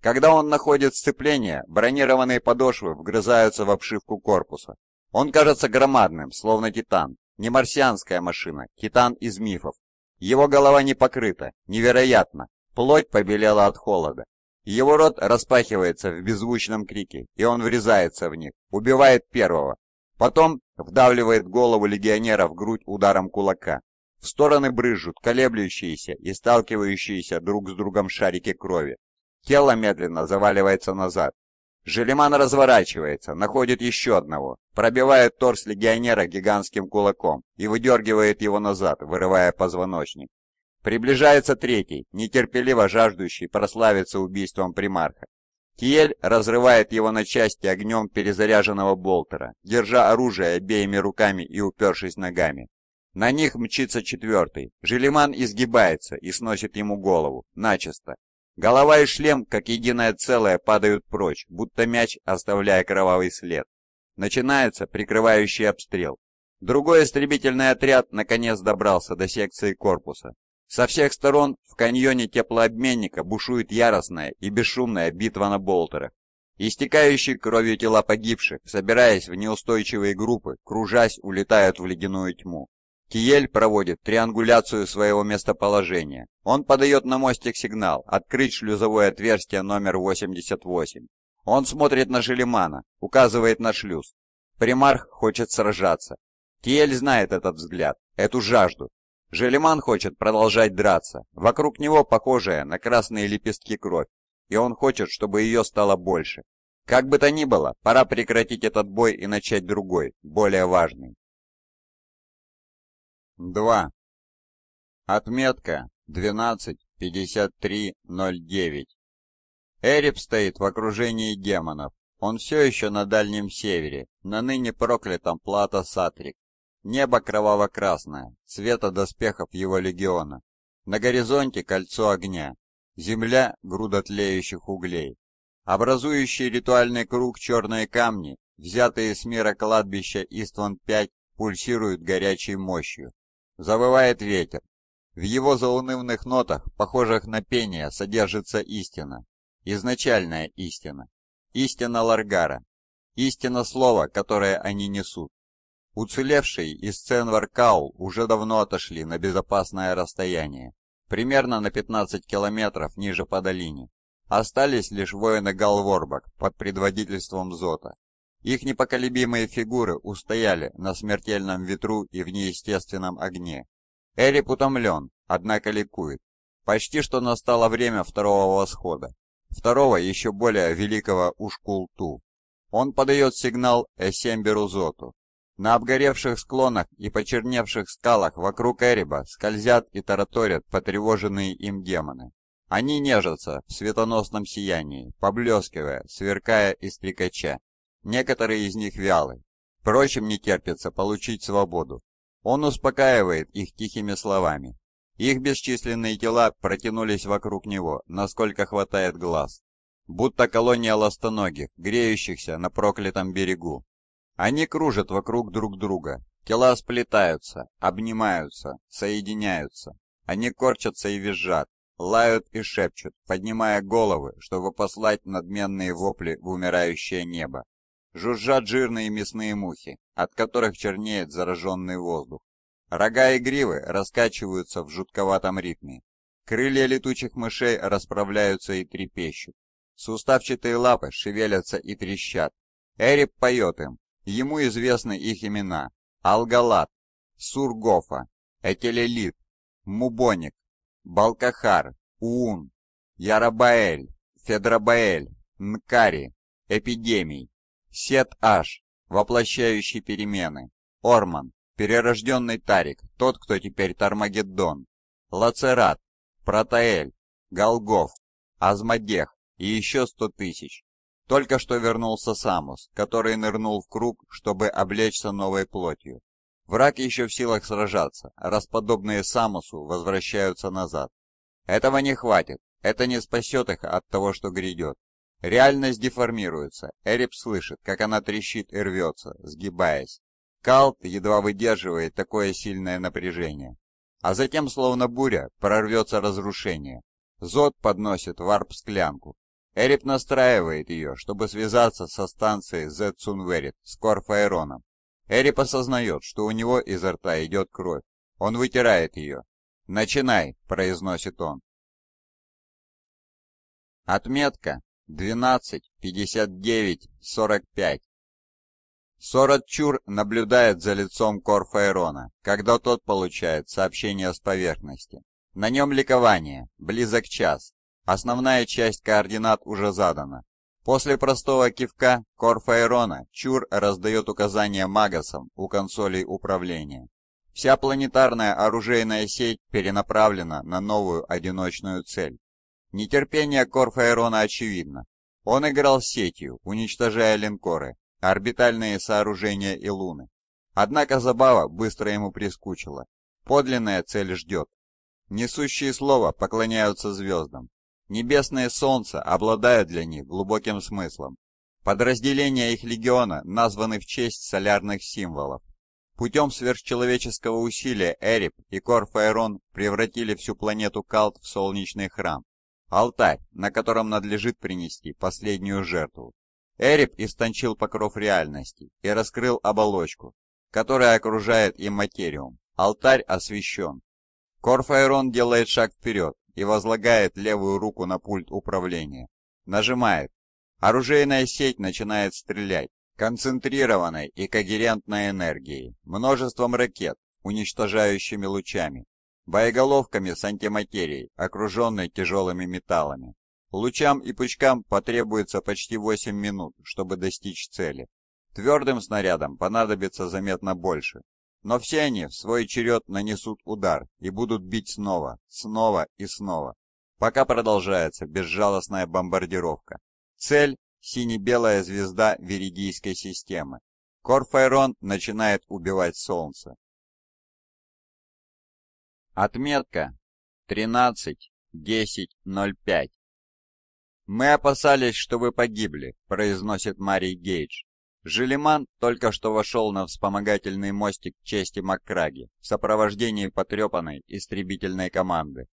Когда он находит сцепление, бронированные подошвы вгрызаются в обшивку корпуса. Он кажется громадным, словно титан. Не марсианская машина, титан из мифов. Его голова не покрыта, невероятно. Плоть побелела от холода. Его рот распахивается в беззвучном крике, и он врезается в них, убивает первого. Потом вдавливает голову легионера в грудь ударом кулака. В стороны брызжут колеблющиеся и сталкивающиеся друг с другом шарики крови. Тело медленно заваливается назад. Желеман разворачивается, находит еще одного, пробивает торс легионера гигантским кулаком и выдергивает его назад, вырывая позвоночник. Приближается третий, нетерпеливо жаждущий прославиться убийством примарха. Тиель разрывает его на части огнем перезаряженного болтера, держа оружие обеими руками и упершись ногами. На них мчится четвертый. Желеман изгибается и сносит ему голову, начисто. Голова и шлем, как единое целое, падают прочь, будто мяч, оставляя кровавый след. Начинается прикрывающий обстрел. Другой истребительный отряд наконец добрался до секции корпуса. Со всех сторон в каньоне теплообменника бушует яростная и бесшумная битва на болтерах. Истекающие кровью тела погибших, собираясь в неустойчивые группы, кружась, улетают в ледяную тьму. Киель проводит триангуляцию своего местоположения. Он подает на мостик сигнал «Открыть шлюзовое отверстие номер 88». Он смотрит на Желемана, указывает на шлюз. Примарх хочет сражаться. Киель знает этот взгляд, эту жажду. Желеман хочет продолжать драться. Вокруг него похожая на красные лепестки кровь, и он хочет, чтобы ее стало больше. Как бы то ни было, пора прекратить этот бой и начать другой, более важный. 2. Отметка 12.53.09. Эреб стоит в окружении демонов. Он все еще на Дальнем Севере, на ныне проклятом плато Сатрик. Небо кроваво-красное, цвета доспехов его легиона. На горизонте кольцо огня. Земля — груда тлеющих углей. Образующий ритуальный круг черные камни, взятые с мира кладбища Истван-5, пульсируют горячей мощью. Завывает ветер. В его заунывных нотах, похожих на пение, содержится истина. Изначальная истина. Истина Ларгара. Истина слова, которое они несут. Уцелевшие из сцен Варкау уже давно отошли на безопасное расстояние, примерно на 15 километров ниже по долине. Остались лишь воины Галворбак под предводительством Зота, их непоколебимые фигуры устояли на смертельном ветру и в неестественном огне. Эрип утомлен, однако ликует. Почти что настало время второго восхода, второго еще более великого Ушкулту. Он подает сигнал Эсемберу Зоту. На обгоревших склонах и почерневших скалах вокруг Эриба скользят и тараторят потревоженные им демоны. Они нежатся в светоносном сиянии, поблескивая, сверкая и стрекача. Некоторые из них вялы. Впрочем, не терпится получить свободу. Он успокаивает их тихими словами. Их бесчисленные тела протянулись вокруг него, насколько хватает глаз. Будто колония ластоногих, греющихся на проклятом берегу. Они кружат вокруг друг друга. Тела сплетаются, обнимаются, соединяются. Они корчатся и визжат, лают и шепчут, поднимая головы, чтобы послать надменные вопли в умирающее небо. Жужжат жирные мясные мухи, от которых чернеет зараженный воздух. Рога и гривы раскачиваются в жутковатом ритме. Крылья летучих мышей расправляются и трепещут. Суставчатые лапы шевелятся и трещат. Эреб поет им. Ему известны их имена. Алгалат, Сургофа, Этелелит, Мубоник, Балкахар, Уун, Ярабаэль, Федрабаэль, Нкари, Эпидемий, Сет-Аш, воплощающий перемены. Орман, перерожденный Тарик, тот, кто теперь Тармагеддон. Лацерат, Протаэль, Голгоф, Азмадех и еще сто тысяч. Только что вернулся Самус, который нырнул в круг, чтобы облечься новой плотью. Враг еще в силах сражаться, а раз подобные Самусу возвращаются назад. Этого не хватит, это не спасет их от того, что грядет. Реальность деформируется. Эрип слышит, как она трещит и рвется, сгибаясь. Калт едва выдерживает такое сильное напряжение. А затем, словно буря, прорвется разрушение. Зод подносит варп-склянку. Эрип настраивает ее, чтобы связаться со станцией З-Сунверит с Корфаэроном. Эрип осознает, что у него изо рта идет кровь. Он вытирает ее. «Начинай», — произносит он. Отметка 12:59:45 59, 45. Соратчур наблюдает за лицом Корфаэрона, когда тот получает сообщение с поверхности. На нем ликование, близок час. Основная часть координат уже задана. После простого кивка Корфаэрона Чур раздает указания магасам у консолей управления. Вся планетарная оружейная сеть перенаправлена на новую одиночную цель. Нетерпение Корфаэрона очевидно. Он играл сетью, уничтожая линкоры, орбитальные сооружения и луны. Однако забава быстро ему прискучила. Подлинная цель ждет. Несущие слова поклоняются звездам. Небесные солнца обладают для них глубоким смыслом. Подразделения их легиона названы в честь солярных символов. Путем сверхчеловеческого усилия Эрип и Корфаэрон превратили всю планету Калт в солнечный храм. Алтарь, на котором надлежит принести последнюю жертву. Эреб истончил покров реальности и раскрыл оболочку, которая окружает им материум. Алтарь освещен. Корфайрон делает шаг вперед и возлагает левую руку на пульт управления. Нажимает. Оружейная сеть начинает стрелять, концентрированной и когерентной энергией, множеством ракет, уничтожающими лучами боеголовками с антиматерией, окруженной тяжелыми металлами. Лучам и пучкам потребуется почти 8 минут, чтобы достичь цели. Твердым снарядам понадобится заметно больше. Но все они в свой черед нанесут удар и будут бить снова, снова и снова, пока продолжается безжалостная бомбардировка. Цель – сине-белая звезда Веридийской системы. Корфайрон начинает убивать солнце. Отметка 13.10.05. «Мы опасались, что вы погибли», — произносит Марий Гейдж. Желеман только что вошел на вспомогательный мостик чести Маккраги в сопровождении потрепанной истребительной команды.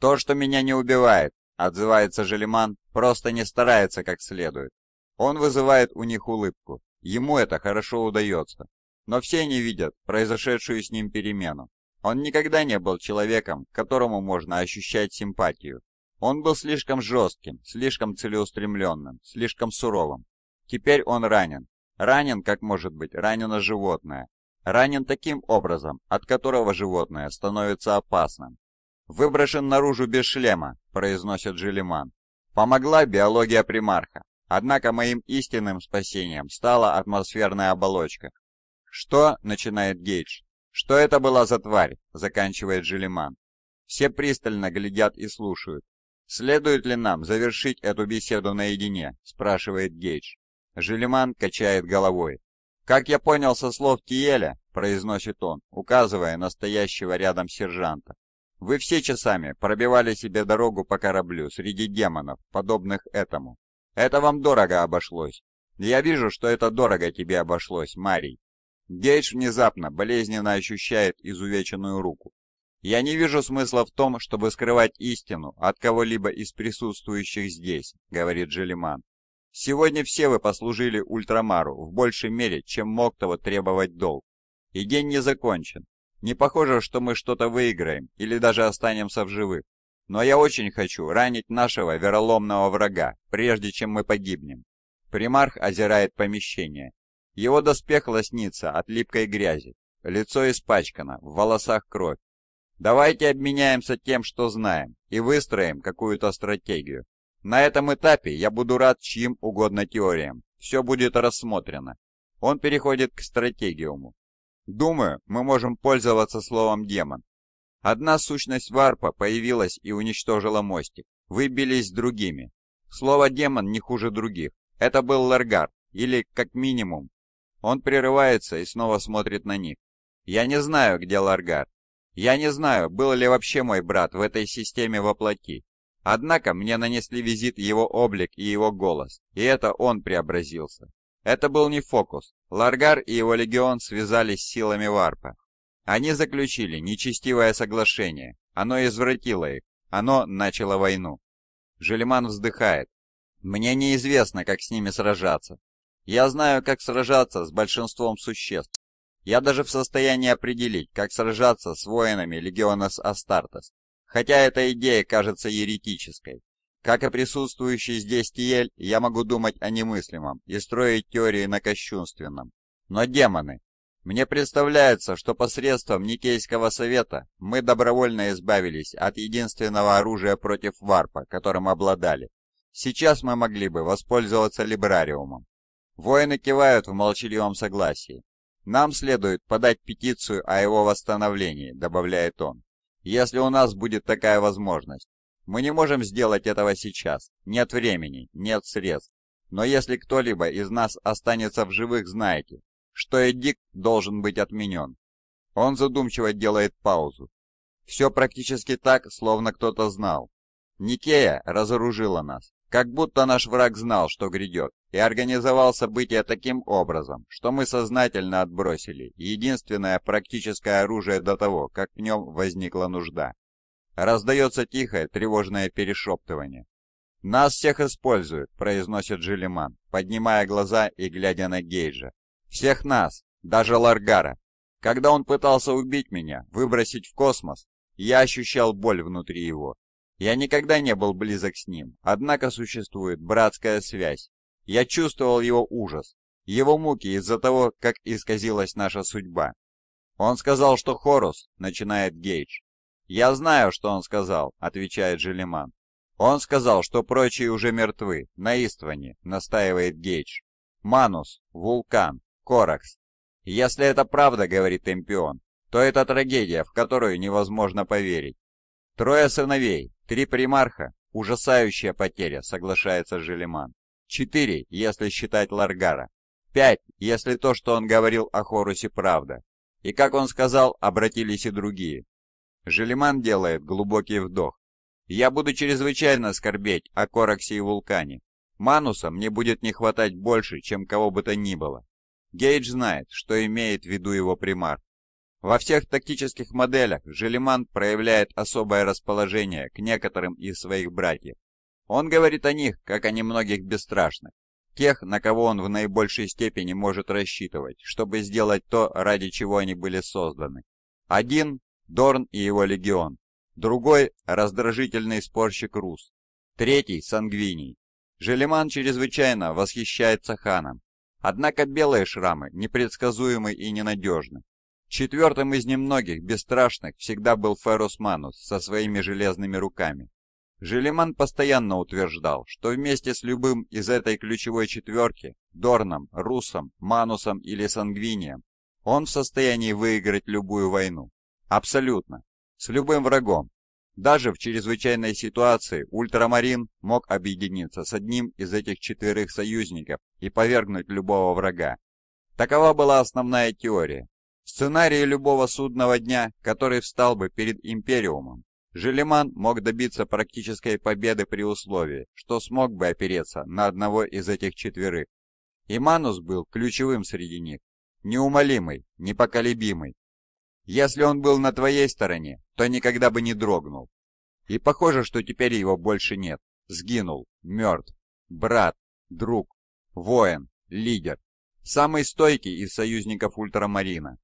«То, что меня не убивает», — отзывается Желеман, — «просто не старается как следует». Он вызывает у них улыбку. Ему это хорошо удается. Но все не видят произошедшую с ним перемену. Он никогда не был человеком, которому можно ощущать симпатию. Он был слишком жестким, слишком целеустремленным, слишком суровым. Теперь он ранен. Ранен, как может быть, ранено животное. Ранен таким образом, от которого животное становится опасным. «Выброшен наружу без шлема», — произносит Желиман. Помогла биология примарха. Однако моим истинным спасением стала атмосферная оболочка. «Что?» — начинает Гейдж. «Что это была за тварь?» — заканчивает Желеман. Все пристально глядят и слушают. «Следует ли нам завершить эту беседу наедине?» — спрашивает Гейдж. Желеман качает головой. «Как я понял со слов Тиеля», — произносит он, указывая настоящего рядом сержанта, «вы все часами пробивали себе дорогу по кораблю среди демонов, подобных этому. Это вам дорого обошлось. Я вижу, что это дорого тебе обошлось, Марий. Гейдж внезапно болезненно ощущает изувеченную руку. Я не вижу смысла в том, чтобы скрывать истину от кого-либо из присутствующих здесь, говорит Желиман. Сегодня все вы послужили Ультрамару в большей мере, чем мог того требовать долг. И день не закончен. Не похоже, что мы что-то выиграем или даже останемся в живых. Но я очень хочу ранить нашего вероломного врага, прежде чем мы погибнем. Примарх озирает помещение. Его доспех лоснится от липкой грязи, лицо испачкано, в волосах кровь. Давайте обменяемся тем, что знаем, и выстроим какую-то стратегию. На этом этапе я буду рад чьим угодно теориям. Все будет рассмотрено. Он переходит к стратегиуму. Думаю, мы можем пользоваться словом «демон». Одна сущность варпа появилась и уничтожила мостик. Выбились другими. Слово «демон» не хуже других. Это был Ларгар, или, как минимум, он прерывается и снова смотрит на них. «Я не знаю, где Ларгар. Я не знаю, был ли вообще мой брат в этой системе воплоти. Однако мне нанесли визит его облик и его голос, и это он преобразился. Это был не фокус. Ларгар и его легион связались с силами Варпа. Они заключили нечестивое соглашение. Оно извратило их. Оно начало войну. Желеман вздыхает. Мне неизвестно, как с ними сражаться. Я знаю, как сражаться с большинством существ. Я даже в состоянии определить, как сражаться с воинами Легиона Астартес. Хотя эта идея кажется еретической. Как и присутствующий здесь Тиель, я могу думать о немыслимом и строить теории на кощунственном. Но демоны. Мне представляется, что посредством Никейского совета мы добровольно избавились от единственного оружия против варпа, которым обладали. Сейчас мы могли бы воспользоваться либрариумом. Воины кивают в молчаливом согласии. «Нам следует подать петицию о его восстановлении», — добавляет он. «Если у нас будет такая возможность. Мы не можем сделать этого сейчас. Нет времени, нет средств. Но если кто-либо из нас останется в живых, знаете, что эдикт должен быть отменен». Он задумчиво делает паузу. Все практически так, словно кто-то знал. Никея разоружила нас. Как будто наш враг знал, что грядет, и организовал события таким образом, что мы сознательно отбросили единственное практическое оружие до того, как в нем возникла нужда. Раздается тихое тревожное перешептывание. «Нас всех используют», — произносит Желеман, поднимая глаза и глядя на Гейджа. «Всех нас, даже Ларгара. Когда он пытался убить меня, выбросить в космос, я ощущал боль внутри его, я никогда не был близок с ним, однако существует братская связь. Я чувствовал его ужас, его муки из-за того, как исказилась наша судьба. Он сказал, что Хорус, начинает Гейдж. Я знаю, что он сказал, отвечает Желеман. Он сказал, что прочие уже мертвы, на Истване, настаивает Гейдж. Манус, Вулкан, Коракс. Если это правда, говорит Эмпион, то это трагедия, в которую невозможно поверить. «Трое сыновей, три примарха. Ужасающая потеря», — соглашается Желеман. «Четыре, если считать Ларгара. Пять, если то, что он говорил о Хорусе, правда. И, как он сказал, обратились и другие». Желеман делает глубокий вдох. «Я буду чрезвычайно скорбеть о Кораксе и Вулкане. Мануса мне будет не хватать больше, чем кого бы то ни было». Гейдж знает, что имеет в виду его примар. Во всех тактических моделях Желеман проявляет особое расположение к некоторым из своих братьев. Он говорит о них, как о немногих бесстрашных, тех, на кого он в наибольшей степени может рассчитывать, чтобы сделать то, ради чего они были созданы. Один – Дорн и его легион, другой – раздражительный спорщик Рус, третий – Сангвиний. Желеман чрезвычайно восхищается ханом, однако белые шрамы непредсказуемы и ненадежны. Четвертым из немногих, бесстрашных, всегда был Ферус Манус со своими железными руками. Желеман постоянно утверждал, что вместе с любым из этой ключевой четверки, Дорном, Русом, Манусом или Сангвинием, он в состоянии выиграть любую войну. Абсолютно. С любым врагом. Даже в чрезвычайной ситуации ультрамарин мог объединиться с одним из этих четверых союзников и повергнуть любого врага. Такова была основная теория, сценарии любого судного дня, который встал бы перед Империумом. Желеман мог добиться практической победы при условии, что смог бы опереться на одного из этих четверых. Иманус был ключевым среди них, неумолимый, непоколебимый. Если он был на твоей стороне, то никогда бы не дрогнул. И похоже, что теперь его больше нет. Сгинул, мертв, брат, друг, воин, лидер, самый стойкий из союзников ультрамарина.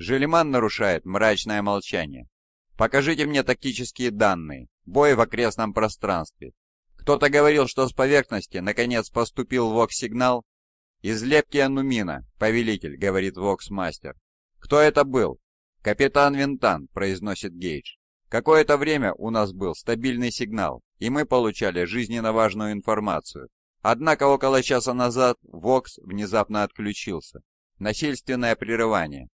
Желеман нарушает мрачное молчание. «Покажите мне тактические данные. Бой в окрестном пространстве. Кто-то говорил, что с поверхности, наконец, поступил вокс-сигнал. Из лепки Анумина, повелитель, говорит вокс-мастер. Кто это был? Капитан Винтан, произносит Гейдж. Какое-то время у нас был стабильный сигнал, и мы получали жизненно важную информацию. Однако около часа назад Вокс внезапно отключился. Насильственное прерывание.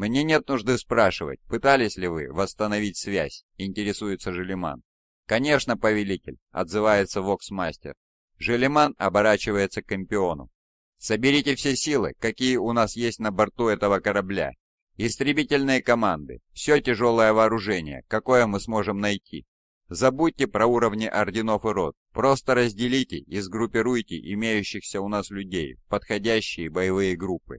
«Мне нет нужды спрашивать, пытались ли вы восстановить связь?» — интересуется Желеман. «Конечно, повелитель», — отзывается Воксмастер. Желеман оборачивается к Эмпиону. «Соберите все силы, какие у нас есть на борту этого корабля. Истребительные команды, все тяжелое вооружение, какое мы сможем найти. Забудьте про уровни орденов и рот, просто разделите и сгруппируйте имеющихся у нас людей в подходящие боевые группы.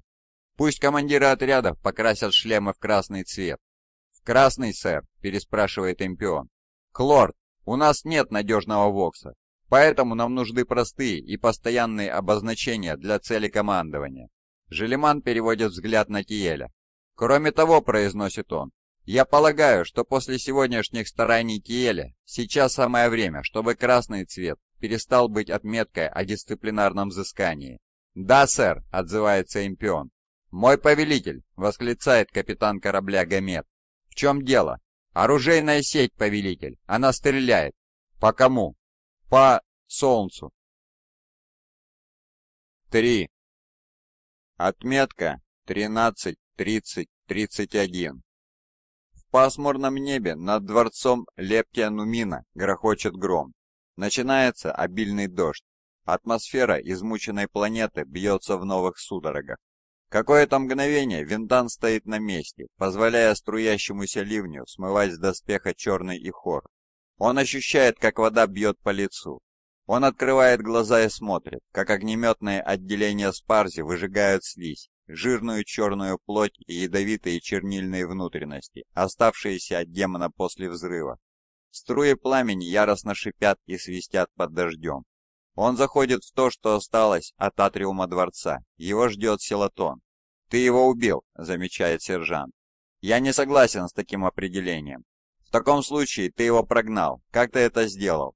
Пусть командиры отрядов покрасят шлемы в красный цвет. «В красный, сэр?» — переспрашивает Эмпион. «Клорд, у нас нет надежного вокса, поэтому нам нужны простые и постоянные обозначения для цели командования». Желеман переводит взгляд на Тиеля. «Кроме того», — произносит он, я полагаю, что после сегодняшних стараний Киеля сейчас самое время, чтобы красный цвет перестал быть отметкой о дисциплинарном взыскании. «Да, сэр», — отзывается Импион. «Мой повелитель!» — восклицает капитан корабля Гамет. «В чем дело?» «Оружейная сеть, повелитель! Она стреляет!» «По кому?» «По солнцу!» Три. Отметка 13.30.31 В пасмурном небе над дворцом Лептианумина грохочет гром. Начинается обильный дождь. Атмосфера измученной планеты бьется в новых судорогах. Какое-то мгновение виндан стоит на месте, позволяя струящемуся ливню смывать с доспеха черный ихор. Он ощущает, как вода бьет по лицу. Он открывает глаза и смотрит, как огнеметные отделения спарзи выжигают слизь, жирную черную плоть и ядовитые чернильные внутренности, оставшиеся от демона после взрыва. Струи пламени яростно шипят и свистят под дождем. Он заходит в то, что осталось от атриума дворца. Его ждет Селатон. «Ты его убил», — замечает сержант. «Я не согласен с таким определением. В таком случае ты его прогнал. Как ты это сделал?»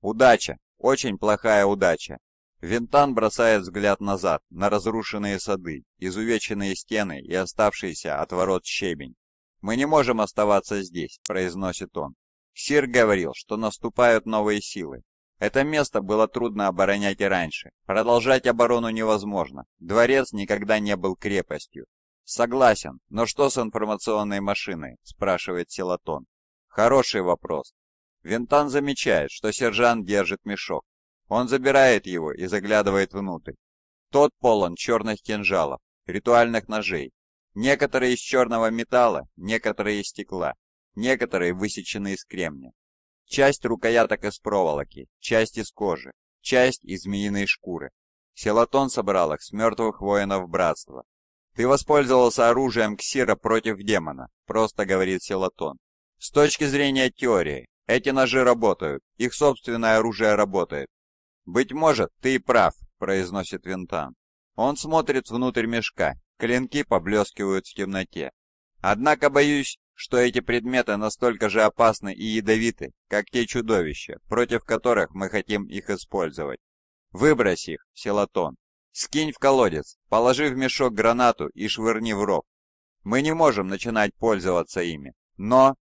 «Удача. Очень плохая удача». Винтан бросает взгляд назад, на разрушенные сады, изувеченные стены и оставшийся от ворот щебень. «Мы не можем оставаться здесь», — произносит он. Сир говорил, что наступают новые силы, это место было трудно оборонять и раньше. Продолжать оборону невозможно. Дворец никогда не был крепостью. Согласен, но что с информационной машиной? спрашивает Селатон. Хороший вопрос. Винтан замечает, что сержант держит мешок. Он забирает его и заглядывает внутрь. Тот полон черных кинжалов, ритуальных ножей. Некоторые из черного металла, некоторые из стекла, некоторые высечены из кремня. Часть рукояток из проволоки, часть из кожи, часть из змеиной шкуры. Селатон собрал их с мертвых воинов братства. «Ты воспользовался оружием ксира против демона», — просто говорит Селатон. «С точки зрения теории, эти ножи работают, их собственное оружие работает». «Быть может, ты и прав», — произносит Винтан. Он смотрит внутрь мешка, клинки поблескивают в темноте. «Однако, боюсь, что эти предметы настолько же опасны и ядовиты, как те чудовища, против которых мы хотим их использовать. Выбрось их, селатон. Скинь в колодец, положи в мешок гранату и швырни в ров. Мы не можем начинать пользоваться ими, но...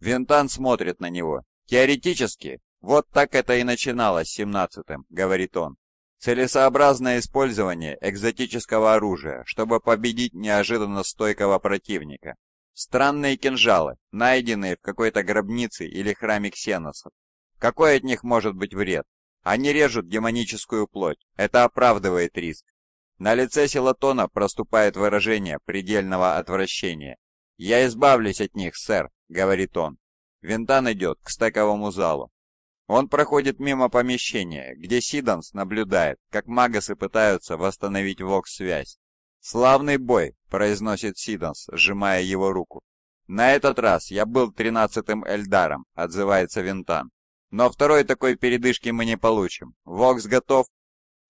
Винтан смотрит на него. Теоретически, вот так это и начиналось семнадцатым, говорит он. Целесообразное использование экзотического оружия, чтобы победить неожиданно стойкого противника. Странные кинжалы, найденные в какой-то гробнице или храме ксеносов. Какой от них может быть вред? Они режут демоническую плоть, это оправдывает риск. На лице Селатона проступает выражение предельного отвращения. «Я избавлюсь от них, сэр», — говорит он. Винтан идет к стековому залу. Он проходит мимо помещения, где Сиданс наблюдает, как магасы пытаются восстановить вокс-связь. «Славный бой», — произносит Сидонс, сжимая его руку. «На этот раз я был тринадцатым Эльдаром», — отзывается Винтан. «Но второй такой передышки мы не получим. Вокс готов?»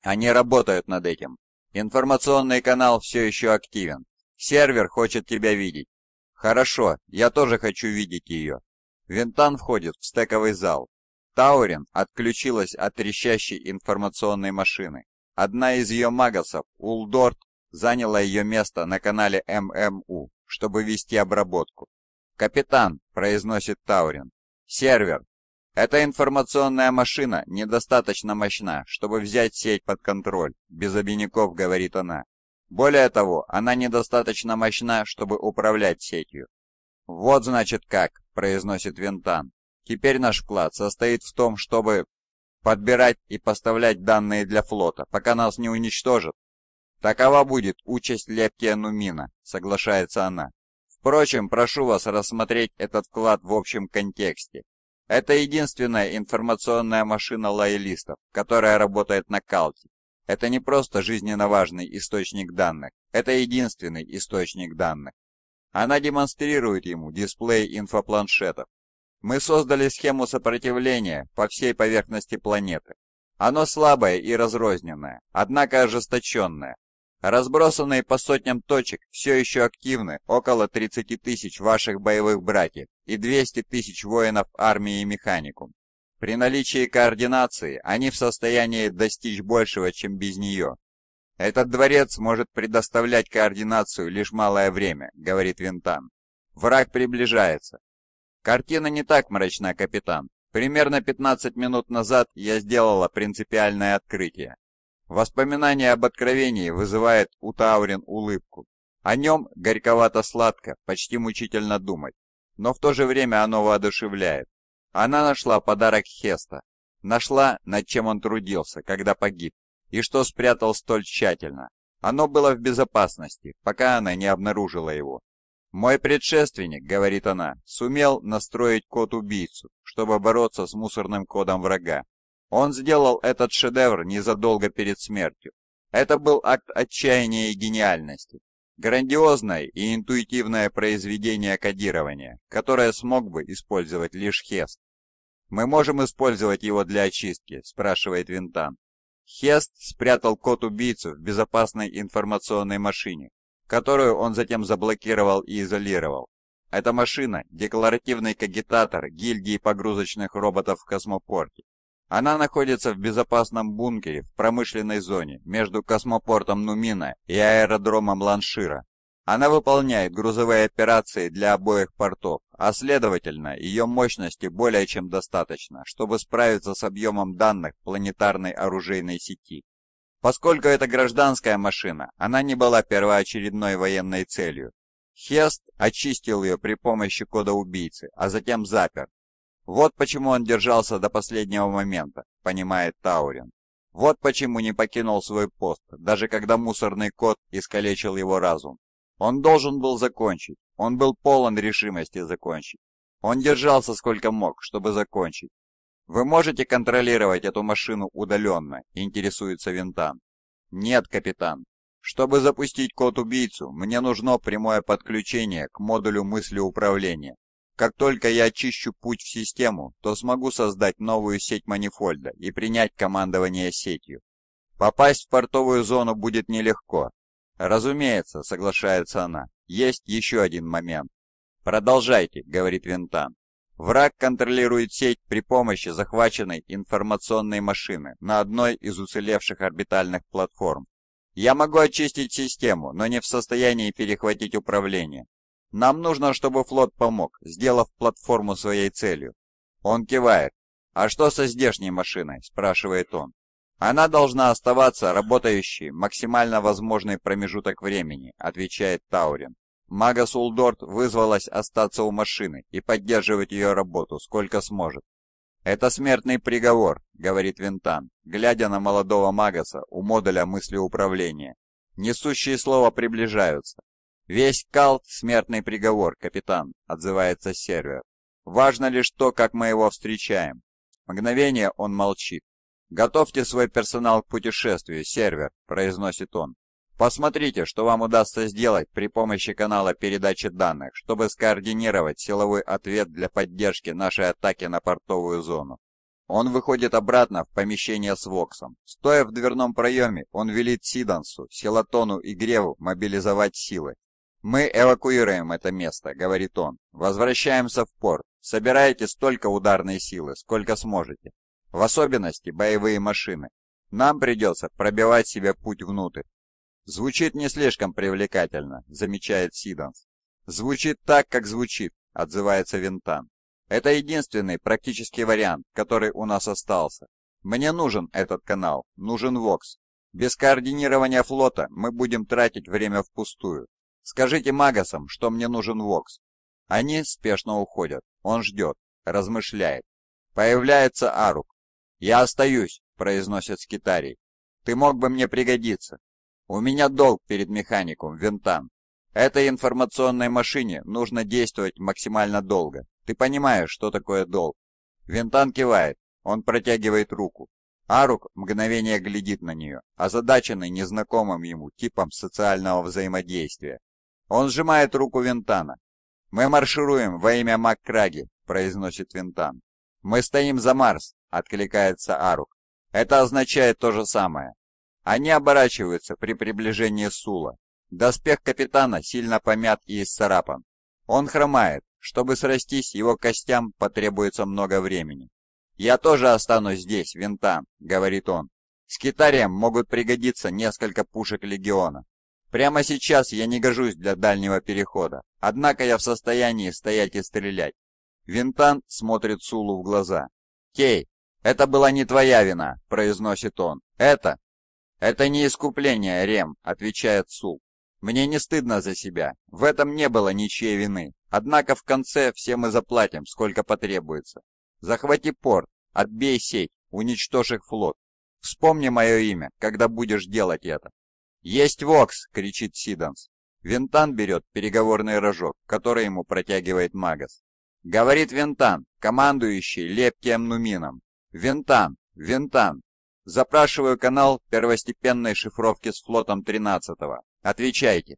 «Они работают над этим. Информационный канал все еще активен. Сервер хочет тебя видеть». «Хорошо, я тоже хочу видеть ее». Винтан входит в стековый зал. Таурин отключилась от трещащей информационной машины. Одна из ее магасов, Улдорт, заняла ее место на канале ММУ, чтобы вести обработку. «Капитан», — произносит Таурин, — «сервер». Эта информационная машина недостаточно мощна, чтобы взять сеть под контроль, без обиняков, говорит она. Более того, она недостаточно мощна, чтобы управлять сетью. «Вот значит как», — произносит Винтан. «Теперь наш вклад состоит в том, чтобы подбирать и поставлять данные для флота, пока нас не уничтожат «Такова будет участь Лептия Нумина», — соглашается она. «Впрочем, прошу вас рассмотреть этот вклад в общем контексте. Это единственная информационная машина лоялистов, которая работает на Калте. Это не просто жизненно важный источник данных, это единственный источник данных. Она демонстрирует ему дисплей инфопланшетов. Мы создали схему сопротивления по всей поверхности планеты. Оно слабое и разрозненное, однако ожесточенное, Разбросанные по сотням точек все еще активны около 30 тысяч ваших боевых братьев и 200 тысяч воинов армии Механикум. При наличии координации они в состоянии достичь большего, чем без нее. «Этот дворец может предоставлять координацию лишь малое время», — говорит Винтан. «Враг приближается». «Картина не так мрачна, капитан. Примерно 15 минут назад я сделала принципиальное открытие. Воспоминание об откровении вызывает у Таурин улыбку. О нем горьковато-сладко, почти мучительно думать, но в то же время оно воодушевляет. Она нашла подарок Хеста, нашла, над чем он трудился, когда погиб, и что спрятал столь тщательно. Оно было в безопасности, пока она не обнаружила его. «Мой предшественник, — говорит она, — сумел настроить код-убийцу, чтобы бороться с мусорным кодом врага. Он сделал этот шедевр незадолго перед смертью. Это был акт отчаяния и гениальности. Грандиозное и интуитивное произведение кодирования, которое смог бы использовать лишь Хест. «Мы можем использовать его для очистки?» – спрашивает Винтан. Хест спрятал код-убийцу в безопасной информационной машине, которую он затем заблокировал и изолировал. Эта машина – декларативный кагитатор гильдии погрузочных роботов в космопорте, она находится в безопасном бункере в промышленной зоне между космопортом Нумина и аэродромом Ланшира. Она выполняет грузовые операции для обоих портов, а следовательно, ее мощности более чем достаточно, чтобы справиться с объемом данных планетарной оружейной сети. Поскольку это гражданская машина, она не была первоочередной военной целью. Хест очистил ее при помощи кода убийцы, а затем запер, вот почему он держался до последнего момента, понимает Таурин. Вот почему не покинул свой пост, даже когда мусорный кот искалечил его разум. Он должен был закончить, он был полон решимости закончить. Он держался сколько мог, чтобы закончить. «Вы можете контролировать эту машину удаленно?» – интересуется Винтан. «Нет, капитан. Чтобы запустить код-убийцу, мне нужно прямое подключение к модулю мысли управления. Как только я очищу путь в систему, то смогу создать новую сеть манифольда и принять командование сетью. Попасть в портовую зону будет нелегко. Разумеется, соглашается она. Есть еще один момент. Продолжайте, говорит Винтан. Враг контролирует сеть при помощи захваченной информационной машины на одной из уцелевших орбитальных платформ. Я могу очистить систему, но не в состоянии перехватить управление. Нам нужно, чтобы флот помог, сделав платформу своей целью. Он кивает. А что со здешней машиной? Спрашивает он. Она должна оставаться работающей максимально возможный промежуток времени, отвечает Таурин. Мага Сулдорт вызвалась остаться у машины и поддерживать ее работу сколько сможет. «Это смертный приговор», — говорит Винтан, глядя на молодого Магаса у модуля мысли управления. Несущие слова приближаются. «Весь кал — смертный приговор, капитан», — отзывается сервер. «Важно лишь то, как мы его встречаем». Мгновение он молчит. «Готовьте свой персонал к путешествию, сервер», — произносит он. «Посмотрите, что вам удастся сделать при помощи канала передачи данных, чтобы скоординировать силовой ответ для поддержки нашей атаки на портовую зону». Он выходит обратно в помещение с Воксом. Стоя в дверном проеме, он велит Сидансу, Силатону и Греву мобилизовать силы. «Мы эвакуируем это место», — говорит он. «Возвращаемся в порт. Собираете столько ударной силы, сколько сможете. В особенности боевые машины. Нам придется пробивать себе путь внутрь». «Звучит не слишком привлекательно», — замечает Сиданс. «Звучит так, как звучит», — отзывается Винтан. «Это единственный практический вариант, который у нас остался. Мне нужен этот канал, нужен Вокс. Без координирования флота мы будем тратить время впустую. «Скажите магасам, что мне нужен Вокс». Они спешно уходят. Он ждет, размышляет. Появляется Арук. «Я остаюсь», — произносит Скитарий. «Ты мог бы мне пригодиться. У меня долг перед механиком, Винтан. Этой информационной машине нужно действовать максимально долго. Ты понимаешь, что такое долг?» Винтан кивает. Он протягивает руку. Арук мгновение глядит на нее, озадаченный незнакомым ему типом социального взаимодействия. Он сжимает руку Винтана. «Мы маршируем во имя Маккраги», — произносит Винтан. «Мы стоим за Марс», — откликается Арук. «Это означает то же самое». Они оборачиваются при приближении Сула. Доспех капитана сильно помят и исцарапан. Он хромает. Чтобы срастись, его костям потребуется много времени. «Я тоже останусь здесь, Винтан», — говорит он. С Китарием могут пригодиться несколько пушек Легиона». Прямо сейчас я не гожусь для дальнего перехода, однако я в состоянии стоять и стрелять. Винтан смотрит Сулу в глаза. «Кей, это была не твоя вина», — произносит он. «Это...» «Это не искупление, Рем», — отвечает Сул. «Мне не стыдно за себя. В этом не было ничьей вины. Однако в конце все мы заплатим, сколько потребуется. Захвати порт, отбей сеть, уничтожь их флот. Вспомни мое имя, когда будешь делать это». «Есть Вокс!» — кричит Сиданс. Винтан берет переговорный рожок, который ему протягивает Магас. Говорит Винтан, командующий Лепкием Нумином. «Винтан! Винтан! Запрашиваю канал первостепенной шифровки с флотом 13-го. Отвечайте!»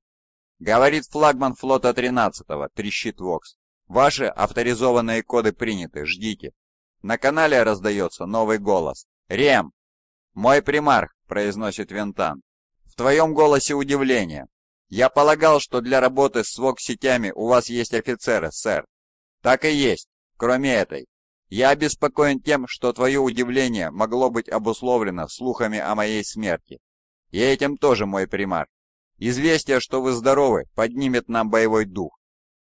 Говорит флагман флота 13-го, трещит Вокс. «Ваши авторизованные коды приняты, ждите!» На канале раздается новый голос. «Рем!» «Мой примарх!» — произносит Винтан. В твоем голосе удивление. Я полагал, что для работы с ВОК-сетями у вас есть офицеры, сэр. Так и есть, кроме этой. Я обеспокоен тем, что твое удивление могло быть обусловлено слухами о моей смерти. И этим тоже мой примар. Известие, что вы здоровы, поднимет нам боевой дух.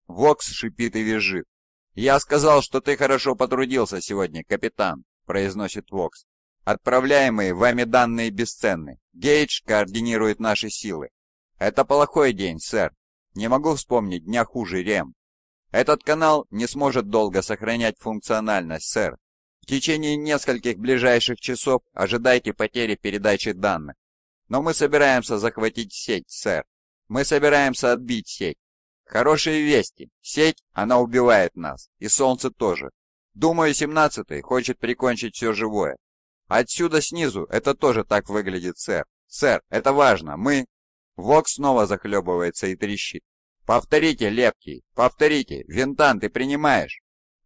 Вокс шипит и визжит. «Я сказал, что ты хорошо потрудился сегодня, капитан», — произносит Вокс. Отправляемые вами данные бесценны. Гейдж координирует наши силы. Это плохой день, сэр. Не могу вспомнить дня хуже Рем. Этот канал не сможет долго сохранять функциональность, сэр. В течение нескольких ближайших часов ожидайте потери передачи данных. Но мы собираемся захватить сеть, сэр. Мы собираемся отбить сеть. Хорошие вести. Сеть, она убивает нас. И солнце тоже. Думаю, 17-й хочет прикончить все живое. «Отсюда снизу это тоже так выглядит, сэр. Сэр, это важно, мы...» Вок снова захлебывается и трещит. «Повторите, Лепкий, повторите, Винтан, ты принимаешь?»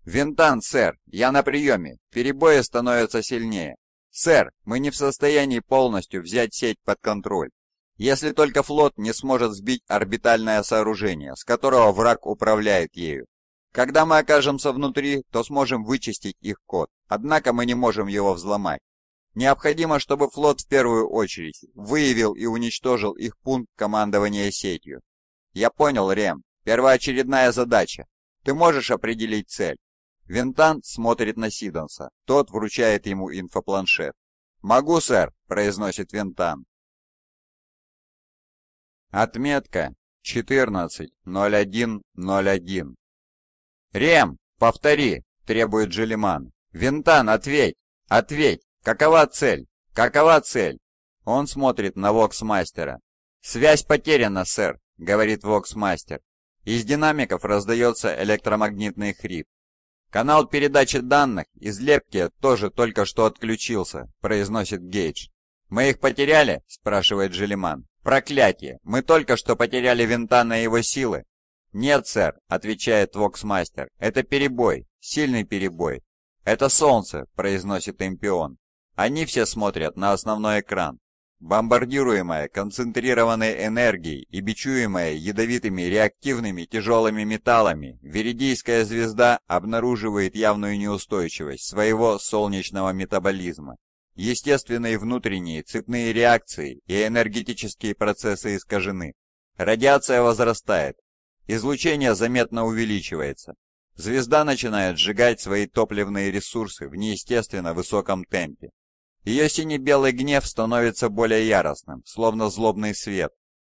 «Винтан, сэр, я на приеме, перебои становятся сильнее. Сэр, мы не в состоянии полностью взять сеть под контроль. Если только флот не сможет сбить орбитальное сооружение, с которого враг управляет ею. Когда мы окажемся внутри, то сможем вычистить их код, однако мы не можем его взломать. Необходимо, чтобы флот в первую очередь выявил и уничтожил их пункт командования сетью. Я понял, Рем. Первоочередная задача. Ты можешь определить цель. Винтан смотрит на Сидонса. Тот вручает ему инфопланшет. «Могу, сэр», — произносит Винтан. Отметка 14.01.01. «Рем, повтори!» — требует Желиман. «Винтан, ответь! Ответь!» «Какова цель? Какова цель?» Он смотрит на воксмастера. «Связь потеряна, сэр», — говорит воксмастер. Из динамиков раздается электромагнитный хрип. «Канал передачи данных из Лепки тоже только что отключился», — произносит Гейдж. «Мы их потеряли?» — спрашивает Желиман. «Проклятие! Мы только что потеряли винта на его силы!» «Нет, сэр», — отвечает Воксмастер. «Это перебой. Сильный перебой». «Это солнце», — произносит Эмпион. Они все смотрят на основной экран, бомбардируемая концентрированной энергией и бичуемая ядовитыми реактивными тяжелыми металлами, Веридийская звезда обнаруживает явную неустойчивость своего солнечного метаболизма. Естественные внутренние цепные реакции и энергетические процессы искажены. Радиация возрастает. Излучение заметно увеличивается. Звезда начинает сжигать свои топливные ресурсы в неестественно высоком темпе. Ее сине-белый гнев становится более яростным, словно злобный свет,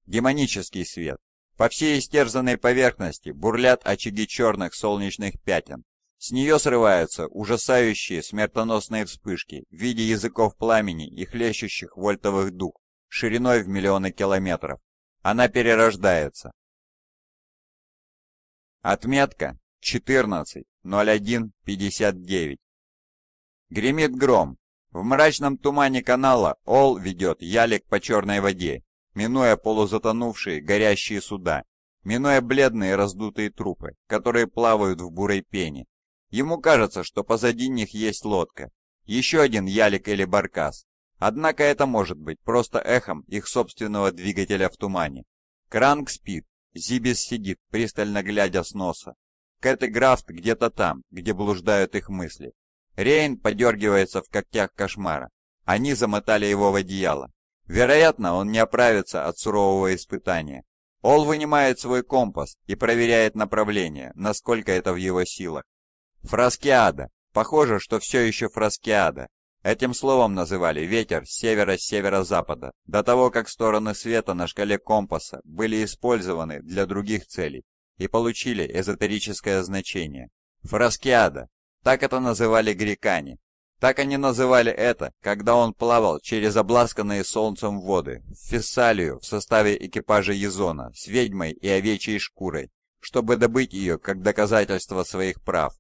демонический свет. По всей истерзанной поверхности бурлят очаги черных солнечных пятен. С нее срываются ужасающие смертоносные вспышки в виде языков пламени и хлещущих вольтовых дуг шириной в миллионы километров. Она перерождается. Отметка 14.01.59 Гремит гром, в мрачном тумане канала Ол ведет ялик по черной воде, минуя полузатонувшие горящие суда, минуя бледные раздутые трупы, которые плавают в бурой пене. Ему кажется, что позади них есть лодка, еще один ялик или баркас. Однако это может быть просто эхом их собственного двигателя в тумане. Кранк спит, Зибис сидит, пристально глядя с носа. Кэт и Графт где-то там, где блуждают их мысли. Рейн подергивается в когтях кошмара. Они замотали его в одеяло. Вероятно, он не оправится от сурового испытания. Ол вынимает свой компас и проверяет направление, насколько это в его силах. Фраскиада. Похоже, что все еще Фраскиада. Этим словом называли ветер с севера-северо-запада, до того, как стороны света на шкале компаса были использованы для других целей и получили эзотерическое значение. Фраскиада так это называли грекане. Так они называли это, когда он плавал через обласканные солнцем воды, в Фессалию в составе экипажа Езона, с ведьмой и овечьей шкурой, чтобы добыть ее как доказательство своих прав.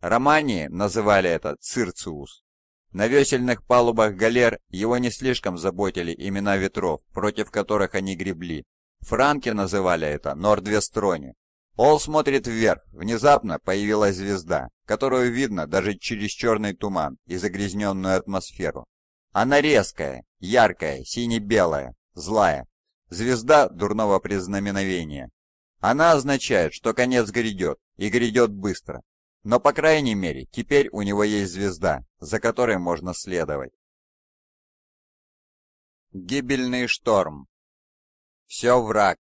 Романии называли это Цирциус. На весельных палубах галер его не слишком заботили имена ветров, против которых они гребли. Франки называли это Нордвестроне, Ол смотрит вверх. Внезапно появилась звезда, которую видно даже через черный туман и загрязненную атмосферу. Она резкая, яркая, сине-белая, злая. Звезда дурного признаменовения. Она означает, что конец грядет, и грядет быстро. Но, по крайней мере, теперь у него есть звезда, за которой можно следовать. Гибельный шторм. Все враг.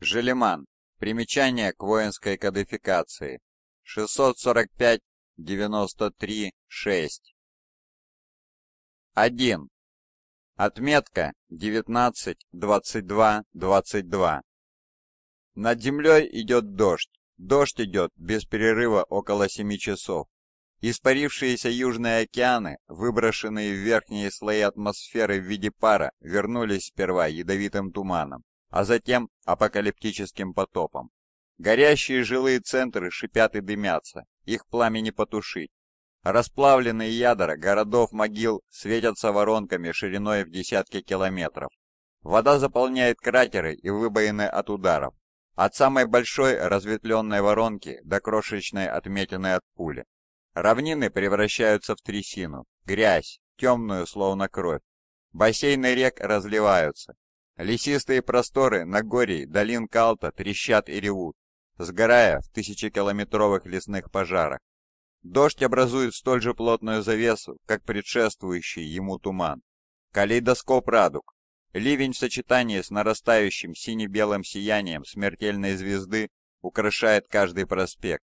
Желеман. Примечание к воинской кодификации. 645-93-6. 1. Отметка 19-22-22. Над землей идет дождь. Дождь идет без перерыва около 7 часов. Испарившиеся южные океаны, выброшенные в верхние слои атмосферы в виде пара, вернулись сперва ядовитым туманом а затем апокалиптическим потопом. Горящие жилые центры шипят и дымятся, их пламени потушить. Расплавленные ядра городов-могил светятся воронками шириной в десятки километров. Вода заполняет кратеры и выбоины от ударов, от самой большой разветвленной воронки до крошечной отметины от пули. Равнины превращаются в трясину, грязь, темную, словно кровь. Бассейны рек разливаются, Лесистые просторы Нагорий, долин Калта трещат и ревут, сгорая в тысячекилометровых лесных пожарах. Дождь образует столь же плотную завесу, как предшествующий ему туман. Калейдоскоп радуг. Ливень в сочетании с нарастающим сине-белым сиянием смертельной звезды украшает каждый проспект,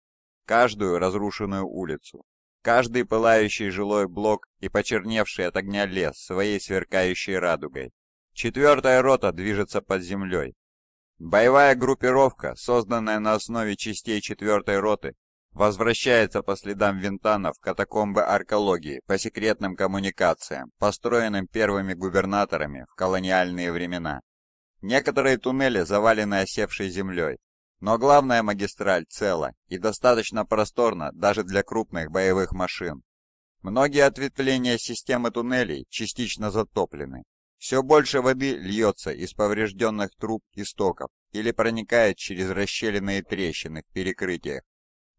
каждую разрушенную улицу, каждый пылающий жилой блок и почерневший от огня лес своей сверкающей радугой. Четвертая рота движется под землей. Боевая группировка, созданная на основе частей четвертой роты, возвращается по следам Винтана в катакомбы аркологии по секретным коммуникациям, построенным первыми губернаторами в колониальные времена. Некоторые туннели завалены осевшей землей, но главная магистраль цела и достаточно просторна даже для крупных боевых машин. Многие ответвления системы туннелей частично затоплены, все больше воды льется из поврежденных труб и стоков или проникает через расщелины и трещины в перекрытиях.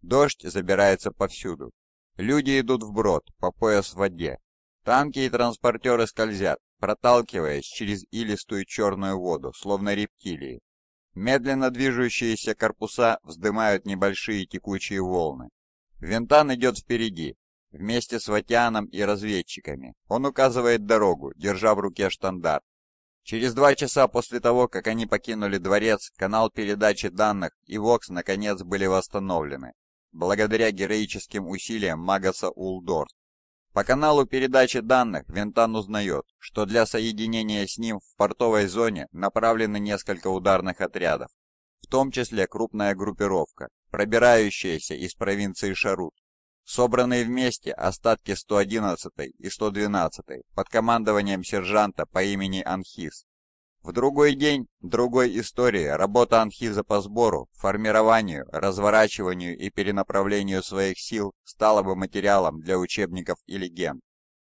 Дождь забирается повсюду. Люди идут вброд, по пояс в воде. Танки и транспортеры скользят, проталкиваясь через илистую черную воду, словно рептилии. Медленно движущиеся корпуса вздымают небольшие текучие волны. Винтан идет впереди, вместе с Ватианом и разведчиками. Он указывает дорогу, держа в руке штандарт. Через два часа после того, как они покинули дворец, канал передачи данных и Вокс наконец были восстановлены, благодаря героическим усилиям Магаса Улдорт. По каналу передачи данных Винтан узнает, что для соединения с ним в портовой зоне направлены несколько ударных отрядов, в том числе крупная группировка, пробирающаяся из провинции Шарут. Собранные вместе остатки 111 и 112 под командованием сержанта по имени Анхис. В другой день, другой истории, работа Анхиза по сбору, формированию, разворачиванию и перенаправлению своих сил стала бы материалом для учебников и легенд.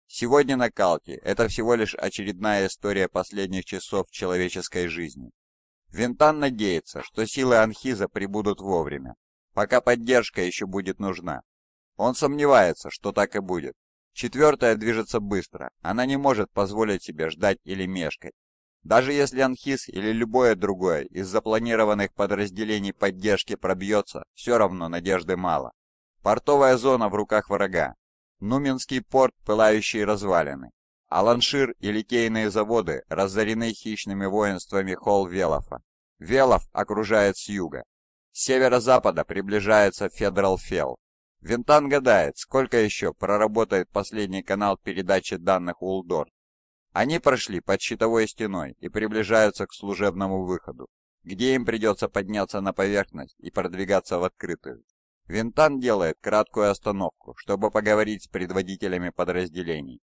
Сегодня на Калке это всего лишь очередная история последних часов человеческой жизни. Винтан надеется, что силы Анхиза прибудут вовремя, пока поддержка еще будет нужна. Он сомневается, что так и будет. Четвертая движется быстро, она не может позволить себе ждать или мешкать. Даже если Анхис или любое другое из запланированных подразделений поддержки пробьется, все равно надежды мало. Портовая зона в руках врага. Нуменский порт, пылающий развалины. Аланшир и литейные заводы разорены хищными воинствами Холл-Велофа. Велов окружает с юга. С северо-запада приближается Федерал Фелл. Винтан гадает, сколько еще проработает последний канал передачи данных Улдор. Они прошли под щитовой стеной и приближаются к служебному выходу, где им придется подняться на поверхность и продвигаться в открытую. Винтан делает краткую остановку, чтобы поговорить с предводителями подразделений.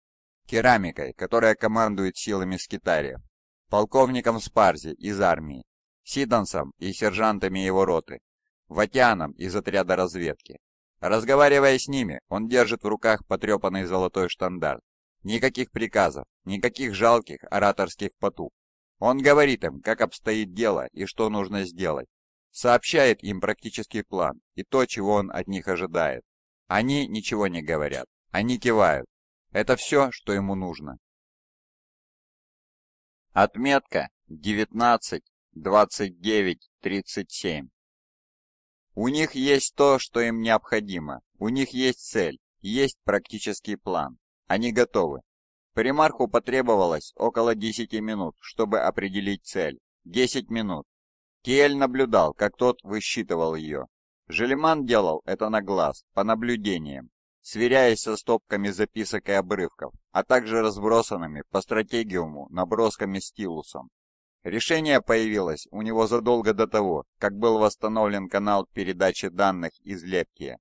Керамикой, которая командует силами Скитария, полковником Спарзи из армии, Сидансом и сержантами его роты, Ватианом из отряда разведки, Разговаривая с ними, он держит в руках потрепанный золотой штандарт. Никаких приказов, никаких жалких ораторских потуг. Он говорит им, как обстоит дело и что нужно сделать. Сообщает им практический план и то, чего он от них ожидает. Они ничего не говорят, они кивают. Это все, что ему нужно. Отметка 19:29:37 у них есть то, что им необходимо, у них есть цель, есть практический план. Они готовы. Примарху потребовалось около 10 минут, чтобы определить цель. 10 минут. Киэль наблюдал, как тот высчитывал ее. Желеман делал это на глаз, по наблюдениям, сверяясь со стопками записок и обрывков, а также разбросанными по стратегиуму набросками стилусом. Решение появилось у него задолго до того, как был восстановлен канал передачи данных из Лепкия.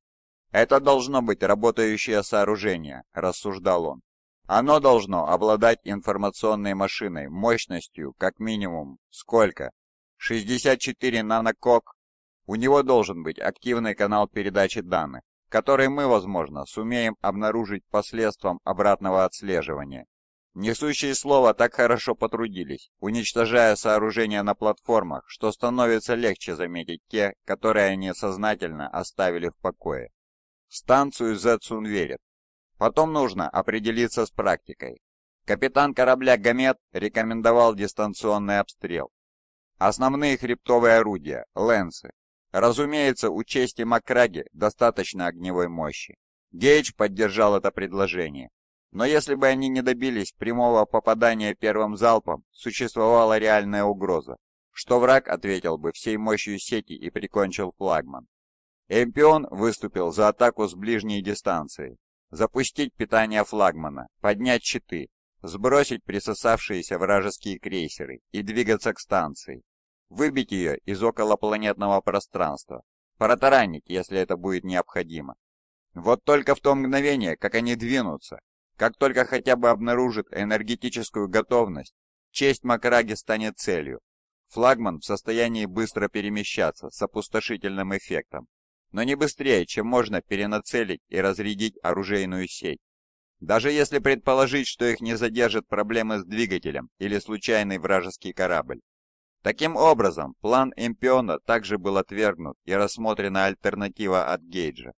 «Это должно быть работающее сооружение», – рассуждал он. «Оно должно обладать информационной машиной мощностью как минимум сколько? 64 нанокок? У него должен быть активный канал передачи данных, который мы, возможно, сумеем обнаружить посредством обратного отслеживания. Несущие слова так хорошо потрудились, уничтожая сооружения на платформах, что становится легче заметить те, которые они сознательно оставили в покое. Станцию Зетсун верит. Потом нужно определиться с практикой. Капитан корабля «Гамет» рекомендовал дистанционный обстрел. Основные хребтовые орудия — лэнсы. Разумеется, у Чести Макраги достаточно огневой мощи. Гейдж поддержал это предложение. Но если бы они не добились прямого попадания первым залпом, существовала реальная угроза, что враг ответил бы всей мощью сети и прикончил флагман. Эмпион выступил за атаку с ближней дистанции. Запустить питание флагмана, поднять щиты, сбросить присосавшиеся вражеские крейсеры и двигаться к станции. Выбить ее из околопланетного пространства. Протаранить, если это будет необходимо. Вот только в то мгновение, как они двинутся, как только хотя бы обнаружит энергетическую готовность, честь Макраги станет целью. Флагман в состоянии быстро перемещаться с опустошительным эффектом, но не быстрее, чем можно перенацелить и разрядить оружейную сеть. Даже если предположить, что их не задержат проблемы с двигателем или случайный вражеский корабль. Таким образом, план Эмпиона также был отвергнут и рассмотрена альтернатива от Гейджа.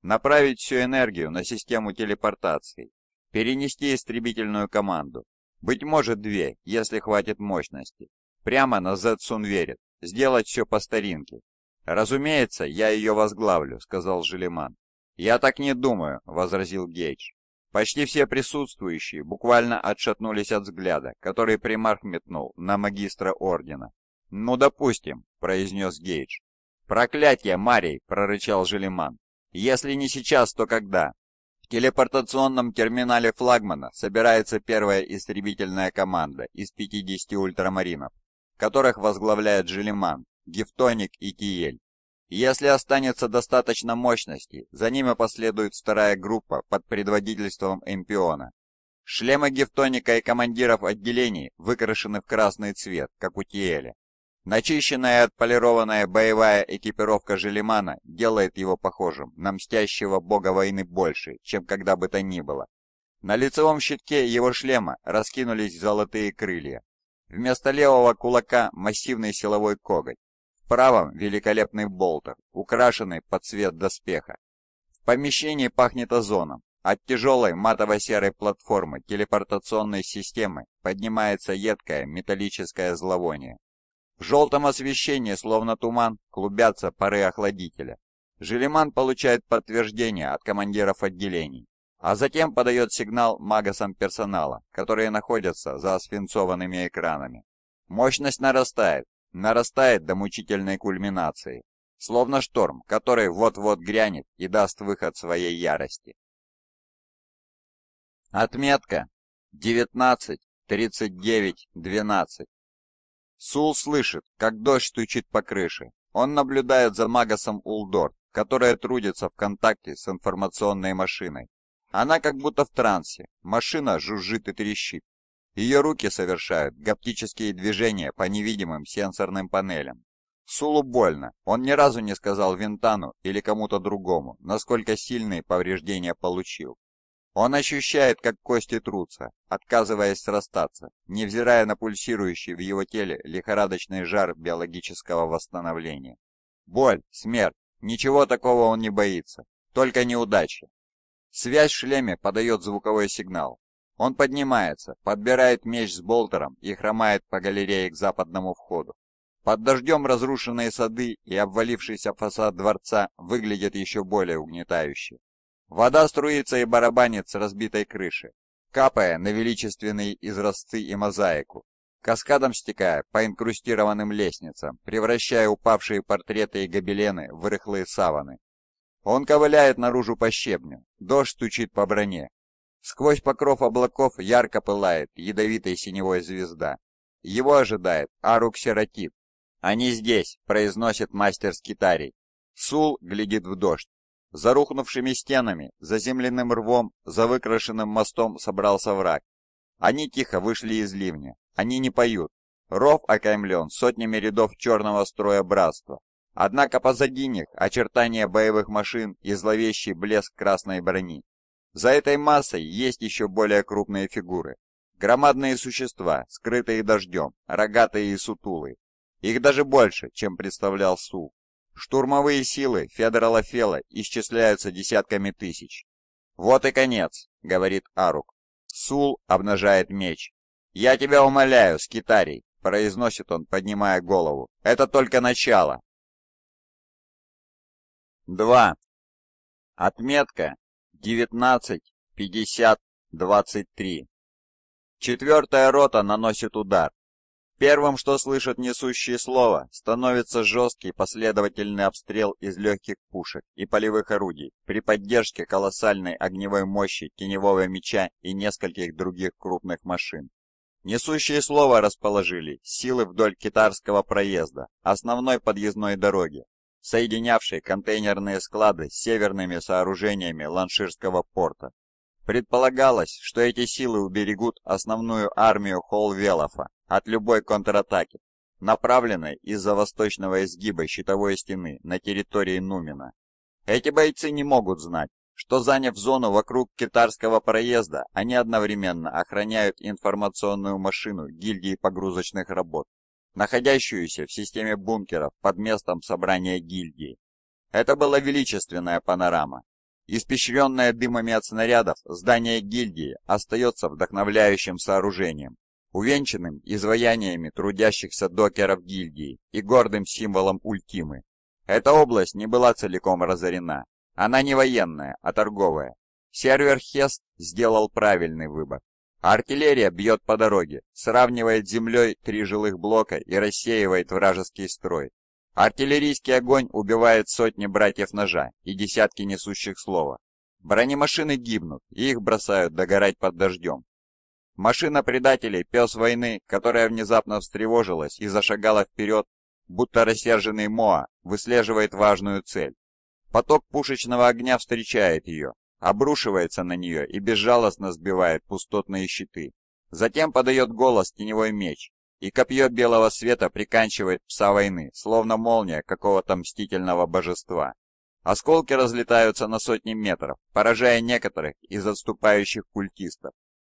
Направить всю энергию на систему телепортации перенести истребительную команду, быть может две, если хватит мощности, прямо на Зетсун верит, сделать все по старинке. «Разумеется, я ее возглавлю», — сказал Желеман. «Я так не думаю», — возразил Гейдж. Почти все присутствующие буквально отшатнулись от взгляда, который примарх метнул на магистра ордена. «Ну, допустим», — произнес Гейдж. «Проклятье, Марий!» — прорычал Желеман. «Если не сейчас, то когда? В телепортационном терминале флагмана собирается первая истребительная команда из 50 ультрамаринов, которых возглавляет Желиман, Гифтоник и Тиель. если останется достаточно мощности, за ними последует вторая группа под предводительством Эмпиона. Шлемы Гифтоника и командиров отделений выкрашены в красный цвет, как у Тиэля. Начищенная и отполированная боевая экипировка Желимана делает его похожим на мстящего бога войны больше, чем когда бы то ни было. На лицевом щитке его шлема раскинулись золотые крылья. Вместо левого кулака массивный силовой коготь. В правом великолепный болтер, украшенный под цвет доспеха. В помещении пахнет озоном. От тяжелой матово-серой платформы телепортационной системы поднимается едкое металлическое зловоние. В желтом освещении, словно туман, клубятся пары охладителя. Желеман получает подтверждение от командиров отделений, а затем подает сигнал магасам персонала, которые находятся за свинцованными экранами. Мощность нарастает, нарастает до мучительной кульминации, словно шторм, который вот-вот грянет и даст выход своей ярости. Отметка 19, 39, 12. Сул слышит, как дождь стучит по крыше. Он наблюдает за Магосом Улдорт, которая трудится в контакте с информационной машиной. Она как будто в трансе, машина жужжит и трещит. Ее руки совершают гаптические движения по невидимым сенсорным панелям. Сулу больно, он ни разу не сказал Винтану или кому-то другому, насколько сильные повреждения получил. Он ощущает, как кости трутся, отказываясь срастаться, невзирая на пульсирующий в его теле лихорадочный жар биологического восстановления. Боль, смерть, ничего такого он не боится, только неудачи. Связь в шлеме подает звуковой сигнал. Он поднимается, подбирает меч с болтером и хромает по галерее к западному входу. Под дождем разрушенные сады и обвалившийся фасад дворца выглядят еще более угнетающе. Вода струится и барабанит с разбитой крыши, капая на величественные изразцы и мозаику, каскадом стекая по инкрустированным лестницам, превращая упавшие портреты и гобелены в рыхлые саваны. Он ковыляет наружу по щебню, дождь стучит по броне. Сквозь покров облаков ярко пылает ядовитая синевой звезда. Его ожидает Арук-Сиротит. «Они здесь», — произносит мастер с китарей. Сул глядит в дождь. За рухнувшими стенами, за земляным рвом, за выкрашенным мостом собрался враг. Они тихо вышли из ливня. Они не поют. Ров окаймлен сотнями рядов черного строя братства. Однако позади них очертания боевых машин и зловещий блеск красной брони. За этой массой есть еще более крупные фигуры. Громадные существа, скрытые дождем, рогатые и сутулые. Их даже больше, чем представлял Су. Штурмовые силы Федора Лафела исчисляются десятками тысяч. «Вот и конец», — говорит Арук. Сул обнажает меч. «Я тебя умоляю, Скитарий», — произносит он, поднимая голову. «Это только начало». 2. Отметка 19.50.23. Четвертая рота наносит удар. Первым, что слышат несущие слова, становится жесткий последовательный обстрел из легких пушек и полевых орудий при поддержке колоссальной огневой мощи теневого меча и нескольких других крупных машин. Несущие слова расположили силы вдоль китарского проезда, основной подъездной дороги, соединявшей контейнерные склады с северными сооружениями Ланширского порта. Предполагалось, что эти силы уберегут основную армию Холл-Велофа от любой контратаки, направленной из-за восточного изгиба щитовой стены на территории Нумина. Эти бойцы не могут знать, что заняв зону вокруг китарского проезда, они одновременно охраняют информационную машину гильдии погрузочных работ, находящуюся в системе бункеров под местом собрания гильдии. Это была величественная панорама. Испещренное дымами от снарядов здание гильдии остается вдохновляющим сооружением, увенчанным изваяниями трудящихся докеров гильдии и гордым символом Ультимы. Эта область не была целиком разорена. Она не военная, а торговая. Сервер Хест сделал правильный выбор. Артиллерия бьет по дороге, сравнивает с землей три жилых блока и рассеивает вражеский строй. Артиллерийский огонь убивает сотни братьев ножа и десятки несущих слова. Бронемашины гибнут, и их бросают догорать под дождем, Машина предателей, пес войны, которая внезапно встревожилась и зашагала вперед, будто рассерженный Моа, выслеживает важную цель. Поток пушечного огня встречает ее, обрушивается на нее и безжалостно сбивает пустотные щиты. Затем подает голос теневой меч, и копье белого света приканчивает пса войны, словно молния какого-то мстительного божества. Осколки разлетаются на сотни метров, поражая некоторых из отступающих культистов,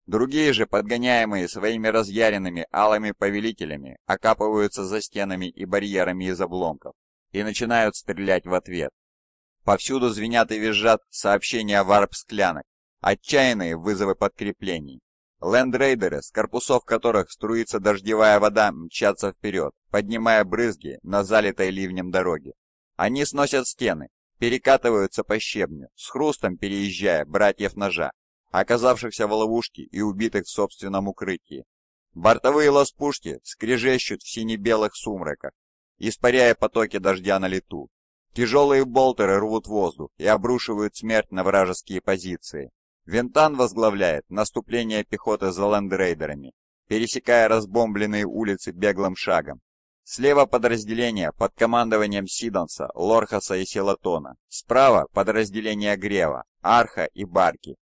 Другие же, подгоняемые своими разъяренными алыми повелителями, окапываются за стенами и барьерами из обломков и начинают стрелять в ответ. Повсюду звенят и визжат сообщения варп-склянок, отчаянные вызовы подкреплений. Лендрейдеры, с корпусов которых струится дождевая вода, мчатся вперед, поднимая брызги на залитой ливнем дороге. Они сносят стены, перекатываются по щебню, с хрустом переезжая братьев ножа, оказавшихся в ловушке и убитых в собственном укрытии. Бортовые лоспушки скрежещут в сине-белых сумраках, испаряя потоки дождя на лету. Тяжелые болтеры рвут воздух и обрушивают смерть на вражеские позиции. Вентан возглавляет наступление пехоты за ландрейдерами, пересекая разбомбленные улицы беглым шагом. Слева подразделение под командованием Сидонса, Лорхаса и Селатона. Справа подразделение Грева, Арха и Барки.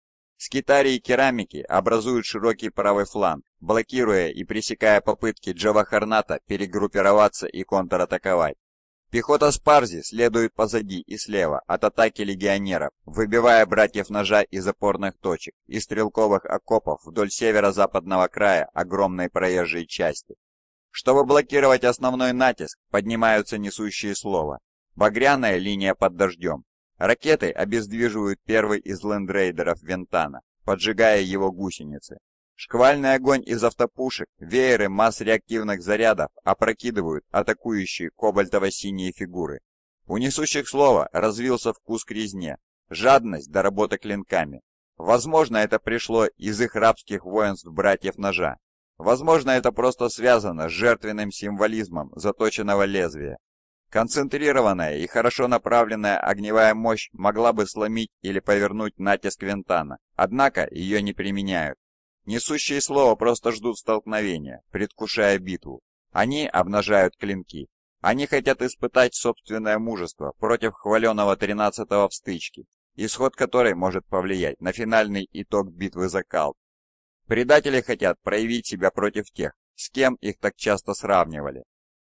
Скитарии керамики образуют широкий правый фланг, блокируя и пресекая попытки Джавахарната перегруппироваться и контратаковать. Пехота Спарзи следует позади и слева от атаки легионеров, выбивая братьев ножа из опорных точек и стрелковых окопов вдоль северо-западного края огромной проезжей части. Чтобы блокировать основной натиск, поднимаются несущие слова. Багряная линия под дождем, Ракеты обездвиживают первый из лендрейдеров Вентана, поджигая его гусеницы. Шквальный огонь из автопушек, вееры масс реактивных зарядов опрокидывают атакующие кобальтово-синие фигуры. У несущих слова развился вкус к резне, жадность до работы клинками. Возможно, это пришло из их рабских воинств братьев ножа. Возможно, это просто связано с жертвенным символизмом заточенного лезвия. Концентрированная и хорошо направленная огневая мощь могла бы сломить или повернуть натиск Вентана, однако ее не применяют. Несущие слово просто ждут столкновения, предвкушая битву. Они обнажают клинки. Они хотят испытать собственное мужество против хваленого 13-го в стычке, исход которой может повлиять на финальный итог битвы за Калп. Предатели хотят проявить себя против тех, с кем их так часто сравнивали.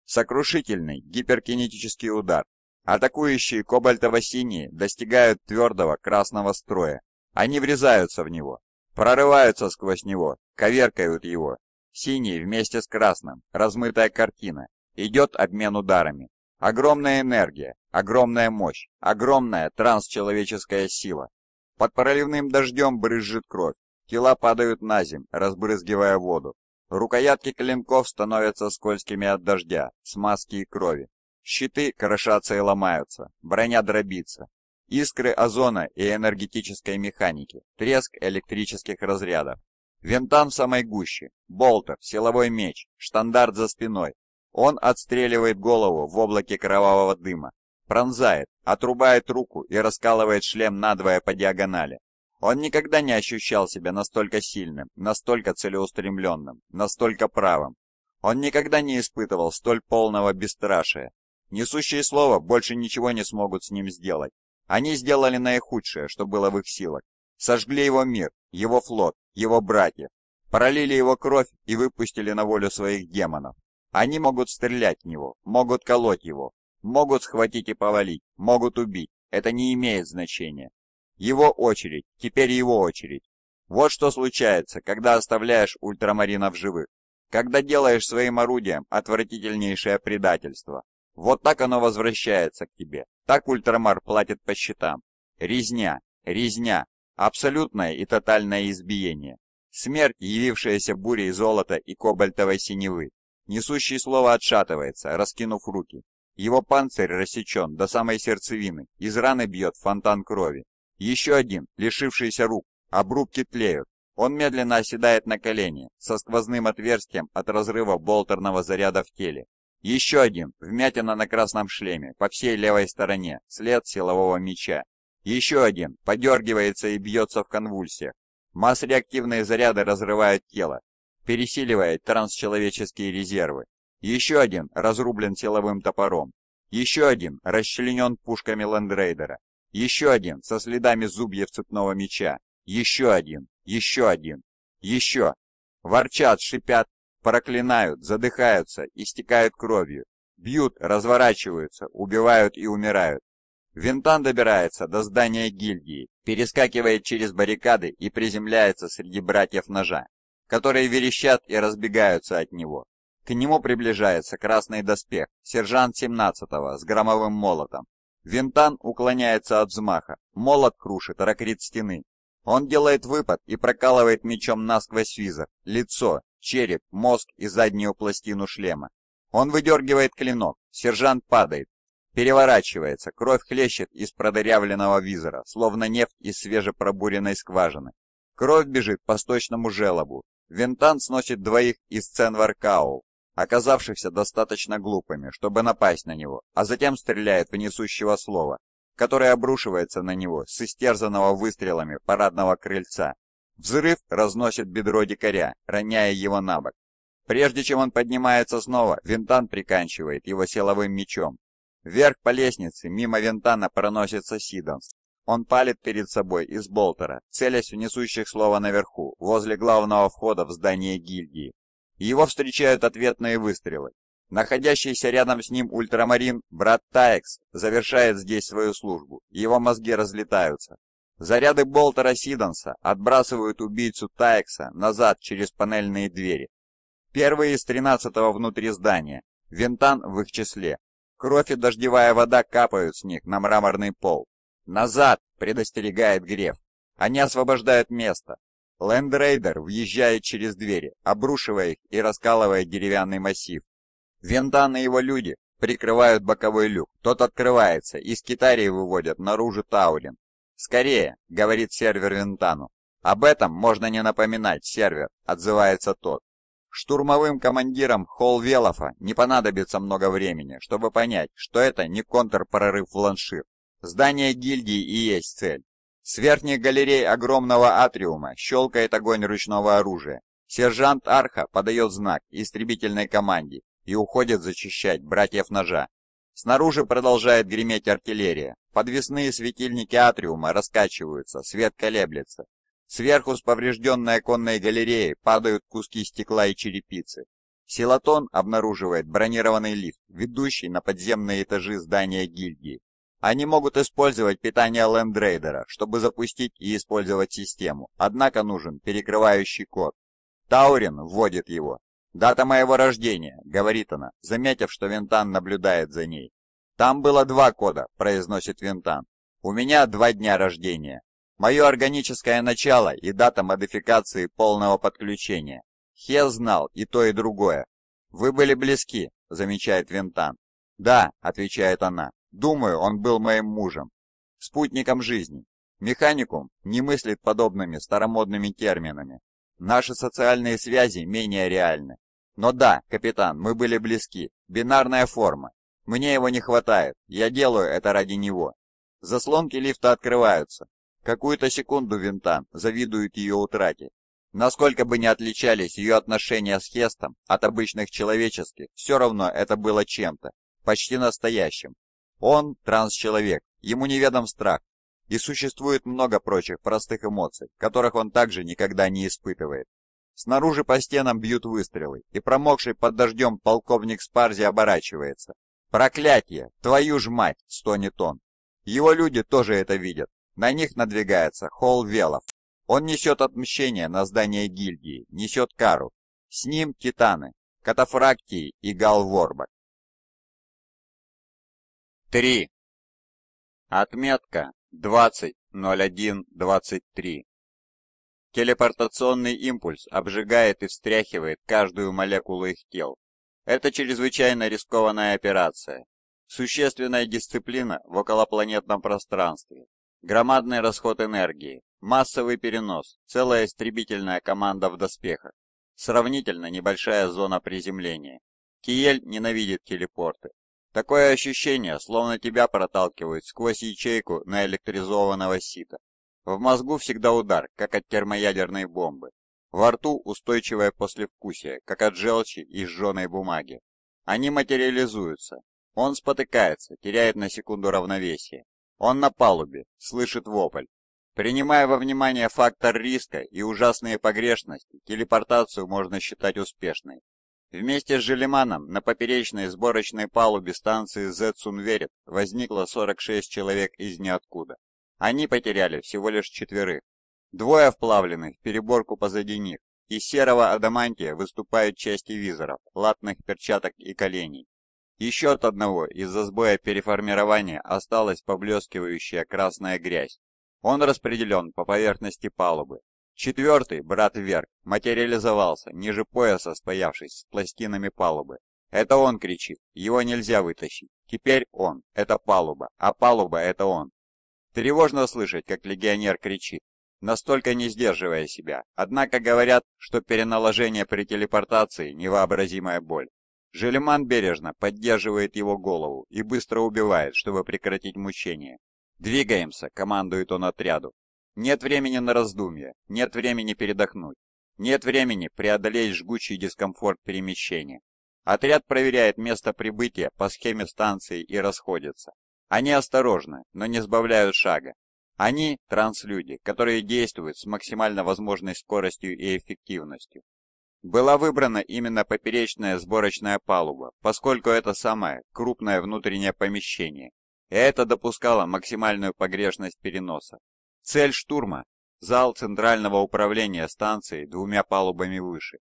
Сокрушительный гиперкинетический удар. Атакующие кобальтово-синие достигают твердого красного строя. Они врезаются в него, прорываются сквозь него, коверкают его. Синий вместе с красным, размытая картина. Идет обмен ударами. Огромная энергия, огромная мощь, огромная трансчеловеческая сила. Под проливным дождем брызжет кровь, тела падают на земь, разбрызгивая воду. Рукоятки клинков становятся скользкими от дождя, смазки и крови. Щиты крошатся и ломаются, броня дробится. Искры озона и энергетической механики, треск электрических разрядов. Винтан в самой гуще, болтер, силовой меч, штандарт за спиной. Он отстреливает голову в облаке кровавого дыма, пронзает, отрубает руку и раскалывает шлем надвое по диагонали. Он никогда не ощущал себя настолько сильным, настолько целеустремленным, настолько правым. Он никогда не испытывал столь полного бесстрашия. Несущие слова больше ничего не смогут с ним сделать. Они сделали наихудшее, что было в их силах. Сожгли его мир, его флот, его братьев. Пролили его кровь и выпустили на волю своих демонов. Они могут стрелять в него, могут колоть его, могут схватить и повалить, могут убить. Это не имеет значения. Его очередь, теперь его очередь. Вот что случается, когда оставляешь ультрамаринов живых. Когда делаешь своим орудием отвратительнейшее предательство. Вот так оно возвращается к тебе. Так ультрамар платит по счетам. Резня, резня, абсолютное и тотальное избиение. Смерть, явившаяся бурей золота и кобальтовой синевы. Несущий слово отшатывается, раскинув руки. Его панцирь рассечен до самой сердцевины, из раны бьет фонтан крови. Еще один, лишившийся рук, обрубки тлеют. Он медленно оседает на колени, со сквозным отверстием от разрыва болтерного заряда в теле. Еще один, вмятина на красном шлеме, по всей левой стороне, след силового меча. Еще один, подергивается и бьется в конвульсиях. Масс-реактивные заряды разрывают тело, пересиливая трансчеловеческие резервы. Еще один разрублен силовым топором. Еще один расчленен пушками лендрейдера. Еще один, со следами зубьев цепного меча. Еще один, еще один, еще. Ворчат, шипят, проклинают, задыхаются, истекают кровью. Бьют, разворачиваются, убивают и умирают. Винтан добирается до здания гильдии, перескакивает через баррикады и приземляется среди братьев ножа, которые верещат и разбегаются от него. К нему приближается красный доспех, сержант 17-го с громовым молотом. Винтан уклоняется от взмаха, молот крушит ракрит стены. Он делает выпад и прокалывает мечом насквозь визор, лицо, череп, мозг и заднюю пластину шлема. Он выдергивает клинок, сержант падает, переворачивается, кровь хлещет из продырявленного визора, словно нефть из свежепробуренной скважины. Кровь бежит по сточному желобу. Винтан сносит двоих из цен Варкау, оказавшихся достаточно глупыми, чтобы напасть на него, а затем стреляет в несущего слова, которое обрушивается на него с истерзанного выстрелами парадного крыльца. Взрыв разносит бедро дикаря, роняя его на бок. Прежде чем он поднимается снова, Винтан приканчивает его силовым мечом. Вверх по лестнице мимо Винтана проносится Сидонс. Он палит перед собой из болтера, целясь в несущих слова наверху, возле главного входа в здание гильдии. Его встречают ответные выстрелы. Находящийся рядом с ним ультрамарин, брат Таекс, завершает здесь свою службу. Его мозги разлетаются. Заряды болтера Сиденса отбрасывают убийцу Таекса назад через панельные двери. Первые из тринадцатого внутри здания. Винтан в их числе. Кровь и дождевая вода капают с них на мраморный пол. «Назад!» — предостерегает Греф. Они освобождают место. Лендрейдер въезжает через двери, обрушивая их и раскалывая деревянный массив. Вентан и его люди прикрывают боковой люк, тот открывается, и скитарии выводят наружу Таурин. «Скорее!» — говорит сервер Вентану. «Об этом можно не напоминать, сервер!» — отзывается тот. Штурмовым командирам Холл Велофа не понадобится много времени, чтобы понять, что это не контрпрорыв в ланшир. Здание гильдии и есть цель. С верхних галерей огромного атриума щелкает огонь ручного оружия. Сержант Арха подает знак истребительной команде и уходит зачищать братьев ножа. Снаружи продолжает греметь артиллерия. Подвесные светильники атриума раскачиваются, свет колеблется. Сверху с поврежденной оконной галереи падают куски стекла и черепицы. Силатон обнаруживает бронированный лифт, ведущий на подземные этажи здания гильдии. Они могут использовать питание лэмдрейдера, чтобы запустить и использовать систему, однако нужен перекрывающий код. Таурин вводит его. «Дата моего рождения», — говорит она, заметив, что Винтан наблюдает за ней. «Там было два кода», — произносит Винтан. «У меня два дня рождения. Мое органическое начало и дата модификации полного подключения. Хе знал и то, и другое. Вы были близки», — замечает Винтан. «Да», — отвечает она, Думаю, он был моим мужем, спутником жизни. Механикум не мыслит подобными старомодными терминами. Наши социальные связи менее реальны. Но да, капитан, мы были близки. Бинарная форма. Мне его не хватает. Я делаю это ради него. Заслонки лифта открываются. Какую-то секунду Винтан завидует ее утрате. Насколько бы ни отличались ее отношения с Хестом от обычных человеческих, все равно это было чем-то, почти настоящим, он трансчеловек, ему неведом страх, и существует много прочих простых эмоций, которых он также никогда не испытывает. Снаружи по стенам бьют выстрелы, и промокший под дождем полковник Спарзи оборачивается. «Проклятие! Твою ж мать!» — стонет он. Его люди тоже это видят. На них надвигается холл Велов. Он несет отмщение на здание гильдии, несет кару. С ним титаны, катафрактии и Гал Ворбак. 3. Отметка 20.01.23. Телепортационный импульс обжигает и встряхивает каждую молекулу их тел. Это чрезвычайно рискованная операция. Существенная дисциплина в околопланетном пространстве. Громадный расход энергии. Массовый перенос. Целая истребительная команда в доспехах. Сравнительно небольшая зона приземления. Киель ненавидит телепорты, Такое ощущение, словно тебя проталкивают сквозь ячейку наэлектризованного сита. В мозгу всегда удар, как от термоядерной бомбы. Во рту устойчивое послевкусие, как от желчи и сжженной бумаги. Они материализуются. Он спотыкается, теряет на секунду равновесие. Он на палубе, слышит вопль. Принимая во внимание фактор риска и ужасные погрешности, телепортацию можно считать успешной. Вместе с Желеманом на поперечной сборочной палубе станции Зетсунверит возникло 46 человек из ниоткуда. Они потеряли всего лишь четверых. Двое вплавлены в переборку позади них. Из серого адамантия выступают части визоров, латных перчаток и коленей. Еще от одного из-за сбоя переформирования осталась поблескивающая красная грязь. Он распределен по поверхности палубы, Четвертый, брат вверх, материализовался, ниже пояса стоявшись с пластинами палубы. Это он кричит, его нельзя вытащить. Теперь он, это палуба, а палуба это он. Тревожно слышать, как легионер кричит, настолько не сдерживая себя. Однако говорят, что переналожение при телепортации – невообразимая боль. Желеман бережно поддерживает его голову и быстро убивает, чтобы прекратить мучение. «Двигаемся!» – командует он отряду. Нет времени на раздумья, нет времени передохнуть, нет времени преодолеть жгучий дискомфорт перемещения. Отряд проверяет место прибытия по схеме станции и расходится. Они осторожны, но не сбавляют шага. Они – транслюди, которые действуют с максимально возможной скоростью и эффективностью. Была выбрана именно поперечная сборочная палуба, поскольку это самое крупное внутреннее помещение, и это допускало максимальную погрешность переноса. Цель штурма – зал центрального управления станции двумя палубами выше.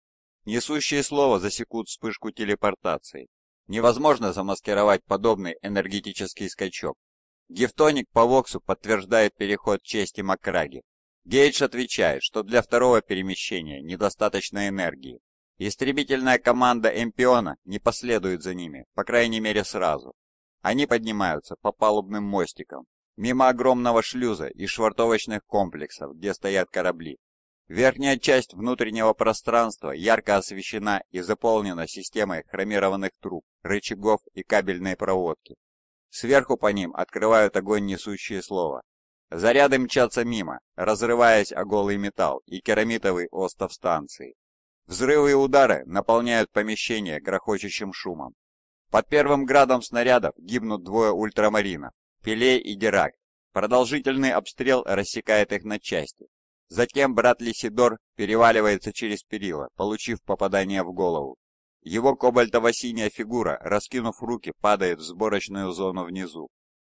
Несущие слова засекут вспышку телепортации. Невозможно замаскировать подобный энергетический скачок. Гифтоник по Воксу подтверждает переход чести Макраги. Гейдж отвечает, что для второго перемещения недостаточно энергии. Истребительная команда Эмпиона не последует за ними, по крайней мере сразу. Они поднимаются по палубным мостикам, мимо огромного шлюза и швартовочных комплексов, где стоят корабли. Верхняя часть внутреннего пространства ярко освещена и заполнена системой хромированных труб, рычагов и кабельной проводки. Сверху по ним открывают огонь несущие слова. Заряды мчатся мимо, разрываясь о голый металл и керамитовый остов станции. Взрывы и удары наполняют помещение грохочущим шумом. Под первым градом снарядов гибнут двое ультрамаринов, Пеле и Дирак. Продолжительный обстрел рассекает их на части. Затем брат Лисидор переваливается через перила, получив попадание в голову. Его кобальтово-синяя фигура, раскинув руки, падает в сборочную зону внизу.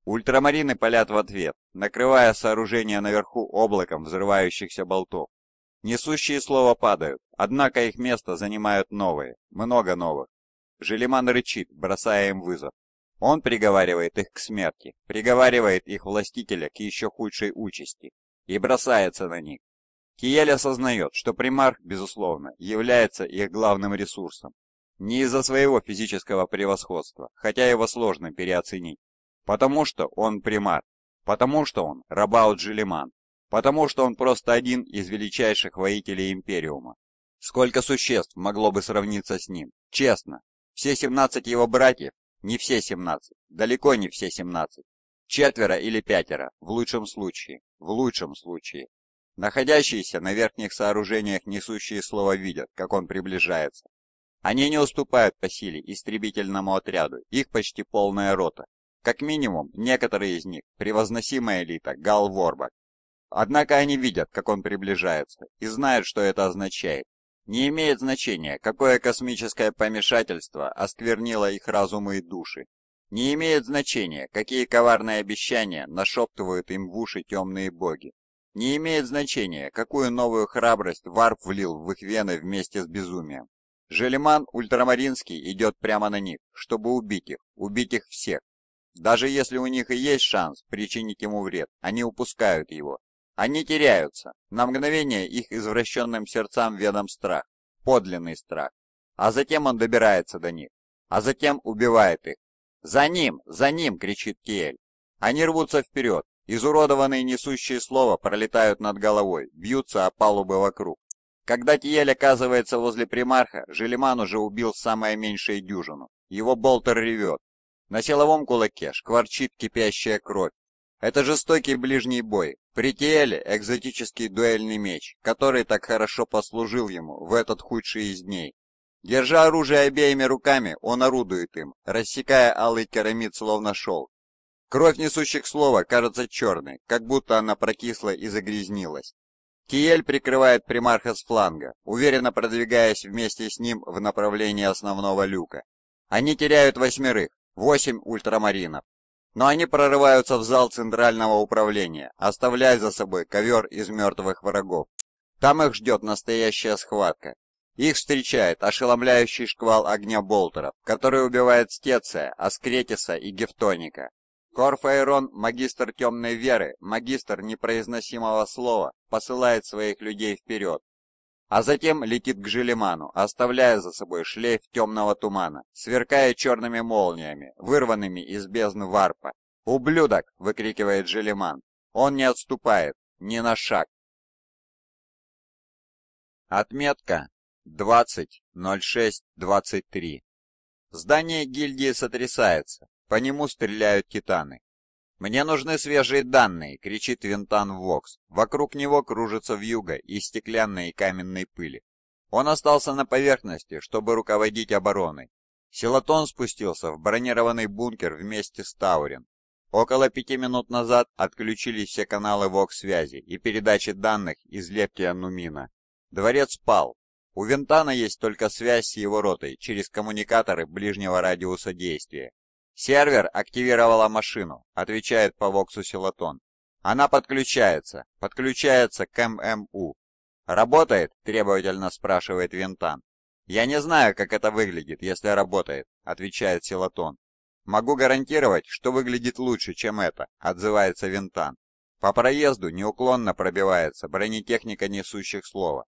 Ультрамарины палят в ответ, накрывая сооружение наверху облаком взрывающихся болтов. Несущие слова падают, однако их место занимают новые, много новых. Желеман рычит, бросая им вызов. Он приговаривает их к смерти, приговаривает их властителя к еще худшей участи и бросается на них. Киель осознает, что примарх, безусловно, является их главным ресурсом. Не из-за своего физического превосходства, хотя его сложно переоценить. Потому что он примарх, потому что он Рабаут Джилиман, потому что он просто один из величайших воителей Империума. Сколько существ могло бы сравниться с ним? Честно, все 17 его братьев не все 17, далеко не все 17. Четверо или пятеро, в лучшем случае, в лучшем случае. Находящиеся на верхних сооружениях несущие слово видят, как он приближается. Они не уступают по силе истребительному отряду, их почти полная рота. Как минимум, некоторые из них – превозносимая элита Гал Ворбак. Однако они видят, как он приближается, и знают, что это означает. Не имеет значения, какое космическое помешательство осквернило их разумы и души. Не имеет значения, какие коварные обещания нашептывают им в уши темные боги. Не имеет значения, какую новую храбрость Варп влил в их вены вместе с безумием. Желеман Ультрамаринский идет прямо на них, чтобы убить их, убить их всех. Даже если у них и есть шанс причинить ему вред, они упускают его, они теряются. На мгновение их извращенным сердцам ведом страх, подлинный страх. А затем он добирается до них, а затем убивает их. «За ним! За ним!» — кричит Киэль. Они рвутся вперед. Изуродованные несущие слова пролетают над головой, бьются о палубы вокруг. Когда Тиель оказывается возле примарха, Желеман уже убил самое меньшее дюжину. Его болтер ревет. На силовом кулаке шкварчит кипящая кровь, это жестокий ближний бой. При экзотический дуэльный меч, который так хорошо послужил ему в этот худший из дней. Держа оружие обеими руками, он орудует им, рассекая алый керамид словно шелк. Кровь несущих слова кажется черной, как будто она прокисла и загрязнилась. Тиель прикрывает примарха с фланга, уверенно продвигаясь вместе с ним в направлении основного люка. Они теряют восьмерых, восемь ультрамаринов но они прорываются в зал центрального управления, оставляя за собой ковер из мертвых врагов. Там их ждет настоящая схватка. Их встречает ошеломляющий шквал огня болтеров, который убивает Стеция, Аскретиса и Гефтоника. Корфаэрон, магистр темной веры, магистр непроизносимого слова, посылает своих людей вперед, а затем летит к Желеману, оставляя за собой шлейф темного тумана, сверкая черными молниями, вырванными из бездны варпа. «Ублюдок!» — выкрикивает Желеман. Он не отступает, ни на шаг. Отметка 20.06.23 Здание гильдии сотрясается, по нему стреляют титаны. «Мне нужны свежие данные!» — кричит Винтан Вокс. Вокруг него кружится вьюга и стеклянные и каменной пыли. Он остался на поверхности, чтобы руководить обороной. Силатон спустился в бронированный бункер вместе с Таурин. Около пяти минут назад отключились все каналы ВОК-связи и передачи данных из лепки Нумина. Дворец спал. У Винтана есть только связь с его ротой через коммуникаторы ближнего радиуса действия. «Сервер активировала машину», — отвечает по воксу Силатон. «Она подключается. Подключается к ММУ». «Работает?» — требовательно спрашивает Винтан. «Я не знаю, как это выглядит, если работает», — отвечает Силатон. «Могу гарантировать, что выглядит лучше, чем это», — отзывается Винтан. По проезду неуклонно пробивается бронетехника несущих слова,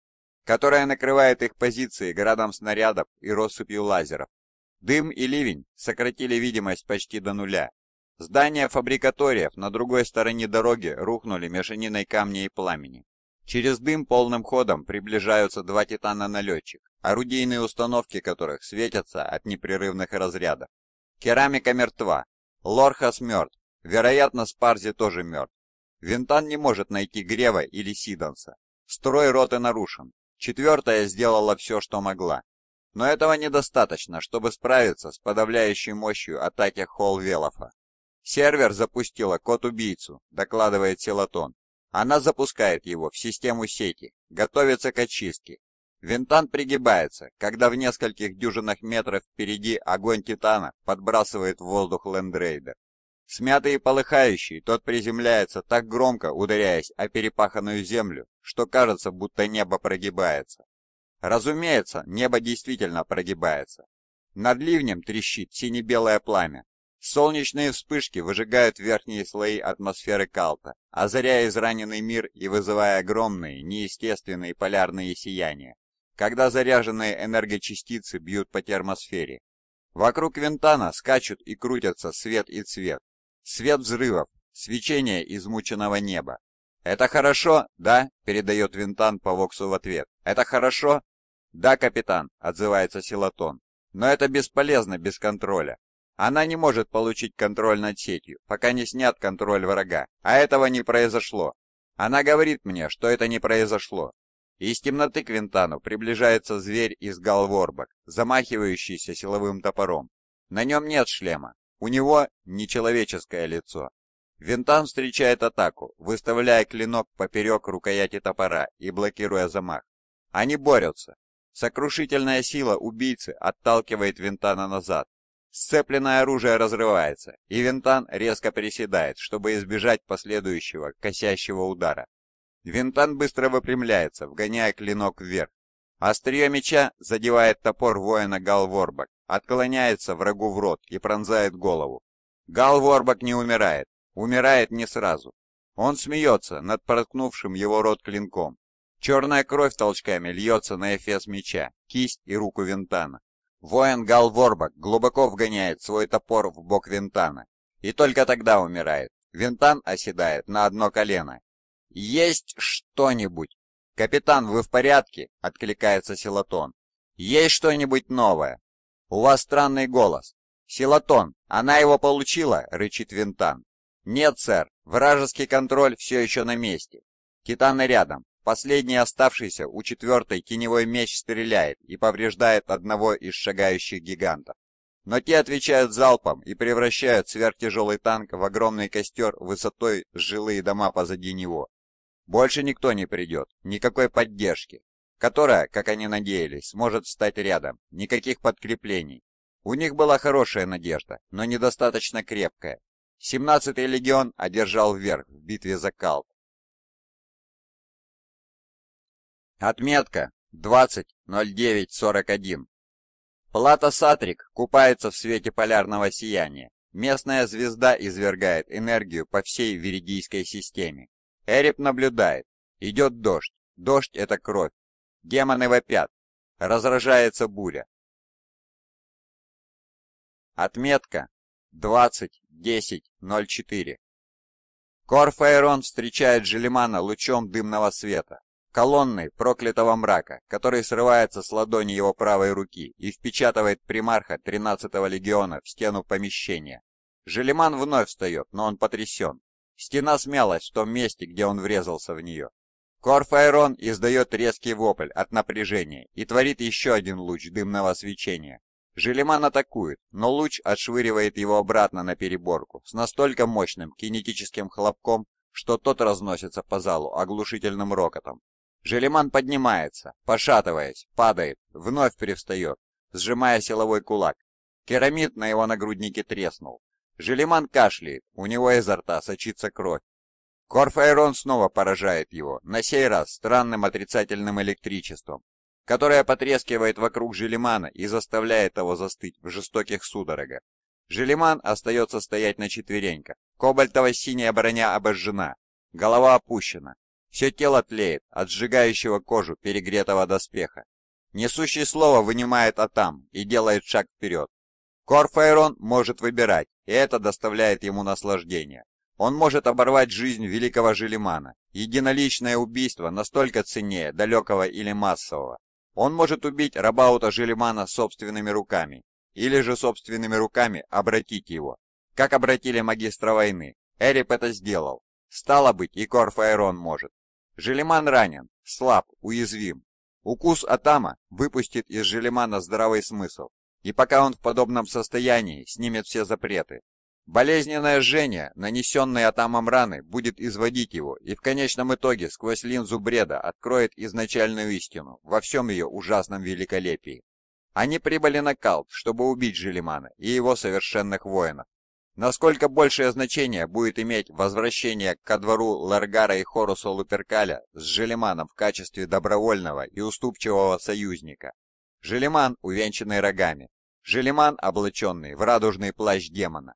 которая накрывает их позиции градом снарядов и россыпью лазеров, Дым и ливень сократили видимость почти до нуля. Здания фабрикаториев на другой стороне дороги рухнули мешаниной камней и пламени. Через дым полным ходом приближаются два титана-налетчик, орудийные установки которых светятся от непрерывных разрядов. Керамика мертва, Лорхас мертв, вероятно, Спарзи тоже мертв. Винтан не может найти Грева или Сиданса. Строй роты нарушен. Четвертая сделала все, что могла. Но этого недостаточно, чтобы справиться с подавляющей мощью атаки холл «Сервер запустила код-убийцу», — докладывает Силатон. Она запускает его в систему сети, готовится к очистке. Винтан пригибается, когда в нескольких дюжинах метров впереди огонь Титана подбрасывает в воздух Лендрейдер. Смятый и полыхающий, тот приземляется так громко, ударяясь о перепаханную землю, что кажется, будто небо прогибается. Разумеется, небо действительно прогибается. Над ливнем трещит сине-белое пламя. Солнечные вспышки выжигают верхние слои атмосферы Калта, озаряя израненный мир и вызывая огромные, неестественные полярные сияния, когда заряженные энергочастицы бьют по термосфере. Вокруг винтана скачут и крутятся свет и цвет. Свет взрывов, свечение измученного неба. «Это хорошо, да?» — передает винтан по воксу в ответ. «Это хорошо?» «Да, капитан», — отзывается Силатон, — «но это бесполезно без контроля. Она не может получить контроль над сетью, пока не снят контроль врага, а этого не произошло. Она говорит мне, что это не произошло». Из темноты к Винтану приближается зверь из Галворбок, замахивающийся силовым топором. На нем нет шлема, у него нечеловеческое лицо. Винтан встречает атаку, выставляя клинок поперек рукояти топора и блокируя замах. Они борются, Сокрушительная сила убийцы отталкивает Винтана назад. Сцепленное оружие разрывается, и Винтан резко переседает, чтобы избежать последующего косящего удара. Винтан быстро выпрямляется, вгоняя клинок вверх. Острие меча задевает топор воина Галворбак, отклоняется врагу в рот и пронзает голову. Галворбак не умирает, умирает не сразу. Он смеется над проткнувшим его рот клинком, Черная кровь толчками льется на эфес меча, кисть и руку Винтана. Воин Галворбак глубоко вгоняет свой топор в бок Винтана. И только тогда умирает. Винтан оседает на одно колено. «Есть что-нибудь!» «Капитан, вы в порядке?» — откликается Силатон. «Есть что-нибудь новое?» «У вас странный голос». «Силатон, она его получила?» — рычит Винтан. «Нет, сэр, вражеский контроль все еще на месте. Китаны рядом, Последний оставшийся у четвертой теневой меч стреляет и повреждает одного из шагающих гигантов. Но те отвечают залпом и превращают сверхтяжелый танк в огромный костер высотой с жилые дома позади него. Больше никто не придет, никакой поддержки, которая, как они надеялись, может встать рядом, никаких подкреплений. У них была хорошая надежда, но недостаточно крепкая. 17-й легион одержал верх в битве за Калт, Отметка 20.09.41. Плата Сатрик купается в свете полярного сияния. Местная звезда извергает энергию по всей Веридийской системе. Эрип наблюдает. Идет дождь. Дождь — это кровь. Демоны вопят. Разражается буря. Отметка 20.10.04. Корфаэрон встречает Желимана лучом дымного света. Колонны проклятого мрака, который срывается с ладони его правой руки и впечатывает примарха 13-го легиона в стену помещения. Желеман вновь встает, но он потрясен. Стена смялась в том месте, где он врезался в нее. Корфайрон издает резкий вопль от напряжения и творит еще один луч дымного свечения. Желеман атакует, но луч отшвыривает его обратно на переборку с настолько мощным кинетическим хлопком, что тот разносится по залу оглушительным рокотом. Желеман поднимается, пошатываясь, падает, вновь перевстает, сжимая силовой кулак. Керамид на его нагруднике треснул. Желеман кашляет, у него изо рта сочится кровь. Корфаэрон снова поражает его, на сей раз странным отрицательным электричеством, которое потрескивает вокруг Желемана и заставляет его застыть в жестоких судорогах. Желеман остается стоять на четвереньках. Кобальтово-синяя броня обожжена, голова опущена, все тело тлеет от сжигающего кожу перегретого доспеха. Несущий слово вынимает Атам и делает шаг вперед. Корфайрон может выбирать, и это доставляет ему наслаждение. Он может оборвать жизнь великого Желимана. Единоличное убийство настолько ценнее далекого или массового. Он может убить Рабаута Желимана собственными руками, или же собственными руками обратить его, как обратили магистра войны. Эрип это сделал. Стало быть, и Корфайрон может. Желеман ранен, слаб, уязвим. Укус Атама выпустит из Желемана здравый смысл, и пока он в подобном состоянии, снимет все запреты. Болезненное жжение, нанесенное Атамом раны, будет изводить его, и в конечном итоге сквозь линзу бреда откроет изначальную истину во всем ее ужасном великолепии. Они прибыли на Калт, чтобы убить Желимана и его совершенных воинов, Насколько большее значение будет иметь возвращение ко двору Ларгара и Хоруса Луперкаля с Желеманом в качестве добровольного и уступчивого союзника? Желеман, увенчанный рогами. Желеман, облаченный в радужный плащ демона.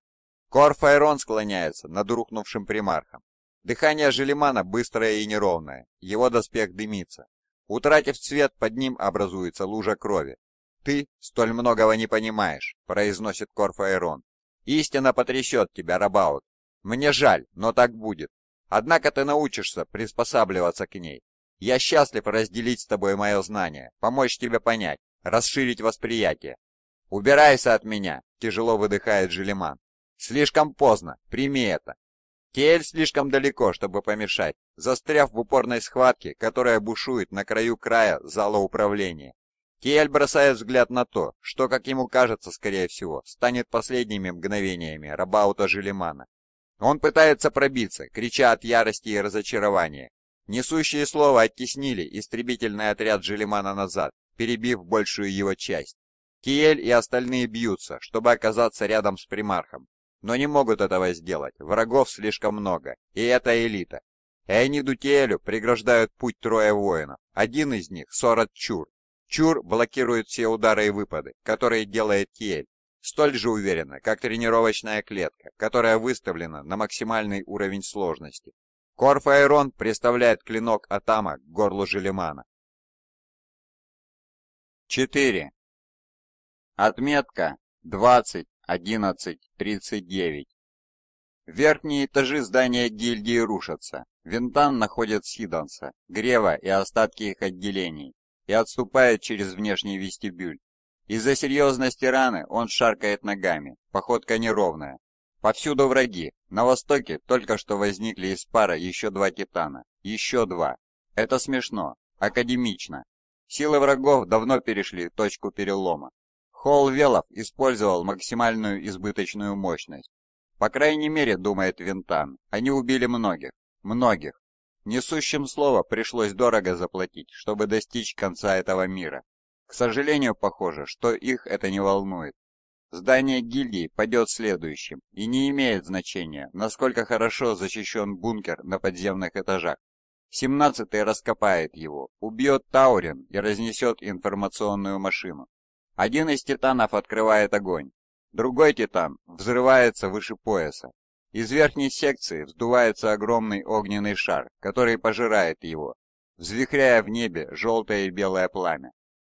Корфайрон склоняется над рухнувшим примархом. Дыхание Желемана быстрое и неровное, его доспех дымится. Утратив цвет, под ним образуется лужа крови. «Ты столь многого не понимаешь», — произносит Корфаэрон. Истина потрясет тебя, Рабаут. Мне жаль, но так будет. Однако ты научишься приспосабливаться к ней. Я счастлив разделить с тобой мое знание, помочь тебе понять, расширить восприятие. Убирайся от меня, тяжело выдыхает Желеман. Слишком поздно, прими это. Тель слишком далеко, чтобы помешать, застряв в упорной схватке, которая бушует на краю края зала управления. Киэль бросает взгляд на то, что, как ему кажется, скорее всего, станет последними мгновениями Рабаута Желемана. Он пытается пробиться, крича от ярости и разочарования. Несущие слова оттеснили истребительный отряд Желемана назад, перебив большую его часть. Киель и остальные бьются, чтобы оказаться рядом с примархом, но не могут этого сделать, врагов слишком много, и это элита. Эониду Киелю преграждают путь трое воинов, один из них — Сорат Чур, Чур блокирует все удары и выпады, которые делает Киель, столь же уверенно, как тренировочная клетка, которая выставлена на максимальный уровень сложности. Корфаэрон представляет клинок Атама к горлу Желемана. 4. Отметка 20.11.39. Верхние этажи здания гильдии рушатся. Винтан находит Сиданса, Грева и остатки их отделений и отступает через внешний вестибюль. Из-за серьезности раны он шаркает ногами, походка неровная. Повсюду враги. На востоке только что возникли из пара еще два титана. Еще два. Это смешно. Академично. Силы врагов давно перешли в точку перелома. Холл Велов использовал максимальную избыточную мощность. По крайней мере, думает Винтан, они убили многих. Многих. Несущим слово пришлось дорого заплатить, чтобы достичь конца этого мира. К сожалению, похоже, что их это не волнует. Здание гильдии падет следующим, и не имеет значения, насколько хорошо защищен бункер на подземных этажах. Семнадцатый раскопает его, убьет Таурин и разнесет информационную машину. Один из титанов открывает огонь. Другой титан взрывается выше пояса, из верхней секции вздувается огромный огненный шар, который пожирает его, взвихряя в небе желтое и белое пламя.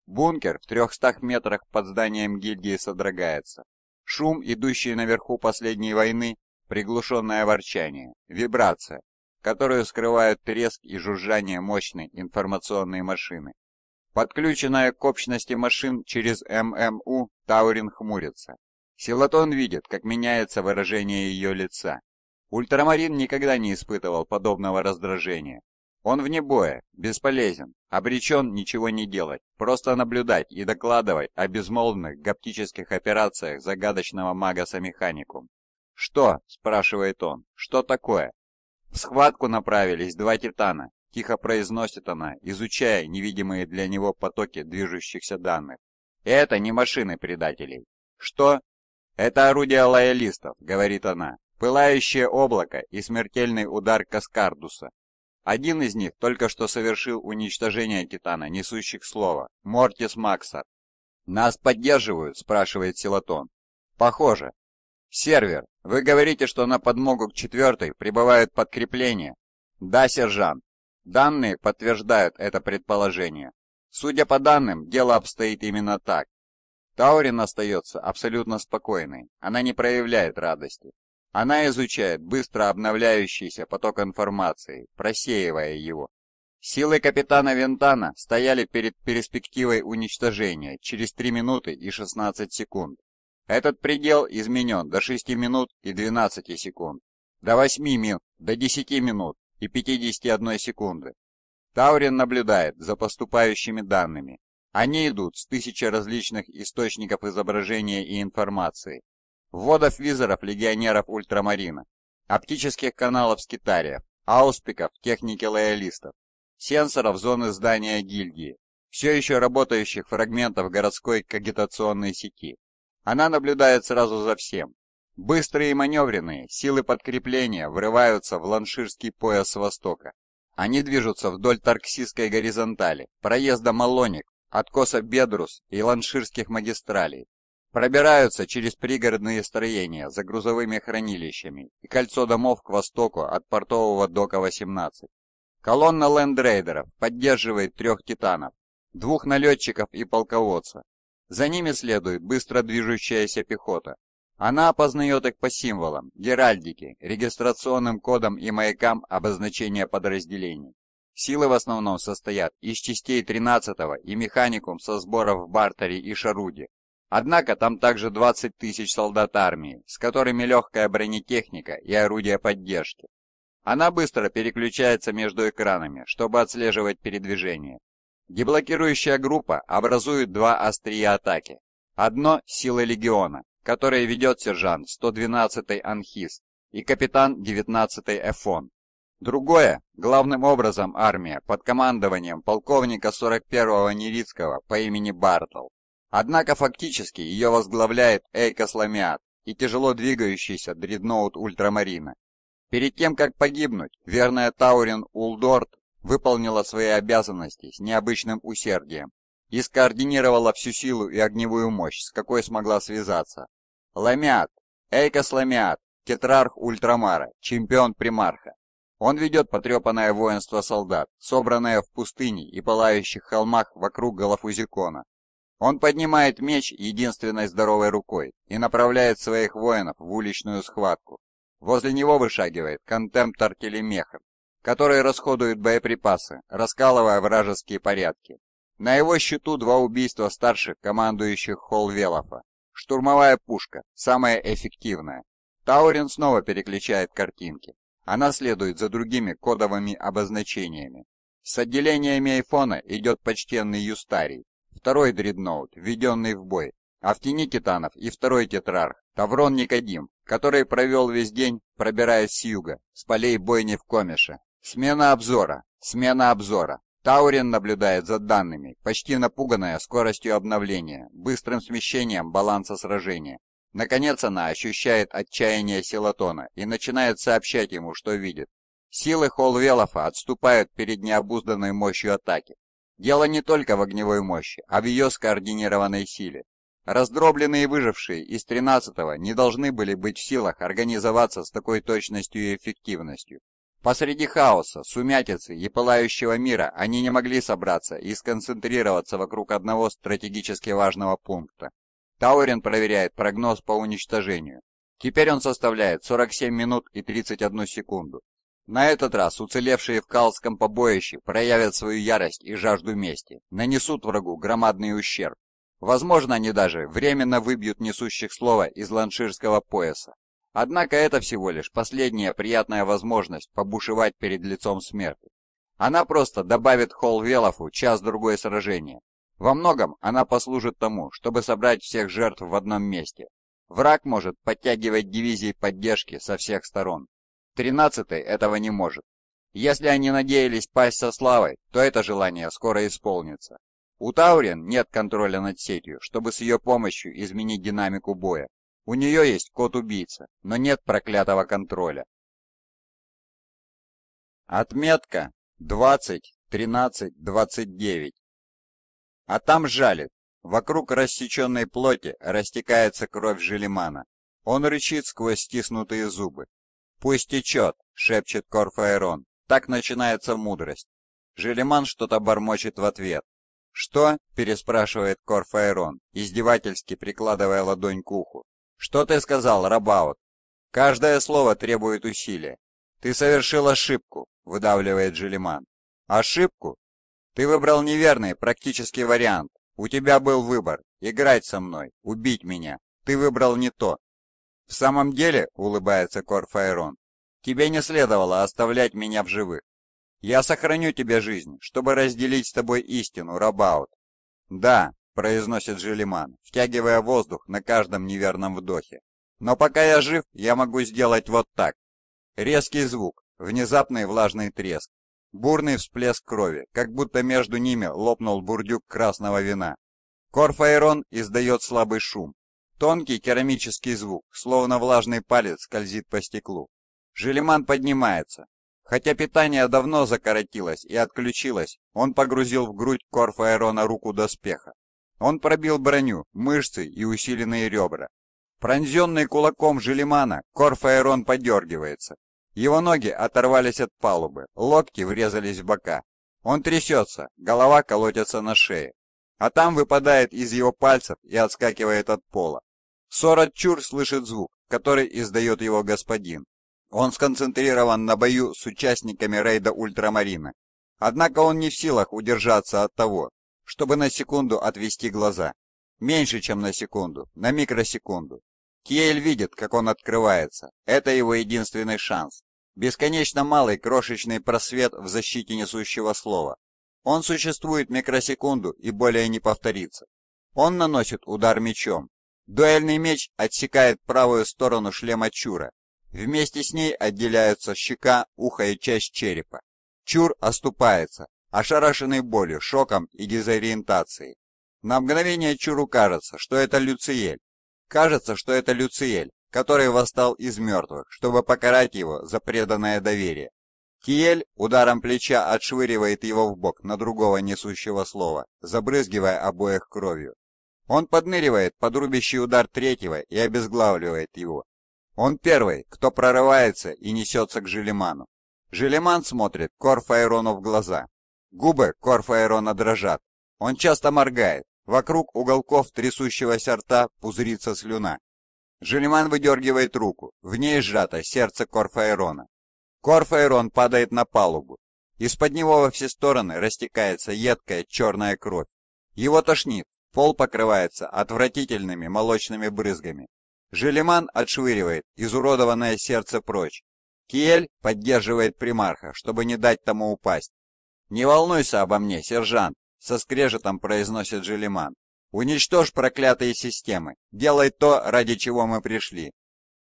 Бункер в трехстах метрах под зданием гильдии содрогается. Шум, идущий наверху последней войны, приглушенное ворчание, вибрация, которую скрывают треск и жужжание мощной информационной машины. Подключенная к общности машин через ММУ, Таурин хмурится. Силатон видит, как меняется выражение ее лица. Ультрамарин никогда не испытывал подобного раздражения. Он вне боя, бесполезен, обречен ничего не делать, просто наблюдать и докладывать о безмолвных гаптических операциях загадочного мага-самеханикум. «Что?» – спрашивает он. «Что такое?» В схватку направились два титана, тихо произносит она, изучая невидимые для него потоки движущихся данных. «Это не машины предателей». «Что?» «Это орудие лоялистов», — говорит она. «Пылающее облако и смертельный удар Каскардуса. Один из них только что совершил уничтожение Титана, несущих слово. Мортис Максар». «Нас поддерживают?» — спрашивает Силатон. «Похоже». «Сервер, вы говорите, что на подмогу к четвертой прибывают подкрепления?» «Да, сержант. Данные подтверждают это предположение. Судя по данным, дело обстоит именно так. Таурин остается абсолютно спокойной, она не проявляет радости. Она изучает быстро обновляющийся поток информации, просеивая его. Силы капитана Вентана стояли перед перспективой уничтожения через 3 минуты и 16 секунд. Этот предел изменен до 6 минут и 12 секунд, до 8 минут, до 10 минут и 51 секунды. Таурин наблюдает за поступающими данными они идут с тысячи различных источников изображения и информации. Вводов визоров легионеров ультрамарина, оптических каналов скитариев, ауспиков, техники лоялистов, сенсоров зоны здания гильдии, все еще работающих фрагментов городской кагитационной сети. Она наблюдает сразу за всем. Быстрые и маневренные силы подкрепления врываются в ланширский пояс с востока. Они движутся вдоль тарксистской горизонтали, проезда Малоник откоса Бедрус и ланширских магистралей, пробираются через пригородные строения за грузовыми хранилищами и кольцо домов к востоку от портового дока 18. Колонна лендрейдеров поддерживает трех титанов, двух налетчиков и полководца. За ними следует быстро движущаяся пехота. Она опознает их по символам, геральдике, регистрационным кодам и маякам обозначения подразделений. Силы в основном состоят из частей 13-го и механикум со сборов в Бартере и Шаруде. Однако там также 20 тысяч солдат армии, с которыми легкая бронетехника и орудия поддержки. Она быстро переключается между экранами, чтобы отслеживать передвижение. Деблокирующая группа образует два острия атаки. Одно – силы легиона, которое ведет сержант 112-й Анхис и капитан 19-й Эфон, Другое, главным образом армия под командованием полковника 41-го Нерицкого по имени Бартл. Однако фактически ее возглавляет Эйка Сламиат и тяжело двигающийся дредноут Ультрамарина. Перед тем, как погибнуть, верная Таурин Улдорт выполнила свои обязанности с необычным усердием и скоординировала всю силу и огневую мощь, с какой смогла связаться. Ламиат, Эйкос Ламиат, Тетрарх Ультрамара, чемпион Примарха. Он ведет потрепанное воинство солдат, собранное в пустыне и пылающих холмах вокруг Галафузикона. Он поднимает меч единственной здоровой рукой и направляет своих воинов в уличную схватку. Возле него вышагивает контемптор Телемехан, который расходует боеприпасы, раскалывая вражеские порядки. На его счету два убийства старших командующих Холвелофа. Штурмовая пушка, самая эффективная. Таурин снова переключает картинки. Она следует за другими кодовыми обозначениями. С отделениями айфона идет почтенный Юстарий, второй дредноут, введенный в бой, а в тени титанов и второй тетрарх, Таврон Никодим, который провел весь день, пробираясь с юга, с полей бойни в Комеше. Смена обзора, смена обзора. Таурин наблюдает за данными, почти напуганная скоростью обновления, быстрым смещением баланса сражения. Наконец она ощущает отчаяние Силатона и начинает сообщать ему, что видит. Силы Холвелофа отступают перед необузданной мощью атаки. Дело не только в огневой мощи, а в ее скоординированной силе. Раздробленные выжившие из 13-го не должны были быть в силах организоваться с такой точностью и эффективностью. Посреди хаоса, сумятицы и пылающего мира они не могли собраться и сконцентрироваться вокруг одного стратегически важного пункта. Таурин проверяет прогноз по уничтожению. Теперь он составляет 47 минут и 31 секунду. На этот раз уцелевшие в Калском побоище проявят свою ярость и жажду мести, нанесут врагу громадный ущерб. Возможно, они даже временно выбьют несущих слова из ланширского пояса. Однако это всего лишь последняя приятная возможность побушевать перед лицом смерти. Она просто добавит Холвелову час-другой сражения, во многом она послужит тому, чтобы собрать всех жертв в одном месте. Враг может подтягивать дивизии поддержки со всех сторон. Тринадцатый этого не может. Если они надеялись пасть со славой, то это желание скоро исполнится. У Таурин нет контроля над сетью, чтобы с ее помощью изменить динамику боя. У нее есть код-убийца, но нет проклятого контроля. Отметка 20-13-29. А там жалит. Вокруг рассеченной плоти растекается кровь Желимана. Он рычит сквозь стиснутые зубы. «Пусть течет!» — шепчет Корфаэрон. «Так начинается мудрость!» Желиман что-то бормочет в ответ. «Что?» — переспрашивает Корфаэрон, издевательски прикладывая ладонь к уху. «Что ты сказал, Рабаут?» «Каждое слово требует усилия. Ты совершил ошибку», — выдавливает Желиман. «Ошибку? Ты выбрал неверный, практический вариант. У тебя был выбор – играть со мной, убить меня. Ты выбрал не то. В самом деле, улыбается Корфайрон. тебе не следовало оставлять меня в живых. Я сохраню тебе жизнь, чтобы разделить с тобой истину, Рабаут. Да, произносит Желиман, втягивая воздух на каждом неверном вдохе. Но пока я жив, я могу сделать вот так. Резкий звук, внезапный влажный треск, Бурный всплеск крови, как будто между ними лопнул бурдюк красного вина. Корфаэрон издает слабый шум. Тонкий керамический звук, словно влажный палец скользит по стеклу. Желеман поднимается. Хотя питание давно закоротилось и отключилось, он погрузил в грудь Корфаэрона руку доспеха. Он пробил броню, мышцы и усиленные ребра. Пронзенный кулаком Желемана, Корфаэрон подергивается, его ноги оторвались от палубы, локти врезались в бока. Он трясется, голова колотится на шее. А там выпадает из его пальцев и отскакивает от пола. Сорот Чур слышит звук, который издает его господин. Он сконцентрирован на бою с участниками рейда Ультрамарина. Однако он не в силах удержаться от того, чтобы на секунду отвести глаза. Меньше, чем на секунду, на микросекунду. Киэль видит, как он открывается. Это его единственный шанс. Бесконечно малый крошечный просвет в защите несущего слова. Он существует микросекунду и более не повторится. Он наносит удар мечом. Дуэльный меч отсекает правую сторону шлема Чура. Вместе с ней отделяются щека, ухо и часть черепа. Чур оступается, ошарашенный болью, шоком и дезориентацией. На мгновение Чуру кажется, что это Люциель, Кажется, что это Люциэль, который восстал из мертвых, чтобы покарать его за преданное доверие. Киель ударом плеча отшвыривает его в бок на другого несущего слова, забрызгивая обоих кровью. Он подныривает под рубящий удар третьего и обезглавливает его. Он первый, кто прорывается и несется к Желеману. Желеман смотрит Корфаэрону в глаза. Губы Корфаэрона дрожат. Он часто моргает, Вокруг уголков трясущегося рта пузырится слюна. Желеман выдергивает руку, в ней сжато сердце Корфаэрона. Корфаэрон падает на палубу. Из-под него во все стороны растекается едкая черная кровь. Его тошнит, пол покрывается отвратительными молочными брызгами. Желеман отшвыривает изуродованное сердце прочь. Киель поддерживает примарха, чтобы не дать тому упасть. «Не волнуйся обо мне, сержант!» со скрежетом произносит Желиман. Уничтожь проклятые системы. Делай то, ради чего мы пришли.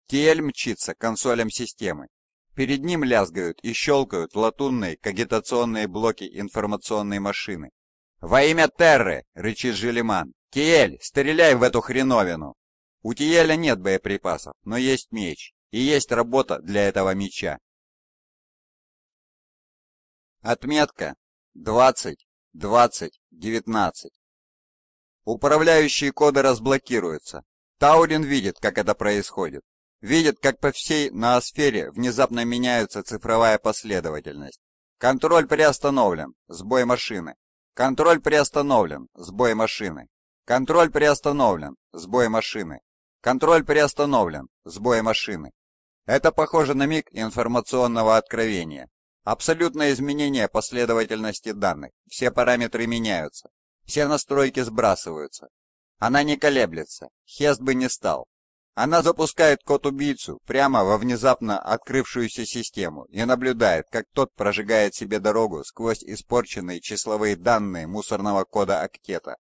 Тиэль мчится к консолям системы. Перед ним лязгают и щелкают латунные кагитационные блоки информационной машины. «Во имя Терры!» — рычит Желиман. «Тиэль, стреляй в эту хреновину!» У Тиэля нет боеприпасов, но есть меч. И есть работа для этого меча. Отметка 20 20-19. Управляющие коды разблокируются. Таурин видит, как это происходит. Видит, как по всей ноосфере внезапно меняется цифровая последовательность. Контроль приостановлен. Сбой машины. Контроль приостановлен. Сбой машины. Контроль приостановлен. Сбой машины. Контроль приостановлен. Сбой машины. Это похоже на миг информационного откровения. Абсолютное изменение последовательности данных. Все параметры меняются. Все настройки сбрасываются. Она не колеблется. Хест бы не стал. Она запускает код-убийцу прямо во внезапно открывшуюся систему и наблюдает, как тот прожигает себе дорогу сквозь испорченные числовые данные мусорного кода Актета.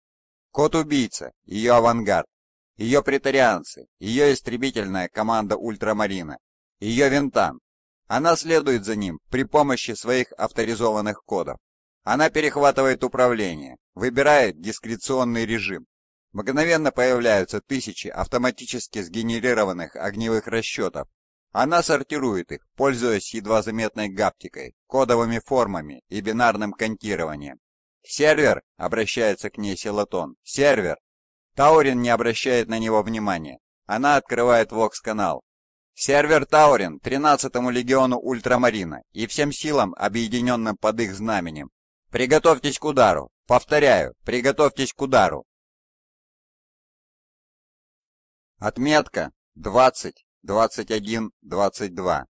Код-убийца, ее авангард, ее претарианцы, ее истребительная команда Ультрамарина, ее Винтан, она следует за ним при помощи своих авторизованных кодов. Она перехватывает управление, выбирает дискреционный режим. Мгновенно появляются тысячи автоматически сгенерированных огневых расчетов. Она сортирует их, пользуясь едва заметной гаптикой, кодовыми формами и бинарным контированием. «Сервер!» — обращается к ней Селатон. «Сервер!» Таурин не обращает на него внимания. Она открывает вокс-канал, Сервер Таурин 13-му легиону Ультрамарина и всем силам, объединенным под их знаменем. Приготовьтесь к удару. Повторяю, приготовьтесь к удару. Отметка 20, 21, 22.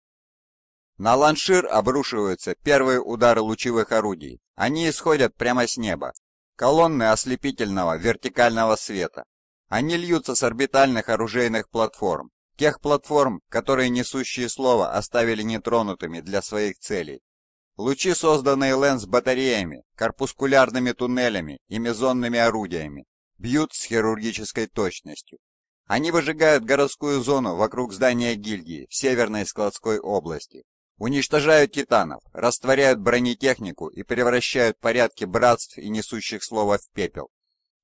На ланшир обрушиваются первые удары лучевых орудий. Они исходят прямо с неба. Колонны ослепительного вертикального света. Они льются с орбитальных оружейных платформ, Тех платформ, которые несущие слово оставили нетронутыми для своих целей. Лучи, созданные Лэнс батареями, корпускулярными туннелями и мезонными орудиями, бьют с хирургической точностью. Они выжигают городскую зону вокруг здания гильдии в северной складской области, уничтожают титанов, растворяют бронетехнику и превращают порядки братств и несущих слово в пепел.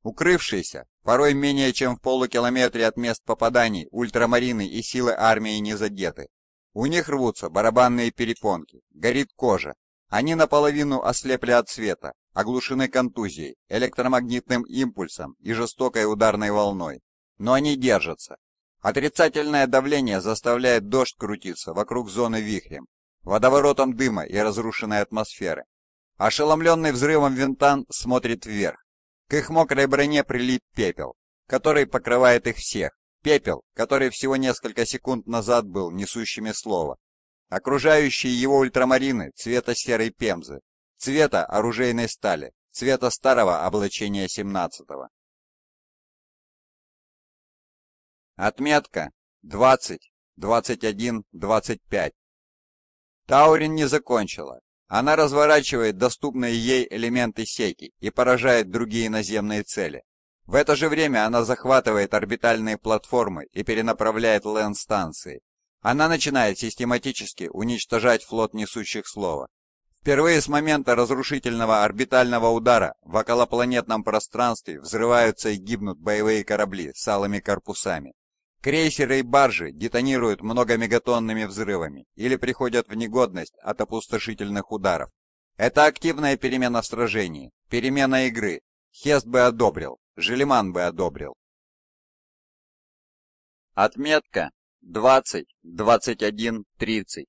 Укрывшиеся, порой менее чем в полукилометре от мест попаданий, ультрамарины и силы армии не задеты. У них рвутся барабанные перепонки, горит кожа. Они наполовину ослепли от света, оглушены контузией, электромагнитным импульсом и жестокой ударной волной. Но они держатся. Отрицательное давление заставляет дождь крутиться вокруг зоны вихрем, водоворотом дыма и разрушенной атмосферы. Ошеломленный взрывом винтан смотрит вверх. К их мокрой броне прилип пепел, который покрывает их всех. Пепел, который всего несколько секунд назад был несущими слова. Окружающие его ультрамарины цвета серой пемзы, цвета оружейной стали, цвета старого облачения 17-го. Отметка 20, 21, 25. Таурин не закончила. Она разворачивает доступные ей элементы секи и поражает другие наземные цели. В это же время она захватывает орбитальные платформы и перенаправляет ленд-станции. Она начинает систематически уничтожать флот несущих слова. Впервые с момента разрушительного орбитального удара в околопланетном пространстве взрываются и гибнут боевые корабли с алыми корпусами. Крейсеры и баржи детонируют многомегатонными взрывами или приходят в негодность от опустошительных ударов. Это активная перемена в сражении, перемена игры. Хест бы одобрил, Желиман бы одобрил. Отметка 20-21-30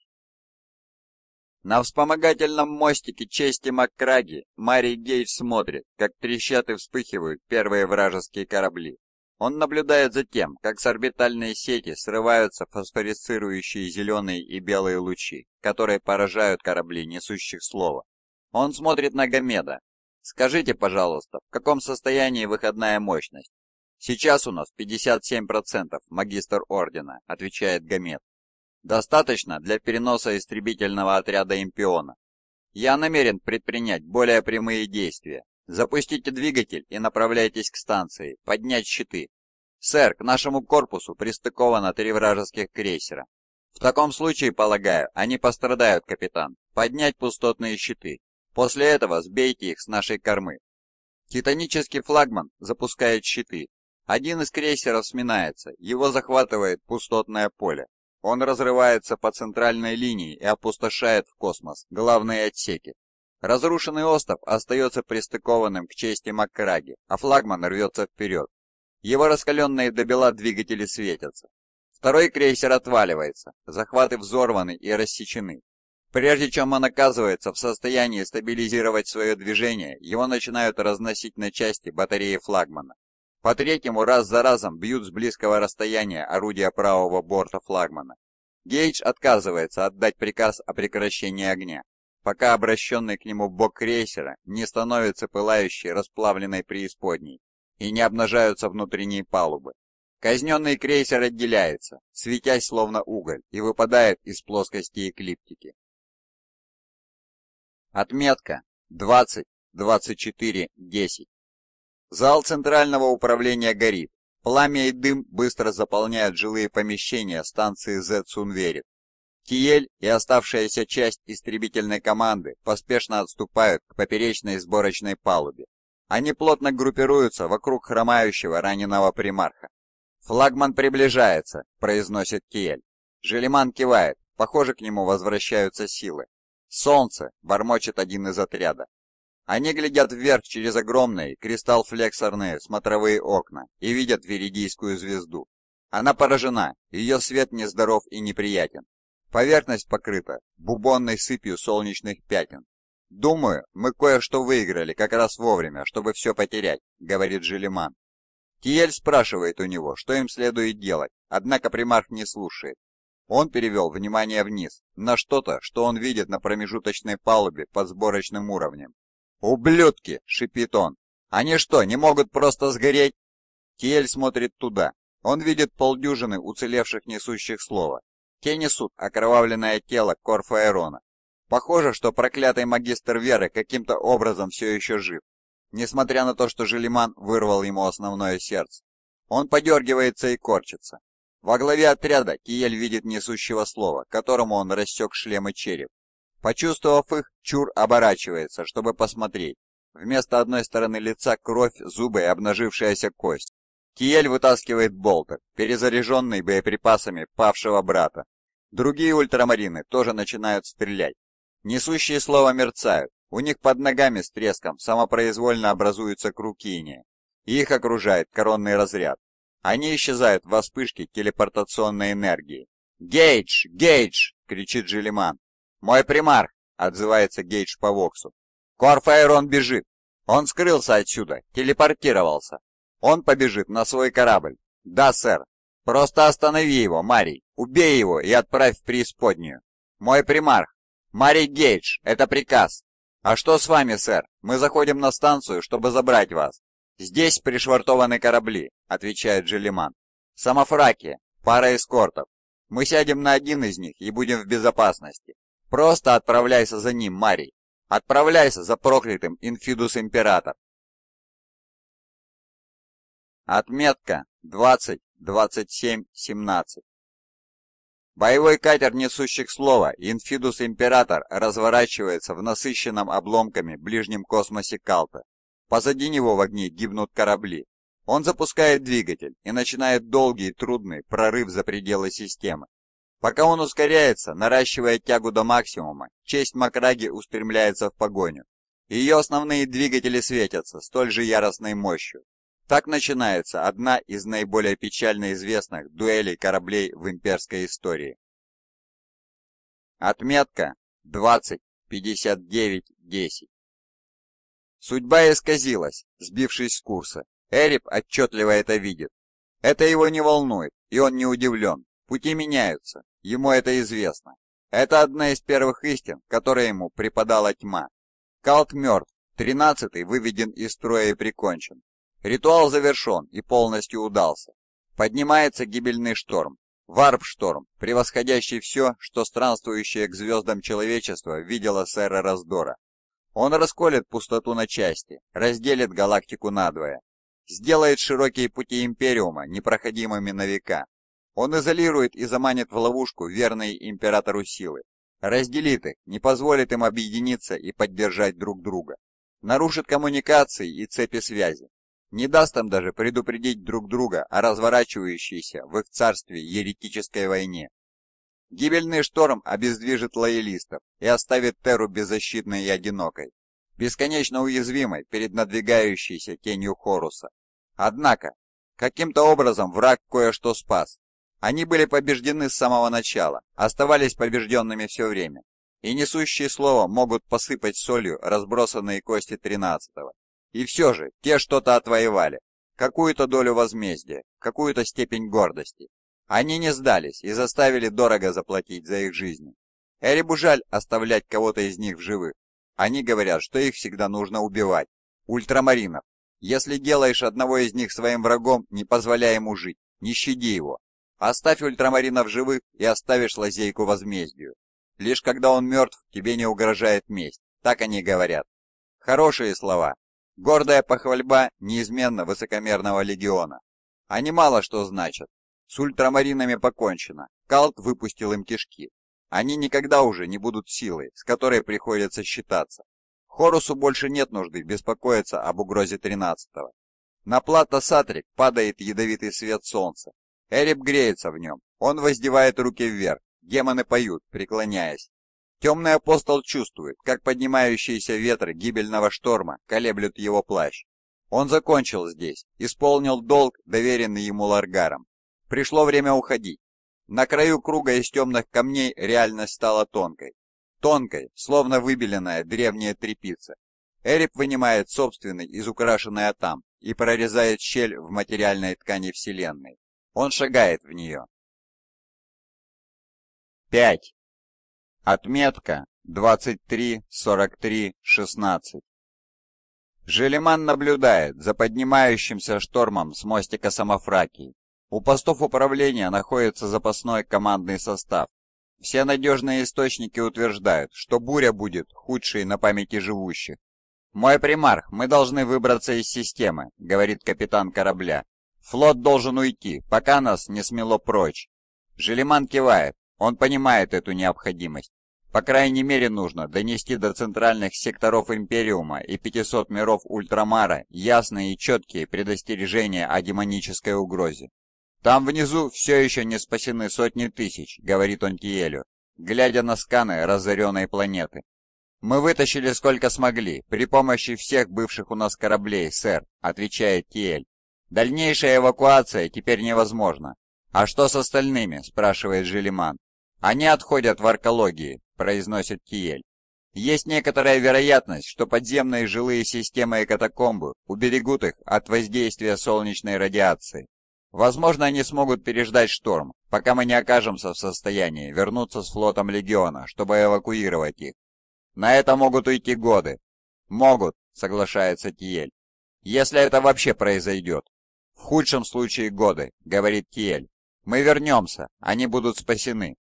На вспомогательном мостике чести Маккраги Мари Гейв смотрит, как трещат и вспыхивают первые вражеские корабли. Он наблюдает за тем, как с орбитальной сети срываются фосфорицирующие зеленые и белые лучи, которые поражают корабли, несущих слово. Он смотрит на Гомеда. «Скажите, пожалуйста, в каком состоянии выходная мощность?» «Сейчас у нас 57%, магистр Ордена», — отвечает Гомед. «Достаточно для переноса истребительного отряда Импиона. Я намерен предпринять более прямые действия, Запустите двигатель и направляйтесь к станции. Поднять щиты. Сэр, к нашему корпусу пристыковано три вражеских крейсера. В таком случае, полагаю, они пострадают, капитан. Поднять пустотные щиты. После этого сбейте их с нашей кормы. Титанический флагман запускает щиты. Один из крейсеров сминается, его захватывает пустотное поле. Он разрывается по центральной линии и опустошает в космос главные отсеки, Разрушенный остров остается пристыкованным к чести Маккраги, а флагман рвется вперед. Его раскаленные до бела двигатели светятся. Второй крейсер отваливается, захваты взорваны и рассечены. Прежде чем он оказывается в состоянии стабилизировать свое движение, его начинают разносить на части батареи флагмана. По третьему раз за разом бьют с близкого расстояния орудия правого борта флагмана. Гейдж отказывается отдать приказ о прекращении огня пока обращенный к нему бок крейсера не становится пылающей расплавленной преисподней и не обнажаются внутренние палубы. Казненный крейсер отделяется, светясь словно уголь, и выпадает из плоскости эклиптики. Отметка 20-24-10. Зал центрального управления горит. Пламя и дым быстро заполняют жилые помещения станции Z Сунверит. Киель и оставшаяся часть истребительной команды поспешно отступают к поперечной сборочной палубе. Они плотно группируются вокруг хромающего раненого примарха. «Флагман приближается», — произносит Киель. Желеман кивает, похоже, к нему возвращаются силы. «Солнце!» — бормочет один из отряда. Они глядят вверх через огромные кристалл-флексорные смотровые окна и видят Веридийскую звезду. Она поражена, ее свет нездоров и неприятен. Поверхность покрыта бубонной сыпью солнечных пятен. «Думаю, мы кое-что выиграли как раз вовремя, чтобы все потерять», — говорит Желеман. Тиель спрашивает у него, что им следует делать, однако примарх не слушает. Он перевел внимание вниз, на что-то, что он видит на промежуточной палубе под сборочным уровнем. «Ублюдки!» — шипит он. «Они что, не могут просто сгореть?» Тиель смотрит туда. Он видит полдюжины уцелевших несущих слова те несут окровавленное тело Корфа Эрона. Похоже, что проклятый магистр веры каким-то образом все еще жив, несмотря на то, что Желиман вырвал ему основное сердце. Он подергивается и корчится. Во главе отряда Киель видит несущего слова, которому он рассек шлем и череп. Почувствовав их, Чур оборачивается, чтобы посмотреть. Вместо одной стороны лица кровь, зубы и обнажившаяся кость. Киель вытаскивает болтер, перезаряженный боеприпасами павшего брата, Другие ультрамарины тоже начинают стрелять. Несущие слова мерцают, у них под ногами с треском самопроизвольно образуются кругини. Их окружает коронный разряд. Они исчезают во вспышке телепортационной энергии. «Гейдж! Гейдж!» — кричит Желиман. «Мой примарх!» — отзывается Гейдж по Воксу. «Корфаэрон бежит! Он скрылся отсюда, телепортировался. Он побежит на свой корабль. Да, сэр!» Просто останови его, Марий, убей его и отправь в преисподнюю. Мой примарх, Марий Гейдж, это приказ. А что с вами, сэр? Мы заходим на станцию, чтобы забрать вас. Здесь пришвартованы корабли, отвечает Желиман. Самофраки, пара эскортов. Мы сядем на один из них и будем в безопасности. Просто отправляйся за ним, Марий. Отправляйся за проклятым Инфидус Император. Отметка 20 27-17. Боевой катер несущих слова «Инфидус Император» разворачивается в насыщенном обломками ближнем космосе Калта. Позади него в огне гибнут корабли. Он запускает двигатель и начинает долгий и трудный прорыв за пределы системы. Пока он ускоряется, наращивая тягу до максимума, честь Макраги устремляется в погоню. Ее основные двигатели светятся столь же яростной мощью, так начинается одна из наиболее печально известных дуэлей кораблей в имперской истории. Отметка 20.59.10 Судьба исказилась, сбившись с курса. Эреб отчетливо это видит. Это его не волнует, и он не удивлен. Пути меняются, ему это известно. Это одна из первых истин, которой ему преподала тьма. Калт мертв, тринадцатый выведен из строя и прикончен. Ритуал завершен и полностью удался. Поднимается гибельный шторм, варп-шторм, превосходящий все, что странствующее к звездам человечество видело сэра Раздора. Он расколет пустоту на части, разделит галактику надвое, сделает широкие пути Империума непроходимыми на века. Он изолирует и заманит в ловушку верные Императору силы, разделит их, не позволит им объединиться и поддержать друг друга, нарушит коммуникации и цепи связи, не даст им даже предупредить друг друга о разворачивающейся в их царстве еретической войне. Гибельный шторм обездвижит лоялистов и оставит Теру беззащитной и одинокой, бесконечно уязвимой перед надвигающейся тенью Хоруса. Однако, каким-то образом враг кое-что спас. Они были побеждены с самого начала, оставались побежденными все время, и несущие слово могут посыпать солью разбросанные кости тринадцатого. И все же, те что-то отвоевали. Какую-то долю возмездия, какую-то степень гордости. Они не сдались и заставили дорого заплатить за их жизни. Эрибу жаль оставлять кого-то из них в живых. Они говорят, что их всегда нужно убивать. Ультрамаринов. Если делаешь одного из них своим врагом, не позволяй ему жить, не щади его. Оставь ультрамаринов живых и оставишь лазейку возмездию. Лишь когда он мертв, тебе не угрожает месть. Так они говорят. Хорошие слова, Гордая похвальба неизменно высокомерного легиона. Они мало что значат. С ультрамаринами покончено. Калт выпустил им кишки. Они никогда уже не будут силой, с которой приходится считаться. Хорусу больше нет нужды беспокоиться об угрозе 13-го. На плато Сатрик падает ядовитый свет солнца. Эреб греется в нем. Он воздевает руки вверх. Демоны поют, преклоняясь. Темный апостол чувствует, как поднимающиеся ветры гибельного шторма колеблют его плащ. Он закончил здесь, исполнил долг, доверенный ему ларгаром. Пришло время уходить. На краю круга из темных камней реальность стала тонкой. Тонкой, словно выбеленная древняя трепица. Эрип вынимает собственный из украшенной атам и прорезает щель в материальной ткани Вселенной. Он шагает в нее. 5. Отметка 23-43-16. Желеман наблюдает за поднимающимся штормом с мостика Самофракии. У постов управления находится запасной командный состав. Все надежные источники утверждают, что буря будет худшей на памяти живущих. «Мой примарх, мы должны выбраться из системы», — говорит капитан корабля. «Флот должен уйти, пока нас не смело прочь». Желеман кивает, он понимает эту необходимость. По крайней мере нужно донести до центральных секторов Империума и 500 миров Ультрамара ясные и четкие предостережения о демонической угрозе. «Там внизу все еще не спасены сотни тысяч», — говорит он Тиелю, глядя на сканы разоренной планеты. «Мы вытащили сколько смогли, при помощи всех бывших у нас кораблей, сэр», — отвечает Тиель. «Дальнейшая эвакуация теперь невозможна». «А что с остальными?» — спрашивает Желиман. «Они отходят в аркологии. — произносит Киель. Есть некоторая вероятность, что подземные жилые системы и катакомбы уберегут их от воздействия солнечной радиации. Возможно, они смогут переждать шторм, пока мы не окажемся в состоянии вернуться с флотом Легиона, чтобы эвакуировать их. На это могут уйти годы. Могут, соглашается Тиель. Если это вообще произойдет. В худшем случае годы, говорит Тиель. Мы вернемся, они будут спасены.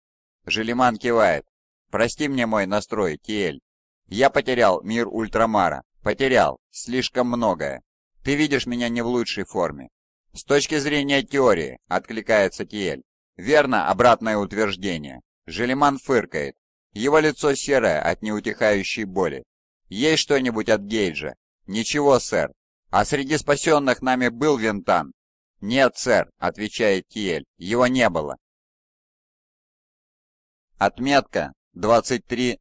Желиман кивает. Прости мне мой настрой, Тиэль. Я потерял мир Ультрамара. Потерял. Слишком многое. Ты видишь меня не в лучшей форме. С точки зрения теории, откликается Тиэль. Верно обратное утверждение. Желеман фыркает. Его лицо серое от неутихающей боли. Есть что-нибудь от Гейджа? Ничего, сэр. А среди спасенных нами был Винтан? Нет, сэр, отвечает Тиэль. Его не было. Отметка 23-49-20.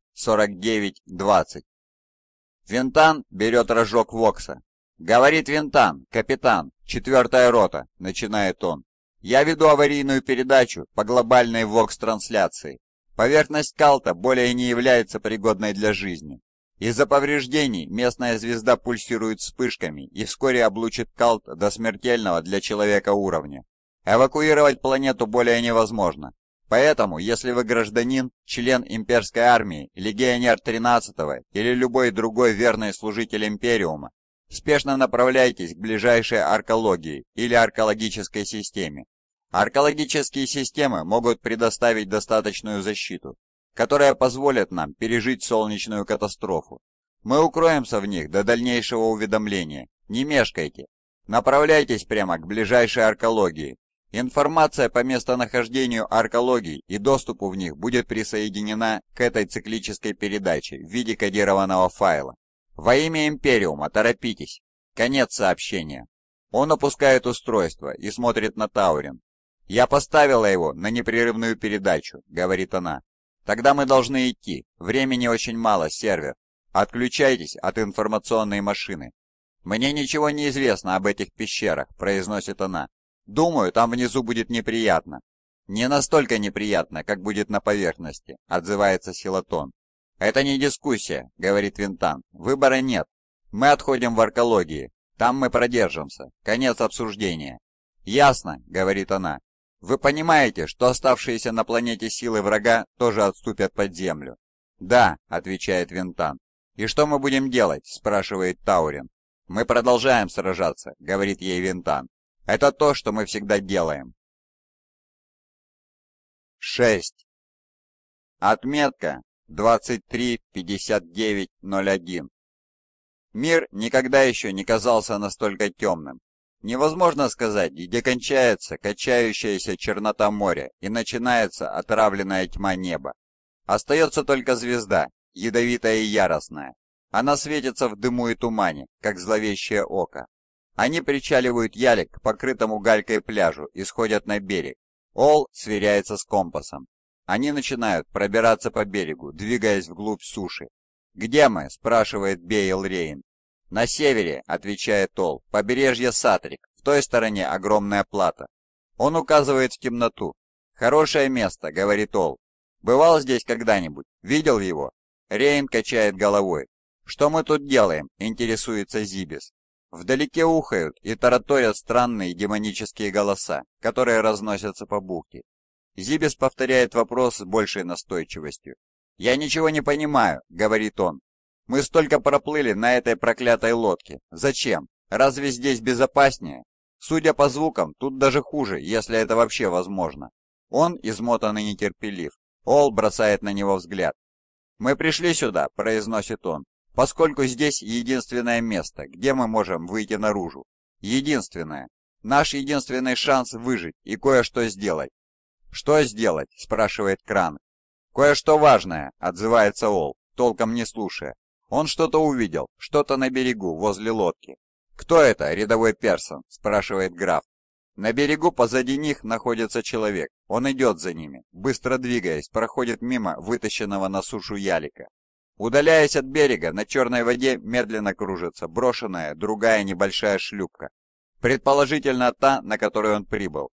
Винтан берет рожок Вокса. «Говорит Винтан, капитан, четвертая рота», — начинает он. «Я веду аварийную передачу по глобальной Вокс-трансляции. Поверхность Калта более не является пригодной для жизни. Из-за повреждений местная звезда пульсирует вспышками и вскоре облучит Калт до смертельного для человека уровня. Эвакуировать планету более невозможно. Поэтому, если вы гражданин, член имперской армии, легионер 13-го или любой другой верный служитель Империума, спешно направляйтесь к ближайшей аркологии или аркологической системе. Аркологические системы могут предоставить достаточную защиту, которая позволит нам пережить солнечную катастрофу. Мы укроемся в них до дальнейшего уведомления. Не мешкайте. Направляйтесь прямо к ближайшей аркологии, Информация по местонахождению аркологий и доступу в них будет присоединена к этой циклической передаче в виде кодированного файла. Во имя Империума торопитесь. Конец сообщения. Он опускает устройство и смотрит на Таурин. «Я поставила его на непрерывную передачу», — говорит она. «Тогда мы должны идти. Времени очень мало, сервер. Отключайтесь от информационной машины». «Мне ничего не известно об этих пещерах», — произносит она. «Думаю, там внизу будет неприятно». «Не настолько неприятно, как будет на поверхности», — отзывается Силатон. «Это не дискуссия», — говорит Винтан. «Выбора нет. Мы отходим в аркологии. Там мы продержимся. Конец обсуждения». «Ясно», — говорит она. «Вы понимаете, что оставшиеся на планете силы врага тоже отступят под землю?» «Да», — отвечает Винтан. «И что мы будем делать?» — спрашивает Таурин. «Мы продолжаем сражаться», — говорит ей Винтан. Это то, что мы всегда делаем. 6. Отметка 23.59.01. Мир никогда еще не казался настолько темным. Невозможно сказать, где кончается качающаяся чернота моря и начинается отравленная тьма неба. Остается только звезда, ядовитая и яростная. Она светится в дыму и тумане, как зловещее око. Они причаливают ялик к покрытому галькой пляжу и сходят на берег. Ол сверяется с компасом. Они начинают пробираться по берегу, двигаясь вглубь суши. «Где мы?» – спрашивает Бейл Рейн. «На севере», – отвечает Ол, – «побережье Сатрик, в той стороне огромная плата». Он указывает в темноту. «Хорошее место», — говорит Ол. «Бывал здесь когда-нибудь? Видел его?» Рейн качает головой. «Что мы тут делаем?» — интересуется Зибис. Вдалеке ухают и тараторят странные демонические голоса, которые разносятся по бухте. Зибис повторяет вопрос с большей настойчивостью. «Я ничего не понимаю», — говорит он. «Мы столько проплыли на этой проклятой лодке. Зачем? Разве здесь безопаснее? Судя по звукам, тут даже хуже, если это вообще возможно». Он измотан и нетерпелив. Ол бросает на него взгляд. «Мы пришли сюда», — произносит он, поскольку здесь единственное место, где мы можем выйти наружу. Единственное. Наш единственный шанс выжить и кое-что сделать. «Что сделать?» – спрашивает Кран. «Кое-что важное», – отзывается Ол, толком не слушая. Он что-то увидел, что-то на берегу, возле лодки. «Кто это, рядовой Персон?» – спрашивает граф. На берегу позади них находится человек. Он идет за ними, быстро двигаясь, проходит мимо вытащенного на сушу ялика. Удаляясь от берега, на черной воде медленно кружится брошенная другая небольшая шлюпка, предположительно та, на которую он прибыл.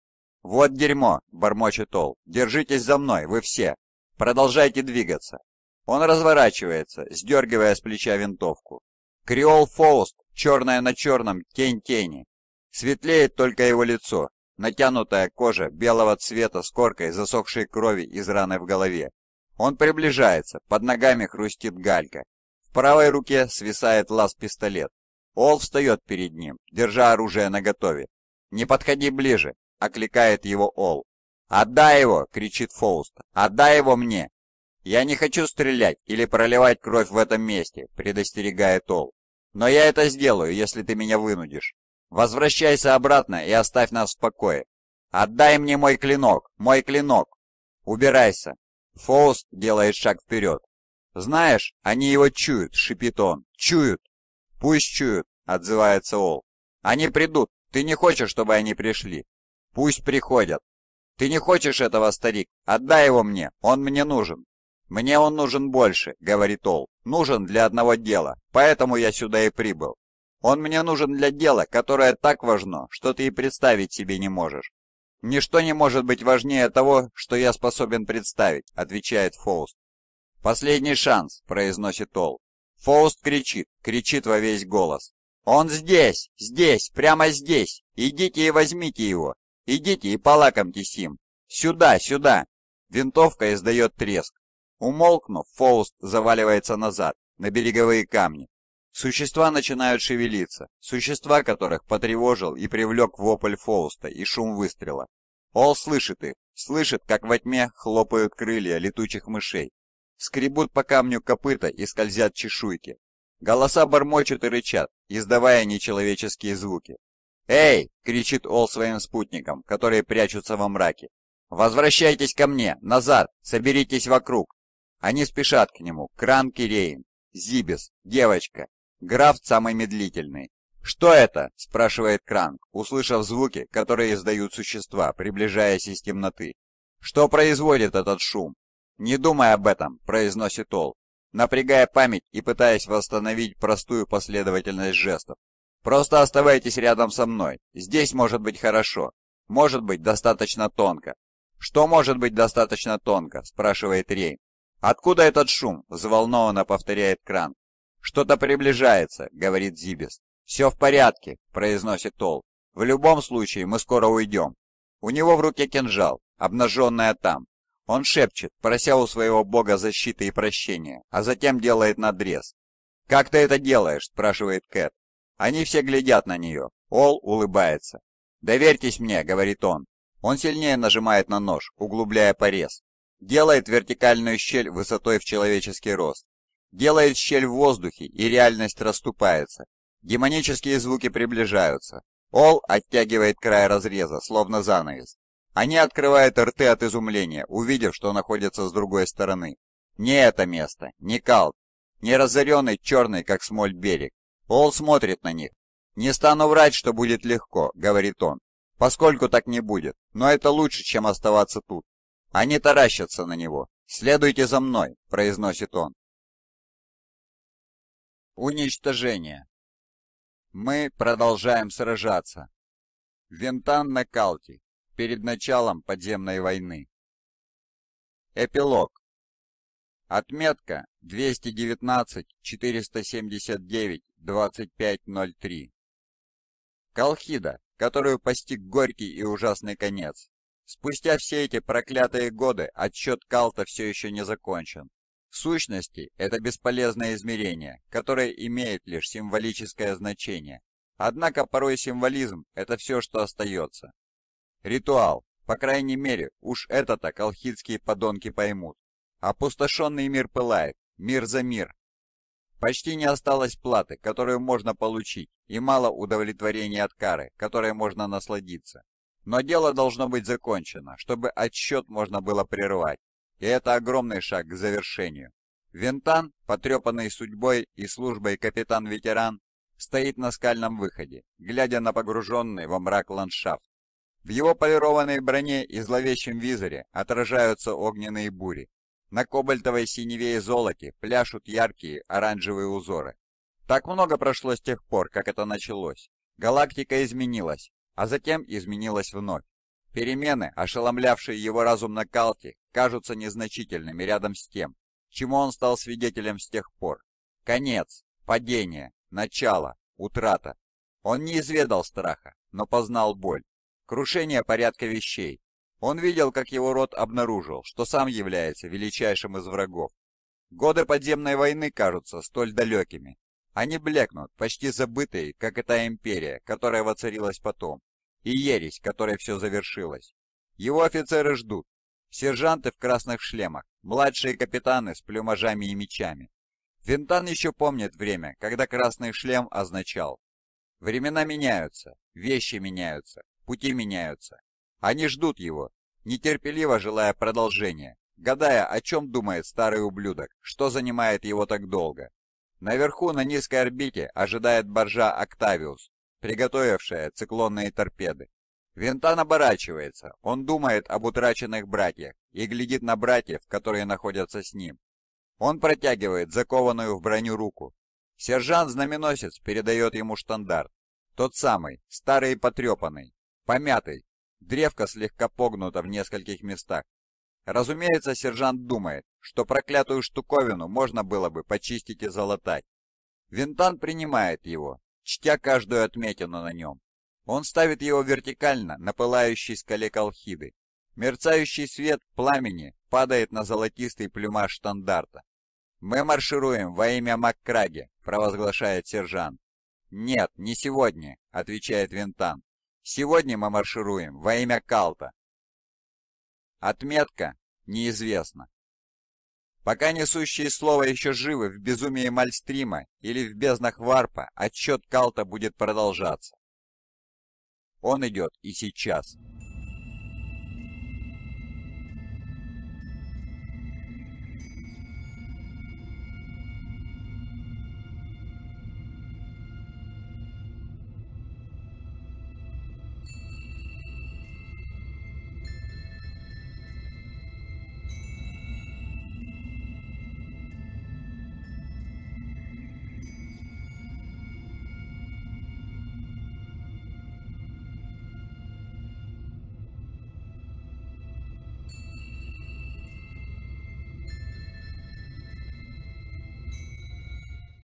«Вот дерьмо!» — бормочет Ол. «Держитесь за мной, вы все! Продолжайте двигаться!» Он разворачивается, сдергивая с плеча винтовку. Криол Фоуст, черная на черном, тень тени. Светлеет только его лицо, натянутая кожа белого цвета с коркой засохшей крови из раны в голове. Он приближается, под ногами хрустит галька. В правой руке свисает лаз-пистолет. Ол встает перед ним, держа оружие наготове. «Не подходи ближе!» — окликает его Ол. «Отдай его!» — кричит Фауст. «Отдай его мне!» «Я не хочу стрелять или проливать кровь в этом месте», — предостерегает Ол. «Но я это сделаю, если ты меня вынудишь. Возвращайся обратно и оставь нас в покое. Отдай мне мой клинок, мой клинок!» «Убирайся!» Фоуст делает шаг вперед. «Знаешь, они его чуют», — шипит он. «Чуют». «Пусть чуют», — отзывается Ол. «Они придут. Ты не хочешь, чтобы они пришли?» «Пусть приходят». «Ты не хочешь этого, старик? Отдай его мне. Он мне нужен». «Мне он нужен больше», — говорит Ол. «Нужен для одного дела. Поэтому я сюда и прибыл. Он мне нужен для дела, которое так важно, что ты и представить себе не можешь. «Ничто не может быть важнее того, что я способен представить», — отвечает Фауст. «Последний шанс», — произносит Ол. Фауст кричит, кричит во весь голос. «Он здесь! Здесь! Прямо здесь! Идите и возьмите его! Идите и полакомьтесь им! Сюда! Сюда!» Винтовка издает треск. Умолкнув, Фауст заваливается назад, на береговые камни. Существа начинают шевелиться, существа которых потревожил и привлек вопль Фолста и шум выстрела. Ол слышит их, слышит, как во тьме хлопают крылья летучих мышей, скребут по камню копыта и скользят чешуйки. Голоса бормочут и рычат, издавая нечеловеческие звуки. «Эй!» — кричит Ол своим спутникам, которые прячутся во мраке. «Возвращайтесь ко мне! Назад! Соберитесь вокруг!» Они спешат к нему. Кран Кирейн, Зибис, девочка, Граф самый медлительный. «Что это?» – спрашивает Кранк, услышав звуки, которые издают существа, приближаясь из темноты. «Что производит этот шум?» «Не думай об этом», – произносит Ол, напрягая память и пытаясь восстановить простую последовательность жестов. «Просто оставайтесь рядом со мной. Здесь может быть хорошо. Может быть достаточно тонко». «Что может быть достаточно тонко?» – спрашивает Рейн. «Откуда этот шум?» – взволнованно повторяет Кранк. «Что-то приближается», — говорит Зибис. «Все в порядке», — произносит Тол. «В любом случае мы скоро уйдем». У него в руке кинжал, обнаженная там. Он шепчет, прося у своего бога защиты и прощения, а затем делает надрез. «Как ты это делаешь?» – спрашивает Кэт. Они все глядят на нее. Ол улыбается. «Доверьтесь мне», – говорит он. Он сильнее нажимает на нож, углубляя порез. Делает вертикальную щель высотой в человеческий рост делает щель в воздухе, и реальность расступается. Демонические звуки приближаются. Ол оттягивает край разреза, словно занавес. Они открывают рты от изумления, увидев, что находятся с другой стороны. Не это место, не Калт, не разоренный черный, как смоль, берег. Ол смотрит на них. «Не стану врать, что будет легко», — говорит он, — «поскольку так не будет, но это лучше, чем оставаться тут». Они таращатся на него. «Следуйте за мной», — произносит он. Уничтожение. Мы продолжаем сражаться. Винтан на Калти Перед началом подземной войны. Эпилог. Отметка 219-479-2503. Калхида, которую постиг горький и ужасный конец. Спустя все эти проклятые годы отсчет Калта все еще не закончен. Сущности – это бесполезное измерение, которое имеет лишь символическое значение. Однако порой символизм – это все, что остается. Ритуал. По крайней мере, уж это-то колхидские подонки поймут. Опустошенный мир пылает, мир за мир. Почти не осталось платы, которую можно получить, и мало удовлетворения от кары, которой можно насладиться. Но дело должно быть закончено, чтобы отсчет можно было прервать, и это огромный шаг к завершению. Винтан, потрепанный судьбой и службой капитан-ветеран, стоит на скальном выходе, глядя на погруженный во мрак ландшафт. В его полированной броне и зловещем визоре отражаются огненные бури. На кобальтовой синеве и золоте пляшут яркие оранжевые узоры. Так много прошло с тех пор, как это началось. Галактика изменилась, а затем изменилась вновь. Перемены, ошеломлявшие его разум на Калке, кажутся незначительными рядом с тем, чему он стал свидетелем с тех пор. Конец, падение, начало, утрата. Он не изведал страха, но познал боль. Крушение порядка вещей. Он видел, как его род обнаружил, что сам является величайшим из врагов. Годы подземной войны кажутся столь далекими. Они блекнут, почти забытые, как и та империя, которая воцарилась потом и ересь, которой все завершилось. Его офицеры ждут. Сержанты в красных шлемах, младшие капитаны с плюмажами и мечами. Винтан еще помнит время, когда красный шлем означал «Времена меняются, вещи меняются, пути меняются». Они ждут его, нетерпеливо желая продолжения, гадая, о чем думает старый ублюдок, что занимает его так долго. Наверху на низкой орбите ожидает боржа «Октавиус», приготовившая циклонные торпеды. Винтан оборачивается, он думает об утраченных братьях и глядит на братьев, которые находятся с ним. Он протягивает закованную в броню руку. Сержант-знаменосец передает ему штандарт. Тот самый, старый и потрепанный, помятый, древко слегка погнуто в нескольких местах. Разумеется, сержант думает, что проклятую штуковину можно было бы почистить и залатать. Винтан принимает его, чтя каждую отметину на нем. Он ставит его вертикально на пылающей скале Колхиды. Мерцающий свет пламени падает на золотистый плюмаж стандарта. мы маршируем во имя Калта». Отметка неизвестна. Пока несущие слова еще живы в безумии Мальстрима или в безднах Варпа, отчет Калта будет продолжаться. Он идет и сейчас.